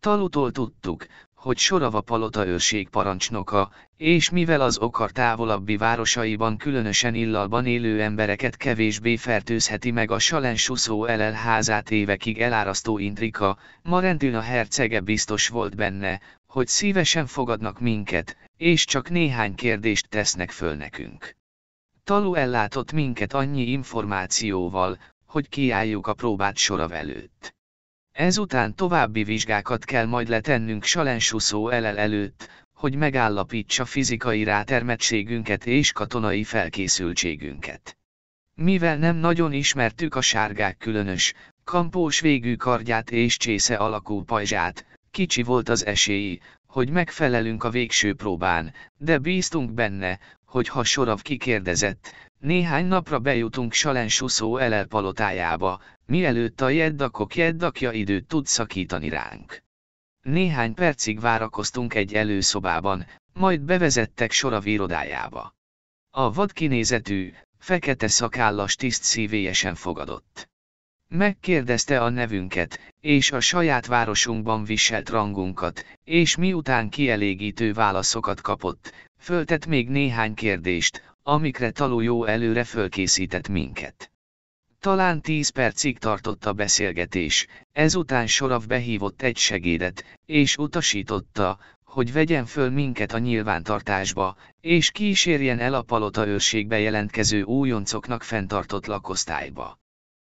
Talutól tudtuk, hogy Sorava palota őrség parancsnoka, és mivel az okar távolabbi városaiban különösen illalban élő embereket kevésbé fertőzheti meg a Salensuszó házát évekig elárasztó intrika, ma a hercege biztos volt benne, hogy szívesen fogadnak minket, és csak néhány kérdést tesznek föl nekünk. Talu ellátott minket annyi információval, hogy kiálljuk a próbát sorav előtt. Ezután további vizsgákat kell majd letennünk salensuszó elel előtt, hogy megállapítsa fizikai rátermettségünket és katonai felkészültségünket. Mivel nem nagyon ismertük a sárgák különös, kampós végű kardját és csésze alakú pajzsát, kicsi volt az esélyi, hogy megfelelünk a végső próbán, de bíztunk benne, hogy ha Sorav kikérdezett, néhány napra bejutunk Salensúszó Elel palotájába, mielőtt a jeddakok jeddakja időt tud szakítani ránk. Néhány percig várakoztunk egy előszobában, majd bevezettek sora irodájába. A vad kinézetű, fekete szakállas tiszt szívélyesen fogadott. Megkérdezte a nevünket, és a saját városunkban viselt rangunkat, és miután kielégítő válaszokat kapott, föltett még néhány kérdést, amikre jó előre fölkészített minket. Talán tíz percig tartott a beszélgetés, ezután Sorav behívott egy segédet, és utasította, hogy vegyen föl minket a nyilvántartásba, és kísérjen el a palota őrségbe jelentkező újoncoknak fenntartott lakosztályba.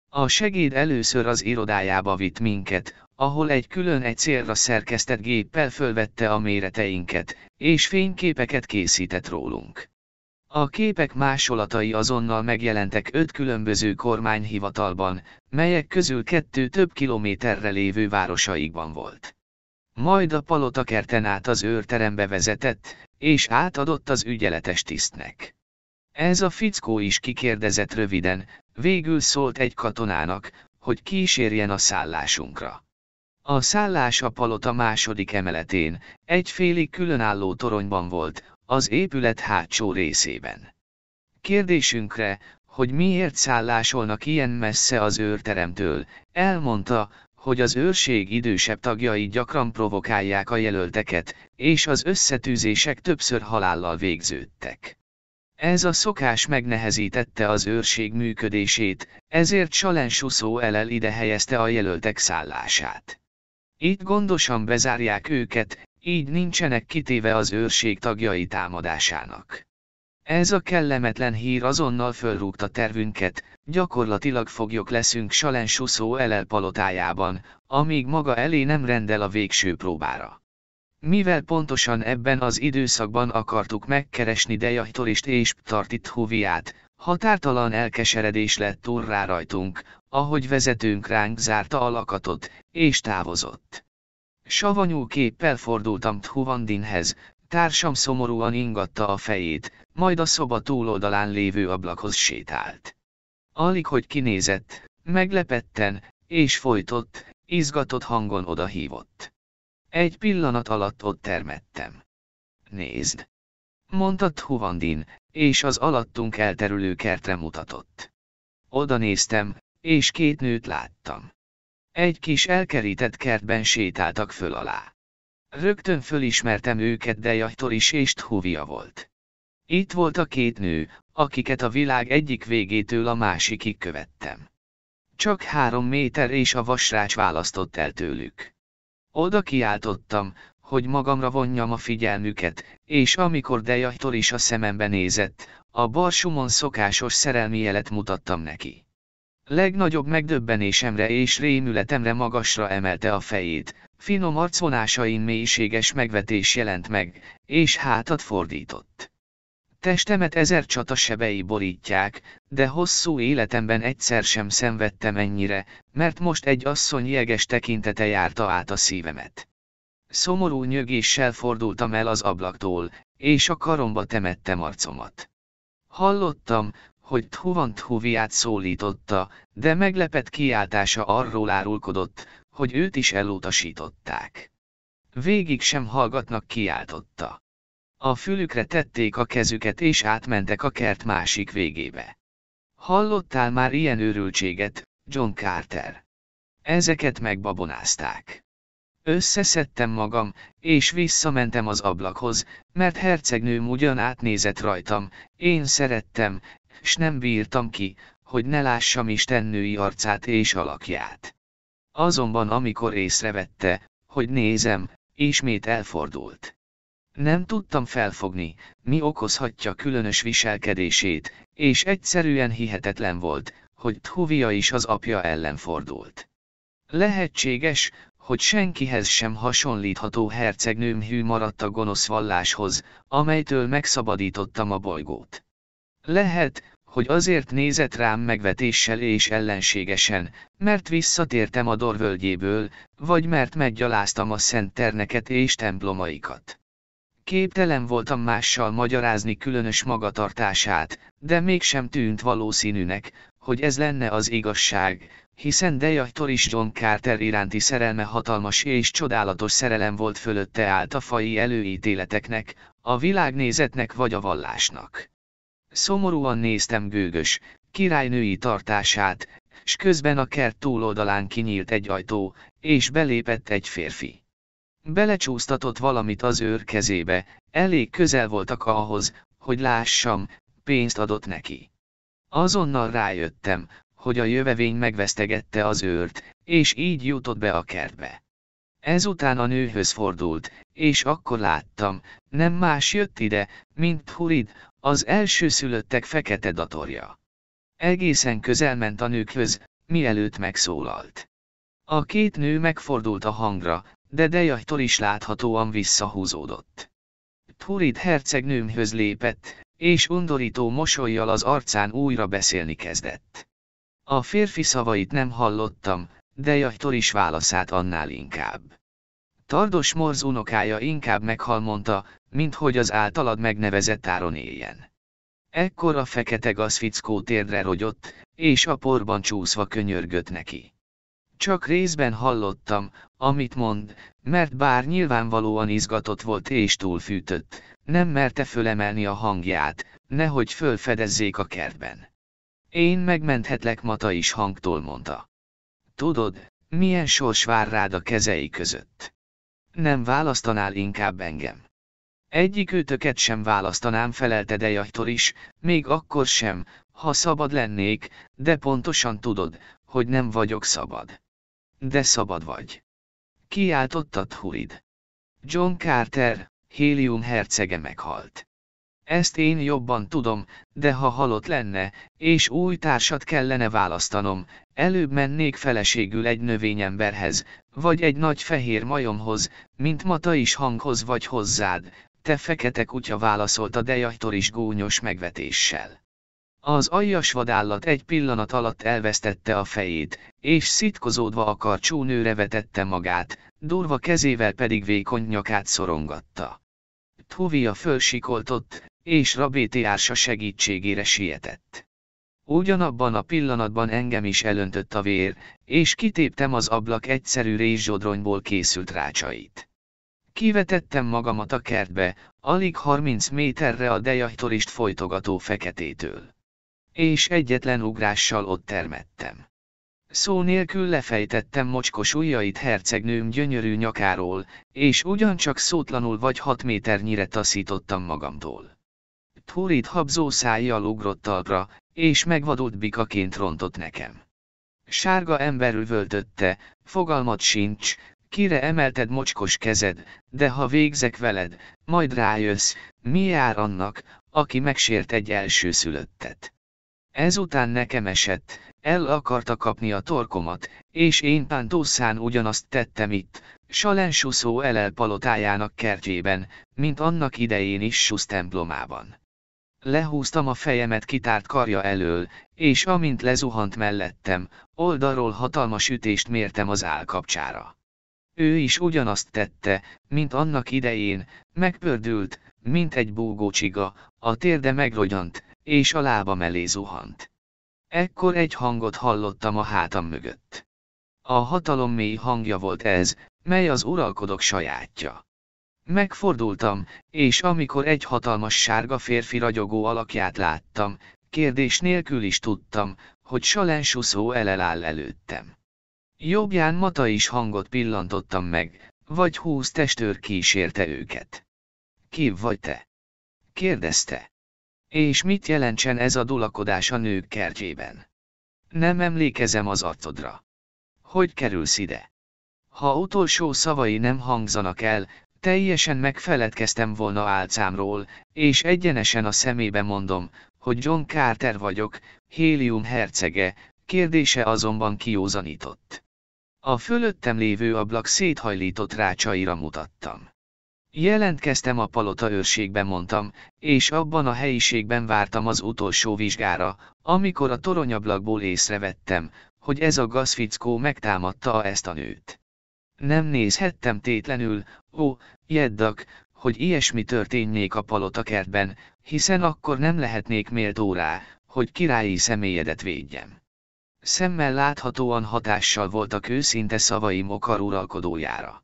A segéd először az irodájába vitt minket, ahol egy külön egy célra szerkesztett géppel fölvette a méreteinket, és fényképeket készített rólunk. A képek másolatai azonnal megjelentek öt különböző kormányhivatalban, melyek közül kettő több kilométerre lévő városaikban volt. Majd a palotakerten át az őrterembe vezetett, és átadott az ügyeletes tisztnek. Ez a fickó is kikérdezett röviden, végül szólt egy katonának, hogy kísérjen a szállásunkra. A szállás a palota második emeletén, egyfélig különálló toronyban volt, az épület hátsó részében. Kérdésünkre, hogy miért szállásolnak ilyen messze az őrteremtől, elmondta, hogy az őrség idősebb tagjai gyakran provokálják a jelölteket, és az összetűzések többször halállal végződtek. Ez a szokás megnehezítette az őrség működését, ezért Salensuszó elel ide helyezte a jelöltek szállását. Itt gondosan bezárják őket, így nincsenek kitéve az őrség tagjai támadásának. Ez a kellemetlen hír azonnal fölrúgta tervünket, gyakorlatilag foglyok leszünk Salen Suszó elel palotájában, amíg maga elé nem rendel a végső próbára. Mivel pontosan ebben az időszakban akartuk megkeresni Dejahtorist és Ptartit Huviát, határtalan elkeseredés lett úrrá rajtunk, ahogy vezetőnk ránk zárta a lakatot, és távozott. Savanyú képpel fordultam Thuvandinhez, társam szomorúan ingatta a fejét, majd a szoba túloldalán lévő ablakhoz sétált. Alig, hogy kinézett, meglepetten, és folytott, izgatott hangon odahívott. Egy pillanat alatt ott termettem. Nézd! mondta Thuvandin, és az alattunk elterülő kertre mutatott. Oda néztem, és két nőt láttam. Egy kis elkerített kertben sétáltak föl alá. Rögtön fölismertem őket, de Jahtor is és Thuvia volt. Itt volt a két nő, akiket a világ egyik végétől a másikig követtem. Csak három méter és a vasrács választott el tőlük. Oda kiáltottam, hogy magamra vonjam a figyelmüket, és amikor Dejajtor is a szemembe nézett, a barsumon szokásos szerelmi jelet mutattam neki. Legnagyobb megdöbbenésemre és rémületemre magasra emelte a fejét, finom arcvonásain mélységes megvetés jelent meg, és hátat fordított. Testemet ezer csata sebei borítják, de hosszú életemben egyszer sem szenvedtem ennyire, mert most egy asszony jeges tekintete járta át a szívemet. Szomorú nyögéssel fordultam el az ablaktól, és a karomba temettem arcomat. Hallottam, hogy Thuvan Thuviát szólította, de meglepett kiáltása arról árulkodott, hogy őt is elutasították. Végig sem hallgatnak kiáltotta. A fülükre tették a kezüket és átmentek a kert másik végébe. Hallottál már ilyen őrültséget, John Carter? Ezeket megbabonázták. Összeszedtem magam, és visszamentem az ablakhoz, mert hercegnőm ugyan átnézett rajtam, én szerettem, s nem bírtam ki, hogy ne lássam Isten női arcát és alakját. Azonban amikor észrevette, hogy nézem, ismét elfordult. Nem tudtam felfogni, mi okozhatja különös viselkedését, és egyszerűen hihetetlen volt, hogy Thuvia is az apja ellen fordult. Lehetséges, hogy senkihez sem hasonlítható hercegnőm hű maradt a gonosz valláshoz, amelytől megszabadítottam a bolygót. Lehet, hogy azért nézett rám megvetéssel és ellenségesen, mert visszatértem a dorvölgyéből, vagy mert meggyaláztam a szent terneket és templomaikat. Képtelen voltam mással magyarázni különös magatartását, de mégsem tűnt valószínűnek, hogy ez lenne az igazság, hiszen Dejajtor is John Carter iránti szerelme hatalmas és csodálatos szerelem volt fölötte állt a fai előítéleteknek, a világnézetnek vagy a vallásnak. Szomorúan néztem gőgös, királynői tartását, s közben a kert túloldalán kinyílt egy ajtó, és belépett egy férfi. Belecsúsztatott valamit az őr kezébe, elég közel voltak ahhoz, hogy lássam, pénzt adott neki. Azonnal rájöttem, hogy a jövevény megvesztegette az őrt, és így jutott be a kertbe. Ezután a nőhöz fordult, és akkor láttam, nem más jött ide, mint Hurid, az szülöttek fekete datorja. Egészen közel ment a nőkhöz, mielőtt megszólalt. A két nő megfordult a hangra, de Dejajtól is láthatóan visszahúzódott. Hurid hercegnőmhöz lépett, és undorító mosolyjal az arcán újra beszélni kezdett. A férfi szavait nem hallottam, de Jajtor is válaszát annál inkább. Tardos Morz unokája inkább mondta, mint hogy az általad megnevezett áron éljen. Ekkor a fekete gazfickó térdre rogyott, és a porban csúszva könyörgött neki. Csak részben hallottam, amit mond, mert bár nyilvánvalóan izgatott volt és túlfűtött, nem merte fölemelni a hangját, nehogy fölfedezzék a kertben. Én megmenthetlek Mata is hangtól mondta tudod, milyen sors vár rád a kezei között. Nem választanál inkább engem. Egyik őtöket sem választanám felelte Dejajtor is, még akkor sem, ha szabad lennék, de pontosan tudod, hogy nem vagyok szabad. De szabad vagy. Kiáltottad Hurid. John Carter, Hélium hercege meghalt. Ezt én jobban tudom, de ha halott lenne, és új társat kellene választanom, előbb mennék feleségül egy növényemberhez, vagy egy nagy fehér majomhoz, mint Mata is hanghoz vagy hozzád, te fekete kutya válaszolta Dejajtor is gúnyos megvetéssel. Az aljas vadállat egy pillanat alatt elvesztette a fejét, és szitkozódva a karcsúnőre vetette magát, durva kezével pedig vékony nyakát szorongatta. Tuvia fölsikoltott, és rabéti ársa segítségére sietett. Ugyanabban a pillanatban engem is elöntött a vér, és kitéptem az ablak egyszerű rézsodronyból készült rácsait. Kivetettem magamat a kertbe, alig 30 méterre a dejahtorist folytogató feketétől. És egyetlen ugrással ott termettem. Szó nélkül lefejtettem mocskos ujjait hercegnőm gyönyörű nyakáról, és ugyancsak szótlanul vagy hat méternyire taszítottam magamtól. Thorit habzó szájjal ugrott talpra, és megvadult bikaként rontott nekem. Sárga ember üvöltötte, fogalmat sincs, kire emelted mocskos kezed, de ha végzek veled, majd rájössz, mi jár annak, aki megsért egy elsőszülöttet. Ezután nekem esett, el akarta kapni a torkomat, és én pántószán ugyanazt tettem itt, Salen Suszó elel palotájának kertjében, mint annak idején is Susz templomában. Lehúztam a fejemet kitárt karja elől, és amint lezuhant mellettem, oldalról hatalmas ütést mértem az állkapcsára. Ő is ugyanazt tette, mint annak idején, megpördült, mint egy búgócsiga, a térde megrogyant, és a lába mellé zuhant. Ekkor egy hangot hallottam a hátam mögött. A hatalom mély hangja volt ez, mely az uralkodok sajátja. Megfordultam, és amikor egy hatalmas sárga férfi ragyogó alakját láttam, kérdés nélkül is tudtam, hogy Salen Suszó eleláll előttem. Jobbján mata is hangot pillantottam meg, vagy húsz testőr kísérte őket. Ki vagy te? kérdezte. És mit jelentsen ez a dulakodás a nők kertjében? Nem emlékezem az arcodra. Hogy kerülsz ide? Ha utolsó szavai nem hangzanak el, Teljesen megfeledkeztem volna álcámról, és egyenesen a szemébe mondom, hogy John Carter vagyok, Hélium hercege, kérdése azonban kiózanított. A fölöttem lévő ablak széthajlított rácsaira mutattam. Jelentkeztem a palota őrségbe mondtam, és abban a helyiségben vártam az utolsó vizsgára, amikor a toronyablakból észrevettem, hogy ez a gazfickó megtámadta ezt a nőt. Nem nézhettem tétlenül, ó, jeddak, hogy ilyesmi történnék a palota kertben, hiszen akkor nem lehetnék méltó rá, hogy királyi személyedet védjem. Szemmel láthatóan hatással voltak őszinte szavai Mokar uralkodójára.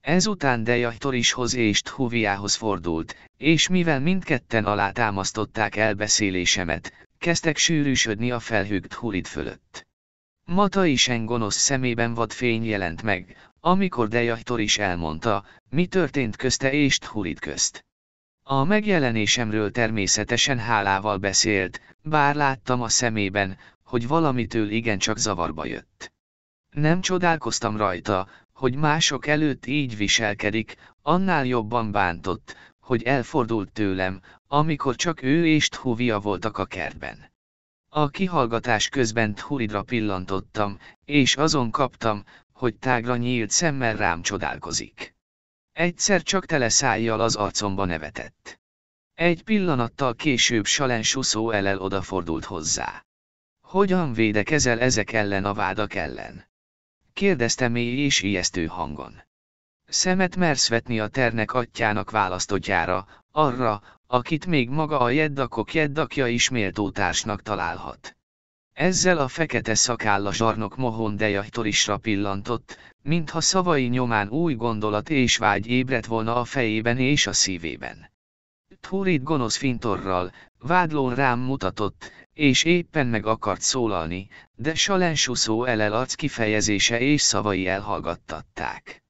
Ezután Dejajtorishoz és Thuviához fordult, és mivel mindketten alátámasztották elbeszélésemet, kezdtek sűrűsödni a felhők Thurid fölött. Matai Sen gonosz szemében vad fény jelent meg, amikor Dejahtor is elmondta, mi történt közte és Thurid közt. A megjelenésemről természetesen hálával beszélt, bár láttam a szemében, hogy valamitől igencsak zavarba jött. Nem csodálkoztam rajta, hogy mások előtt így viselkedik, annál jobban bántott, hogy elfordult tőlem, amikor csak ő és Thuvia voltak a kertben. A kihallgatás közben Thuridra pillantottam, és azon kaptam, hogy tágra nyílt szemmel rám csodálkozik. Egyszer csak tele szájjal az arcomba nevetett. Egy pillanattal később Salen Suszó elel odafordult hozzá. Hogyan védekezel ezek ellen a vádak ellen? Kérdezte mély és ijesztő hangon. Szemet mersz vetni a ternek atyának választotjára, arra, akit még maga a jeddakok jeddakja is méltó társnak találhat. Ezzel a fekete szakálla zsarnok Mohondeja Torisra pillantott, mintha szavai nyomán új gondolat és vágy ébredt volna a fejében és a szívében. Thurid gonosz fintorral, vádlón rám mutatott, és éppen meg akart szólalni, de salensuszó elel arc kifejezése és szavai elhallgattatták.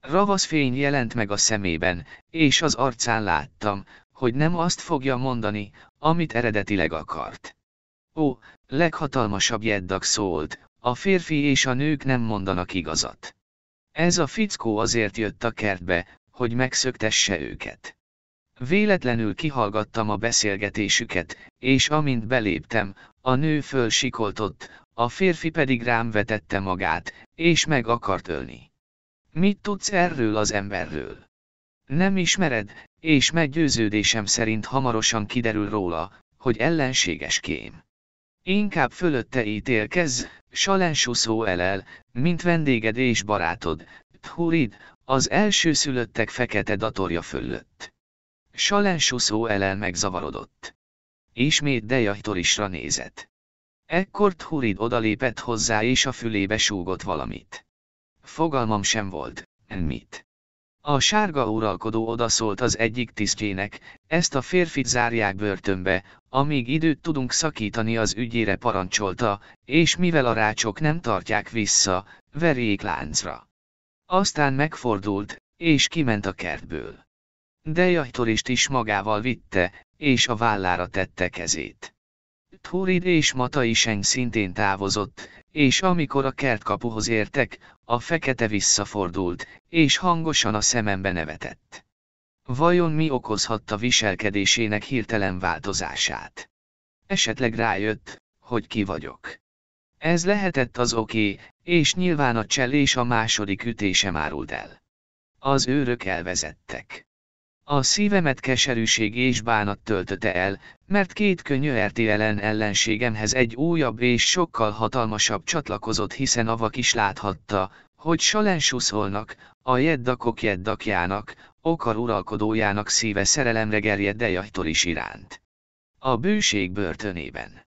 Ravasz fény jelent meg a szemében, és az arcán láttam, hogy nem azt fogja mondani, amit eredetileg akart. Ó, leghatalmasabb jeddak szólt, a férfi és a nők nem mondanak igazat. Ez a fickó azért jött a kertbe, hogy megszöktesse őket. Véletlenül kihallgattam a beszélgetésüket, és amint beléptem, a nő fölsikoltott, a férfi pedig rám vetette magát, és meg akart ölni. Mit tudsz erről az emberről? Nem ismered, és meggyőződésem szerint hamarosan kiderül róla, hogy ellenséges kém. Inkább fölötte ítélkezz, salensuszó elel, mint vendéged és barátod, Thurid, az első szülöttek fekete datorja fölött. Salensuszó elel megzavarodott. Ismét Dejahtorisra nézett. Ekkor Thurid odalépett hozzá és a fülébe súgott valamit. Fogalmam sem volt, mit. A sárga uralkodó odaszólt az egyik tisztjének, ezt a férfit zárják börtönbe, amíg időt tudunk szakítani az ügyére parancsolta, és mivel a rácsok nem tartják vissza, verjék láncra. Aztán megfordult, és kiment a kertből. De Jajtorist is magával vitte, és a vállára tette kezét. Thurid és Matai Seng szintén távozott, és amikor a kertkapuhoz értek, a fekete visszafordult, és hangosan a szemembe nevetett. Vajon mi okozhatta viselkedésének hirtelen változását? Esetleg rájött, hogy ki vagyok. Ez lehetett az oké, és nyilván a és a második ütése árult el. Az őrök elvezettek. A szívemet keserűség és bánat töltötte el, mert két könnyű ellen ellenségemhez egy újabb és sokkal hatalmasabb csatlakozott, hiszen a vak is láthatta, hogy salensuszolnak, a jeddakok jeddakjának, okar uralkodójának szíve szerelemre gerjed Ejahtól is iránt. A bőség börtönében.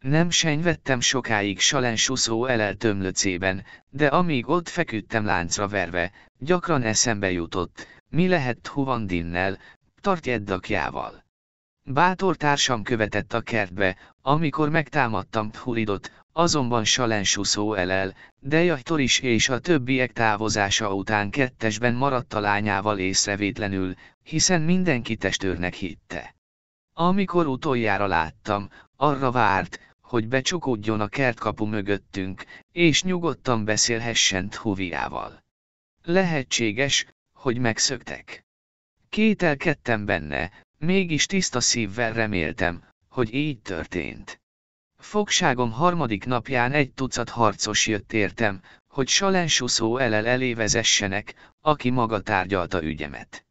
Nem senyvettem sokáig salensuszó tömlöcében, de amíg ott feküdtem láncra verve, gyakran eszembe jutott, mi lehet Huvandinnel, tartjeddakjával? Bátor társam követett a kertbe, amikor megtámadtam Phuridot, azonban Salensuszó elel, de Jajtor is és a többiek távozása után kettesben maradt a lányával észrevétlenül, hiszen mindenki testőrnek hitte. Amikor utoljára láttam, arra várt, hogy becsukódjon a kertkapu mögöttünk, és nyugodtan beszélhessen Thuviával. Lehetséges, hogy megszöktek. Kételkedtem benne, mégis tiszta szívvel reméltem, hogy így történt. Fogságom harmadik napján egy tucat harcos jött értem, hogy salensuszó elel elévezessenek aki maga tárgyalta ügyemet.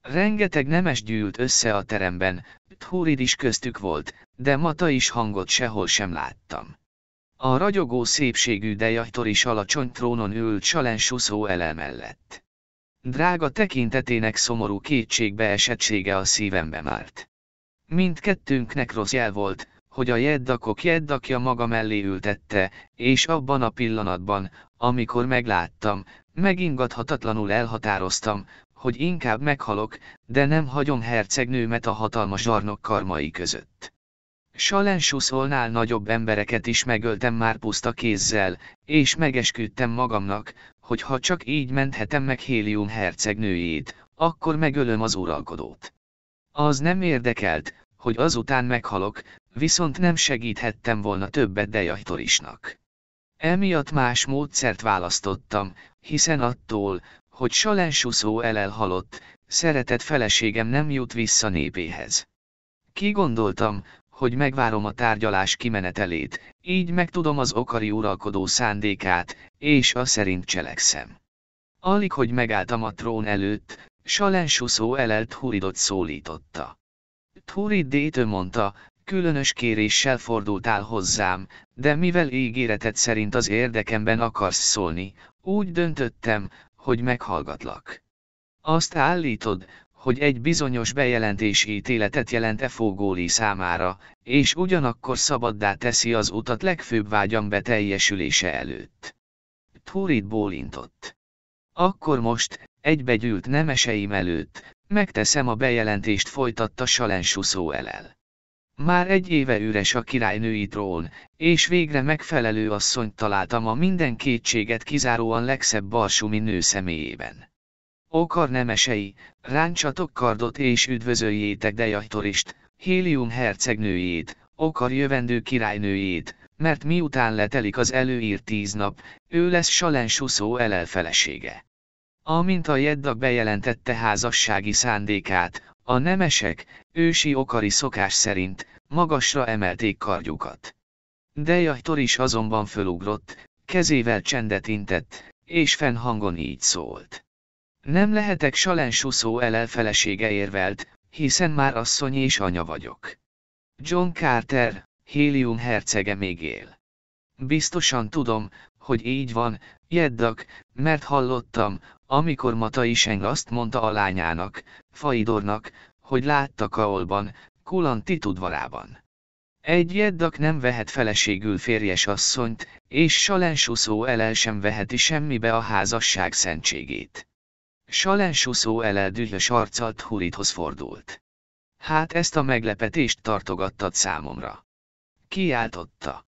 Rengeteg nemes gyűlt össze a teremben, Thurid is köztük volt, de Mata is hangot sehol sem láttam. A ragyogó szépségű dejajtor is alacsony trónon ült Salensuszó elel mellett. Drága tekintetének szomorú esettsége a szívembe márt. Mindkettőnknek rossz jel volt, hogy a jeddakok jeddakja maga mellé ültette, és abban a pillanatban, amikor megláttam, megingathatatlanul elhatároztam, hogy inkább meghalok, de nem hagyom hercegnőmet a hatalmas zsarnok karmai között. Salensuszolnál nagyobb embereket is megöltem már puszta kézzel, és megesküdtem magamnak, hogy ha csak így menthetem meg Hélium hercegnőjét, akkor megölöm az uralkodót. Az nem érdekelt, hogy azután meghalok, viszont nem segíthettem volna többet Dejajtorisnak. Emiatt más módszert választottam, hiszen attól, hogy Salensuszó elelhalott, szeretett feleségem nem jut vissza népéhez. Kigondoltam, hogy megvárom a tárgyalás kimenetelét, így megtudom az okari uralkodó szándékát, és a szerint cselekszem. Alig, hogy megálltam a trón előtt, Salensuszó elelt Huridot szólította. Hurid Détő mondta, különös kéréssel fordultál hozzám, de mivel ígéreted szerint az érdekemben akarsz szólni, úgy döntöttem, hogy meghallgatlak. Azt állítod, hogy egy bizonyos bejelentési ítéletet jelent-e Fogóli számára, és ugyanakkor szabaddá teszi az utat legfőbb vágyam beteljesülése előtt. Tórit bólintott. Akkor most, egybegyűlt nemeseim előtt, megteszem a bejelentést folytatta Salensuszó elel. Már egy éve üres a királynői trón, és végre megfelelő asszonyt találtam a minden kétséget kizáróan legszebb barsumi nő személyében. Ó karnemesei, ráncsatok kardot és üdvözöljétek Dejahtorist, Hélium hercegnőjét, Okar jövendő királynőjét, mert miután letelik az előírt tíz nap, ő lesz Salen Suszó felesége. Amint a Jeddak bejelentette házassági szándékát, a nemesek, ősi okari szokás szerint, magasra emelték kardjukat. Dejahtor is azonban fölugrott, kezével csendet intett, és fennhangon így szólt. Nem lehetek salensúszó elel felesége érvelt, hiszen már asszony és anya vagyok. John Carter, Helium hercege még él. Biztosan tudom, hogy így van, jeddak, mert hallottam, amikor Matai Seng azt mondta a lányának, Faidornak, hogy látta Kaolban, Kulanti tudvarában. Egy jeddak nem vehet feleségül férjes asszonyt, és salensúszó elel sem veheti semmibe a házasság szentségét. Salensúszó elel dühös arccal Thurithoz fordult. Hát ezt a meglepetést tartogattad számomra. Kiáltotta.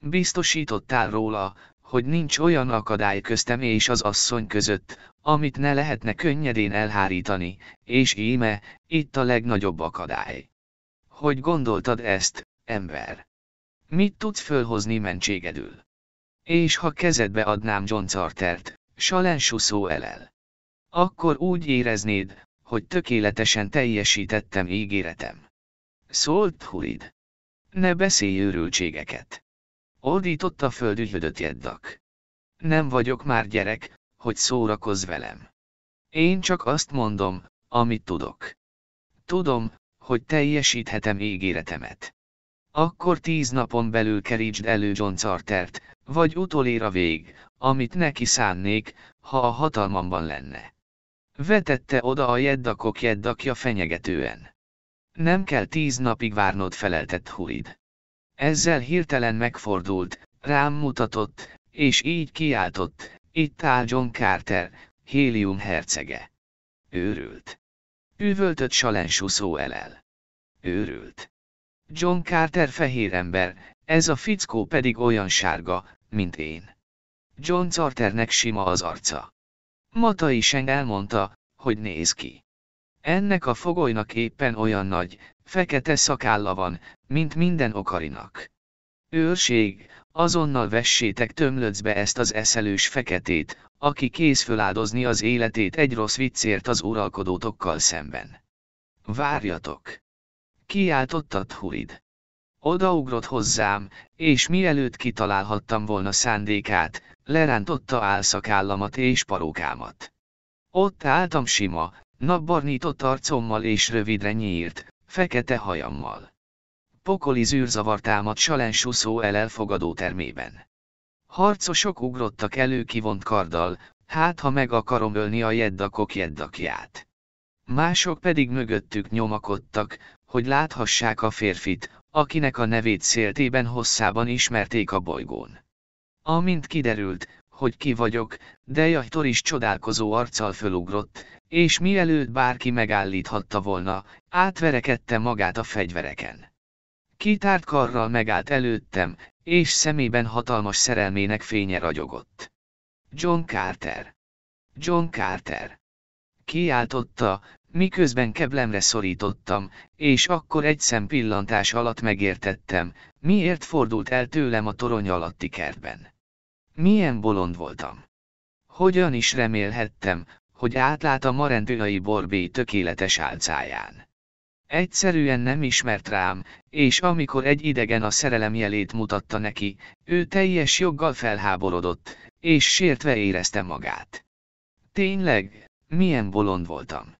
Biztosítottál róla, hogy nincs olyan akadály köztem és az asszony között, amit ne lehetne könnyedén elhárítani, és íme, itt a legnagyobb akadály. Hogy gondoltad ezt, ember? Mit tudsz fölhozni mentségedül? És ha kezedbe adnám John Cartert, suszó elel akkor úgy éreznéd, hogy tökéletesen teljesítettem ígéretem. Szólt Hurid. Ne beszélj őrültségeket. Oldított a ügyödött jeddak. Nem vagyok már gyerek, hogy szórakozz velem. Én csak azt mondom, amit tudok. Tudom, hogy teljesíthetem ígéretemet. Akkor tíz napon belül kerítsd elő John Cartert, vagy utolér a vég, amit neki szánnék, ha a hatalmamban lenne. Vetette oda a jeddakok jeddakja fenyegetően. Nem kell tíz napig várnod feleltett Hurid. Ezzel hirtelen megfordult, rám mutatott, és így kiáltott, itt áll John Carter, Hélium hercege. Őrült. Üvöltött salensuszó elel. Őrült. John Carter fehér ember, ez a fickó pedig olyan sárga, mint én. John Carternek sima az arca. Matai Seng elmondta, hogy néz ki. Ennek a fogolynak éppen olyan nagy, fekete szakálla van, mint minden okarinak. Őrség, azonnal vessétek tömlöcbe ezt az eszelős feketét, aki kész föláldozni az életét egy rossz viccért az uralkodótokkal szemben. Várjatok! Kiáltott a Hurid. Odaugrott hozzám, és mielőtt kitalálhattam volna szándékát, lerántotta álszakállamat és parókámat. Ott álltam sima, napbarnított arcommal és rövidre nyírt, fekete hajammal. Pokoli zűrzavartámat támad salensuszó el elfogadó termében. Harcosok ugrottak elő kivont karddal, hát ha meg akarom ölni a jeddakok jeddakját. Mások pedig mögöttük nyomakodtak, hogy láthassák a férfit, akinek a nevét széltében hosszában ismerték a bolygón. Amint kiderült, hogy ki vagyok, de Jajtor is csodálkozó arccal fölugrott, és mielőtt bárki megállíthatta volna, átverekedte magát a fegyvereken. Kitárt karral megállt előttem, és szemében hatalmas szerelmének fénye ragyogott. John Carter. John Carter. Kiáltotta, miközben keblemre szorítottam, és akkor egy szempillantás alatt megértettem, miért fordult el tőlem a torony alatti kertben. Milyen bolond voltam. Hogyan is remélhettem, hogy átlát a marendülai borbé tökéletes álcáján. Egyszerűen nem ismert rám, és amikor egy idegen a szerelem jelét mutatta neki, ő teljes joggal felháborodott, és sértve érezte magát. Tényleg, milyen bolond voltam.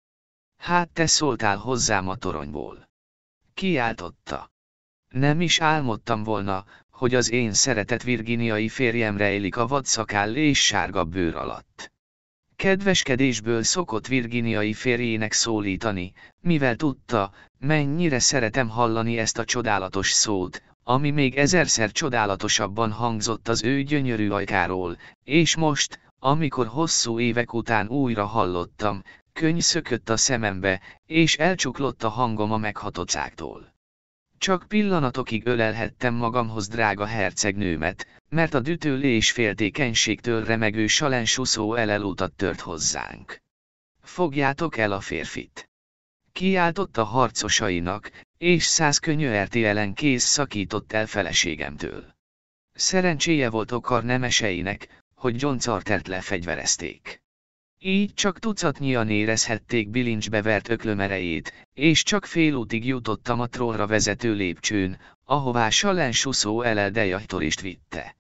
Hát te szóltál hozzám a toronyból. Kiáltotta. Nem is álmodtam volna, hogy az én szeretett virginiai férjem rejlik a vadszakáll és sárga bőr alatt. Kedveskedésből szokott virginiai férjének szólítani, mivel tudta, mennyire szeretem hallani ezt a csodálatos szót, ami még ezerszer csodálatosabban hangzott az ő gyönyörű ajkáról, és most, amikor hosszú évek után újra hallottam, könyv szökött a szemembe, és elcsuklott a hangom a meghatocáktól. Csak pillanatokig ölelhettem magamhoz drága hercegnőmet, mert a dütőlé és féltékenységtől remegő salensuszó elelótat tört hozzánk. Fogjátok el a férfit! Kiáltott a harcosainak, és száz könnyű ellen kész szakított el feleségemtől. Szerencséje volt okar nemeseinek, hogy John Cartert lefegyverezték. Így csak tucatnyian érezhették bilincsbe vert öklömerejét, és csak félútig jutottam a trollra vezető lépcsőn, ahová Salen Suszó eleldejahtorist vitte.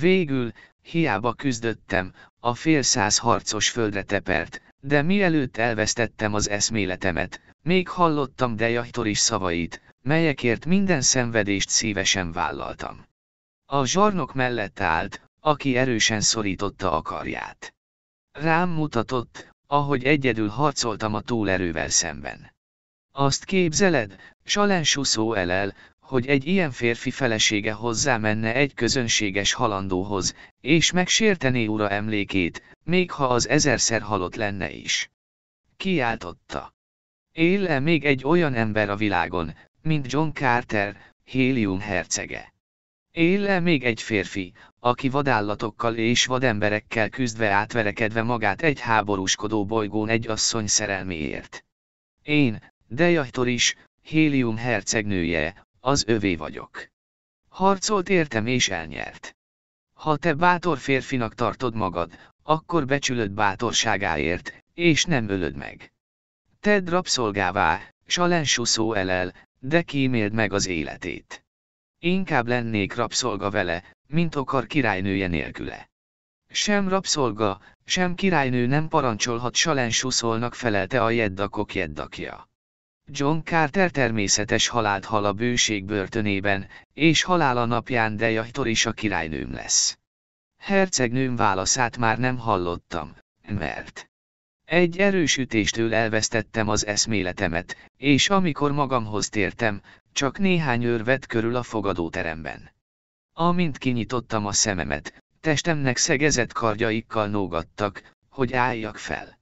Végül, hiába küzdöttem, a fél száz harcos földre tepert, de mielőtt elvesztettem az eszméletemet, még hallottam dejahtoris szavait, melyekért minden szenvedést szívesen vállaltam. A zsarnok mellett állt, aki erősen szorította a karját. Rám mutatott, ahogy egyedül harcoltam a túlerővel szemben. Azt képzeled, Salen szó elel, hogy egy ilyen férfi felesége hozzámenne egy közönséges halandóhoz, és megsértené ura emlékét, még ha az ezerszer halott lenne is. Kiáltotta. Él-e még egy olyan ember a világon, mint John Carter, Helium hercege? Éle még egy férfi, aki vadállatokkal és vademberekkel küzdve átverekedve magát egy háborúskodó bolygón egy asszony szerelméért. Én, Dejajtor is, Hélium hercegnője, az övé vagyok. Harcolt értem és elnyert. Ha te bátor férfinak tartod magad, akkor becsülöd bátorságáért, és nem ölöd meg. Ted rabszolgává, salensuszó elel, de kíméld meg az életét. Inkább lennék rabszolga vele, mint akar királynője nélküle. Sem rabszolga, sem királynő nem parancsolhat salensuszolnak felelte a jeddakok jeddakja. John Carter természetes halált hal a bőség börtönében, és halála napján de jajtor is a királynőm lesz. Hercegnőm válaszát már nem hallottam, mert egy erős ütéstől elvesztettem az eszméletemet, és amikor magamhoz tértem, csak néhány őr vett körül a fogadóteremben. Amint kinyitottam a szememet, testemnek szegezett kardjaikkal nógattak, hogy álljak fel.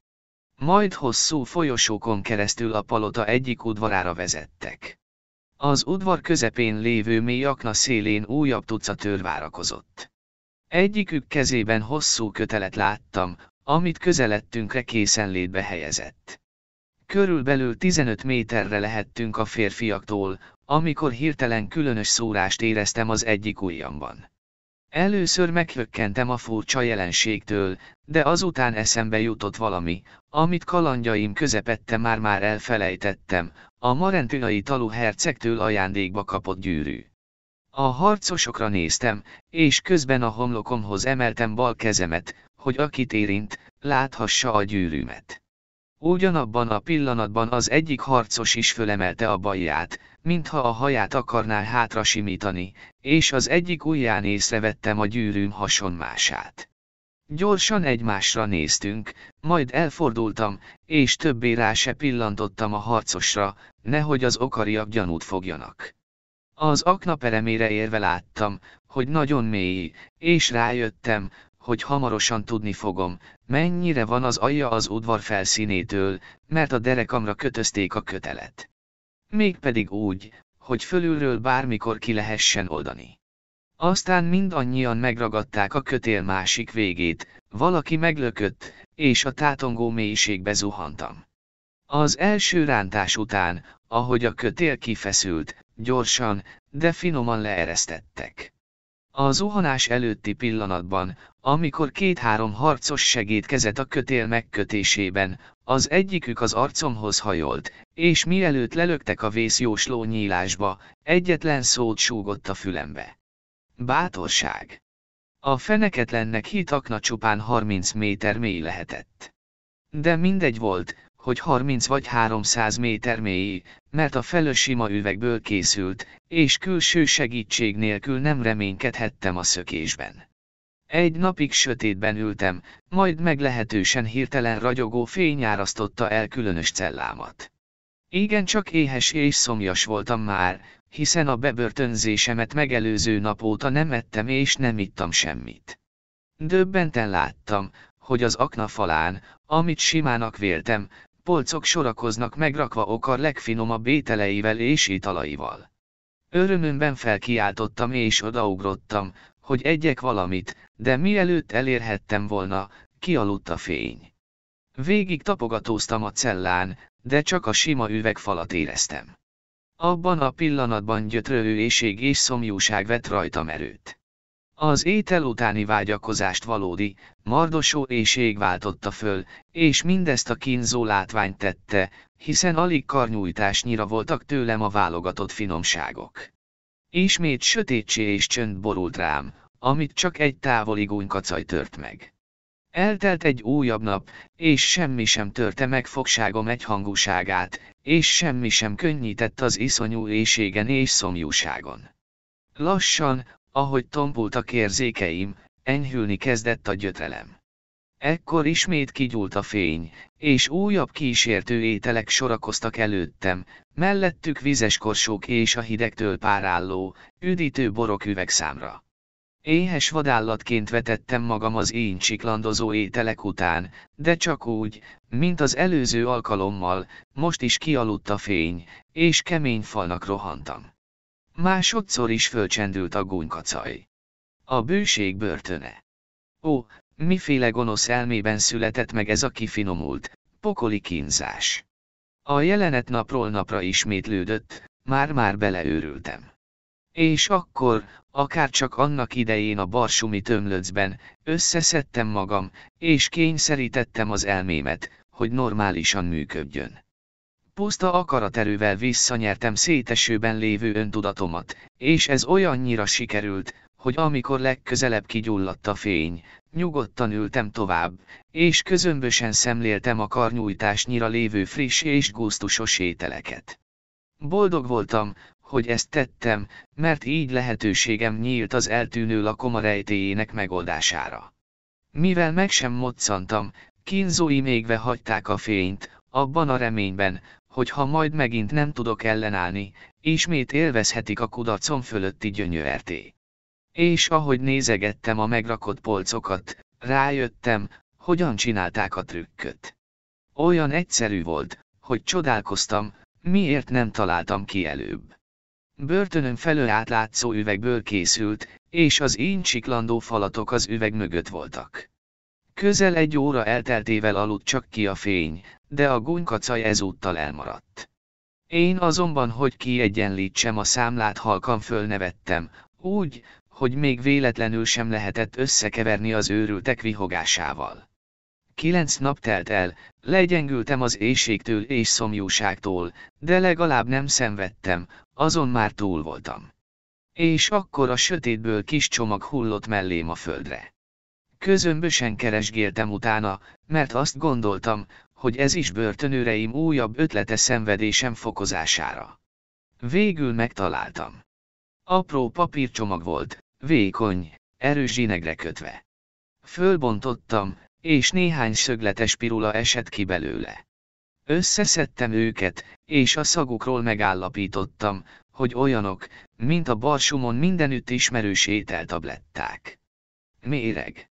Majd hosszú folyosókon keresztül a palota egyik udvarára vezettek. Az udvar közepén lévő mély akna szélén újabb tucatőr várakozott. Egyikük kezében hosszú kötelet láttam, amit közelettünkre létbe helyezett. Körülbelül 15 méterre lehettünk a férfiaktól, amikor hirtelen különös szórást éreztem az egyik ujjamban. Először meghökkentem a furcsa jelenségtől, de azután eszembe jutott valami, amit kalandjaim közepette már-már elfelejtettem, a marentinai talú hercegtől ajándékba kapott gyűrű. A harcosokra néztem, és közben a homlokomhoz emeltem bal kezemet, hogy akit érint, láthassa a gyűrűmet. Ugyanabban a pillanatban az egyik harcos is fölemelte a baját, mintha a haját akarná hátra simítani, és az egyik ujján észrevettem a gyűrűm hasonmását. Gyorsan egymásra néztünk, majd elfordultam, és többé rá se pillantottam a harcosra, nehogy az okariak gyanút fogjanak. Az akna peremére érve láttam, hogy nagyon mély, és rájöttem, hogy hamarosan tudni fogom, mennyire van az alja az udvar felszínétől, mert a derekamra kötözték a kötelet. Mégpedig úgy, hogy fölülről bármikor ki lehessen oldani. Aztán mindannyian megragadták a kötél másik végét, valaki meglökött, és a tátongó mélységbe zuhantam. Az első rántás után, ahogy a kötél kifeszült, gyorsan, de finoman leeresztettek. A zuhanás előtti pillanatban, amikor két-három harcos segítkezett a kötél megkötésében, az egyikük az arcomhoz hajolt, és mielőtt lelöktek a vészjósló nyílásba, egyetlen szót súgott a fülembe. Bátorság. A feneketlennek hitakna csupán 30 méter mély lehetett. De mindegy volt, hogy 30 vagy 300 méter mély, mert a felő sima üvegből készült, és külső segítség nélkül nem reménykedhettem a szökésben. Egy napig sötétben ültem, majd meglehetősen hirtelen ragyogó fény árasztotta el különös cellámat. Igen csak éhes és szomjas voltam már, hiszen a bebörtönzésemet megelőző nap óta nem ettem és nem ittam semmit. Döbbenten láttam, hogy az akna falán, amit simának véltem, polcok sorakoznak megrakva okar legfinomabb ételeivel és italaival. Örömömben felkiáltottam és odaugrottam, hogy egyek valamit, de mielőtt elérhettem volna, kialudt a fény. Végig tapogatóztam a cellán, de csak a sima üvegfalat éreztem. Abban a pillanatban gyötrő éjség és szomjúság vett rajtam erőt. Az étel utáni vágyakozást valódi, mardosó éjség váltotta föl, és mindezt a kínzó látvány tette, hiszen alig karnyújtásnyira voltak tőlem a válogatott finomságok. Ismét sötétsé és csönd borult rám, amit csak egy távoli gúnykacaj tört meg. Eltelt egy újabb nap, és semmi sem törte meg fogságom egyhangúságát, és semmi sem könnyített az iszonyú éjségen és szomjúságon. Lassan, ahogy tombultak érzékeim, enyhülni kezdett a gyötrelem. Ekkor ismét kigyúlt a fény, és újabb kísértő ételek sorakoztak előttem, mellettük vizes korsók és a hidegtől párálló, üdítő borok üvegszámra. Éhes vadállatként vetettem magam az én csiklandozó ételek után, de csak úgy, mint az előző alkalommal, most is kialudt a fény, és kemény falnak rohantam. Másodszor is fölcsendült a gúnykacaj. A bőség börtöne. Ó, miféle gonosz elmében született meg ez a kifinomult, pokoli kínzás. A jelenet napról napra ismétlődött, már-már beleőrültem. És akkor, akár csak annak idején a barsumi tömlöcben, összeszedtem magam, és kényszerítettem az elmémet, hogy normálisan működjön puszta akaraterővel visszanyertem szétesőben lévő öntudatomat, és ez olyannyira sikerült, hogy amikor legközelebb kigyulladt a fény, nyugodtan ültem tovább, és közömbösen szemléltem a karnyújtásnyira lévő friss és gusztusos ételeket. Boldog voltam, hogy ezt tettem, mert így lehetőségem nyílt az eltűnő lakoma rejtéjének megoldására. Mivel meg sem moccantam, kínzói mégve hagyták a fényt, abban a reményben, hogy ha majd megint nem tudok ellenállni, ismét élvezhetik a kudacom fölötti gyönyörté. És ahogy nézegettem a megrakott polcokat, rájöttem, hogyan csinálták a trükköt. Olyan egyszerű volt, hogy csodálkoztam, miért nem találtam ki előbb. Börtönön felől átlátszó üvegből készült, és az én csiklandó falatok az üveg mögött voltak. Közel egy óra elteltével aludt csak ki a fény, de a gonykacaj ezúttal elmaradt. Én azonban, hogy kiegyenlítsem a számlát halkan fölnevettem, úgy, hogy még véletlenül sem lehetett összekeverni az őrültek vihogásával. Kilenc nap telt el, legyengültem az éjségtől és szomjúságtól, de legalább nem szenvedtem, azon már túl voltam. És akkor a sötétből kis csomag hullott mellém a földre. Közömbösen keresgéltem utána, mert azt gondoltam, hogy ez is börtönőreim újabb ötlete szenvedésem fokozására. Végül megtaláltam. Apró papírcsomag volt, vékony, erős zsinegre kötve. Fölbontottam, és néhány szögletes pirula esett ki belőle. Összeszedtem őket, és a szagukról megállapítottam, hogy olyanok, mint a barsumon mindenütt ismerős ételtabletták. Méreg.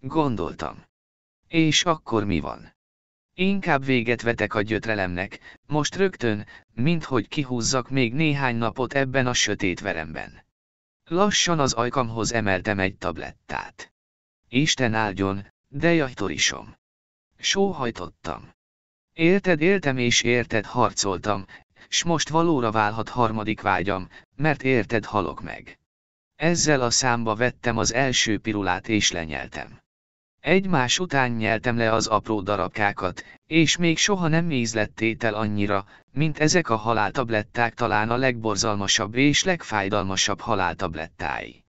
Gondoltam. És akkor mi van? Inkább véget vetek a gyötrelemnek, most rögtön, minthogy kihúzzak még néhány napot ebben a sötét veremben. Lassan az ajkamhoz emeltem egy tablettát. Isten áldjon, de jajtorisom. Sóhajtottam. Érted éltem és érted harcoltam, s most valóra válhat harmadik vágyam, mert érted halok meg. Ezzel a számba vettem az első pirulát és lenyeltem. Egymás után nyeltem le az apró darabkákat, és még soha nem ízlettétel annyira, mint ezek a haláltabletták talán a legborzalmasabb és legfájdalmasabb haláltablettái.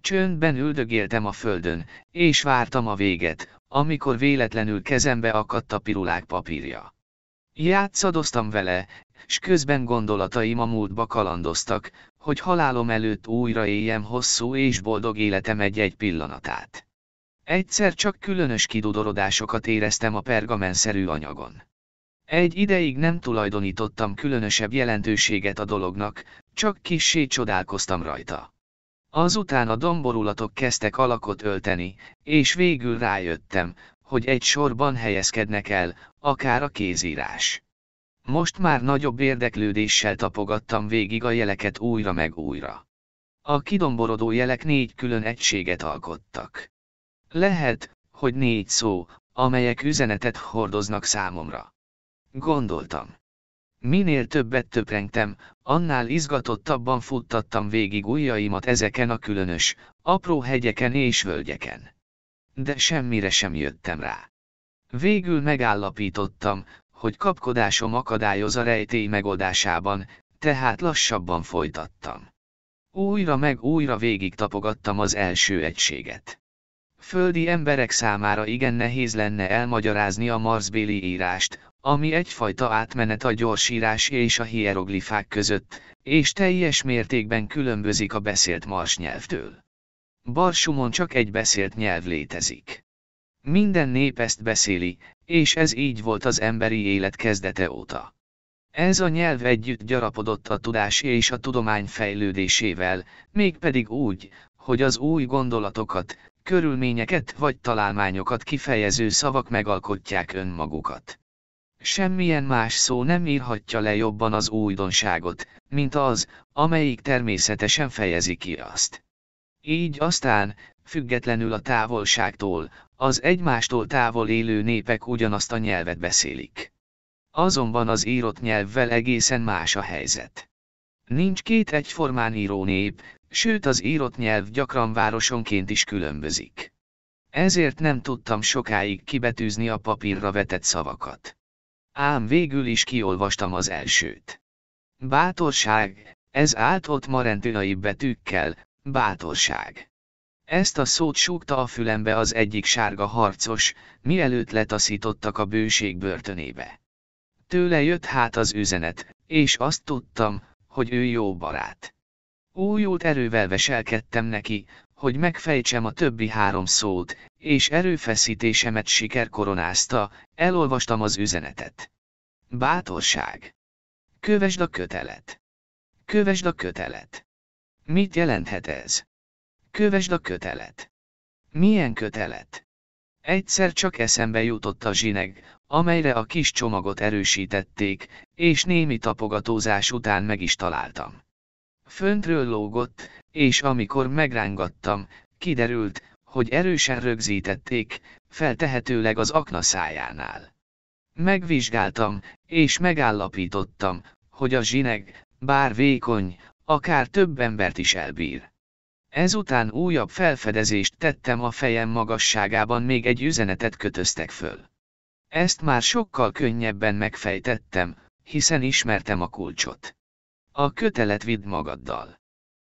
Csöndben üldögéltem a földön, és vártam a véget, amikor véletlenül kezembe akadt a pirulák papírja. Játszadoztam vele, s közben gondolataim a múltba kalandoztak, hogy halálom előtt újra éljem hosszú és boldog életem egy-egy pillanatát. Egyszer csak különös kidudorodásokat éreztem a pergamenszerű anyagon. Egy ideig nem tulajdonítottam különösebb jelentőséget a dolognak, csak kissé csodálkoztam rajta. Azután a domborulatok kezdtek alakot ölteni, és végül rájöttem, hogy egy sorban helyezkednek el, akár a kézírás. Most már nagyobb érdeklődéssel tapogattam végig a jeleket újra meg újra. A kidomborodó jelek négy külön egységet alkottak. Lehet, hogy négy szó, amelyek üzenetet hordoznak számomra. Gondoltam. Minél többet töprengtem, annál izgatottabban futtattam végig ujjaimat ezeken a különös, apró hegyeken és völgyeken. De semmire sem jöttem rá. Végül megállapítottam, hogy kapkodásom akadályoz a rejtély megoldásában, tehát lassabban folytattam. Újra meg újra végig tapogattam az első egységet. Földi emberek számára igen nehéz lenne elmagyarázni a marsbéli írást, ami egyfajta átmenet a gyorsírás és a hieroglifák között, és teljes mértékben különbözik a beszélt mars nyelvtől. Barsumon csak egy beszélt nyelv létezik. Minden nép ezt beszéli, és ez így volt az emberi élet kezdete óta. Ez a nyelv együtt gyarapodott a tudás és a tudomány fejlődésével, mégpedig úgy, hogy az új gondolatokat, körülményeket vagy találmányokat kifejező szavak megalkotják önmagukat. Semmilyen más szó nem írhatja le jobban az újdonságot, mint az, amelyik természetesen fejezi ki azt. Így aztán, függetlenül a távolságtól, az egymástól távol élő népek ugyanazt a nyelvet beszélik. Azonban az írott nyelvvel egészen más a helyzet. Nincs két egyformán író nép, sőt az írott nyelv gyakran városonként is különbözik. Ezért nem tudtam sokáig kibetűzni a papírra vetett szavakat. Ám végül is kiolvastam az elsőt. Bátorság, ez állt ott marentinai betűkkel, bátorság. Ezt a szót súgta a fülembe az egyik sárga harcos, mielőtt letaszítottak a bőség börtönébe. Tőle jött hát az üzenet, és azt tudtam, hogy ő jó barát. Újult erővel veselkedtem neki, hogy megfejtsem a többi három szót, és erőfeszítésemet siker koronázta, elolvastam az üzenetet. Bátorság. Kövesd a kötelet. Kövesd a kötelet. Mit jelenthet ez? Kövesd a kötelet. Milyen kötelet? Egyszer csak eszembe jutott a zsineg, amelyre a kis csomagot erősítették, és némi tapogatózás után meg is találtam föntről lógott, és amikor megrángattam, kiderült, hogy erősen rögzítették, feltehetőleg az akna szájánál. Megvizsgáltam, és megállapítottam, hogy a zsineg, bár vékony, akár több embert is elbír. Ezután újabb felfedezést tettem a fejem magasságában még egy üzenetet kötöztek föl. Ezt már sokkal könnyebben megfejtettem, hiszen ismertem a kulcsot. A kötelet vidd magaddal.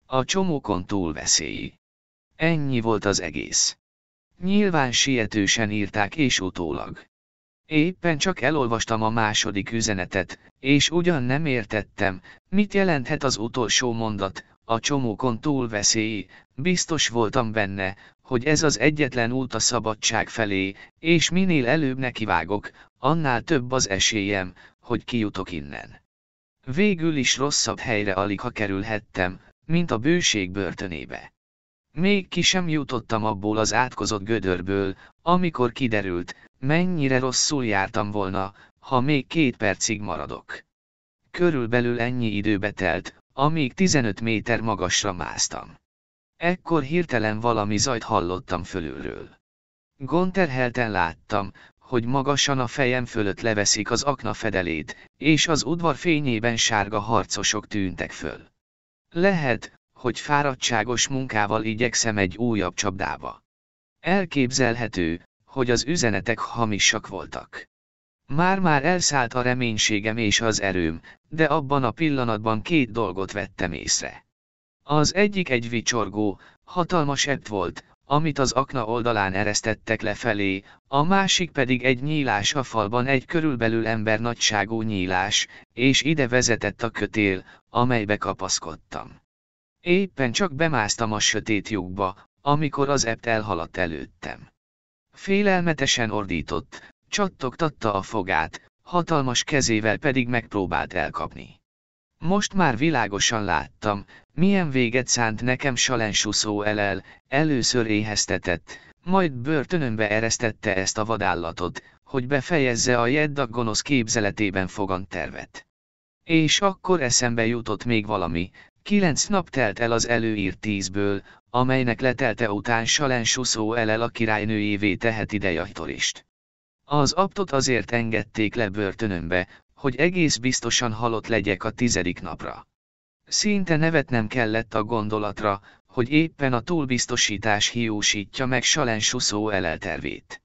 A csomókon túl veszélyi. Ennyi volt az egész. Nyilván sietősen írták és utólag. Éppen csak elolvastam a második üzenetet, és ugyan nem értettem, mit jelenthet az utolsó mondat, a csomókon túl veszélyi, biztos voltam benne, hogy ez az egyetlen út a szabadság felé, és minél előbb nekivágok, annál több az esélyem, hogy kijutok innen. Végül is rosszabb helyre alig ha kerülhettem, mint a bőség börtönébe. Még ki sem jutottam abból az átkozott gödörből, amikor kiderült, mennyire rosszul jártam volna, ha még két percig maradok. Körülbelül ennyi időbe telt, amíg 15 méter magasra másztam. Ekkor hirtelen valami zajt hallottam fölülről. Gonterhelten láttam, hogy magasan a fejem fölött leveszik az akna fedelét, és az udvar fényében sárga harcosok tűntek föl. Lehet, hogy fáradtságos munkával igyekszem egy újabb csapdába. Elképzelhető, hogy az üzenetek hamisak voltak. Már-már elszállt a reménységem és az erőm, de abban a pillanatban két dolgot vettem észre. Az egyik egy vicsorgó, hatalmas ett volt, amit az akna oldalán eresztettek lefelé, a másik pedig egy nyílás a falban egy körülbelül ember nagyságú nyílás, és ide vezetett a kötél, amelybe kapaszkodtam. Éppen csak bemásztam a sötét lyukba, amikor az ept elhaladt előttem. Félelmetesen ordított, csattogtatta a fogát, hatalmas kezével pedig megpróbált elkapni. Most már világosan láttam, milyen véget szánt nekem salensuszó elel, először éheztetett, majd börtönönbe eresztette ezt a vadállatot, hogy befejezze a jeddag gonosz képzeletében fogan tervet. És akkor eszembe jutott még valami, kilenc nap telt el az előírt tízből, amelynek letelte után salensuszó elel a királynőjévé tehet idejajtorist. Az aptot azért engedték le börtönömbe, hogy egész biztosan halott legyek a tizedik napra. Szinte nevetnem kellett a gondolatra, hogy éppen a túlbiztosítás hiúsítja meg Salen Suszó eleltervét.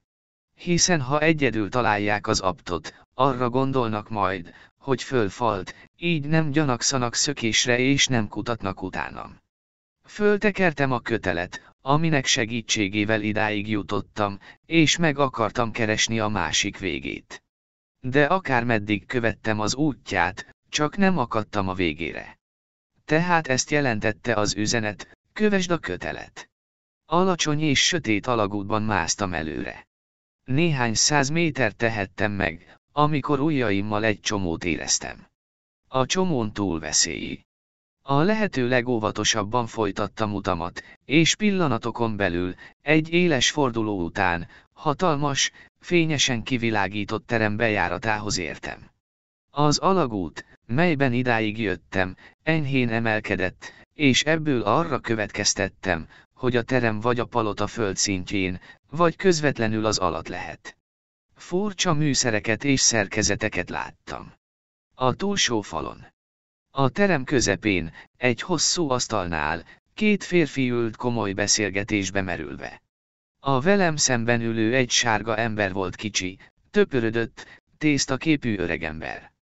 Hiszen ha egyedül találják az aptot, arra gondolnak majd, hogy fölfalt, így nem gyanakszanak szökésre és nem kutatnak utánam. Föltekertem a kötelet, aminek segítségével idáig jutottam, és meg akartam keresni a másik végét. De akármeddig követtem az útját, csak nem akadtam a végére. Tehát ezt jelentette az üzenet, kövesd a kötelet. Alacsony és sötét alagútban másztam előre. Néhány száz méter tehettem meg, amikor ujjaimmal egy csomót éreztem. A csomón túl veszélyi. A lehető legóvatosabban folytattam utamat, és pillanatokon belül, egy éles forduló után, Hatalmas, fényesen kivilágított terem bejáratához értem. Az alagút, melyben idáig jöttem, enyhén emelkedett, és ebből arra következtettem, hogy a terem vagy a palota földszintjén, vagy közvetlenül az alatt lehet. Furcsa műszereket és szerkezeteket láttam. A túlsó falon. A terem közepén, egy hosszú asztalnál, két férfi ült komoly beszélgetésbe merülve. A velem szemben ülő egy sárga ember volt kicsi, töpörödött, tészta képű öregember.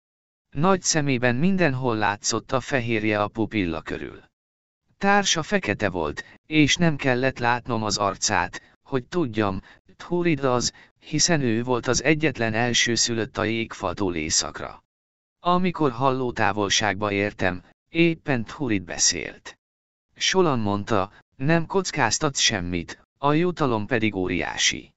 Nagy szemében mindenhol látszott a fehérje a pupilla körül. Társa fekete volt, és nem kellett látnom az arcát, hogy tudjam, Thurid az, hiszen ő volt az egyetlen elsőszülött a jégfaltól éjszakra. Amikor halló távolságba értem, éppen Thurid beszélt. Solan mondta, nem kockáztat semmit, a jutalom pedig óriási.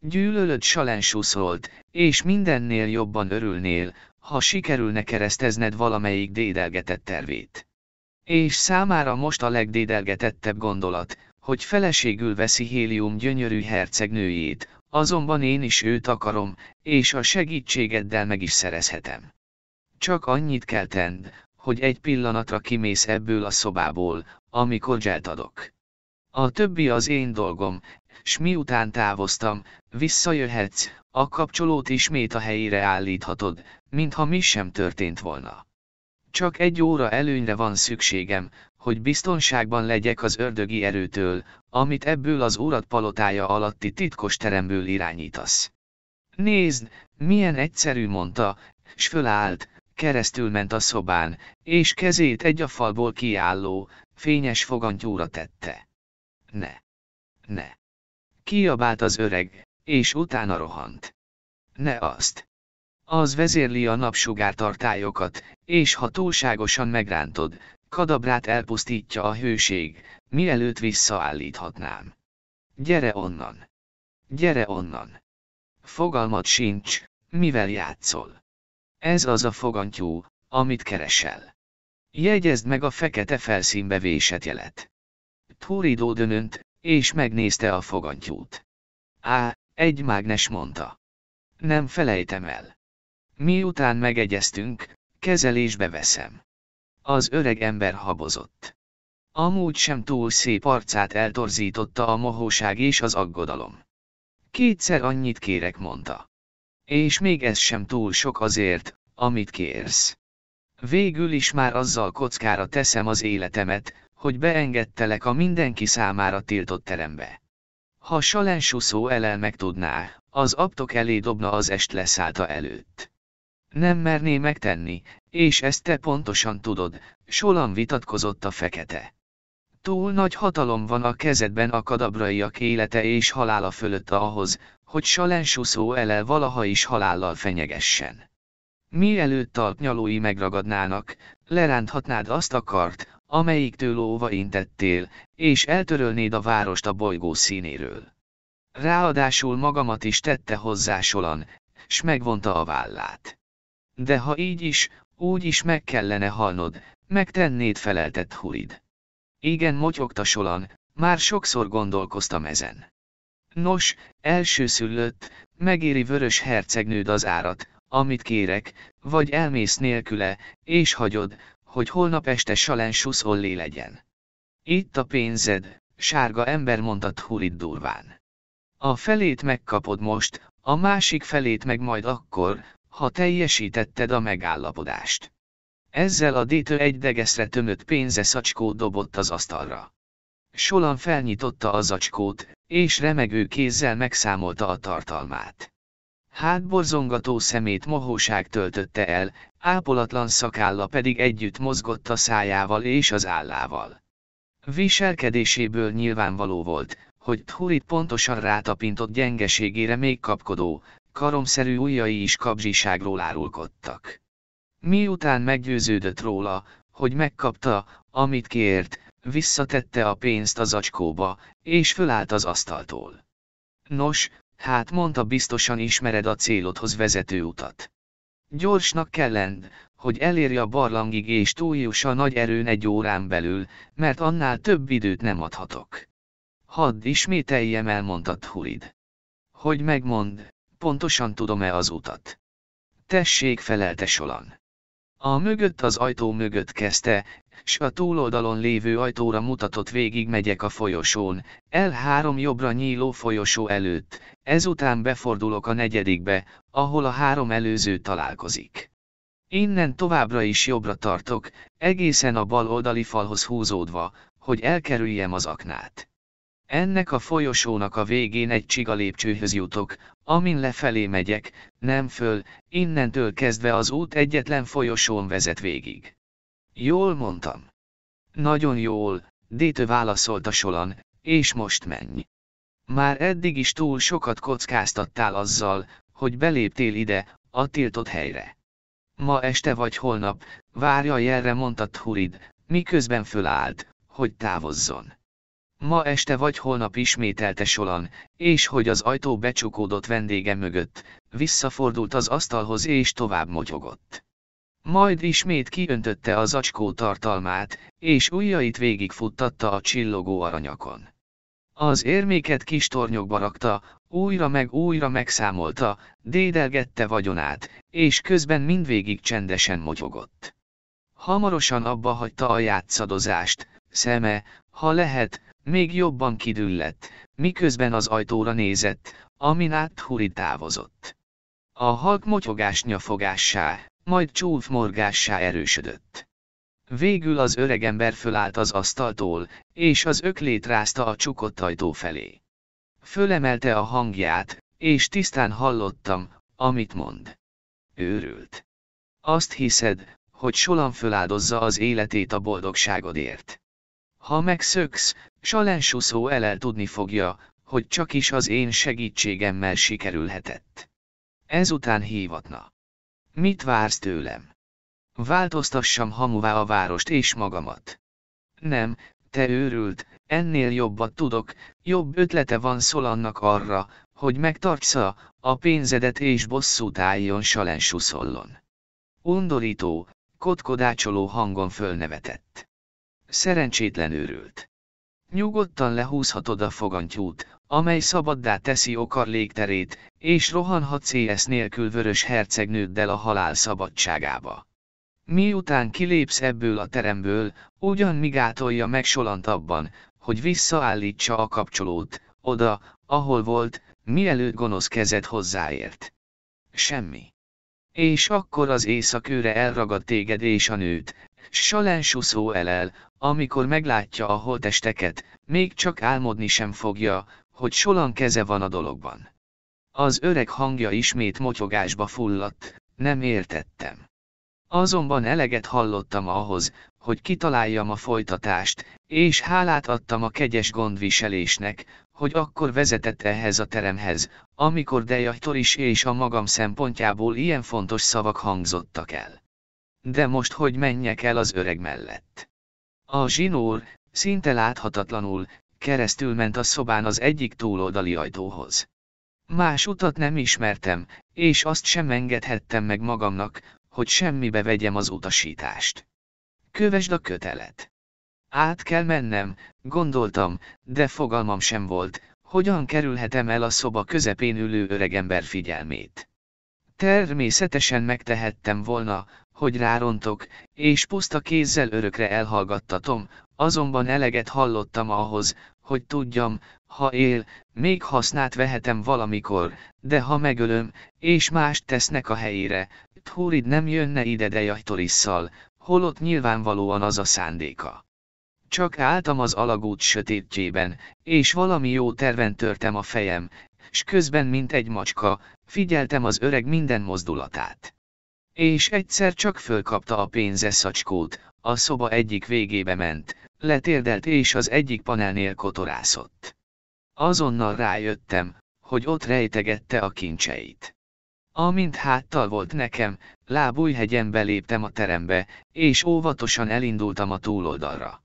Gyűlölöd salensúszolt, és mindennél jobban örülnél, ha sikerülne keresztezned valamelyik dédelgetett tervét. És számára most a legdédelgetettebb gondolat, hogy feleségül veszi Hélium gyönyörű hercegnőjét, azonban én is őt akarom, és a segítségeddel meg is szerezhetem. Csak annyit kell tenned, hogy egy pillanatra kimész ebből a szobából, amikor zselt adok. A többi az én dolgom, s miután távoztam, visszajöhetsz, a kapcsolót ismét a helyére állíthatod, mintha mi sem történt volna. Csak egy óra előnyre van szükségem, hogy biztonságban legyek az ördögi erőtől, amit ebből az urat palotája alatti titkos teremből irányítasz. Nézd, milyen egyszerű mondta, s fölállt, keresztül ment a szobán, és kezét egy a falból kiálló, fényes fogantyúra tette. Ne! Ne! Kiabált az öreg, és utána rohant. Ne azt! Az vezérli a napsugártartályokat, és ha túlságosan megrántod, kadabrát elpusztítja a hőség, mielőtt visszaállíthatnám. Gyere onnan! Gyere onnan! Fogalmat sincs, mivel játszol. Ez az a fogantyú, amit keresel. Jegyezd meg a fekete felszínbe vésett jelet. Túridó dönönt, és megnézte a fogantyút. Á, egy mágnes mondta. Nem felejtem el. Miután megegyeztünk, kezelésbe veszem. Az öreg ember habozott. Amúgy sem túl szép arcát eltorzította a mohóság és az aggodalom. Kétszer annyit kérek, mondta. És még ez sem túl sok azért, amit kérsz. Végül is már azzal kockára teszem az életemet, hogy beengedtelek a mindenki számára tiltott terembe. Ha Salensú szó elel megtudná, az aptok elé dobna az est leszállta előtt. Nem merné megtenni, és ezt te pontosan tudod, Solan vitatkozott a fekete. Túl nagy hatalom van a kezedben a kadabraiak élete és halála fölött ahhoz, hogy Salensú szó elel valaha is halállal fenyegessen. Mielőtt talpnyalói megragadnának, leránthatnád azt a kart, amelyiktől óva intettél, és eltörölnéd a várost a bolygó színéről. Ráadásul magamat is tette hozzá solan, s megvonta a vállát. De ha így is, úgy is meg kellene halnod, megtennéd feleltett Hurid. Igen motyogta solan, már sokszor gondolkoztam ezen. Nos, elsőszülött, megéri vörös hercegnőd az árat, amit kérek, vagy elmész nélküle, és hagyod, hogy holnap este Salensusz Ollé legyen. Itt a pénzed, sárga ember mondta Thurit durván. A felét megkapod most, a másik felét meg majd akkor, ha teljesítetted a megállapodást. Ezzel a détő egy degeszre tömött pénze szacskót dobott az asztalra. Solan felnyitotta az acskót, és remegő kézzel megszámolta a tartalmát. Hát borzongató szemét mohóság töltötte el, ápolatlan szakálla pedig együtt mozgott a szájával és az állával. Viselkedéséből nyilvánvaló volt, hogy Thurit pontosan rátapintott gyengeségére még kapkodó, karomszerű ujjai is kapzsiságról árulkodtak. Miután meggyőződött róla, hogy megkapta, amit kért, visszatette a pénzt az acskóba, és fölállt az asztaltól. Nos, Hát mondta biztosan ismered a célodhoz vezető utat. Gyorsnak kell hogy elérje a barlangig és túljuss a nagy erőn egy órán belül, mert annál több időt nem adhatok. Hadd ismételjem el, mondta Hurid. Hogy megmond, pontosan tudom-e az utat. Tessék felelte Solan. A mögött az ajtó mögött kezdte, s a túloldalon lévő ajtóra mutatott végig megyek a folyosón, el három jobbra nyíló folyosó előtt, ezután befordulok a negyedikbe, ahol a három előző találkozik. Innen továbbra is jobbra tartok, egészen a bal oldali falhoz húzódva, hogy elkerüljem az aknát. Ennek a folyosónak a végén egy csiga lépcsőhöz jutok, amin lefelé megyek, nem föl, innentől kezdve az út egyetlen folyosón vezet végig. Jól mondtam. Nagyon jól, Détő válaszolta Solan, és most menj. Már eddig is túl sokat kockáztattál azzal, hogy beléptél ide, a tiltott helyre. Ma este vagy holnap, várja jelre mondta Hurid, miközben fölállt, hogy távozzon. Ma este vagy holnap ismételte Solan, és hogy az ajtó becsukódott vendége mögött, visszafordult az asztalhoz és tovább motyogott. Majd ismét kiöntötte az acskó tartalmát, és ujjait végigfuttatta a csillogó aranyakon. Az érméket kis tornyokba rakta, újra meg újra megszámolta, dédelgette vagyonát, és közben mindvégig csendesen motyogott. Hamarosan abba hagyta a játszadozást, szeme, ha lehet, még jobban kidüllett, miközben az ajtóra nézett, amin át Huri távozott. A halk motyogás nyafogássá, majd morgássá erősödött. Végül az öregember fölállt az asztaltól, és az öklét rázta a csukott ajtó felé. Fölemelte a hangját, és tisztán hallottam, amit mond. Őrült. Azt hiszed, hogy solan föláldozza az életét a boldogságodért. Ha megszöksz, Salensuszó elel tudni fogja, hogy csak is az én segítségemmel sikerülhetett. Ezután hívatna. Mit vársz tőlem? Változtassam hamuvá a várost és magamat. Nem, te őrült, ennél jobbat tudok, jobb ötlete van Szolannak arra, hogy megtartsa a pénzedet és bosszút álljon Salensuszollon. Undorító, kotkodácsoló hangon fölnevetett szerencsétlen őrült. Nyugodtan lehúzhatod a fogantyút, amely szabaddá teszi okar légterét, és rohanhat CS nélkül vörös hercegnőddel a halál szabadságába. Miután kilépsz ebből a teremből, ugyan migátolja Solant abban, hogy visszaállítsa a kapcsolót, oda, ahol volt, mielőtt gonosz kezed hozzáért. Semmi. És akkor az éjszakőre elragad téged és a nőt, s Salensuszó elel, amikor meglátja a holtesteket, még csak álmodni sem fogja, hogy solan keze van a dologban. Az öreg hangja ismét motyogásba fulladt, nem értettem. Azonban eleget hallottam ahhoz, hogy kitaláljam a folytatást, és hálát adtam a kegyes gondviselésnek, hogy akkor vezetett ehhez a teremhez, amikor Dejajtor is és a magam szempontjából ilyen fontos szavak hangzottak el. De most hogy menjek el az öreg mellett? A zsinór, szinte láthatatlanul, keresztül ment a szobán az egyik túloldali ajtóhoz. Más utat nem ismertem, és azt sem engedhettem meg magamnak, hogy semmibe vegyem az utasítást. Kövesd a kötelet. Át kell mennem, gondoltam, de fogalmam sem volt, hogyan kerülhetem el a szoba közepén ülő öregember figyelmét. Természetesen megtehettem volna, hogy rárontok, és puszta kézzel örökre elhallgattatom, azonban eleget hallottam ahhoz, hogy tudjam, ha él, még hasznát vehetem valamikor, de ha megölöm, és mást tesznek a helyére, Thurid nem jönne ide Dejajtorisszal, holott nyilvánvalóan az a szándéka. Csak álltam az alagút sötétjében, és valami jó terven törtem a fejem, s közben mint egy macska, figyeltem az öreg minden mozdulatát. És egyszer csak fölkapta a pénze szacskót, a szoba egyik végébe ment, letérdelt és az egyik panelnél kotorászott. Azonnal rájöttem, hogy ott rejtegette a kincseit. Amint háttal volt nekem, lábújhegyen beléptem a terembe, és óvatosan elindultam a túloldalra.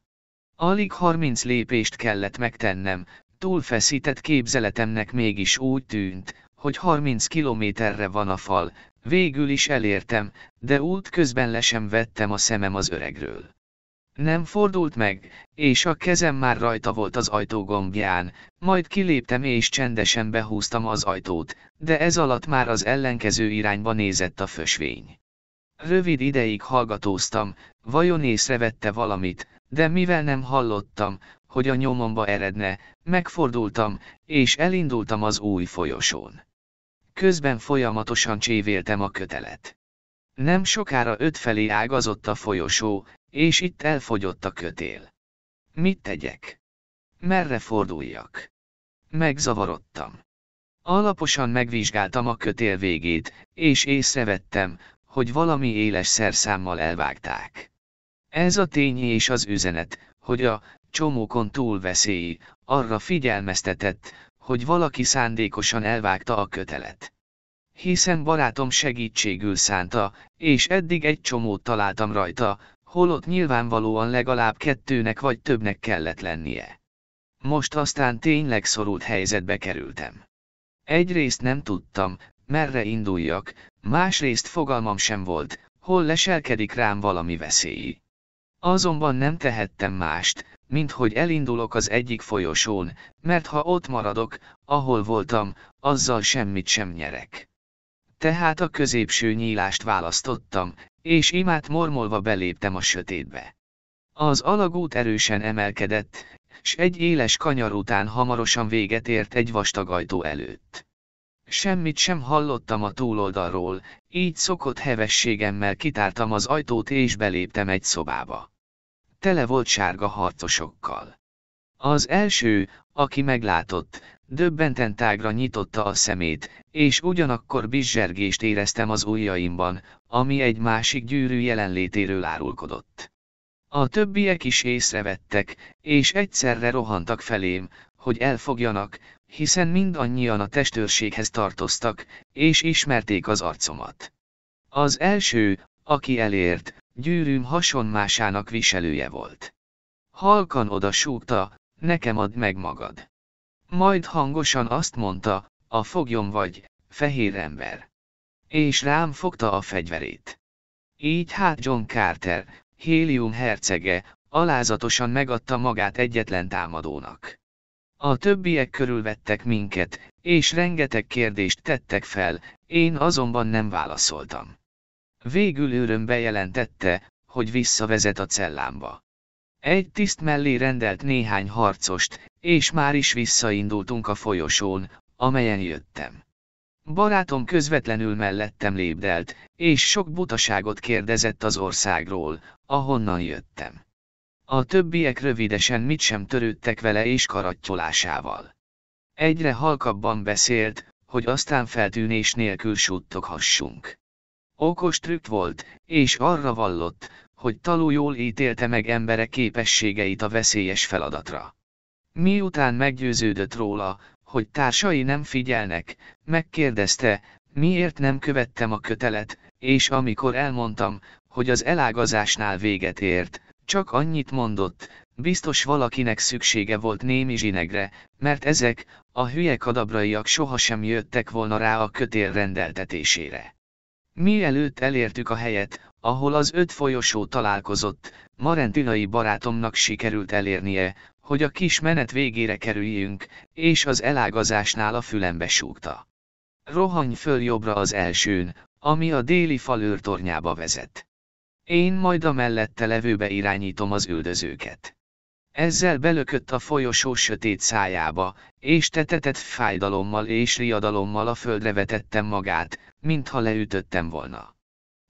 Alig harminc lépést kellett megtennem, túlfeszített képzeletemnek mégis úgy tűnt, hogy 30 kilométerre van a fal, Végül is elértem, de út közben le sem vettem a szemem az öregről. Nem fordult meg, és a kezem már rajta volt az gombján, majd kiléptem és csendesen behúztam az ajtót, de ez alatt már az ellenkező irányba nézett a fösvény. Rövid ideig hallgatóztam, vajon észrevette valamit, de mivel nem hallottam, hogy a nyomomba eredne, megfordultam, és elindultam az új folyosón. Közben folyamatosan csévéltem a kötelet. Nem sokára ötfelé ágazott a folyosó, és itt elfogyott a kötél. Mit tegyek? Merre forduljak? Megzavarodtam. Alaposan megvizsgáltam a kötél végét, és észrevettem, hogy valami éles szerszámmal elvágták. Ez a tény és az üzenet, hogy a csomókon túl veszélyi, arra figyelmeztetett, hogy valaki szándékosan elvágta a kötelet. Hiszen barátom segítségül szánta, és eddig egy csomót találtam rajta, holott nyilvánvalóan legalább kettőnek vagy többnek kellett lennie. Most aztán tényleg szorult helyzetbe kerültem. Egyrészt nem tudtam, merre induljak, másrészt fogalmam sem volt, hol leselkedik rám valami veszély. Azonban nem tehettem mást, mint hogy elindulok az egyik folyosón, mert ha ott maradok, ahol voltam, azzal semmit sem nyerek. Tehát a középső nyílást választottam, és imát mormolva beléptem a sötétbe. Az alagút erősen emelkedett, s egy éles kanyar után hamarosan véget ért egy vastag ajtó előtt. Semmit sem hallottam a túloldalról, így szokott hevességemmel kitártam az ajtót és beléptem egy szobába tele volt sárga harcosokkal. Az első, aki meglátott, döbbenten tágra nyitotta a szemét, és ugyanakkor bizsergést éreztem az ujjaimban, ami egy másik gyűrű jelenlétéről árulkodott. A többiek is észrevettek, és egyszerre rohantak felém, hogy elfogjanak, hiszen mindannyian a testőrséghez tartoztak, és ismerték az arcomat. Az első, aki elért, gyűrűm hasonmásának viselője volt. Halkan odasúgta, nekem add meg magad. Majd hangosan azt mondta, a fogjom vagy, fehér ember. És rám fogta a fegyverét. Így hát John Carter, Helium hercege, alázatosan megadta magát egyetlen támadónak. A többiek körülvettek minket, és rengeteg kérdést tettek fel, én azonban nem válaszoltam. Végül őröm bejelentette, hogy visszavezet a cellámba. Egy tiszt mellé rendelt néhány harcost, és már is visszaindultunk a folyosón, amelyen jöttem. Barátom közvetlenül mellettem lépdelt, és sok butaságot kérdezett az országról, ahonnan jöttem. A többiek rövidesen mit sem törődtek vele és karattyolásával. Egyre halkabban beszélt, hogy aztán feltűnés nélkül suttoghassunk. Okos trükk volt, és arra vallott, hogy Talú jól ítélte meg embere képességeit a veszélyes feladatra. Miután meggyőződött róla, hogy társai nem figyelnek, megkérdezte, miért nem követtem a kötelet, és amikor elmondtam, hogy az elágazásnál véget ért, csak annyit mondott, biztos valakinek szüksége volt némi zsinegre, mert ezek, a hülye kadabraiak sohasem jöttek volna rá a kötél rendeltetésére. Mielőtt elértük a helyet, ahol az öt folyosó találkozott, Marentinai barátomnak sikerült elérnie, hogy a kis menet végére kerüljünk, és az elágazásnál a fülembe súgta. Rohanj föl jobbra az elsőn, ami a déli falőrtornyába vezet. Én majd a mellette levőbe irányítom az üldözőket. Ezzel belökött a folyosó sötét szájába, és tetetett fájdalommal és riadalommal a földre vetettem magát, mintha leütöttem volna.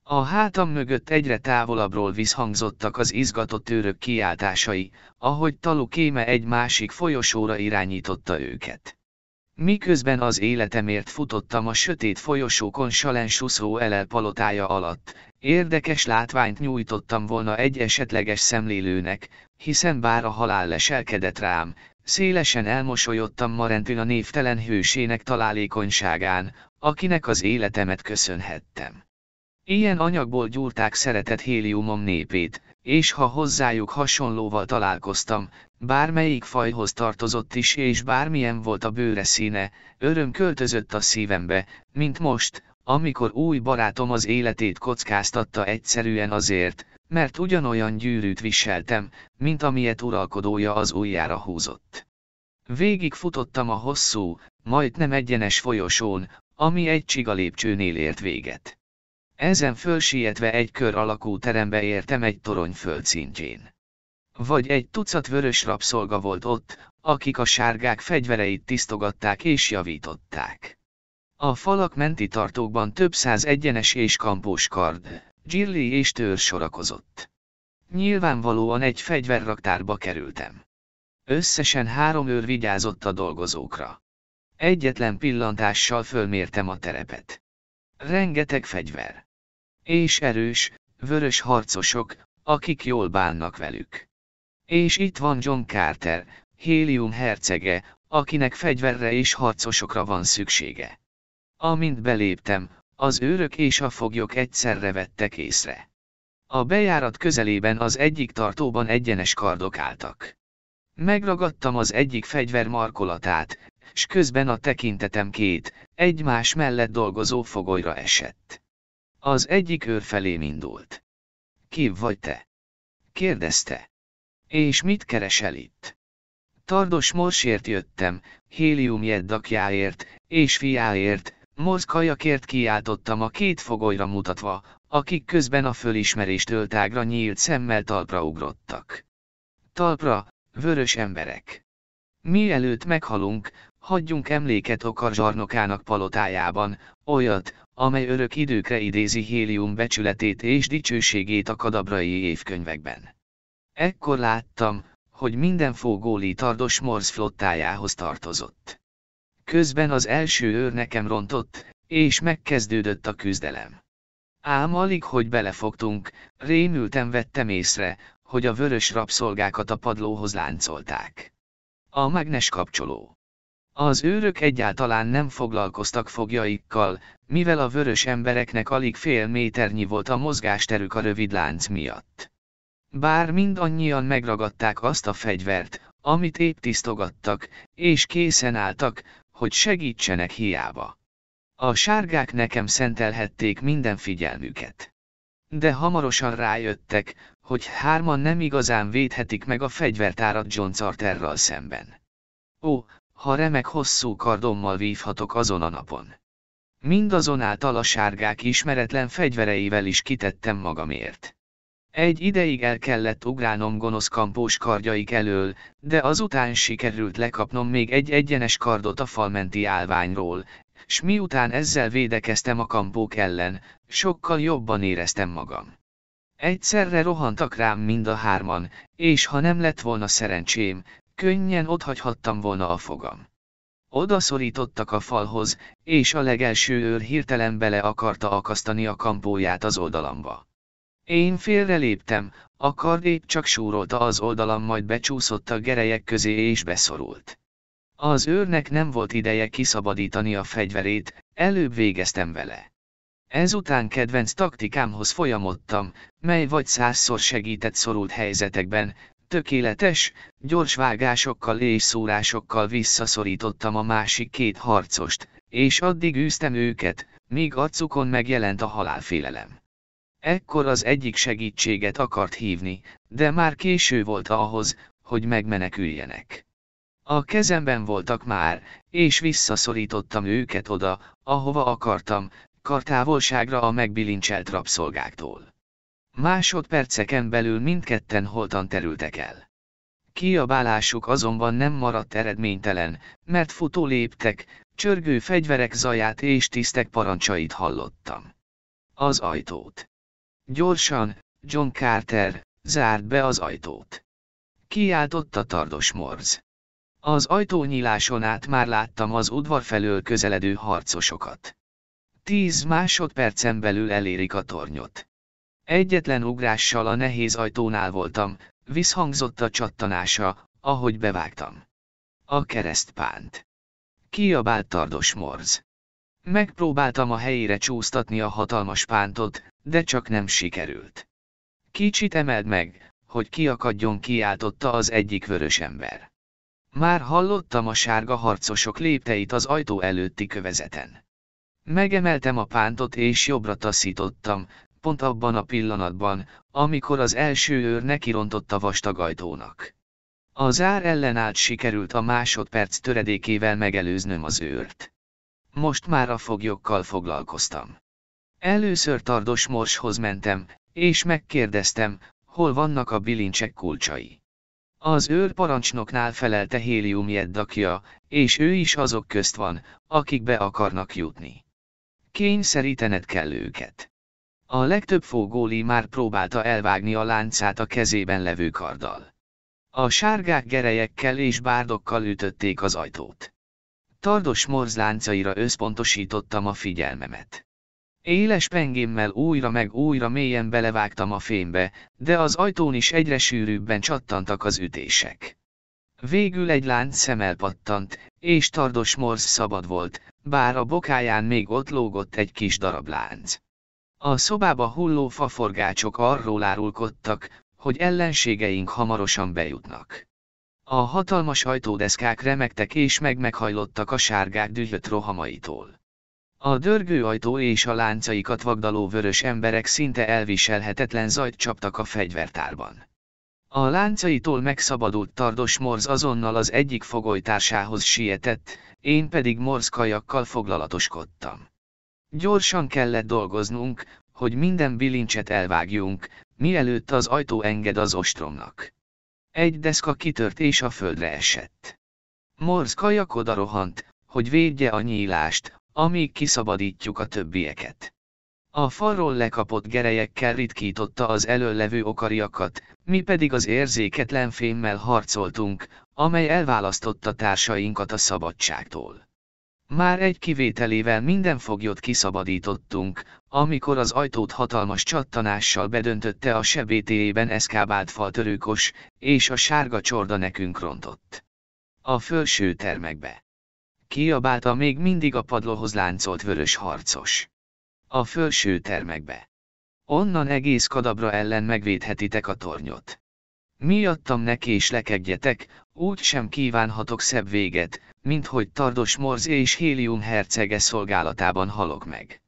A hátam mögött egyre távolabbról visszhangzottak az izgatott őrök kiáltásai, ahogy talu kéme egy másik folyosóra irányította őket. Miközben az életemért futottam a sötét folyosókon Salensuszó elel palotája alatt, érdekes látványt nyújtottam volna egy esetleges szemlélőnek, hiszen bár a halál leselkedett rám, szélesen elmosolyodtam a névtelen hősének találékonyságán, akinek az életemet köszönhettem. Ilyen anyagból gyúrták szeretett héliumom népét, és ha hozzájuk hasonlóval találkoztam, bármelyik fajhoz tartozott is és bármilyen volt a bőre színe, öröm költözött a szívembe, mint most, amikor új barátom az életét kockáztatta egyszerűen azért, mert ugyanolyan gyűrűt viseltem, mint amilyet uralkodója az ujjára húzott. Végig futottam a hosszú, majdnem egyenes folyosón, ami egy csiga lépcsőnél ért véget. Ezen fölsietve egy kör alakú terembe értem egy torony földszintjén. Vagy egy tucat vörös rabszolga volt ott, akik a sárgák fegyvereit tisztogatták és javították. A falak menti tartókban több száz egyenes és kampós kard, Gilly és tőr sorakozott. Nyilvánvalóan egy fegyverraktárba kerültem. Összesen három őr vigyázott a dolgozókra. Egyetlen pillantással fölmértem a terepet. Rengeteg fegyver. És erős, vörös harcosok, akik jól bánnak velük. És itt van John Carter, Helium hercege, akinek fegyverre és harcosokra van szüksége. Amint beléptem, az őrök és a foglyok egyszerre vettek észre. A bejárat közelében az egyik tartóban egyenes kardok álltak. Megragadtam az egyik fegyver markolatát, s közben a tekintetem két, egymás mellett dolgozó fogolyra esett. Az egyik őr felé indult. Ki vagy te? Kérdezte. És mit keresel itt? Tardos morsért jöttem, héliumjeddakjáért, és fiáért, kért kiáltottam a két fogolyra mutatva, akik közben a fölismeréstől tágra nyílt szemmel talpra ugrottak. Talpra, vörös emberek. Mielőtt meghalunk, hagyjunk emléket Okar zsarnokának palotájában, olyat, amely örök időkre idézi Hélium becsületét és dicsőségét a kadabrai évkönyvekben. Ekkor láttam, hogy minden fogóli tardos morsz flottájához tartozott. Közben az első őr nekem rontott, és megkezdődött a küzdelem. Ám alig, hogy belefogtunk, rémülten vettem észre, hogy a vörös rabszolgákat a padlóhoz láncolták. A mágnes kapcsoló. Az őrök egyáltalán nem foglalkoztak fogjaikkal, mivel a vörös embereknek alig fél méternyi volt a mozgásterük a rövid lánc miatt. Bár mindannyian megragadták azt a fegyvert, amit épp tisztogattak, és készen álltak, hogy segítsenek hiába. A sárgák nekem szentelhették minden figyelmüket. De hamarosan rájöttek, hogy hárman nem igazán védhetik meg a fegyvertárat John Carterral szemben. Ó, ha remek hosszú kardommal vívhatok azon a napon. Mindazonáltal a sárgák ismeretlen fegyvereivel is kitettem magamért. Egy ideig el kellett ugrálnom gonosz kampós kardjaik elől, de azután sikerült lekapnom még egy egyenes kardot a falmenti állványról, s miután ezzel védekeztem a kampók ellen, sokkal jobban éreztem magam. Egyszerre rohantak rám mind a hárman, és ha nem lett volna szerencsém, könnyen otthagyhattam volna a fogam. Odaszorítottak a falhoz, és a legelső őr hirtelen bele akarta akasztani a kampóját az oldalamba. Én félreléptem, a kardét csak súrolta az oldalam majd becsúszott a gerejek közé és beszorult. Az őrnek nem volt ideje kiszabadítani a fegyverét, előbb végeztem vele. Ezután kedvenc taktikámhoz folyamodtam, mely vagy százszor segített szorult helyzetekben, tökéletes, gyors vágásokkal és szórásokkal visszaszorítottam a másik két harcost, és addig űztem őket, míg arcukon megjelent a halálfélelem. Ekkor az egyik segítséget akart hívni, de már késő volt ahhoz, hogy megmeneküljenek. A kezemben voltak már, és visszaszorítottam őket oda, ahova akartam, kartávolságra a megbilincselt rabszolgáktól. Másodperceken belül mindketten holtan terültek el. Kiabálásuk azonban nem maradt eredménytelen, mert futó léptek, csörgő fegyverek zaját és tisztek parancsait hallottam. Az ajtót. Gyorsan, John Carter, zárd be az ajtót. a Tardos Morz. Az ajtó nyíláson át már láttam az udvar felől közeledő harcosokat. Tíz másodpercen belül elérik a tornyot. Egyetlen ugrással a nehéz ajtónál voltam, visszhangzott a csattanása, ahogy bevágtam. A keresztpánt. Kiabált Tardos Morz. Megpróbáltam a helyére csúsztatni a hatalmas pántot, de csak nem sikerült. Kicsit emeld meg, hogy kiakadjon kiáltotta az egyik vörös ember. Már hallottam a sárga harcosok lépteit az ajtó előtti kövezeten. Megemeltem a pántot és jobbra taszítottam, pont abban a pillanatban, amikor az első őr nekirontott a vastag ajtónak. A zár ellenállt sikerült a másodperc töredékével megelőznöm az őrt. Most már a foglyokkal foglalkoztam. Először Tardos Morshoz mentem, és megkérdeztem, hol vannak a bilincsek kulcsai. Az őr parancsnoknál felelte Hélium Jeddakja, és ő is azok közt van, akik be akarnak jutni. Kényszerítened kell őket. A legtöbb fogóli már próbálta elvágni a láncát a kezében levő karddal. A sárgák gerejekkel és bárdokkal ütötték az ajtót. Tardos morzláncaira láncaira összpontosítottam a figyelmemet. Éles pengémmel újra meg újra mélyen belevágtam a fémbe, de az ajtón is egyre sűrűbben csattantak az ütések. Végül egy lánc szemel pattant, és tardos morsz szabad volt, bár a bokáján még ott lógott egy kis darab lánc. A szobába hulló faforgácsok arról árulkodtak, hogy ellenségeink hamarosan bejutnak. A hatalmas ajtódeszkák remektek és meghajlottak a sárgák dühött rohamaitól. A dörgő ajtó és a láncaikat vagdaló vörös emberek szinte elviselhetetlen zajt csaptak a fegyvertárban. A láncaitól megszabadult tardos morz azonnal az egyik fogolytársához sietett, én pedig morz kajakkal foglalatoskodtam. Gyorsan kellett dolgoznunk, hogy minden bilincset elvágjunk, mielőtt az ajtó enged az ostromnak. Egy deszka kitört és a földre esett. Morz kajak odarohant, hogy védje a nyílást, amíg kiszabadítjuk a többieket. A falról lekapott gerejekkel ritkította az előlevő okariakat, mi pedig az érzéketlen fémmel harcoltunk, amely elválasztotta társainkat a szabadságtól. Már egy kivételével minden foglyot kiszabadítottunk, amikor az ajtót hatalmas csattanással bedöntötte a sebétéjében eszkábált faltörőkos, és a sárga csorda nekünk rontott. A fölső termekbe kiabálta még mindig a padlóhoz láncolt vörös harcos. A fölső termekbe. Onnan egész kadabra ellen megvédhetitek a tornyot. Miattam neki és lekedjetek, úgy sem kívánhatok szebb véget, mint hogy Tardos Morzé és Hélium hercege szolgálatában halok meg.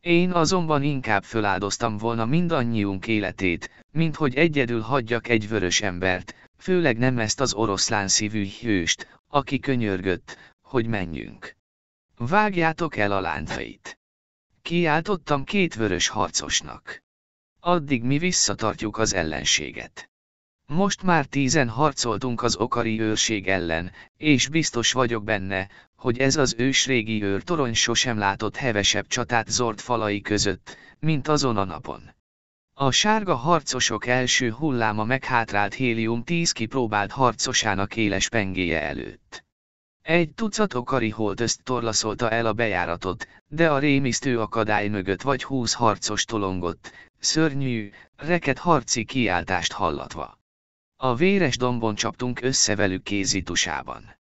Én azonban inkább föláldoztam volna mindannyiunk életét, mint hogy egyedül hagyjak egy vörös embert, főleg nem ezt az oroszlán szívű hőst, aki könyörgött, hogy menjünk. Vágjátok el a láncait. Kiáltottam két vörös harcosnak. Addig mi visszatartjuk az ellenséget. Most már tízen harcoltunk az okari őrség ellen, és biztos vagyok benne, hogy ez az ősrégi őr torony sosem látott hevesebb csatát zord falai között, mint azon a napon. A sárga harcosok első hulláma meghátrált Hélium 10 kipróbált harcosának éles pengéje előtt. Egy tucat okari holtöszt torlaszolta el a bejáratot, de a rémisztő akadály mögött vagy húsz harcos tolongott, szörnyű, reket harci kiáltást hallatva. A véres dombon csaptunk össze velük kézitusában.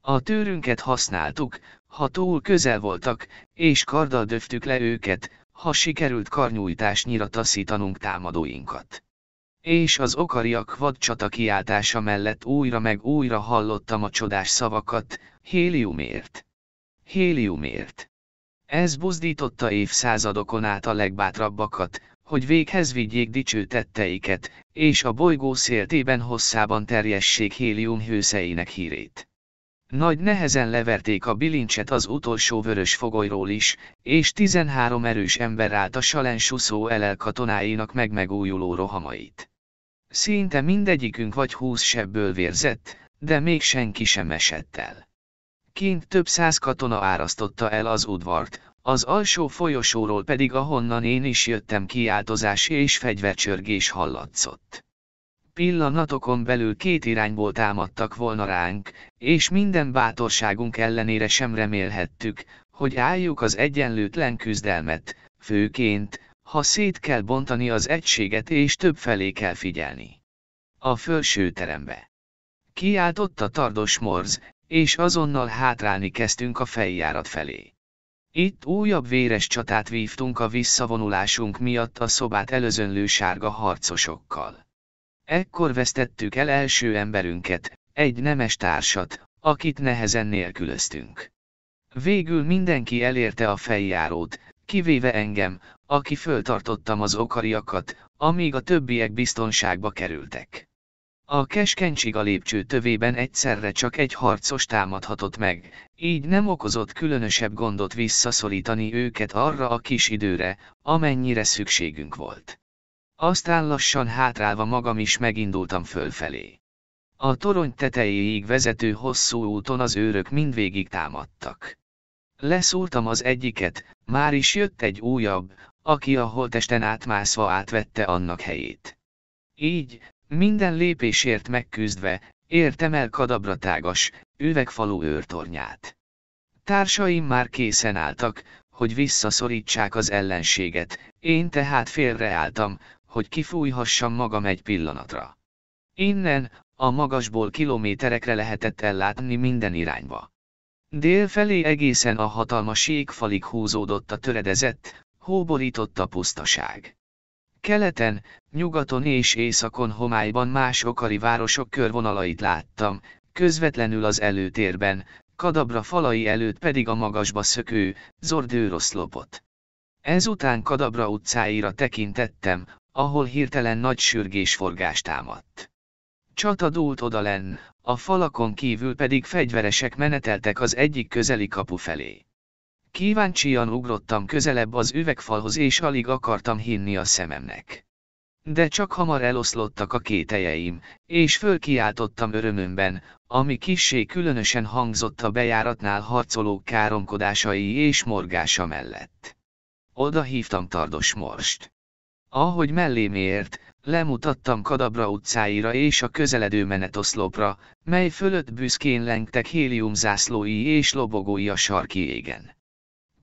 A tőrünket használtuk, ha túl közel voltak, és karddal döftük le őket, ha sikerült karnyújtásnyira taszítanunk támadóinkat. És az okariak vadcsata kiáltása mellett újra meg újra hallottam a csodás szavakat, héliumért. Héliumért. Ez buzdította évszázadokon át a legbátrabbakat, hogy véghez vigyék dicső tetteiket, és a bolygó széltében hosszában terjessék hélium hőszeinek hírét. Nagy nehezen leverték a bilincset az utolsó vörös fogolyról is, és 13 erős ember állt a salensuszó elel katonáinak megmegújuló rohamait. Szinte mindegyikünk vagy húsz sebből vérzett, de még senki sem esett el. Kint több száz katona árasztotta el az udvart, az alsó folyosóról pedig ahonnan én is jöttem kiáltozás és fegyvercsörgés hallatszott. Pillanatokon belül két irányból támadtak volna ránk, és minden bátorságunk ellenére sem remélhettük, hogy álljuk az egyenlőtlen küzdelmet, főként, ha szét kell bontani az egységet és több felé kell figyelni. A felső terembe. a Tardos Morz, és azonnal hátrálni kezdtünk a fejjárat felé. Itt újabb véres csatát vívtunk a visszavonulásunk miatt a szobát előzönlő sárga harcosokkal. Ekkor vesztettük el első emberünket, egy nemes társat, akit nehezen nélkülöztünk. Végül mindenki elérte a fejjárót, kivéve engem, aki föltartottam az okariakat, amíg a többiek biztonságba kerültek. A keskencsig a lépcső tövében egyszerre csak egy harcos támadhatott meg, így nem okozott különösebb gondot visszaszorítani őket arra a kis időre, amennyire szükségünk volt. Aztán lassan hátrálva magam is megindultam fölfelé. A torony tetejéig vezető hosszú úton az őrök mindvégig támadtak. Leszúrtam az egyiket, már is jött egy újabb, aki a holtesten átmászva átvette annak helyét. Így, minden lépésért megküzdve, értem el kadabra tágas, üvegfalú őrtornyát. Társaim már készen álltak, hogy visszaszorítsák az ellenséget, én tehát félreálltam, hogy kifújhassam magam egy pillanatra. Innen, a magasból kilométerekre lehetett ellátni minden irányba. Dél felé egészen a hatalmas ségfalig húzódott a töredezett, hóborított a pusztaság. Keleten, nyugaton és északon homályban más okari városok körvonalait láttam, közvetlenül az előtérben, Kadabra falai előtt pedig a magasba szökő, zordőroszlopot. Ezután Kadabra utcáira tekintettem, ahol hirtelen nagy sürgésforgás támadt. Csata dúlt oda lenn, a falakon kívül pedig fegyveresek meneteltek az egyik közeli kapu felé. Kíváncsian ugrottam közelebb az üvegfalhoz és alig akartam hinni a szememnek. De csak hamar eloszlottak a kételjeim, és fölkiáltottam örömömben, ami kissé különösen hangzott a bejáratnál harcolók káromkodásai és morgása mellett. Oda hívtam Tardos Morst. Ahogy mellém ért, lemutattam Kadabra utcáira és a közeledő menetoszlopra, mely fölött büszkén lengtek héliumzászlói és lobogói a sarki égen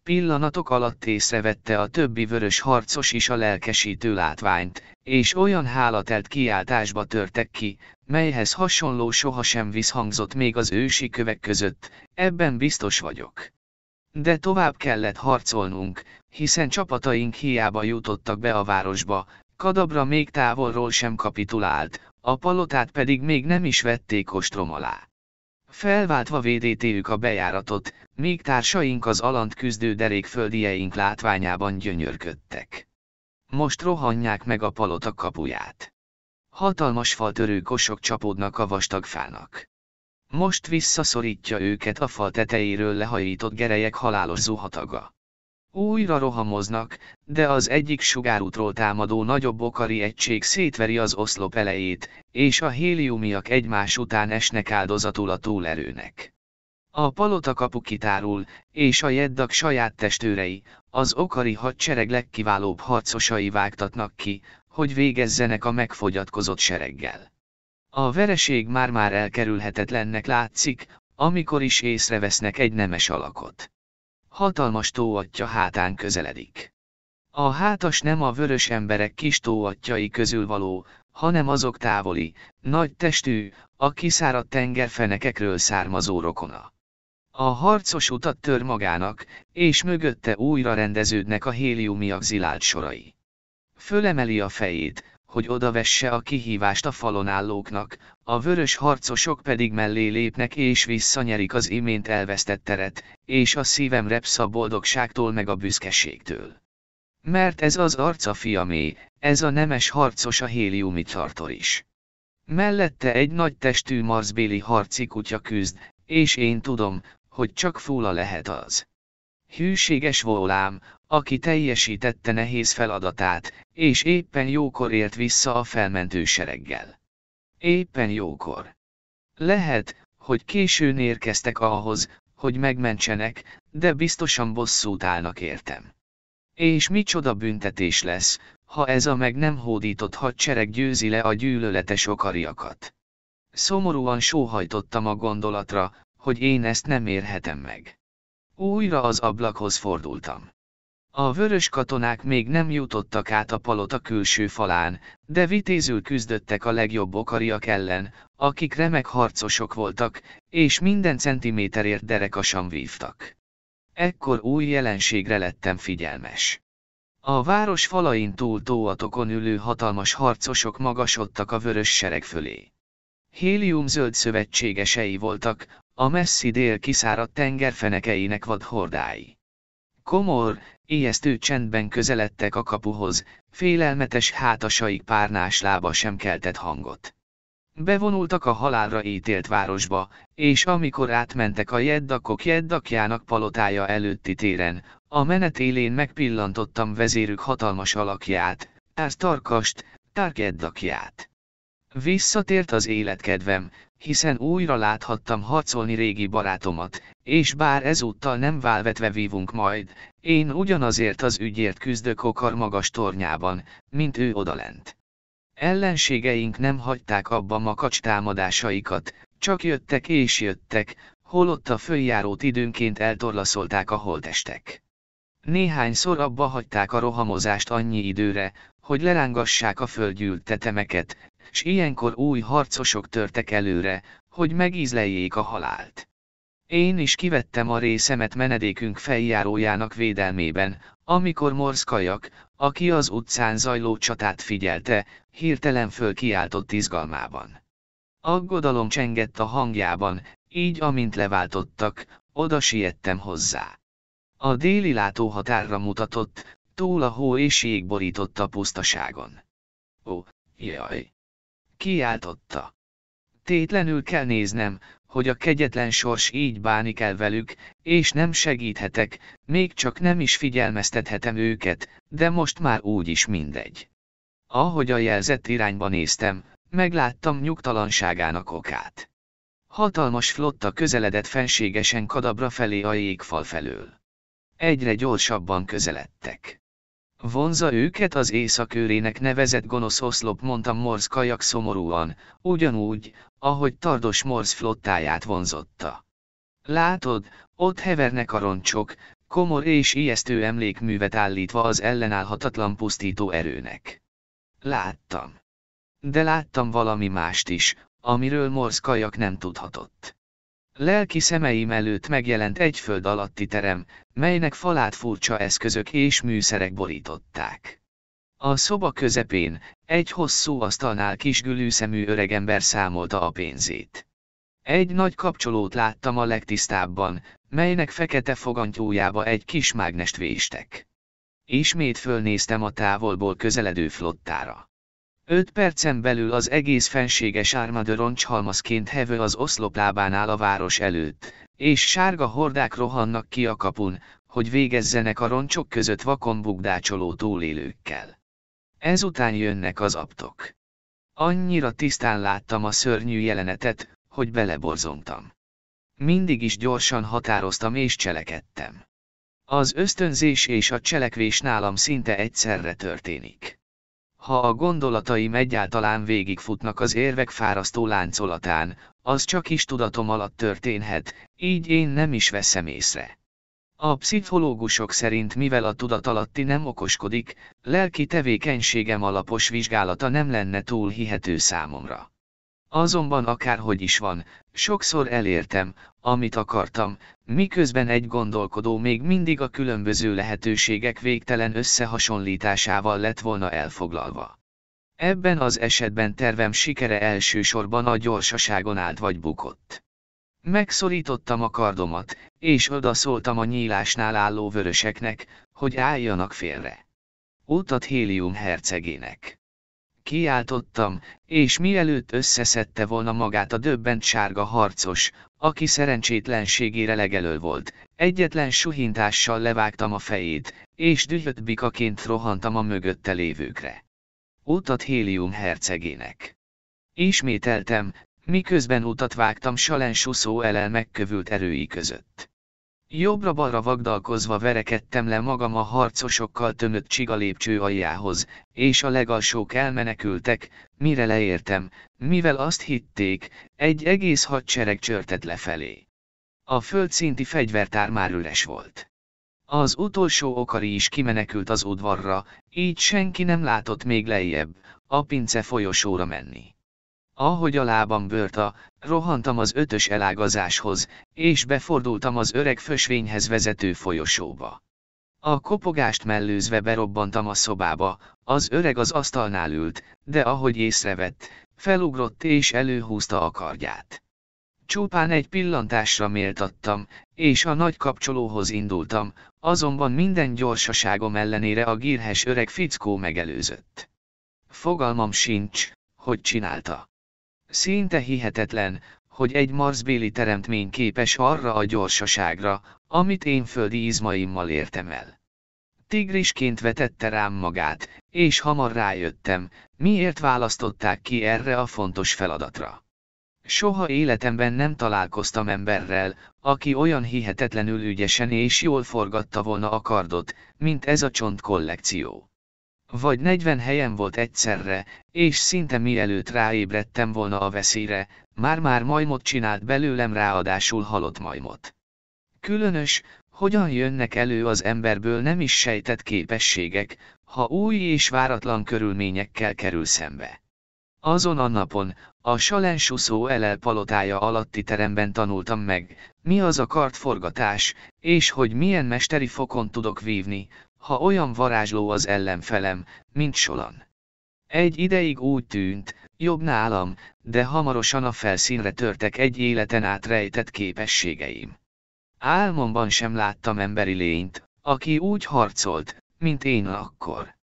pillanatok alatt észrevette a többi vörös harcos is a lelkesítő látványt, és olyan hálatelt kiáltásba törtek ki, melyhez hasonló sohasem visszhangzott még az ősi kövek között, ebben biztos vagyok. De tovább kellett harcolnunk, hiszen csapataink hiába jutottak be a városba, Kadabra még távolról sem kapitulált, a palotát pedig még nem is vették ostrom alá. Felváltva védétéjük a bejáratot, még társaink az alant küzdő derékföldieink látványában gyönyörködtek. Most rohanják meg a palota kapuját. Hatalmas faltörő kosok csapódnak a vastag fának. Most visszaszorítja őket a fal tetejéről lehajított gerejek halálos zuhataga. Újra rohamoznak, de az egyik sugárútról támadó nagyobb okari egység szétveri az oszlop elejét, és a héliumiak egymás után esnek áldozatul a túlerőnek. A palota kapu kitárul, és a jeddak saját testőrei, az okari hadsereg legkiválóbb harcosai vágtatnak ki, hogy végezzenek a megfogyatkozott sereggel. A vereség már-már elkerülhetetlennek látszik, amikor is észrevesznek egy nemes alakot hatalmas tóatja hátán közeledik. A hátas nem a vörös emberek kis tóatjai közül való, hanem azok távoli, nagy testű, a kiszáradt tengerfenekekről származó rokona. A harcos utat tör magának, és mögötte újra rendeződnek a héliumiak zilált sorai. Fölemeli a fejét, hogy odavesse a kihívást a falon állóknak, a vörös harcosok pedig mellé lépnek és visszanyerik az imént elvesztett teret, és a szívem repsz a boldogságtól meg a büszkeségtől. Mert ez az arca fiamé, ez a nemes harcos a héliumi tartor is. Mellette egy nagy testű marzbéli harci kutya küzd, és én tudom, hogy csak fúla lehet az. Hűséges volám, aki teljesítette nehéz feladatát, és éppen jókor élt vissza a felmentő sereggel. Éppen jókor. Lehet, hogy későn érkeztek ahhoz, hogy megmentsenek, de biztosan bosszút állnak értem. És micsoda büntetés lesz, ha ez a meg nem hódított hadsereg győzi le a gyűlöletes okariakat. Szomorúan sóhajtottam a gondolatra, hogy én ezt nem érhetem meg. Újra az ablakhoz fordultam. A vörös katonák még nem jutottak át a palota külső falán, de vitézül küzdöttek a legjobb okariak ellen, akik remek harcosok voltak, és minden centiméterért derekasan vívtak. Ekkor új jelenségre lettem figyelmes. A város falain túl tóatokon ülő hatalmas harcosok magasodtak a vörös sereg fölé. Hélium-zöld szövetségesei voltak, a messzi dél kiszáradt tengerfenekeinek vad hordái. Komor, ijesztő csendben közeledtek a kapuhoz, félelmetes hátasaik párnás lába sem keltett hangot. Bevonultak a halálra ítélt városba, és amikor átmentek a jeddakok jeddakjának palotája előtti téren, a menet élén megpillantottam vezérük hatalmas alakját, Tártarkast, Tárkeddakját. Visszatért az életkedvem, hiszen újra láthattam harcolni régi barátomat, és bár ezúttal nem válvetve vívunk majd, én ugyanazért az ügyért küzdök okar magas tornyában, mint ő odalent. Ellenségeink nem hagyták abba makacs támadásaikat, csak jöttek és jöttek, holott a följárót időnként eltorlaszolták a holtestek. Néhányszor abba hagyták a rohamozást annyi időre, hogy lerángassák a földgyűlt tetemeket, s ilyenkor új harcosok törtek előre, hogy megízleljék a halált. Én is kivettem a részemet menedékünk feljárójának védelmében, amikor Morszkajak, aki az utcán zajló csatát figyelte, hirtelen fölkiáltott izgalmában. Aggodalom csengett a hangjában, így amint leváltottak, oda siettem hozzá. A déli látóhatárra mutatott, túl a hó és jég borította a pusztaságon. Ó, jaj! Kiáltotta. Tétlenül kell néznem, hogy a kegyetlen sors így bánik el velük, és nem segíthetek, még csak nem is figyelmeztethetem őket, de most már úgy is mindegy. Ahogy a jelzett irányba néztem, megláttam nyugtalanságának okát. Hatalmas flotta közeledett fenségesen kadabra felé a jégfal felől. Egyre gyorsabban közeledtek. Vonza őket az éjszakőrének nevezett gonosz oszlop, mondta Morsz kajak szomorúan, ugyanúgy, ahogy Tardos Morz flottáját vonzotta. Látod, ott hevernek a roncsok, komor és ijesztő emlékművet állítva az ellenállhatatlan pusztító erőnek. Láttam. De láttam valami mást is, amiről Morsz kajak nem tudhatott. Lelki szemeim előtt megjelent egy föld alatti terem, melynek falát furcsa eszközök és műszerek borították. A szoba közepén, egy hosszú asztalnál kis gülűszemű öregember számolta a pénzét. Egy nagy kapcsolót láttam a legtisztábban, melynek fekete fogantyújába egy kis mágnest véstek. Ismét fölnéztem a távolból közeledő flottára. Öt percen belül az egész fenséges ármada roncshalmazként hevő az oszloplábánál a város előtt, és sárga hordák rohannak ki a kapun, hogy végezzenek a roncsok között vakon bugdácsoló túlélőkkel. Ezután jönnek az aptok. Annyira tisztán láttam a szörnyű jelenetet, hogy beleborzontam. Mindig is gyorsan határoztam és cselekedtem. Az ösztönzés és a cselekvés nálam szinte egyszerre történik. Ha a gondolataim egyáltalán végigfutnak az érvek fárasztó láncolatán, az csak is tudatom alatt történhet, így én nem is veszem észre. A pszichológusok szerint mivel a tudatalatti nem okoskodik, lelki tevékenységem alapos vizsgálata nem lenne túl hihető számomra. Azonban akárhogy is van, sokszor elértem, amit akartam, miközben egy gondolkodó még mindig a különböző lehetőségek végtelen összehasonlításával lett volna elfoglalva. Ebben az esetben tervem sikere elsősorban a gyorsaságon állt vagy bukott. Megszorítottam a kardomat, és odaszóltam a nyílásnál álló vöröseknek, hogy álljanak félre. Utat Hélium hercegének. Kiáltottam, és mielőtt összeszedte volna magát a döbbent sárga harcos, aki szerencsétlenségére legelől volt, egyetlen suhintással levágtam a fejét, és dühött bikaként rohantam a mögötte lévőkre. Utat Hélium hercegének. Ismételtem, miközben utat vágtam Salen suszó elel megkövült erői között. Jobbra-balra vagdalkozva verekedtem le magam a harcosokkal tömött csiga lépcső aljához, és a legalsók elmenekültek, mire leértem, mivel azt hitték, egy egész hadsereg csörtet lefelé. A földszinti fegyvertár már üres volt. Az utolsó okari is kimenekült az udvarra, így senki nem látott még lejjebb, a pince folyosóra menni. Ahogy a lábam vörta, rohantam az ötös elágazáshoz, és befordultam az öreg fösvényhez vezető folyosóba. A kopogást mellőzve berobbantam a szobába, az öreg az asztalnál ült, de ahogy észrevett, felugrott és előhúzta a kardját. Csupán egy pillantásra méltattam, és a nagy kapcsolóhoz indultam, azonban minden gyorsaságom ellenére a gírhes öreg fickó megelőzött. Fogalmam sincs, hogy csinálta. Szinte hihetetlen, hogy egy marsbéli teremtmény képes arra a gyorsaságra, amit én földi izmaimmal értem el. Tigrisként vetette rám magát, és hamar rájöttem, miért választották ki erre a fontos feladatra. Soha életemben nem találkoztam emberrel, aki olyan hihetetlenül ügyesen és jól forgatta volna a kardot, mint ez a csontkollekció. Vagy 40 helyen volt egyszerre, és szinte mielőtt ráébredtem volna a veszélyre, már-már majmot csinált belőlem ráadásul halott majmot. Különös, hogyan jönnek elő az emberből nem is sejtett képességek, ha új és váratlan körülményekkel kerül szembe. Azon a napon, a Salensuszó elel palotája alatti teremben tanultam meg, mi az a kartforgatás, és hogy milyen mesteri fokon tudok vívni, ha olyan varázsló az ellenfelem, mint Solan. Egy ideig úgy tűnt, jobb nálam, de hamarosan a felszínre törtek egy életen át rejtett képességeim. Álmomban sem láttam emberi lényt, aki úgy harcolt, mint én akkor.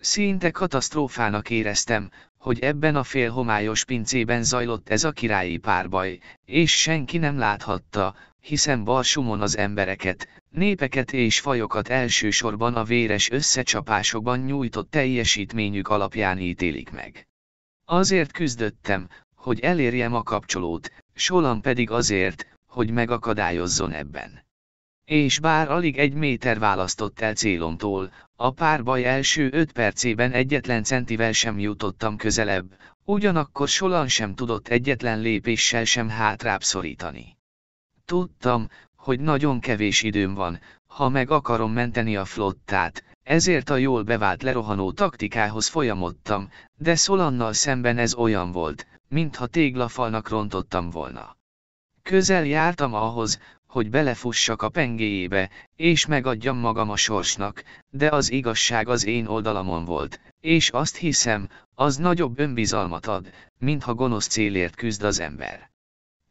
Szinte katasztrófának éreztem, hogy ebben a félhomályos pincében zajlott ez a királyi párbaj, és senki nem láthatta, hiszen Barsumon az embereket, népeket és fajokat elsősorban a véres összecsapásokban nyújtott teljesítményük alapján ítélik meg. Azért küzdöttem, hogy elérjem a kapcsolót, Solan pedig azért, hogy megakadályozzon ebben. És bár alig egy méter választott el célomtól, a párbaj első öt percében egyetlen centivel sem jutottam közelebb, ugyanakkor Solan sem tudott egyetlen lépéssel sem hátrább szorítani. Tudtam, hogy nagyon kevés időm van, ha meg akarom menteni a flottát, ezért a jól bevált lerohanó taktikához folyamodtam, de Szolannal szemben ez olyan volt, mintha téglafalnak rontottam volna. Közel jártam ahhoz, hogy belefussak a pengéjébe, és megadjam magam a sorsnak, de az igazság az én oldalamon volt, és azt hiszem, az nagyobb önbizalmat ad, mintha gonosz célért küzd az ember.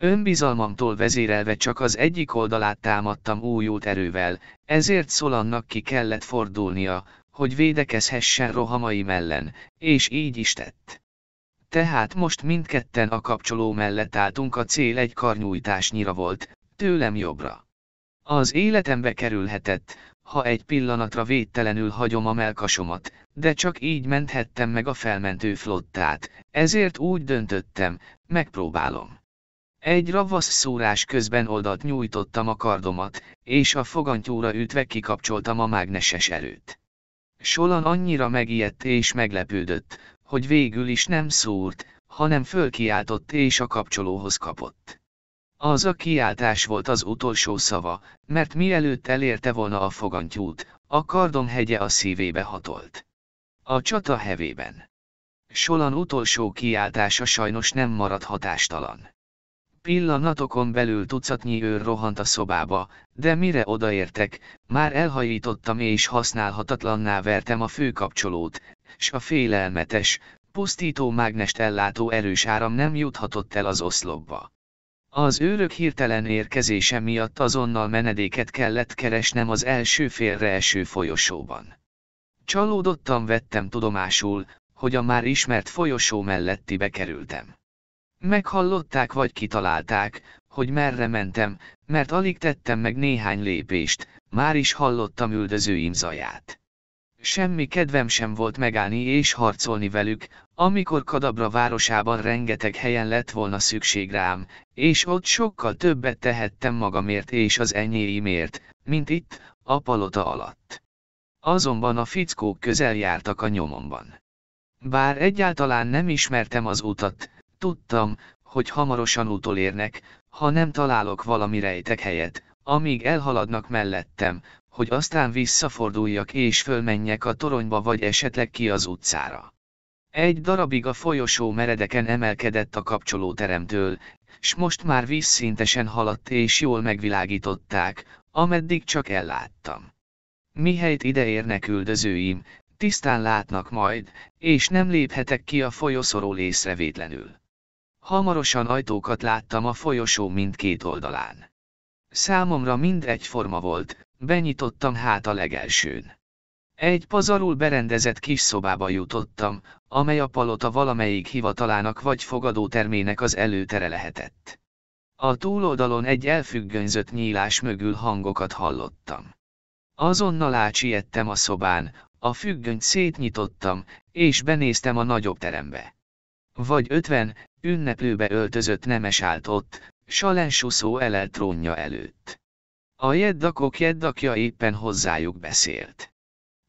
Önbizalmamtól vezérelve csak az egyik oldalát támadtam újult erővel, ezért Szolannak ki kellett fordulnia, hogy védekezhessen rohamaim ellen, és így is tett. Tehát most mindketten a kapcsoló mellett álltunk a cél egy karnyújtásnyira volt, tőlem jobbra. Az életembe kerülhetett, ha egy pillanatra védtelenül hagyom a melkasomat, de csak így menthettem meg a felmentő flottát, ezért úgy döntöttem, megpróbálom. Egy ravasz szórás közben oldalt nyújtottam a kardomat, és a fogantyúra ütve kikapcsoltam a mágneses erőt. Solan annyira megijedt és meglepődött, hogy végül is nem szúrt, hanem fölkiáltott és a kapcsolóhoz kapott. Az a kiáltás volt az utolsó szava, mert mielőtt elérte volna a fogantyút, a kardom hegye a szívébe hatolt. A csata hevében. Solan utolsó kiáltása sajnos nem maradt hatástalan. Pillanatokon belül tucatnyi őr rohant a szobába, de mire odaértek, már elhajítottam és használhatatlanná vertem a főkapcsolót, s a félelmetes, pusztító mágnest ellátó erős áram nem juthatott el az oszlopba. Az őrök hirtelen érkezése miatt azonnal menedéket kellett keresnem az első félre eső folyosóban. Csalódottan vettem tudomásul, hogy a már ismert folyosó melletti bekerültem. Meghallották vagy kitalálták, hogy merre mentem, mert alig tettem meg néhány lépést, már is hallottam üldözőim zaját. Semmi kedvem sem volt megállni és harcolni velük, amikor Kadabra városában rengeteg helyen lett volna szükség rám, és ott sokkal többet tehettem magamért és az enyéimért, mint itt, a palota alatt. Azonban a fickók közel jártak a nyomomban. Bár egyáltalán nem ismertem az utat, Tudtam, hogy hamarosan utolérnek, ha nem találok valami rejtek helyet, amíg elhaladnak mellettem, hogy aztán visszaforduljak és fölmenjek a toronyba vagy esetleg ki az utcára. Egy darabig a folyosó meredeken emelkedett a kapcsolóteremtől, s most már vízszintesen haladt és jól megvilágították, ameddig csak elláttam. Mihelyt ideérnek üldözőim, tisztán látnak majd, és nem léphetek ki a folyoszoról észrevétlenül. Hamarosan ajtókat láttam a folyosó mindkét oldalán. Számomra mind egyforma volt, benyitottam hát a legelsőn. Egy pazarul berendezett kis szobába jutottam, amely a palota valamelyik hivatalának vagy fogadótermének az előtere lehetett. A túloldalon egy elfüggönyzött nyílás mögül hangokat hallottam. Azonnal átsiettem a szobán, a függönyt szétnyitottam, és benéztem a nagyobb terembe. Vagy ötven, ünneplőbe öltözött nemes állt ott, salensuszó elel trónja előtt. A jeddakok jeddakja éppen hozzájuk beszélt.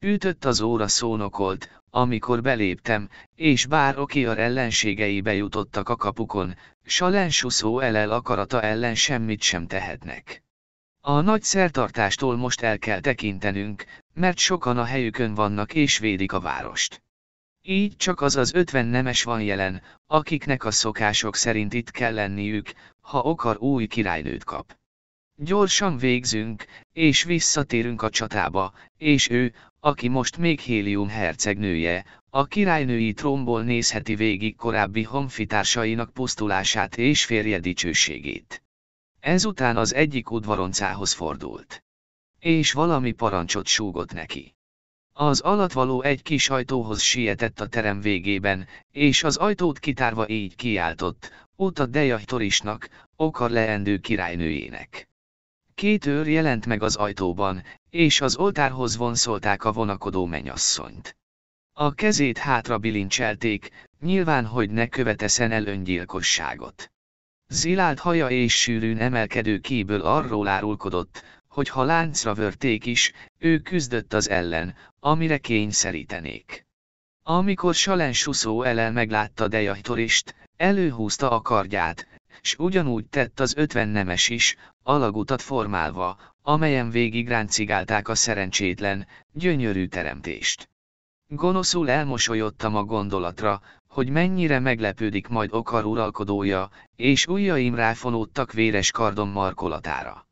Ütött az óra szónokolt, amikor beléptem, és bár Okiar ellenségei bejutottak a kapukon, salensuszó elel akarata ellen semmit sem tehetnek. A nagy szertartástól most el kell tekintenünk, mert sokan a helyükön vannak és védik a várost. Így csak az az ötven nemes van jelen, akiknek a szokások szerint itt kell lenniük, ha okar új királynőt kap. Gyorsan végzünk, és visszatérünk a csatába, és ő, aki most még Hélium hercegnője, a királynői trónból nézheti végig korábbi honfitársainak pusztulását és férje dicsőségét. Ezután az egyik udvaroncához fordult. És valami parancsot súgott neki. Az alatvaló egy kis ajtóhoz sietett a terem végében, és az ajtót kitárva így kiáltott, „Ott Deja Torisnak, okar leendő királynőjének. Két őr jelent meg az ajtóban, és az oltárhoz vonszolták a vonakodó menyasszonyt. A kezét hátra bilincselték, nyilván hogy ne követeszen el öngyilkosságot. Zilált haja és sűrűn emelkedő kéből arról árulkodott, hogy ha láncra vörték is, ő küzdött az ellen, amire kényszerítenék. Amikor Salensuszó ellen meglátta Dejajtorist, előhúzta a kardját, s ugyanúgy tett az ötven nemes is, alagutat formálva, amelyen végig ráncigálták a szerencsétlen, gyönyörű teremtést. Gonoszul elmosolyodtam a gondolatra, hogy mennyire meglepődik majd okar uralkodója, és ujjaim ráfonódtak véres kardom markolatára.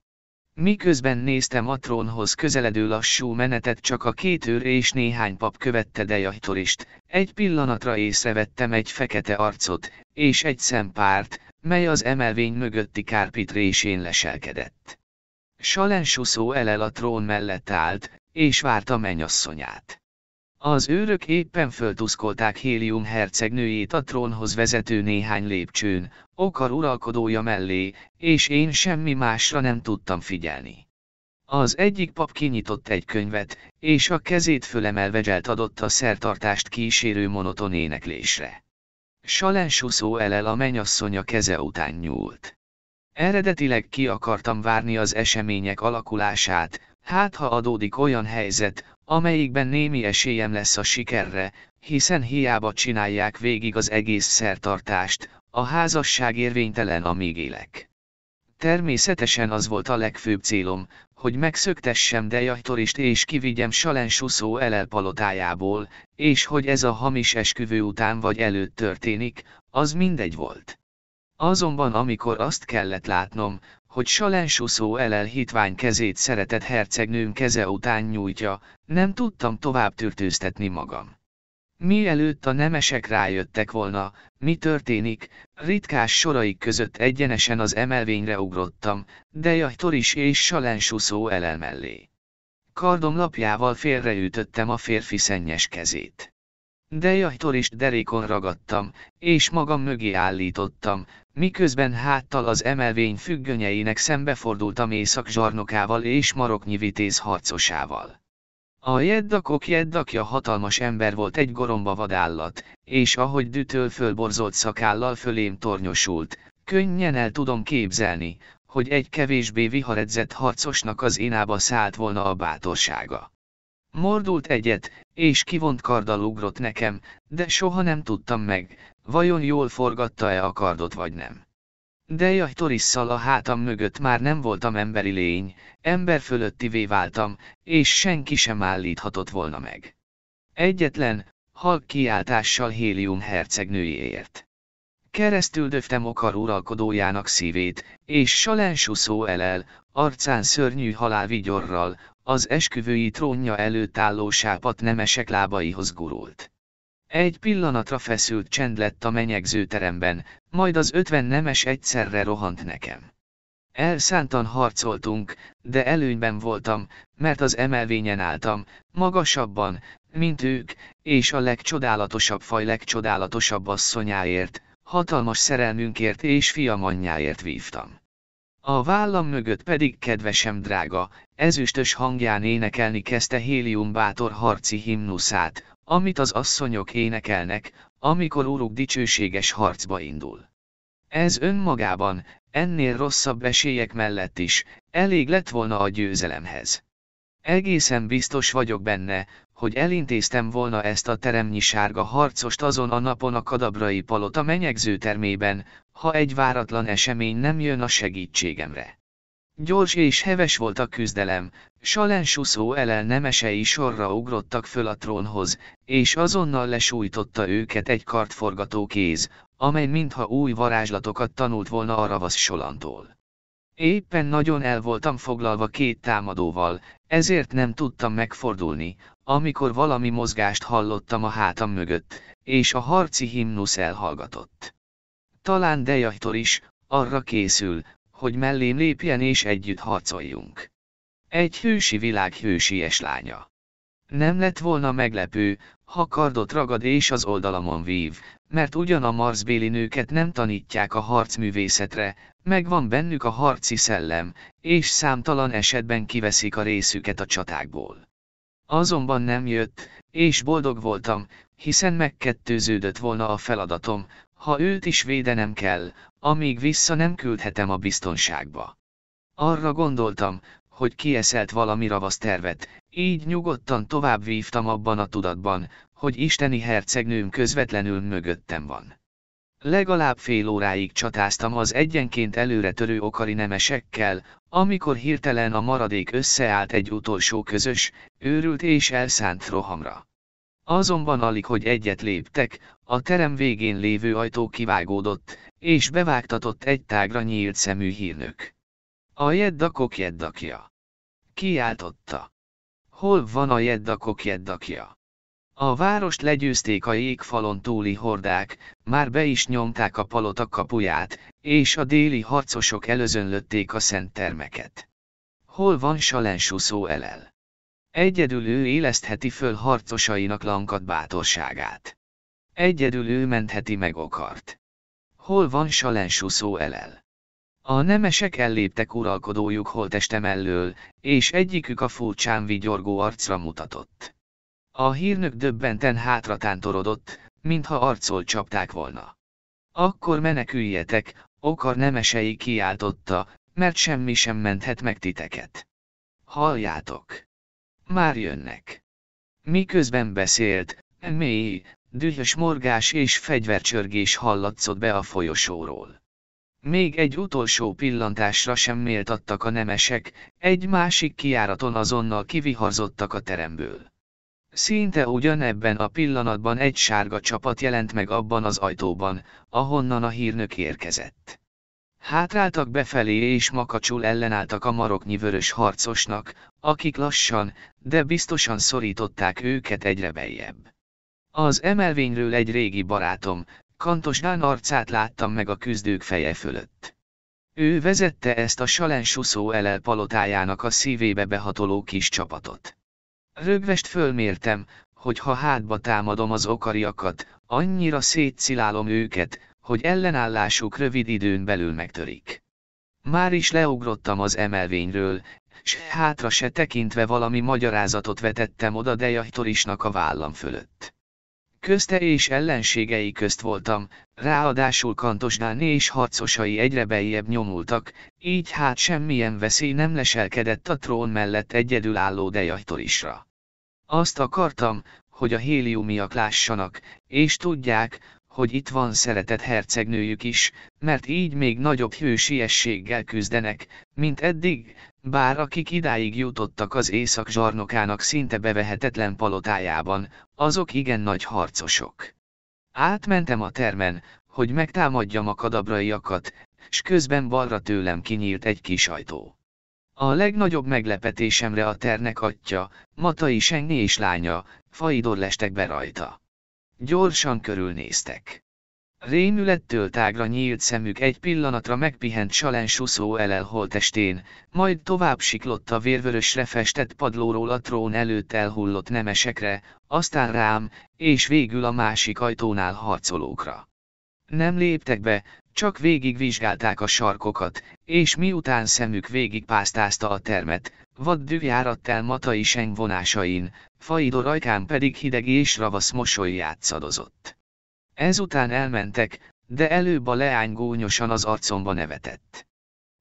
Miközben néztem a trónhoz közeledő lassú menetet csak a két őr és néhány pap követte Dejahtorist, egy pillanatra észrevettem egy fekete arcot, és egy szempárt, mely az emelvény mögötti kárpit résén leselkedett. Salensuszó elel a trón mellett állt, és várta mennyasszonyát. Az őrök éppen föltuszkolták Hélium hercegnőjét a trónhoz vezető néhány lépcsőn, okar uralkodója mellé, és én semmi másra nem tudtam figyelni. Az egyik pap kinyitott egy könyvet, és a kezét fölemelve zselt adott a szertartást kísérő monoton éneklésre. Salensuszó elel a menyasszonya keze után nyúlt. Eredetileg ki akartam várni az események alakulását, hát ha adódik olyan helyzet, amelyikben némi esélyem lesz a sikerre, hiszen hiába csinálják végig az egész szertartást, a házasság érvénytelen amíg élek. Természetesen az volt a legfőbb célom, hogy megszöktessem Dejajtorist és kivigyem Salen Suszó Elel palotájából, és hogy ez a hamis esküvő után vagy előtt történik, az mindegy volt. Azonban amikor azt kellett látnom, hogy salensuszó elel hitvány kezét szeretett hercegnőm keze után nyújtja, nem tudtam tovább tűrtőztetni magam. Mielőtt a nemesek rájöttek volna, mi történik, ritkás soraik között egyenesen az emelvényre ugrottam, de Jahtor is és salensuszó elel mellé. Kardom lapjával félreütöttem a férfi szennyes kezét de jajtól is derékon ragadtam, és magam mögé állítottam, miközben háttal az emelvény függönyeinek szembefordultam észak zsarnokával és maroknyi vitéz harcosával. A jeddakok jeddakja hatalmas ember volt egy goromba vadállat, és ahogy dütöl fölborzolt szakállal fölém tornyosult, könnyen el tudom képzelni, hogy egy kevésbé viharedzett harcosnak az inába szállt volna a bátorsága. Mordult egyet, és kivont karddal ugrott nekem, de soha nem tudtam meg, vajon jól forgatta-e a kardot vagy nem. De jaj torisszal a hátam mögött már nem voltam emberi lény, ember fölöttivé váltam, és senki sem állíthatott volna meg. Egyetlen, halk kiáltással Hélium hercegnőjéért. Keresztül döftem okar uralkodójának szívét, és salensuszó elel, arcán szörnyű vigyorral, az esküvői trónja előtt álló sápat nemesek lábaihoz gurult. Egy pillanatra feszült csend lett a menyegző teremben, majd az ötven nemes egyszerre rohant nekem. Elszántan harcoltunk, de előnyben voltam, mert az emelvényen álltam, magasabban, mint ők, és a legcsodálatosabb faj legcsodálatosabb asszonyáért, hatalmas szerelmünkért és fiamanyjáért vívtam. A vállam mögött pedig kedvesem drága, ezüstös hangján énekelni kezdte Hélium bátor harci himnuszát, amit az asszonyok énekelnek, amikor úruk dicsőséges harcba indul. Ez önmagában, ennél rosszabb esélyek mellett is, elég lett volna a győzelemhez. Egészen biztos vagyok benne, hogy elintéztem volna ezt a teremnyi sárga harcost azon a napon a kadabrai palota menyegző termében, ha egy váratlan esemény nem jön a segítségemre. Gyors és heves volt a küzdelem, Salen Suszó elel nemesei sorra ugrottak föl a trónhoz, és azonnal lesújtotta őket egy kartforgató kéz, amely mintha új varázslatokat tanult volna a ravasz solantól. Éppen nagyon el voltam foglalva két támadóval, ezért nem tudtam megfordulni, amikor valami mozgást hallottam a hátam mögött, és a harci himnusz elhallgatott talán Dejajtor is, arra készül, hogy mellé lépjen és együtt harcoljunk. Egy hősi világ hősies lánya. Nem lett volna meglepő, ha kardot ragad és az oldalamon vív, mert ugyan a marsbéli nőket nem tanítják a harcművészetre, van bennük a harci szellem, és számtalan esetben kiveszik a részüket a csatákból. Azonban nem jött, és boldog voltam, hiszen megkettőződött volna a feladatom, ha őt is védenem kell, amíg vissza nem küldhetem a biztonságba. Arra gondoltam, hogy kieszelt valami ravasz tervet, így nyugodtan tovább vívtam abban a tudatban, hogy isteni hercegnőm közvetlenül mögöttem van. Legalább fél óráig csatáztam az egyenként törő okari nemesekkel, amikor hirtelen a maradék összeállt egy utolsó közös, őrült és elszánt rohamra. Azonban alig, hogy egyet léptek, a terem végén lévő ajtó kivágódott, és bevágtatott egy tágra nyílt szemű hírnök. A jeddakok jeddakja. Kiáltotta. Hol van a jeddakok jeddakja? A várost legyőzték a jégfalon túli hordák, már be is nyomták a palota kapuját, és a déli harcosok előzönlötték a szent termeket. Hol van Salensuszó elel? Egyedül ő élesztheti föl harcosainak lankat bátorságát. Egyedül ő mentheti meg okart. Hol van Salensuszó elel? A nemesek elléptek uralkodójuk holteste mellől, és egyikük a furcsán vigyorgó arcra mutatott. A hírnök döbbenten hátratántorodott, mintha arcol csapták volna. Akkor meneküljetek, okar nemesei kiáltotta, mert semmi sem menthet meg titeket. Halljátok! már jönnek. Miközben beszélt, mély, dühös morgás és fegyvercsörgés hallatszott be a folyosóról. Még egy utolsó pillantásra sem méltattak a nemesek, egy másik kiáraton azonnal kiviharzottak a teremből. Szinte ugyanebben a pillanatban egy sárga csapat jelent meg abban az ajtóban, ahonnan a hírnök érkezett. Hátráltak befelé és makacsul ellenálltak a maroknyi vörös harcosnak, akik lassan, de biztosan szorították őket egyre beljebb. Az emelvényről egy régi barátom, Kantos Dán arcát láttam meg a küzdők feje fölött. Ő vezette ezt a Salen Suszó elel palotájának a szívébe behatoló kis csapatot. Rögvest fölmértem, hogy ha hátba támadom az okariakat, annyira szétszilálom őket, hogy ellenállásuk rövid időn belül megtörik. Már is leugrottam az emelvényről, s hátra se tekintve valami magyarázatot vetettem oda Dejahtorisnak a vállam fölött. Közte és ellenségei közt voltam, ráadásul Kantosdáné és harcosai egyre bejjebb nyomultak, így hát semmilyen veszély nem leselkedett a trón mellett egyedülálló Dejahtorisra. Azt akartam, hogy a héliumiak lássanak, és tudják, hogy itt van szeretett hercegnőjük is, mert így még nagyobb hősiességgel küzdenek, mint eddig, bár akik idáig jutottak az észak zsarnokának szinte bevehetetlen palotájában, azok igen nagy harcosok. Átmentem a termen, hogy megtámadjam a kadabraiakat, s közben balra tőlem kinyílt egy kis ajtó. A legnagyobb meglepetésemre a ternek atya, Matai Sengné és lánya, faidor lestek be rajta. Gyorsan körülnéztek. Rémülettől tágra nyílt szemük egy pillanatra megpihent salensuszó elel holtestén, majd tovább siklott a vérvörösre festett padlóról a trón előtt elhullott nemesekre, aztán rám, és végül a másik ajtónál harcolókra. Nem léptek be, csak végigvizsgálták a sarkokat, és miután szemük végigpásztázta a termet, vad el matai seng vonásain, faidor rajkán pedig hideg és ravasz mosoly játszadozott. Ezután elmentek, de előbb a leány gónyosan az arcomba nevetett.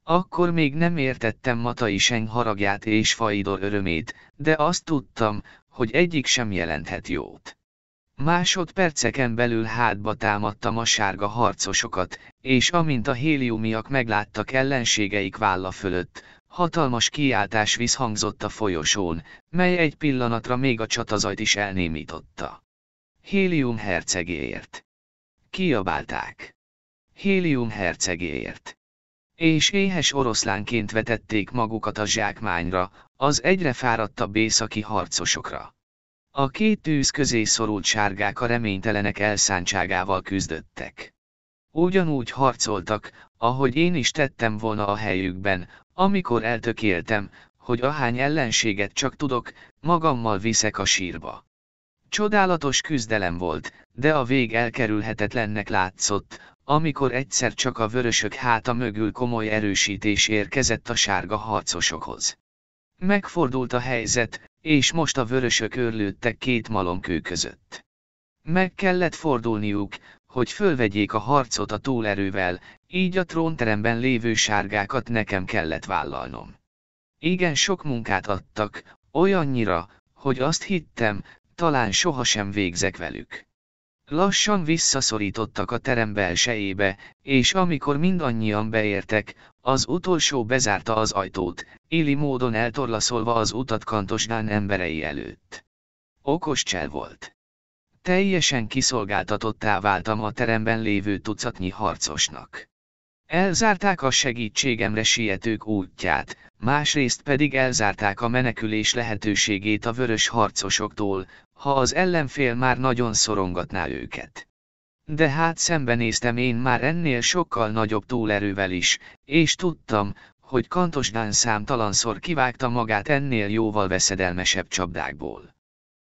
Akkor még nem értettem Matai Seng haragját és Faidor örömét, de azt tudtam, hogy egyik sem jelenthet jót. Másodperceken belül hátba támadtam a sárga harcosokat, és amint a héliumiak megláttak ellenségeik válla fölött, hatalmas kiáltás visszhangzott a folyosón, mely egy pillanatra még a csatazajt is elnémította. Hélium hercegéért. Kiabálták. Hélium hercegéért. És éhes oroszlánként vetették magukat a zsákmányra, az egyre fáradtabb északi harcosokra. A két tűz közé szorult sárgák a reménytelenek elszántságával küzdöttek. Ugyanúgy harcoltak, ahogy én is tettem volna a helyükben, amikor eltökéltem, hogy ahány ellenséget csak tudok, magammal viszek a sírba. Csodálatos küzdelem volt, de a vég elkerülhetetlennek látszott, amikor egyszer csak a vörösök háta mögül komoly erősítés érkezett a sárga harcosokhoz. Megfordult a helyzet, és most a vörösök őrlődtek két malomkő között. Meg kellett fordulniuk, hogy fölvegyék a harcot a túlerővel, így a trónteremben lévő sárgákat nekem kellett vállalnom. Igen sok munkát adtak, olyannyira, hogy azt hittem, talán sohasem végzek velük. Lassan visszaszorítottak a terem belsejébe, és amikor mindannyian beértek, az utolsó bezárta az ajtót, éli módon eltorlaszolva az utat kantosdán emberei előtt. Okos csel volt. Teljesen kiszolgáltatottá váltam a teremben lévő tucatnyi harcosnak. Elzárták a segítségemre sietők útját, másrészt pedig elzárták a menekülés lehetőségét a vörös harcosoktól, ha az ellenfél már nagyon szorongatná őket de hát szembenéztem én már ennél sokkal nagyobb túlerővel is, és tudtam, hogy Kantosdán számtalanszor kivágta magát ennél jóval veszedelmesebb csapdákból.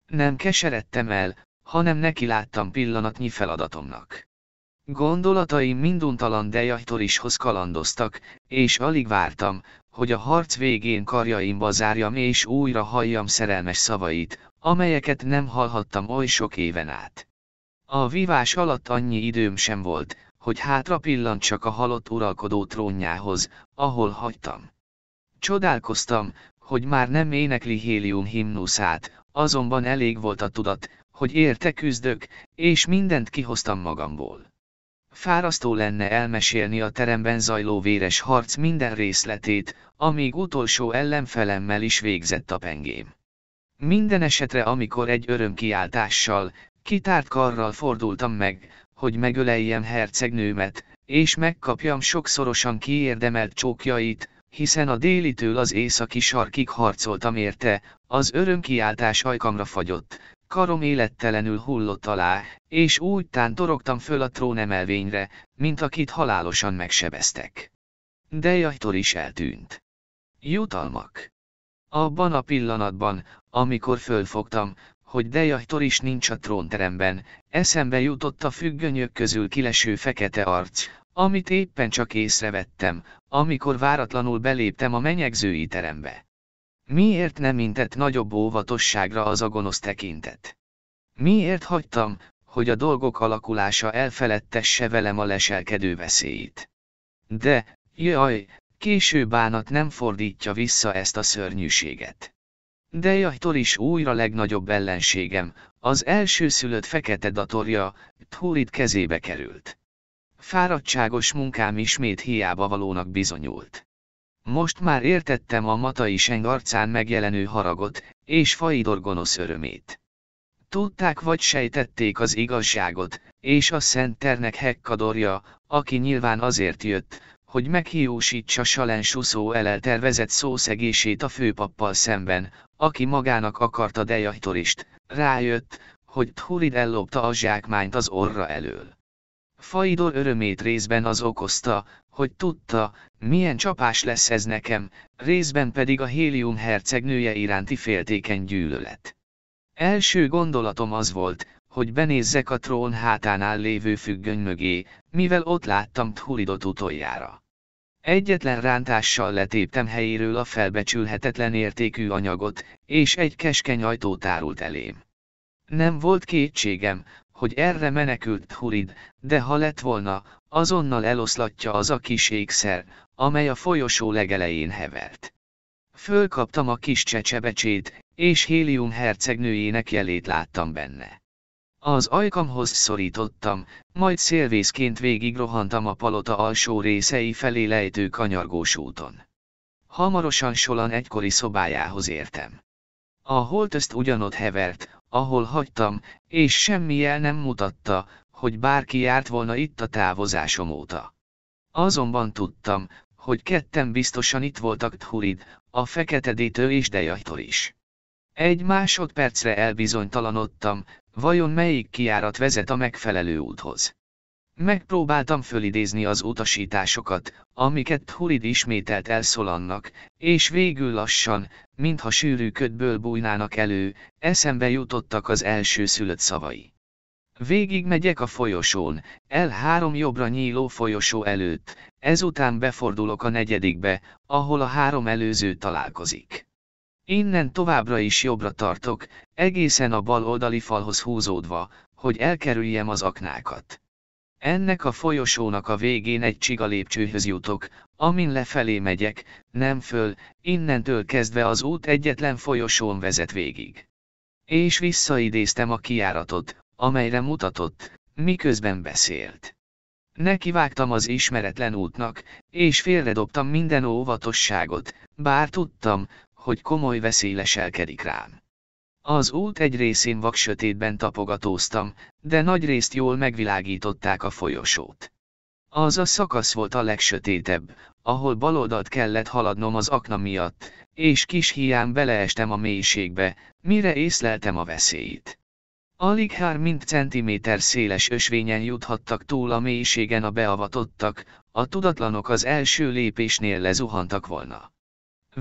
Nem keseredtem el, hanem neki láttam pillanatnyi feladatomnak. Gondolataim minduntalan Dejahtorishoz kalandoztak, és alig vártam, hogy a harc végén karjaimba zárjam és újra halljam szerelmes szavait, amelyeket nem hallhattam oly sok éven át. A vívás alatt annyi időm sem volt, hogy hátra pillant csak a halott uralkodó trónjához, ahol hagytam. Csodálkoztam, hogy már nem énekli Hélium himnuszát, azonban elég volt a tudat, hogy érte küzdök, és mindent kihoztam magamból. Fárasztó lenne elmesélni a teremben zajló véres harc minden részletét, amíg utolsó ellenfelemmel is végzett a pengém. Minden esetre amikor egy örömkiáltással, Kitárt karral fordultam meg, hogy megöleljem hercegnőmet, és megkapjam sokszorosan kiérdemelt csókjait, hiszen a délitől az északi sarkig harcoltam érte, az örömkiáltás ajkamra fagyott, karom élettelenül hullott alá, és úgy tántorogtam föl a trónemelvényre, mint akit halálosan megsebeztek. De Jajtor is eltűnt. Jutalmak. Abban a pillanatban, amikor fölfogtam, hogy Deja is nincs a trónteremben, eszembe jutott a függönyök közül kileső fekete arc, amit éppen csak észrevettem, amikor váratlanul beléptem a menyegzői terembe. Miért nem intett nagyobb óvatosságra az a gonosz tekintet? Miért hagytam, hogy a dolgok alakulása elfeledtesse velem a leselkedő veszélyt? De, jaj, késő bánat nem fordítja vissza ezt a szörnyűséget. De Jajtól is újra legnagyobb ellenségem, az elsőszülött fekete datorja, Thurid kezébe került. Fáradtságos munkám ismét hiába valónak bizonyult. Most már értettem a matai seng arcán megjelenő haragot, és faidor gonosz örömét. Tudták vagy sejtették az igazságot, és a ternek Hekkadorja, aki nyilván azért jött, hogy meghiúsítsa Salensuszó eleltervezett szószegését a főpappal szemben, aki magának akarta dejajtorist, rájött, hogy Thurid ellopta a zsákmányt az orra elől. Faidor örömét részben az okozta, hogy tudta, milyen csapás lesz ez nekem, részben pedig a Hélium hercegnője iránti féltékeny gyűlölet. Első gondolatom az volt, hogy benézzek a trón hátánál lévő függöny mögé, mivel ott láttam Thuridot utoljára. Egyetlen rántással letéptem helyéről a felbecsülhetetlen értékű anyagot, és egy keskeny ajtó tárult elém. Nem volt kétségem, hogy erre menekült Hurid, de ha lett volna, azonnal eloszlatja az a kis ékszer, amely a folyosó legelején hevert. Fölkaptam a kis csecsebecsét, és Hélium hercegnőjének jelét láttam benne. Az ajkamhoz szorítottam, majd szélvészként végigrohantam a palota alsó részei felé lejtő kanyargós úton. Hamarosan Solan egykori szobájához értem. A holtözt ugyanott hevert, ahol hagytam, és semmi jel nem mutatta, hogy bárki járt volna itt a távozásom óta. Azonban tudtam, hogy ketten biztosan itt voltak Thurid, a feketedítő és Dejajtor is. Egy másodpercre elbizonytalanodtam, Vajon melyik kiárat vezet a megfelelő úthoz? Megpróbáltam fölidézni az utasításokat, amiket Hurid ismételt elszólannak, és végül lassan, mintha sűrű ködből bújnának elő, eszembe jutottak az első szülött szavai. Végig megyek a folyosón, el három jobbra nyíló folyosó előtt, ezután befordulok a negyedikbe, ahol a három előző találkozik. Innen továbbra is jobbra tartok, egészen a bal oldali falhoz húzódva, hogy elkerüljem az aknákat. Ennek a folyosónak a végén egy csiga lépcsőhöz jutok, amin lefelé megyek, nem föl, innentől kezdve az út egyetlen folyosón vezet végig. És visszaidéztem a kiáratot, amelyre mutatott, miközben beszélt. Nekivágtam az ismeretlen útnak, és félredobtam minden óvatosságot, bár tudtam, hogy komoly veszély leselkedik rám. Az út egy részén vak sötétben tapogatóztam, de nagy részt jól megvilágították a folyosót. Az a szakasz volt a legsötétebb, ahol baloldalt kellett haladnom az akna miatt, és kis hián beleestem a mélységbe, mire észleltem a veszélyt. Alig mint centiméter széles ösvényen juthattak túl a mélységen a beavatottak, a tudatlanok az első lépésnél lezuhantak volna.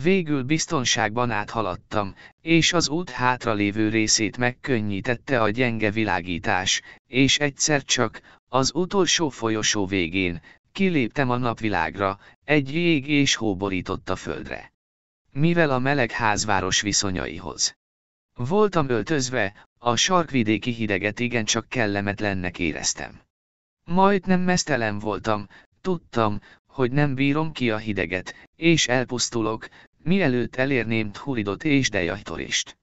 Végül biztonságban áthaladtam, és az út hátralévő részét megkönnyítette a gyenge világítás, és egyszer csak, az utolsó folyosó végén, kiléptem a napvilágra, egy jég és hóborított a földre. Mivel a meleg házváros viszonyaihoz. Voltam öltözve, a sarkvidéki hideget igencsak kellemetlennek éreztem. nem mesztelen voltam, tudtam, hogy nem bírom ki a hideget, és elpusztulok, mielőtt elérném Thuridot és Dejajtorist.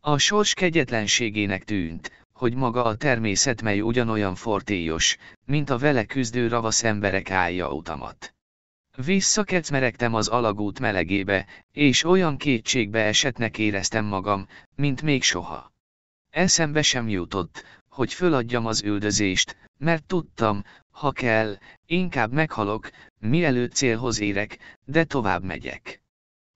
A sors kegyetlenségének tűnt, hogy maga a természet mely ugyanolyan fortélyos, mint a vele küzdő ravasz emberek állja utamat. Visszakecmeregtem az alagút melegébe, és olyan kétségbe esetnek éreztem magam, mint még soha. Eszembe sem jutott, hogy föladjam az üldözést, mert tudtam, ha kell, inkább meghalok, mielőtt célhoz érek, de tovább megyek.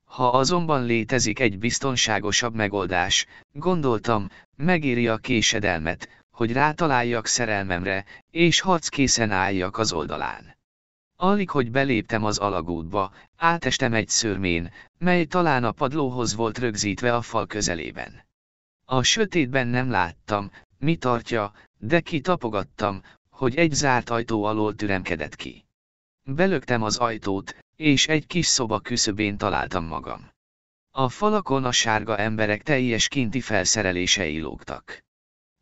Ha azonban létezik egy biztonságosabb megoldás, gondoltam, megéri a késedelmet, hogy rátaláljak szerelmemre, és harckészen álljak az oldalán. Alig, hogy beléptem az alagútba, átestem egy szörmén, mely talán a padlóhoz volt rögzítve a fal közelében. A sötétben nem láttam, mi tartja, de kitapogattam, hogy egy zárt ajtó alól türemkedett ki. Belögtem az ajtót, és egy kis szoba küszöbén találtam magam. A falakon a sárga emberek teljes kinti felszerelései lógtak.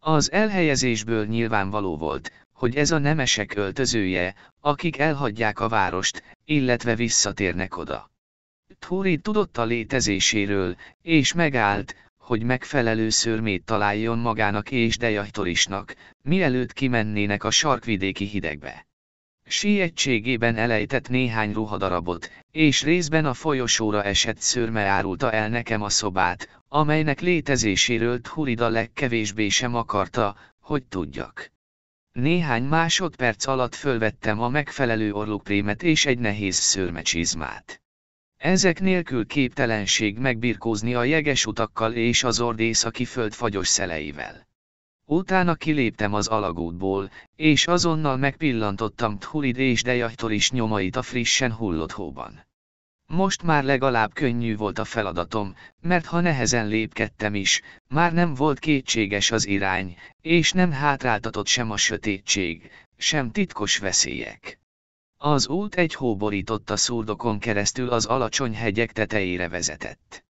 Az elhelyezésből nyilvánvaló volt, hogy ez a nemesek öltözője, akik elhagyják a várost, illetve visszatérnek oda. Thuri tudott a létezéséről, és megállt, hogy megfelelő szörmét találjon magának és Dejahtorisnak, mielőtt kimennének a sarkvidéki hidegbe. Sietségében elejtett néhány ruhadarabot, és részben a folyosóra esett szörme árulta el nekem a szobát, amelynek létezéséről Thurida legkevésbé sem akarta, hogy tudjak. Néhány másodperc alatt fölvettem a megfelelő orluprémet és egy nehéz szörmecsizmát. Ezek nélkül képtelenség megbirkózni a jeges utakkal és az ord északi föld fagyos szeleivel. Utána kiléptem az alagútból, és azonnal megpillantottam Thulid és Dejahtól is nyomait a frissen hullott hóban. Most már legalább könnyű volt a feladatom, mert ha nehezen lépkedtem is, már nem volt kétséges az irány, és nem hátráltatott sem a sötétség, sem titkos veszélyek. Az út egy hóborította szurdokon keresztül az alacsony hegyek tetejére vezetett.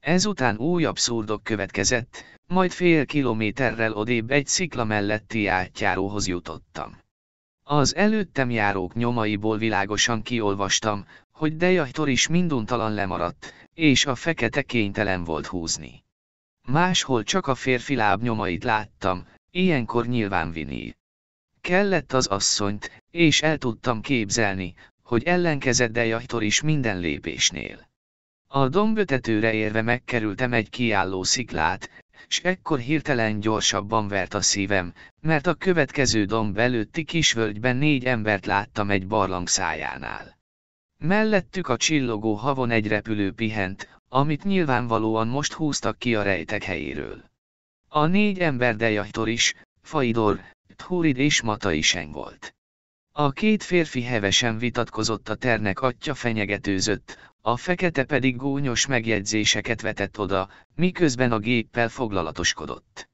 Ezután újabb szurdok következett, majd fél kilométerrel odébb egy szikla melletti átjáróhoz jutottam. Az előttem járók nyomaiból világosan kiolvastam, hogy Dejajtor is minduntalan lemaradt, és a fekete kénytelen volt húzni. Máshol csak a férfi lábnyomait nyomait láttam, ilyenkor nyilván vinni. Kellett az asszonyt, és el tudtam képzelni, hogy ellenkezett jajtor is minden lépésnél. A dombötetőre érve megkerültem egy kiálló sziklát, s ekkor hirtelen gyorsabban vert a szívem, mert a következő domb előtti kisvölgyben négy embert láttam egy barlang szájánál. Mellettük a csillogó havon egy repülő pihent, amit nyilvánvalóan most húztak ki a rejtek helyéről. A négy ember Dejajtor is, Faidor, között Húrid és Matai sen volt. A két férfi hevesen vitatkozott a ternek atya fenyegetőzött, a fekete pedig gúnyos megjegyzéseket vetett oda, miközben a géppel foglalatoskodott.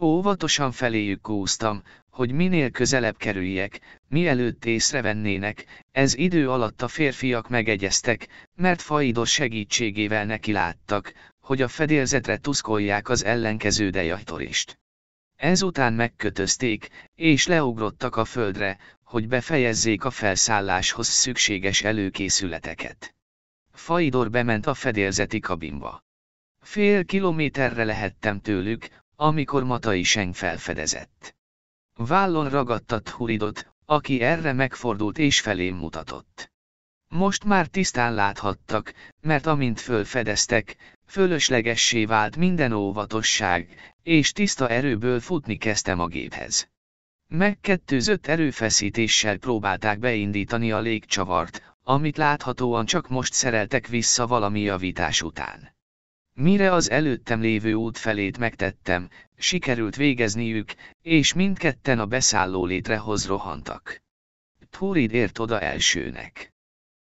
Óvatosan feléjük kúztam, hogy minél közelebb kerüljek, mielőtt észrevennének, ez idő alatt a férfiak megegyeztek, mert Faidos segítségével neki láttak, hogy a fedélzetre tuszkolják az ellenkező dejajtorist. Ezután megkötözték, és leugrottak a földre, hogy befejezzék a felszálláshoz szükséges előkészületeket. Faidor bement a fedélzeti kabinba. Fél kilométerre lehettem tőlük, amikor Matai Seng felfedezett. Vállon ragadtat Huridot, aki erre megfordult és felém mutatott. Most már tisztán láthattak, mert amint fölfedeztek, fölöslegessé vált minden óvatosság, és tiszta erőből futni kezdtem a géphez. Megkettőzött erőfeszítéssel próbálták beindítani a légcsavart, amit láthatóan csak most szereltek vissza valami javítás után. Mire az előttem lévő út felét megtettem, sikerült végezniük, és mindketten a beszálló létrehoz rohantak. Túrid ért oda elsőnek.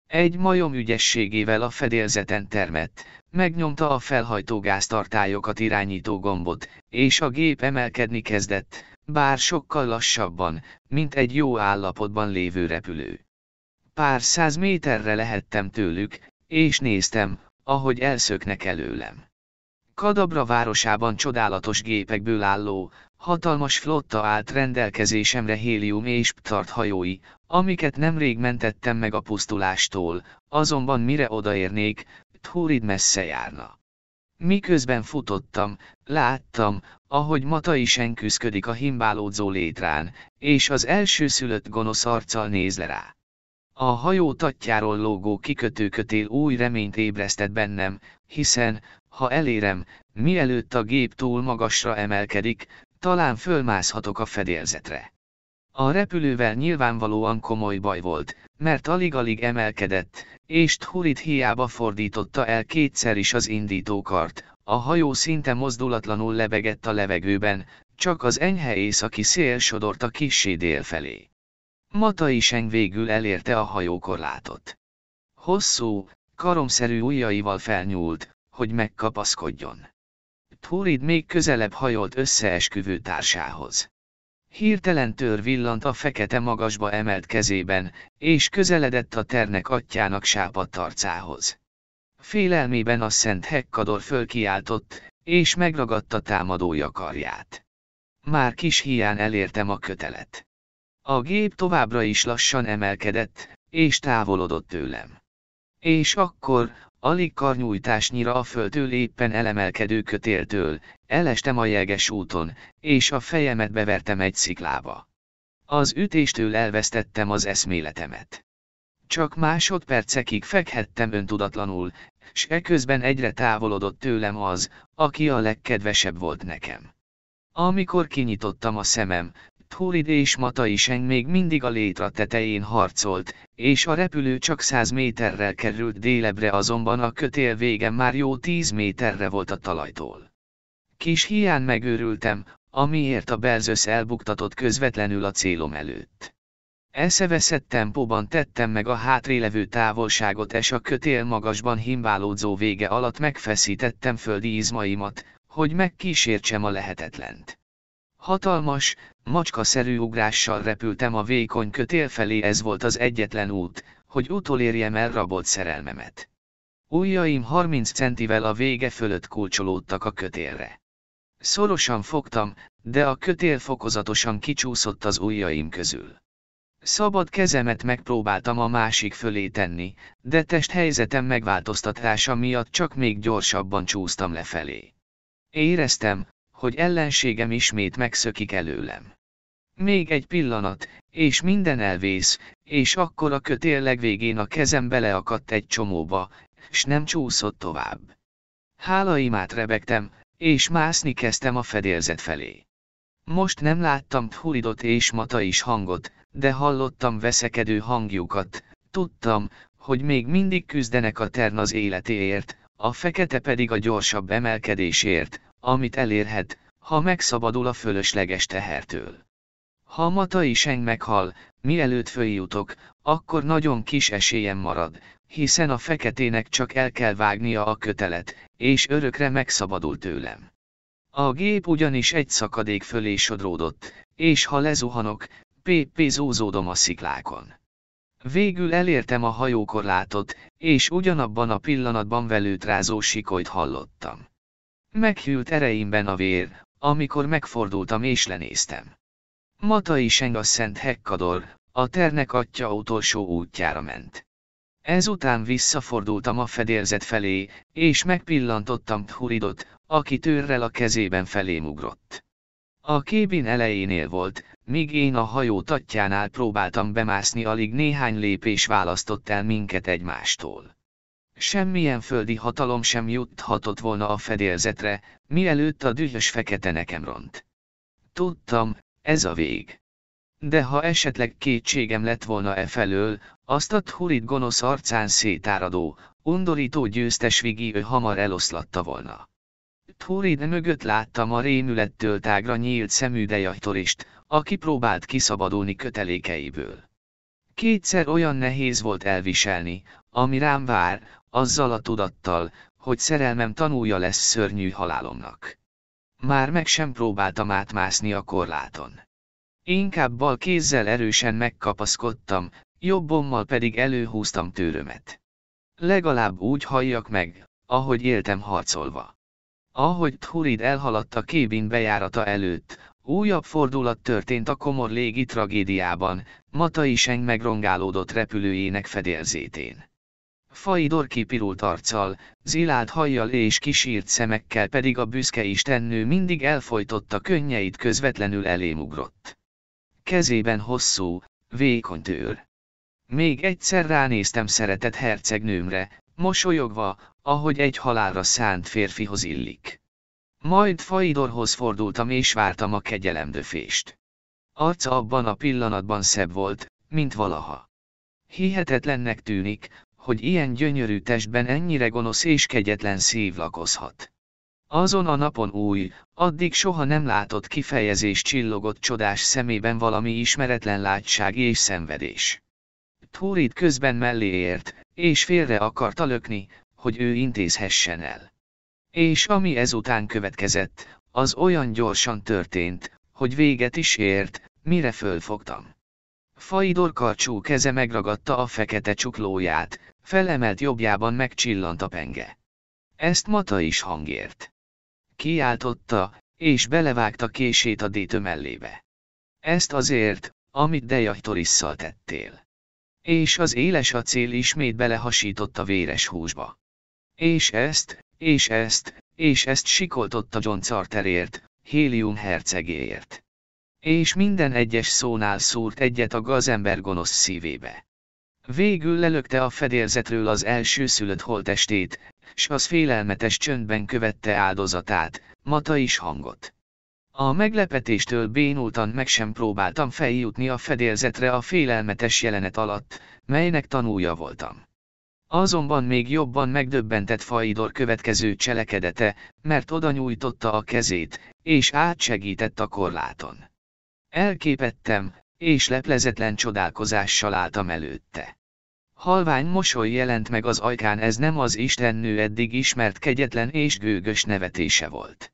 Egy majom ügyességével a fedélzeten termett, megnyomta a felhajtó gáztartályokat irányító gombot, és a gép emelkedni kezdett, bár sokkal lassabban, mint egy jó állapotban lévő repülő. Pár száz méterre lehettem tőlük, és néztem, ahogy elszöknek előlem. Kadabra városában csodálatos gépekből álló, Hatalmas flotta állt rendelkezésemre Hélium és Ptart hajói, amiket nemrég mentettem meg a pusztulástól, azonban mire odaérnék, Thurid messze járna. Miközben futottam, láttam, ahogy Mata is enküszködik a himbálódzó létrán, és az első szülött gonosz arccal néz le rá. A hajó tatjáról lógó kikötőkötél új reményt ébresztett bennem, hiszen, ha elérem, mielőtt a gép túl magasra emelkedik, talán fölmászhatok a fedélzetre. A repülővel nyilvánvalóan komoly baj volt, mert alig-alig emelkedett, és Thurit hiába fordította el kétszer is az indítókart, a hajó szinte mozdulatlanul lebegett a levegőben, csak az enyhe északi szél sodort a kissé dél felé. Matai Seng végül elérte a hajókorlátot. Hosszú, karomszerű ujjaival felnyúlt, hogy megkapaszkodjon. Thurid még közelebb hajolt összeesküvő társához. Hirtelen tör villant a fekete magasba emelt kezében, és közeledett a ternek atyának sápadt arcához. Félelmében a szent hekkador fölkiáltott, és megragadta támadója karját. Már kis hián elértem a kötelet. A gép továbbra is lassan emelkedett, és távolodott tőlem. És akkor, alig karnyújtásnyira a földtől éppen elemelkedő kötéltől, elestem a jeges úton, és a fejemet bevertem egy sziklába. Az ütéstől elvesztettem az eszméletemet. Csak másodpercekig fekhettem öntudatlanul, s eközben egyre távolodott tőlem az, aki a legkedvesebb volt nekem. Amikor kinyitottam a szemem, Thorid és Matai Seng még mindig a létra tetején harcolt, és a repülő csak 100 méterrel került délebre azonban a kötél vége már jó 10 méterre volt a talajtól. Kis hián megőrültem, amiért a belzösz elbuktatott közvetlenül a célom előtt. Eszeveszett tempóban tettem meg a hátrélevő távolságot és a kötél magasban himbálódzó vége alatt megfeszítettem földi izmaimat, hogy megkísértsem a lehetetlent. Hatalmas, macskaszerű ugrással repültem a vékony kötél felé ez volt az egyetlen út, hogy utolérjem el rabolt szerelmemet. Ujjaim 30 centivel a vége fölött kulcsolódtak a kötélre. Szorosan fogtam, de a kötél fokozatosan kicsúszott az ujjaim közül. Szabad kezemet megpróbáltam a másik fölé tenni, de testhelyzetem megváltoztatása miatt csak még gyorsabban csúsztam lefelé. Éreztem, hogy ellenségem ismét megszökik előlem. Még egy pillanat, és minden elvész, és akkor a kötél legvégén a kezem beleakadt egy csomóba, s nem csúszott tovább. Hálaimát rebegtem, és mászni kezdtem a fedélzet felé. Most nem láttam Thulidot és Mata is hangot, de hallottam veszekedő hangjukat, tudtam, hogy még mindig küzdenek a tern az életéért, a fekete pedig a gyorsabb emelkedésért, amit elérhet, ha megszabadul a fölösleges tehertől. Ha Matai Seng meghal, mielőtt följutok, akkor nagyon kis esélyem marad, hiszen a feketének csak el kell vágnia a kötelet, és örökre megszabadul tőlem. A gép ugyanis egy szakadék fölé sodródott, és ha lezuhanok, PP zózódom a sziklákon. Végül elértem a hajókorlátot, és ugyanabban a pillanatban velőtrázó sikolyt hallottam. Meghűlt ereimben a vér, amikor megfordultam és lenéztem. Matai Seng a Szent Hekkador, a ternek atya utolsó útjára ment. Ezután visszafordultam a fedélzet felé, és megpillantottam Thuridot, aki tőrrel a kezében felém ugrott. A kébin elejénél volt, míg én a hajó tatjánál próbáltam bemászni alig néhány lépés választott el minket egymástól. Semmilyen földi hatalom sem juthatott volna a fedélzetre, mielőtt a dühös fekete nekem ront. Tudtam, ez a vég. De ha esetleg kétségem lett volna e felől, azt a hurit gonosz arcán szétáradó, undorító győztes vigi ő hamar eloszlatta volna. Thurid mögött láttam a rémülettől tágra nyílt szemű dejajtorist, aki próbált kiszabadulni kötelékeiből. Kétszer olyan nehéz volt elviselni, ami rám vár, azzal a tudattal, hogy szerelmem tanulja lesz szörnyű halálomnak. Már meg sem próbáltam átmászni a korláton. Inkább bal kézzel erősen megkapaszkodtam, jobbommal pedig előhúztam tőrömet. Legalább úgy halljak meg, ahogy éltem harcolva. Ahogy Thurid elhaladt a kébin bejárata előtt, újabb fordulat történt a komor légi tragédiában, Matai Seng megrongálódott repülőjének fedélzétén. Faidor kipirult arccal, zilált hajjal és kisírt szemekkel pedig a büszke istennő mindig elfojtotta könnyeit közvetlenül elémugrott. Kezében hosszú, vékony tőr. Még egyszer ránéztem szeretett hercegnőmre, mosolyogva, ahogy egy halálra szánt férfihoz illik. Majd Faidorhoz fordultam és vártam a kegyelemdöfést. Arca abban a pillanatban szebb volt, mint valaha. Hihetetlennek tűnik, hogy ilyen gyönyörű testben ennyire gonosz és kegyetlen szív lakozhat. Azon a napon új, addig soha nem látott kifejezés csillogott csodás szemében valami ismeretlen látság és szenvedés. Túrid közben melléért, és félre akarta lökni, hogy ő intézhessen el. És ami ezután következett, az olyan gyorsan történt, hogy véget is ért, mire fölfogtam. Faidor karcsú keze megragadta a fekete csuklóját, felemelt jobbjában megcsillant a penge. Ezt Mata is hangért. Kiáltotta, és belevágta kését a détő mellébe. Ezt azért, amit Dejajtorisszal tettél. És az éles acél ismét belehasított a véres húsba. És ezt, és ezt, és ezt sikoltotta John Carterért, Hélium hercegéért. És minden egyes szónál szúrt egyet a gazember gonosz szívébe. Végül lelökte a fedélzetről az első szülött holtestét, s az félelmetes csöndben követte áldozatát, mata is hangot. A meglepetéstől bénultan meg sem próbáltam feljutni a fedélzetre a félelmetes jelenet alatt, melynek tanúja voltam. Azonban még jobban megdöbbentett Faidor következő cselekedete, mert oda nyújtotta a kezét, és átsegített a korláton. Elképettem, és leplezetlen csodálkozással álltam előtte. Halvány mosoly jelent meg az ajkán ez nem az istennő eddig ismert kegyetlen és gőgös nevetése volt.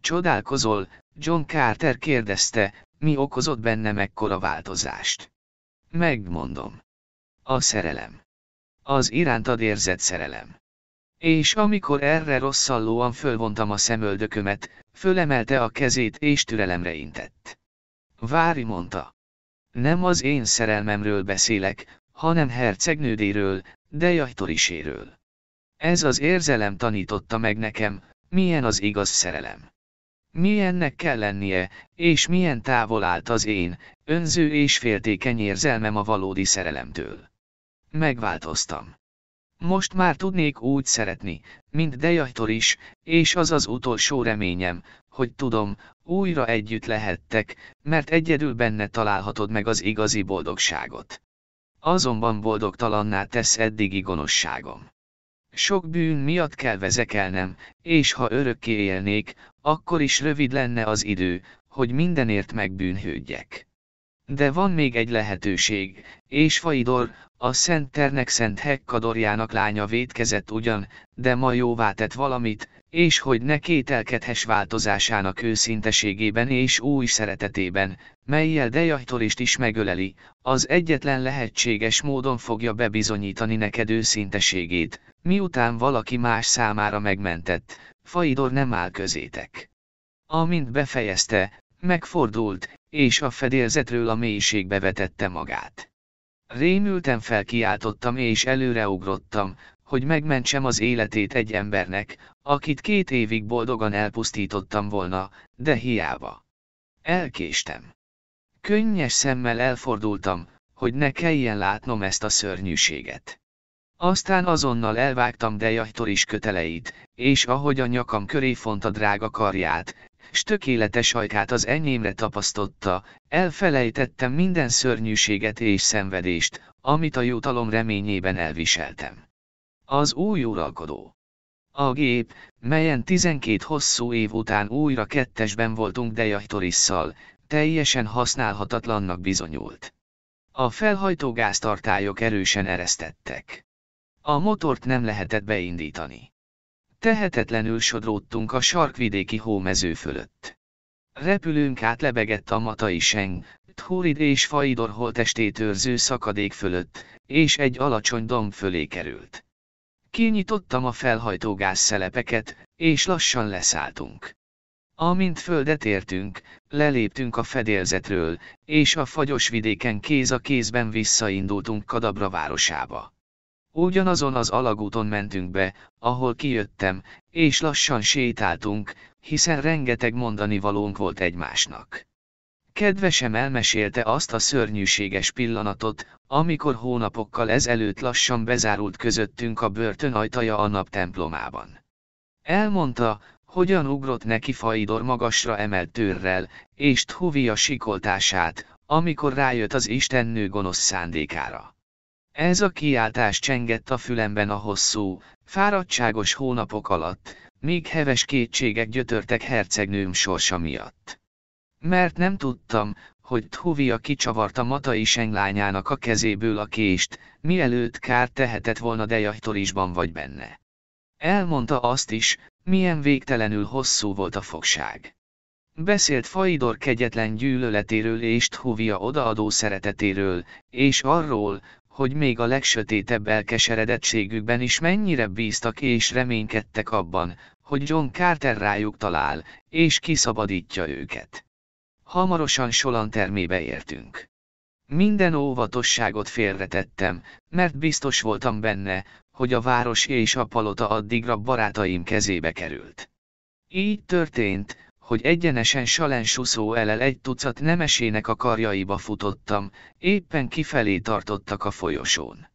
Csodálkozol, John Carter kérdezte, mi okozott benne mekkora változást. Megmondom. A szerelem. Az irántad érzett szerelem. És amikor erre rosszallóan fölvontam a szemöldökömet, fölemelte a kezét és türelemre intett. Vári mondta. Nem az én szerelmemről beszélek, hanem hercegnődéről, de jajtoriséről. Ez az érzelem tanította meg nekem, milyen az igaz szerelem. Milyennek kell lennie, és milyen távol állt az én, önző és féltékeny érzelmem a valódi szerelemtől. Megváltoztam. Most már tudnék úgy szeretni, mint Dejajtor is, és az az utolsó reményem, hogy tudom, újra együtt lehettek, mert egyedül benne találhatod meg az igazi boldogságot. Azonban boldogtalanná tesz eddigi gonoszságom. Sok bűn miatt kell vezekelnem, és ha örökké élnék, akkor is rövid lenne az idő, hogy mindenért megbűnhődjek. De van még egy lehetőség, és Faidor, a Szent Ternek Szent Hekkadorjának lánya vétkezett ugyan, de ma jóvá tett valamit, és hogy ne kételkedhes változásának őszinteségében és új szeretetében, melyel Dejajtorist is megöleli, az egyetlen lehetséges módon fogja bebizonyítani neked őszinteségét, miután valaki más számára megmentett, Faidor nem áll közétek. Amint befejezte, megfordult, és a fedélzetről a mélységbe vetette magát. Rémülten felkiáltottam és előreugrottam, hogy megmentsem az életét egy embernek, akit két évig boldogan elpusztítottam volna, de hiába. Elkéstem. Könnyes szemmel elfordultam, hogy ne kelljen látnom ezt a szörnyűséget. Aztán azonnal elvágtam Dejajtor is köteleit, és ahogy a nyakam köré font a drága karját, s tökéletes ajkát az enyémre tapasztotta, elfelejtettem minden szörnyűséget és szenvedést, amit a jutalom reményében elviseltem. Az új uralkodó. A gép, melyen 12 hosszú év után újra kettesben voltunk Dejahtorisszal, teljesen használhatatlannak bizonyult. A felhajtó gáztartályok erősen eresztettek. A motort nem lehetett beindítani tehetetlenül sodródtunk a sarkvidéki hómező fölött. Repülőnk átlebegett a matai seng, Thurid és Faidor holtestét őrző szakadék fölött, és egy alacsony domb fölé került. Kinyitottam a felhajtógáz szelepeket, és lassan leszálltunk. Amint földet értünk, leléptünk a fedélzetről, és a fagyos vidéken kéz a kézben visszaindultunk Kadabra városába. Ugyanazon az alagúton mentünk be, ahol kijöttem, és lassan sétáltunk, hiszen rengeteg mondani valónk volt egymásnak. Kedvesem elmesélte azt a szörnyűséges pillanatot, amikor hónapokkal ezelőtt lassan bezárult közöttünk a börtön ajtaja a templomában. Elmondta, hogyan ugrott neki Faidor magasra emelt tőrrel, és Tóvia sikoltását, amikor rájött az istennő gonosz szándékára. Ez a kiáltás csengett a fülemben a hosszú, fáradtságos hónapok alatt, még heves kétségek gyötörtek hercegnőm sorsa miatt. Mert nem tudtam, hogy Thuvia kicsavarta Matai senglányának a kezéből a kést, mielőtt kár tehetett volna Dejajtorisban vagy benne. Elmondta azt is, milyen végtelenül hosszú volt a fogság. Beszélt Faidor kegyetlen gyűlöletéről és Thuvia odaadó szeretetéről, és arról, hogy még a legsötétebb elkeseredettségükben is mennyire bíztak és reménykedtek abban, hogy John Carter rájuk talál, és kiszabadítja őket. Hamarosan Solan termébe értünk. Minden óvatosságot félretettem, mert biztos voltam benne, hogy a város és a palota addigra barátaim kezébe került. Így történt, hogy egyenesen salensuszó elel egy tucat nemesének a karjaiba futottam, éppen kifelé tartottak a folyosón.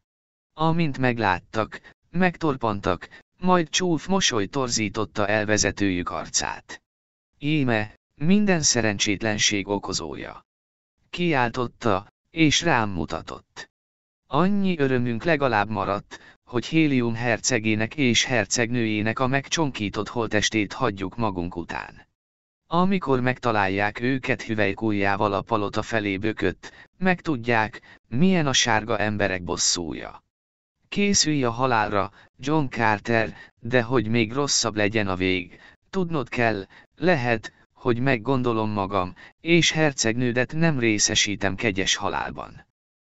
Amint megláttak, megtorpantak, majd csúf mosoly torzította elvezetőjük arcát. Íme, minden szerencsétlenség okozója. Kiáltotta, és rám mutatott. Annyi örömünk legalább maradt, hogy Hélium hercegének és hercegnőjének a megcsonkított holtestét hagyjuk magunk után. Amikor megtalálják őket hüvelykújjával a palota felé bökött, megtudják, milyen a sárga emberek bosszúja. Készülj a halálra, John Carter, de hogy még rosszabb legyen a vég, tudnod kell, lehet, hogy meggondolom magam, és hercegnődet nem részesítem kegyes halálban.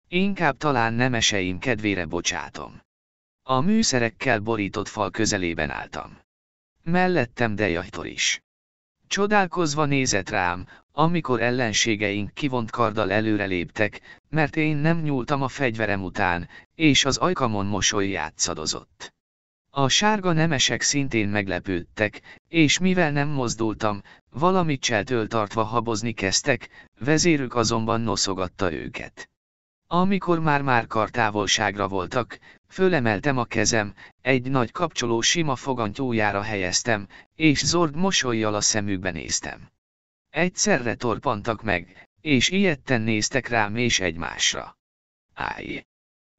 Inkább talán nemeseim kedvére bocsátom. A műszerekkel borított fal közelében álltam. Mellettem Dejajtor is. Csodálkozva nézett rám, amikor ellenségeink kivont karddal előre léptek, mert én nem nyúltam a fegyverem után, és az ajkamon mosoly játszadozott. A sárga nemesek szintén meglepődtek, és mivel nem mozdultam, valamit cseltől tartva habozni kezdtek, vezérük azonban noszogatta őket. Amikor már-már kartávolságra voltak, Fölemeltem a kezem, egy nagy kapcsoló sima fogantyójára helyeztem, és zord mosolyjal a szemükbe néztem. Egyszerre torpantak meg, és ilyetten néztek rám és egymásra. Áj!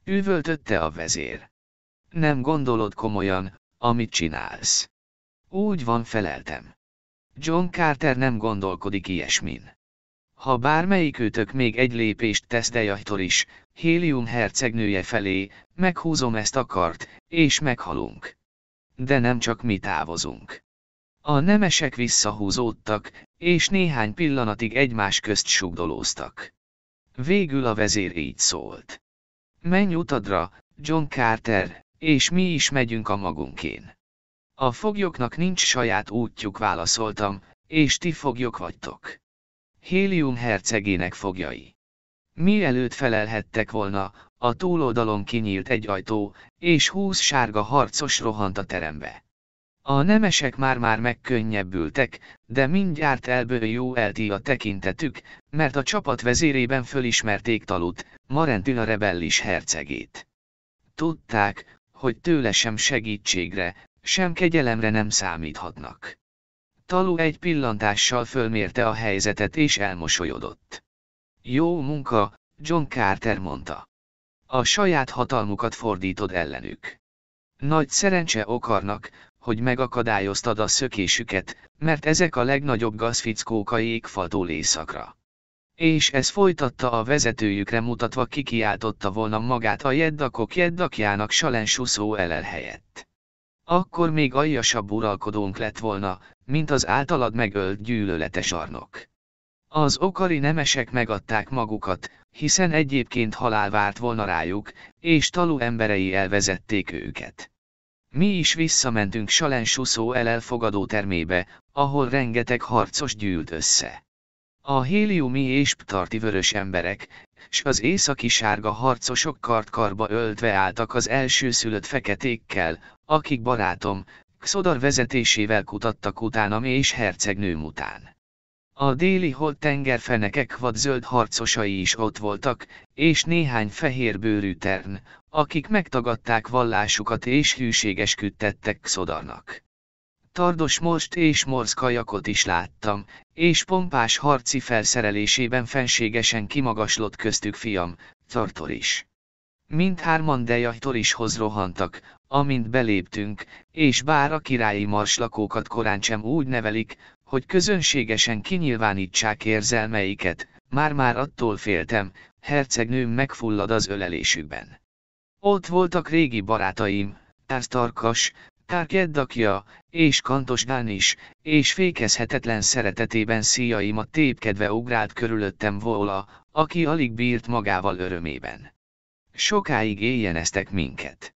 Üvöltötte a vezér. Nem gondolod komolyan, amit csinálsz. Úgy van feleltem. John Carter nem gondolkodik ilyesmin. Ha őtök még egy lépést tesz de is, Hélium hercegnője felé, meghúzom ezt a kart, és meghalunk. De nem csak mi távozunk. A nemesek visszahúzódtak, és néhány pillanatig egymás közt sugdolóztak. Végül a vezér így szólt. Menj utadra, John Carter, és mi is megyünk a magunkén. A foglyoknak nincs saját útjuk válaszoltam, és ti foglyok vagytok. Hélium hercegének fogjai. Mielőtt felelhettek volna, a túloldalon kinyílt egy ajtó, és húsz sárga harcos rohant a terembe. A nemesek már-már megkönnyebbültek, de mindjárt elti a tekintetük, mert a csapat vezérében fölismerték Talut, a rebellis hercegét. Tudták, hogy tőle sem segítségre, sem kegyelemre nem számíthatnak. Talu egy pillantással fölmérte a helyzetet és elmosolyodott. Jó munka, John Carter mondta. A saját hatalmukat fordítod ellenük. Nagy szerencse okarnak, hogy megakadályoztad a szökésüket, mert ezek a legnagyobb gazfickók a jégfaltól éjszakra. És ez folytatta a vezetőjükre mutatva kikiáltotta volna magát a jeddakok jeddakjának salensuszó elel helyett. Akkor még aljasabb uralkodónk lett volna, mint az általad megölt gyűlöletes arnok. Az okari nemesek megadták magukat, hiszen egyébként halál várt volna rájuk, és talu emberei elvezették őket. Mi is visszamentünk Salen Suszó elelfogadó termébe, ahol rengeteg harcos gyűlt össze. A héliumi és ptarti vörös emberek, s az északi sárga harcosok kartkarba öltve álltak az elsőszülött feketékkel, akik barátom, Xodar vezetésével kutattak utánam és hercegnőm után. A déli holt tengerfenekek vadzöld harcosai is ott voltak, és néhány fehérbőrű tern, akik megtagadták vallásukat és hűségesküdtettek Szodarnak. Tardos most és morszkajakot is láttam, és pompás harci felszerelésében fenségesen kimagaslott köztük fiam, Tartor is. Mindhárman Deja Torishoz rohantak, amint beléptünk, és bár a királyi marslakókat korán sem úgy nevelik, hogy közönségesen kinyilvánítsák érzelmeiket, már-már attól féltem, hercegnőm megfullad az ölelésükben. Ott voltak régi barátaim, Tárztarkas, Tárkeddakja, és Kantos Dán is, és fékezhetetlen szeretetében szíjaimat tépkedve ugrált körülöttem volna, aki alig bírt magával örömében. Sokáig eztek minket.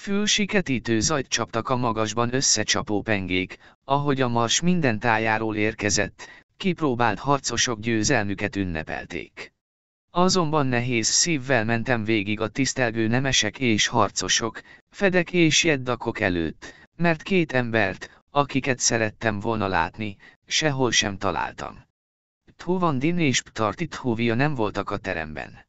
Fülsiketítő zajt csaptak a magasban összecsapó pengék, ahogy a mars minden tájáról érkezett, kipróbált harcosok győzelmüket ünnepelték. Azonban nehéz szívvel mentem végig a tisztelgő nemesek és harcosok, fedek és jeddakok előtt, mert két embert, akiket szerettem volna látni, sehol sem találtam. Tóvan Din és Ptartit Hóvia nem voltak a teremben.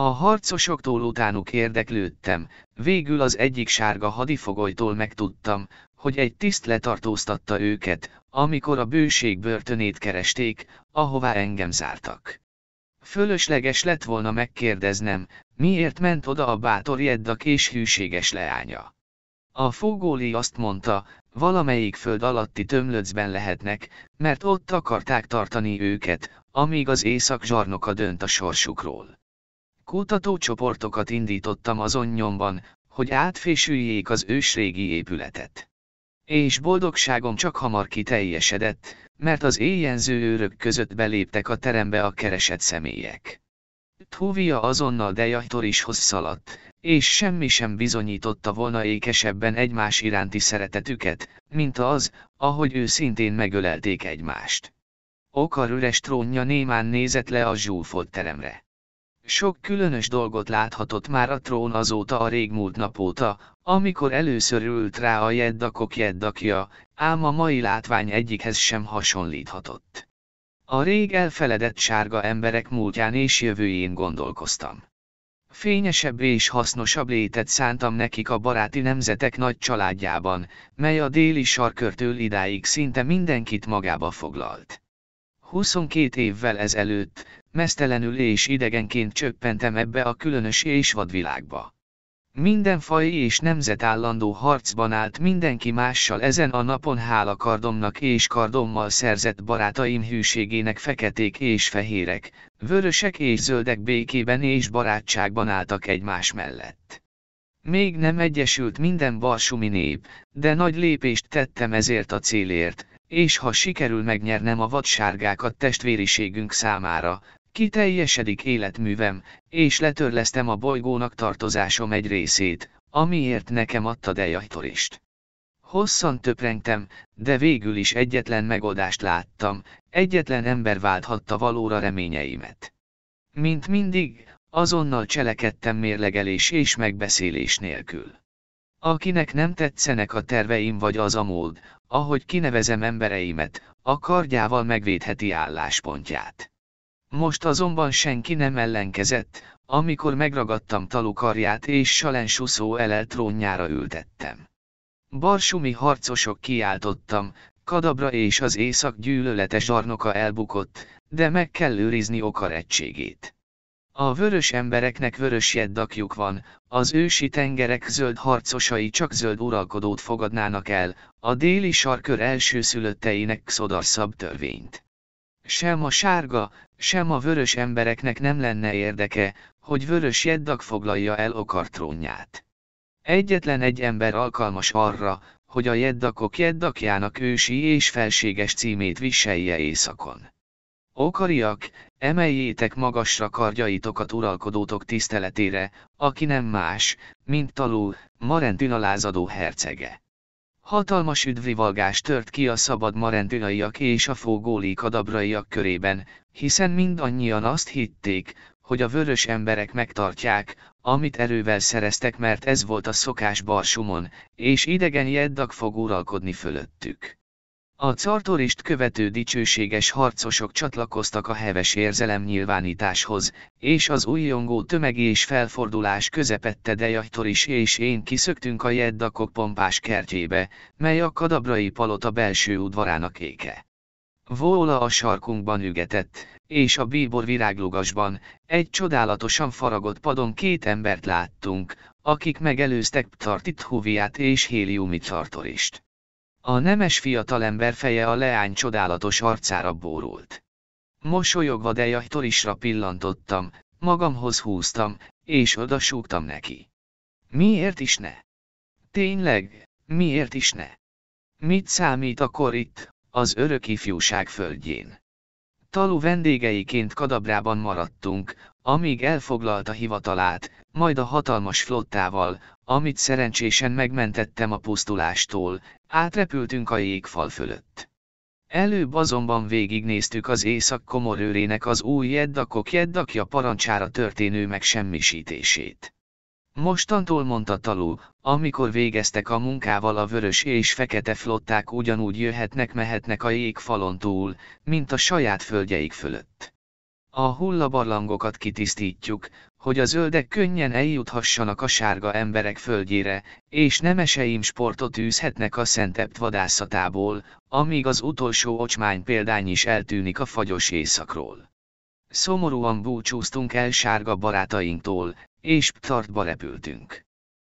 A harcosoktól utánuk érdeklődtem, végül az egyik sárga hadifogolytól megtudtam, hogy egy tiszt letartóztatta őket, amikor a bőség börtönét keresték, ahová engem zártak. Fölösleges lett volna megkérdeznem, miért ment oda a bátor jeddak és hűséges leánya. A fogóli azt mondta, valamelyik föld alatti tömlöcben lehetnek, mert ott akarták tartani őket, amíg az éjszak zsarnoka dönt a sorsukról. Kutatócsoportokat indítottam azon nyomban, hogy átfésüljék az ősrégi épületet. És boldogságom csak hamar kiteljesedett, mert az éjjenző őrök között beléptek a terembe a keresett személyek. Tuvia azonnal Dejajtor is hosszaladt, és semmi sem bizonyította volna ékesebben egymás iránti szeretetüket, mint az, ahogy ő szintén megölelték egymást. Okar üres trónja némán nézett le a zsúfolt teremre. Sok különös dolgot láthatott már a trón azóta a régmúlt napóta, amikor először ült rá a jeddakok jeddakja, ám a mai látvány egyikhez sem hasonlíthatott. A rég elfeledett sárga emberek múltján és jövőjén gondolkoztam. Fényesebb és hasznosabb létet szántam nekik a baráti nemzetek nagy családjában, mely a déli sarkörtől idáig szinte mindenkit magába foglalt. 22 évvel ezelőtt, mesztelenül és idegenként csöppentem ebbe a különös és vadvilágba. Minden faj és nemzet állandó harcban állt mindenki mással ezen a napon hála kardomnak és kardommal szerzett barátaim hűségének feketék és fehérek, vörösek és zöldek békében és barátságban álltak egymás mellett. Még nem egyesült minden barsumi nép, de nagy lépést tettem ezért a célért, és ha sikerül megnyernem a vadsárgákat testvériségünk számára, Kiteljesedik életművem, és letörlesztem a bolygónak tartozásom egy részét, amiért nekem adtad el jajtorist. Hosszan töprengtem, de végül is egyetlen megoldást láttam, egyetlen ember válthatta valóra reményeimet. Mint mindig, azonnal cselekedtem mérlegelés és megbeszélés nélkül. Akinek nem tetszenek a terveim vagy az a mód, ahogy kinevezem embereimet, a kardjával megvédheti álláspontját. Most azonban senki nem ellenkezett, amikor megragadtam talukarját és salensuszó elel trónjára ültettem. Barsumi harcosok kiáltottam, Kadabra és az észak gyűlöletes zsarnoka elbukott, de meg kell őrizni okarettségét. A vörös embereknek vörös jeddakjuk van, az ősi tengerek zöld harcosai csak zöld uralkodót fogadnának el, a déli sarkör elsőszülötteinek szodarszabb törvényt. Sem a sárga, sem a vörös embereknek nem lenne érdeke, hogy vörös jeddag foglalja el okartrónját. Egyetlen egy ember alkalmas arra, hogy a jeddakok jeddakjának ősi és felséges címét viselje éjszakon. Okariak, emeljétek magasra kardjaitokat uralkodótok tiszteletére, aki nem más, mint talul, Marentin a lázadó hercege. Hatalmas üdvivalgás tört ki a szabad marendülaiak és a fogóli adabraiak körében, hiszen mindannyian azt hitték, hogy a vörös emberek megtartják, amit erővel szereztek mert ez volt a szokás Barsumon, és idegen jeddak fog uralkodni fölöttük. A Czartorist követő dicsőséges harcosok csatlakoztak a heves érzelem nyilvánításhoz, és az újjongó tömeg és felfordulás közepette is és én kiszöktünk a jeddakok pompás kertjébe, mely a kadabrai palota belső udvarának éke. Vóla a sarkunkban ügetett, és a bíbor viráglugasban, egy csodálatosan faragott padon két embert láttunk, akik megelőztek Ptartit Huviát és Héliumi Tartorist. A nemes fiatalember feje a leány csodálatos arcára bórult. Mosolyogva Deja Torisra pillantottam, magamhoz húztam, és odasúgtam neki. Miért is ne? Tényleg, miért is ne? Mit számít kor itt, az örök ifjúság földjén? Talu vendégeiként kadabrában maradtunk, amíg elfoglalta hivatalát, majd a hatalmas flottával, amit szerencsésen megmentettem a pusztulástól, átrepültünk a jégfal fölött. Előbb azonban végignéztük az észak komorőrének az új jeddakok jeddakja parancsára történő megsemmisítését. Mostantól mondta Talú, amikor végeztek a munkával a vörös és fekete flották ugyanúgy jöhetnek-mehetnek a jégfalon túl, mint a saját földjeik fölött. A hullabarlangokat kitisztítjuk, hogy a zöldek könnyen eljuthassanak a sárga emberek földjére, és nemeseim sportot űzhetnek a szentept vadászatából, amíg az utolsó ocsmány példány is eltűnik a fagyos éjszakról. Szomorúan búcsúztunk el sárga barátainktól, és Ptartba repültünk.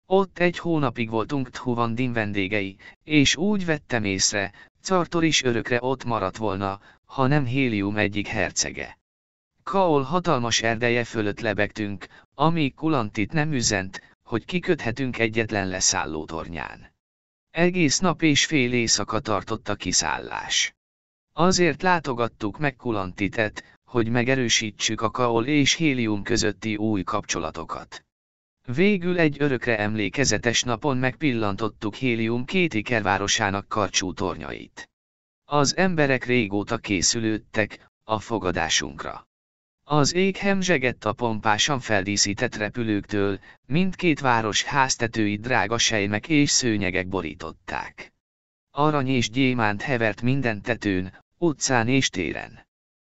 Ott egy hónapig voltunk Thuvandin vendégei, és úgy vettem észre, Cartor is örökre ott maradt volna, ha nem Hélium egyik hercege. Kaol hatalmas erdeje fölött lebegtünk, amíg Kulantit nem üzent, hogy kiköthetünk egyetlen leszálló tornyán. Egész nap és fél éjszaka tartott a kiszállás. Azért látogattuk meg Kulantitet, hogy megerősítsük a Kaol és Hélium közötti új kapcsolatokat. Végül egy örökre emlékezetes napon megpillantottuk Hélium két ikervárosának karcsú tornyait. Az emberek régóta készülődtek a fogadásunkra. Az ég hemzsegett a pompásan feldíszített repülőktől, mindkét város háztetői drága sejmek és szőnyegek borították. Arany és gyémánt hevert minden tetőn, utcán és téren.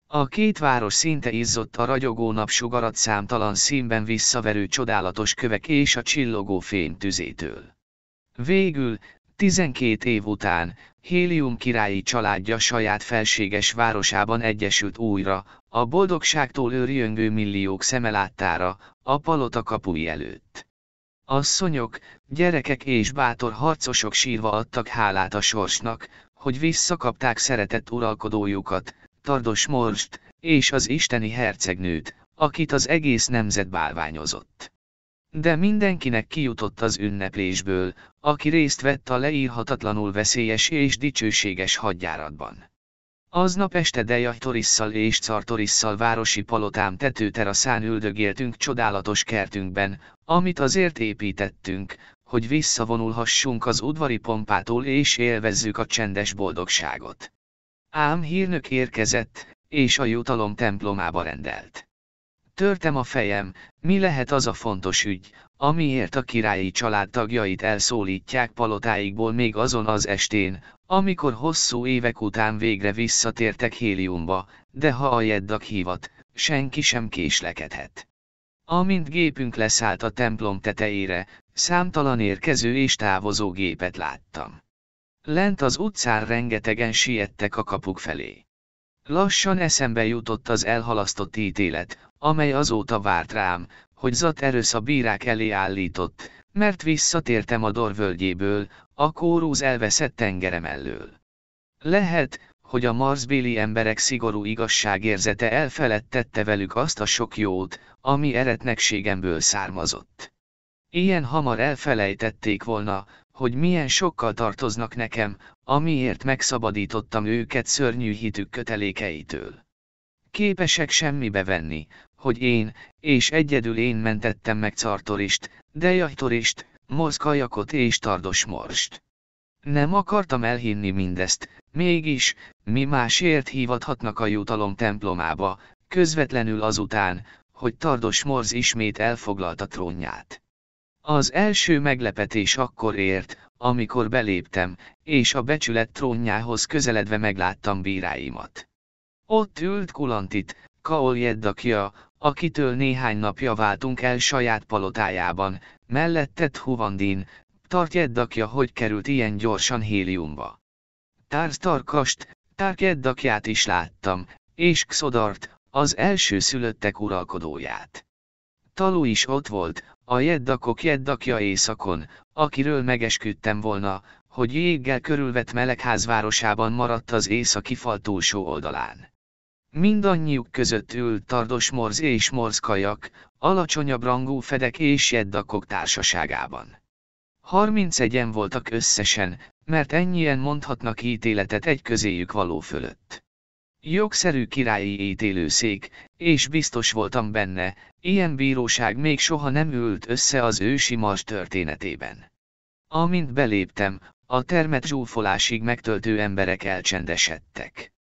A két város szinte izzott a ragyogó napsugarat számtalan színben visszaverő csodálatos kövek és a csillogó fény tüzétől. Végül, 12 év után, Hélium királyi családja saját felséges városában egyesült újra, a boldogságtól őrjöngő milliók láttára, a palota kapui előtt. Asszonyok, gyerekek és bátor harcosok sírva adtak hálát a sorsnak, hogy visszakapták szeretett uralkodójukat, Tardos Morst, és az isteni hercegnőt, akit az egész nemzet bálványozott. De mindenkinek kijutott az ünneplésből, aki részt vett a leírhatatlanul veszélyes és dicsőséges hadjáratban. Aznap este Deja Torisszal és Cartorisszal városi palotám tetőteraszán üldögéltünk csodálatos kertünkben, amit azért építettünk, hogy visszavonulhassunk az udvari pompától és élvezzük a csendes boldogságot. Ám hírnök érkezett, és a jutalom templomába rendelt. Törtem a fejem, mi lehet az a fontos ügy, amiért a királyi család tagjait elszólítják palotáikból még azon az estén, amikor hosszú évek után végre visszatértek Héliumba, de ha a jeddak hívat, senki sem késlekedhet. Amint gépünk leszállt a templom tetejére, számtalan érkező és távozó gépet láttam. Lent az utcán rengetegen siettek a kapuk felé. Lassan eszembe jutott az elhalasztott ítélet, amely azóta várt rám, hogy erősz a bírák elé állított, mert visszatértem a dorvölgyéből, a kórúz elveszett tengerem elől. Lehet, hogy a marsbéli emberek szigorú igazságérzete elfeledtette velük azt a sok jót, ami eretnekségemből származott. Ilyen hamar elfelejtették volna, hogy milyen sokkal tartoznak nekem, amiért megszabadítottam őket szörnyű hitük kötelékeitől. Képesek semmibe venni, hogy én, és egyedül én mentettem meg Cartorist, Dejajtorist, Mozkajakot és Morst. Nem akartam elhinni mindezt, mégis, mi másért hívathatnak a jutalom templomába, közvetlenül azután, hogy Tardos Morz ismét elfoglalta trónját. Az első meglepetés akkor ért, amikor beléptem, és a becsület trónjához közeledve megláttam bíráimat. Ott ült Kulantit, Kaol Jeddakia, akitől néhány napja váltunk el saját palotájában, mellette Huvandin, tart Jeddakia hogy került ilyen gyorsan Héliumba. Tarkast, Tárk Jeddakját is láttam, és Xodart, az első szülöttek uralkodóját. Talu is ott volt, a jeddakok jeddakja éjszakon, akiről megesküdtem volna, hogy jéggel körülvett melegházvárosában városában maradt az északi fal túlsó oldalán. Mindannyiuk között ült tardos morz és morzkajak, alacsonyabb rangú fedek és jeddakok társaságában. 31-en voltak összesen, mert ennyien mondhatnak ítéletet egy közéjük való fölött. Jogszerű királyi ítélőszék, és biztos voltam benne, ilyen bíróság még soha nem ült össze az ősi mars történetében. Amint beléptem, a termet zsúfolásig megtöltő emberek elcsendesedtek.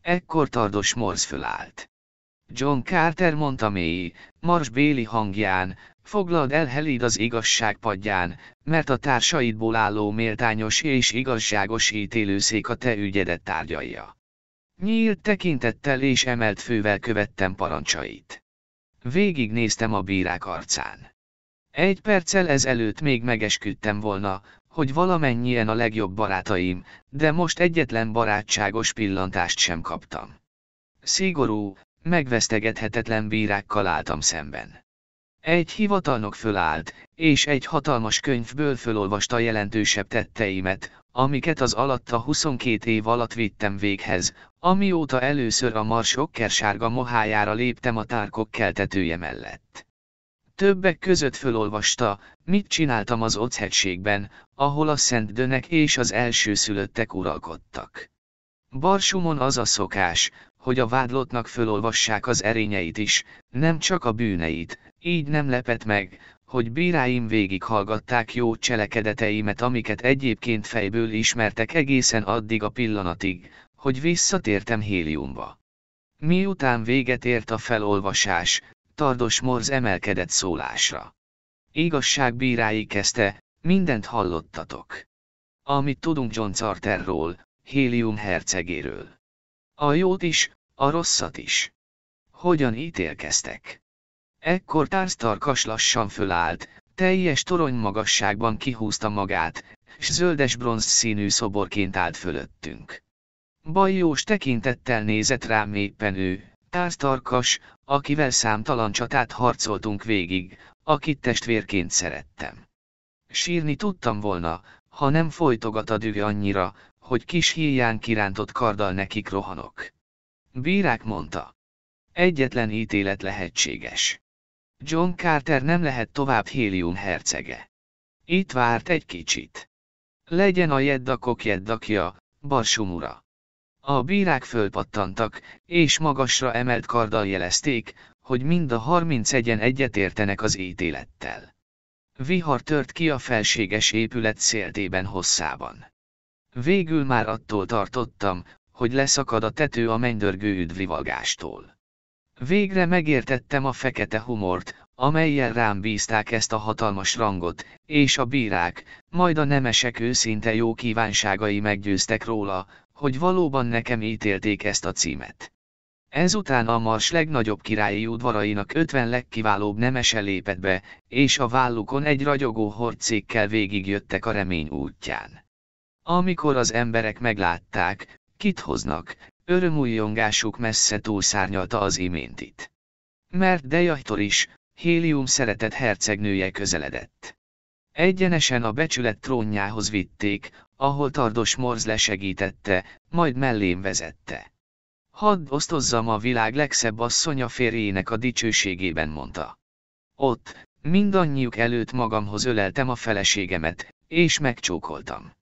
Ekkor Tardos Morz fölállt. John Carter mondta mély, Mars Béli hangján, foglald el Helid az igazság padján, mert a társaidból álló méltányos és igazságos ítélőszék a te ügyedet tárgyalja. Nyílt tekintettel és emelt fővel követtem parancsait. Végignéztem a bírák arcán. Egy perccel ezelőtt még megesküdtem volna, hogy valamennyien a legjobb barátaim, de most egyetlen barátságos pillantást sem kaptam. Szigorú, megvesztegethetetlen bírákkal álltam szemben. Egy hivatalnok fölállt, és egy hatalmas könyvből fölolvasta a jelentősebb tetteimet, amiket az alatta 22 év alatt vittem véghez, amióta először a marsok kersárga mohájára léptem a tárkok keltetője mellett. Többek között fölolvasta, mit csináltam az Ochegységben, ahol a Szent Dönek és az elsőszülöttek uralkodtak. Barsumon az a szokás, hogy a vádlottnak fölolvassák az erényeit is, nem csak a bűneit, így nem lepett meg, hogy bíráim végighallgatták jó cselekedeteimet, amiket egyébként fejből ismertek egészen addig a pillanatig, hogy visszatértem Héliumba. Miután véget ért a felolvasás, Tardos Morz emelkedett szólásra. bírái kezdte, mindent hallottatok. Amit tudunk John Carterról, Hélium hercegéről. A jót is, a rosszat is. Hogyan ítélkeztek? Ekkor tárztarkas lassan fölállt, teljes torony magasságban kihúzta magát, s zöldes bronz színű szoborként állt fölöttünk. Bajós tekintettel nézett rám éppen ő, tárztarkas, akivel számtalan csatát harcoltunk végig, akit testvérként szerettem. Sírni tudtam volna, ha nem folytogat a düh annyira, hogy kis híján kirántott karddal nekik rohanok. Bírák mondta. Egyetlen ítélet lehetséges. John Carter nem lehet tovább Hélium hercege. Itt várt egy kicsit. Legyen a jeddakok jeddakja, barsumura. A bírák fölpattantak, és magasra emelt karddal jelezték, hogy mind a 31-en egyetértenek az ítélettel. Vihar tört ki a felséges épület széltében hosszában. Végül már attól tartottam, hogy leszakad a tető a mennydörgő üdvlivalgástól. Végre megértettem a fekete humort, amelyen rám bízták ezt a hatalmas rangot, és a bírák, majd a nemesek őszinte jó kívánságai meggyőztek róla, hogy valóban nekem ítélték ezt a címet. Ezután a Mars legnagyobb királyi udvarainak 50 legkiválóbb nemese lépett be, és a vállukon egy ragyogó hordcékkel végigjöttek a remény útján. Amikor az emberek meglátták, kit hoznak, Örömújjongásuk messze túlszárnyalta az itt. Mert Dejajtor is, Hélium szeretett hercegnője közeledett. Egyenesen a becsület trónjához vitték, ahol Tardos Morz lesegítette, majd mellém vezette. Hadd osztozzam a világ legszebb asszonya férjének a dicsőségében mondta. Ott, mindannyiuk előtt magamhoz öleltem a feleségemet, és megcsókoltam.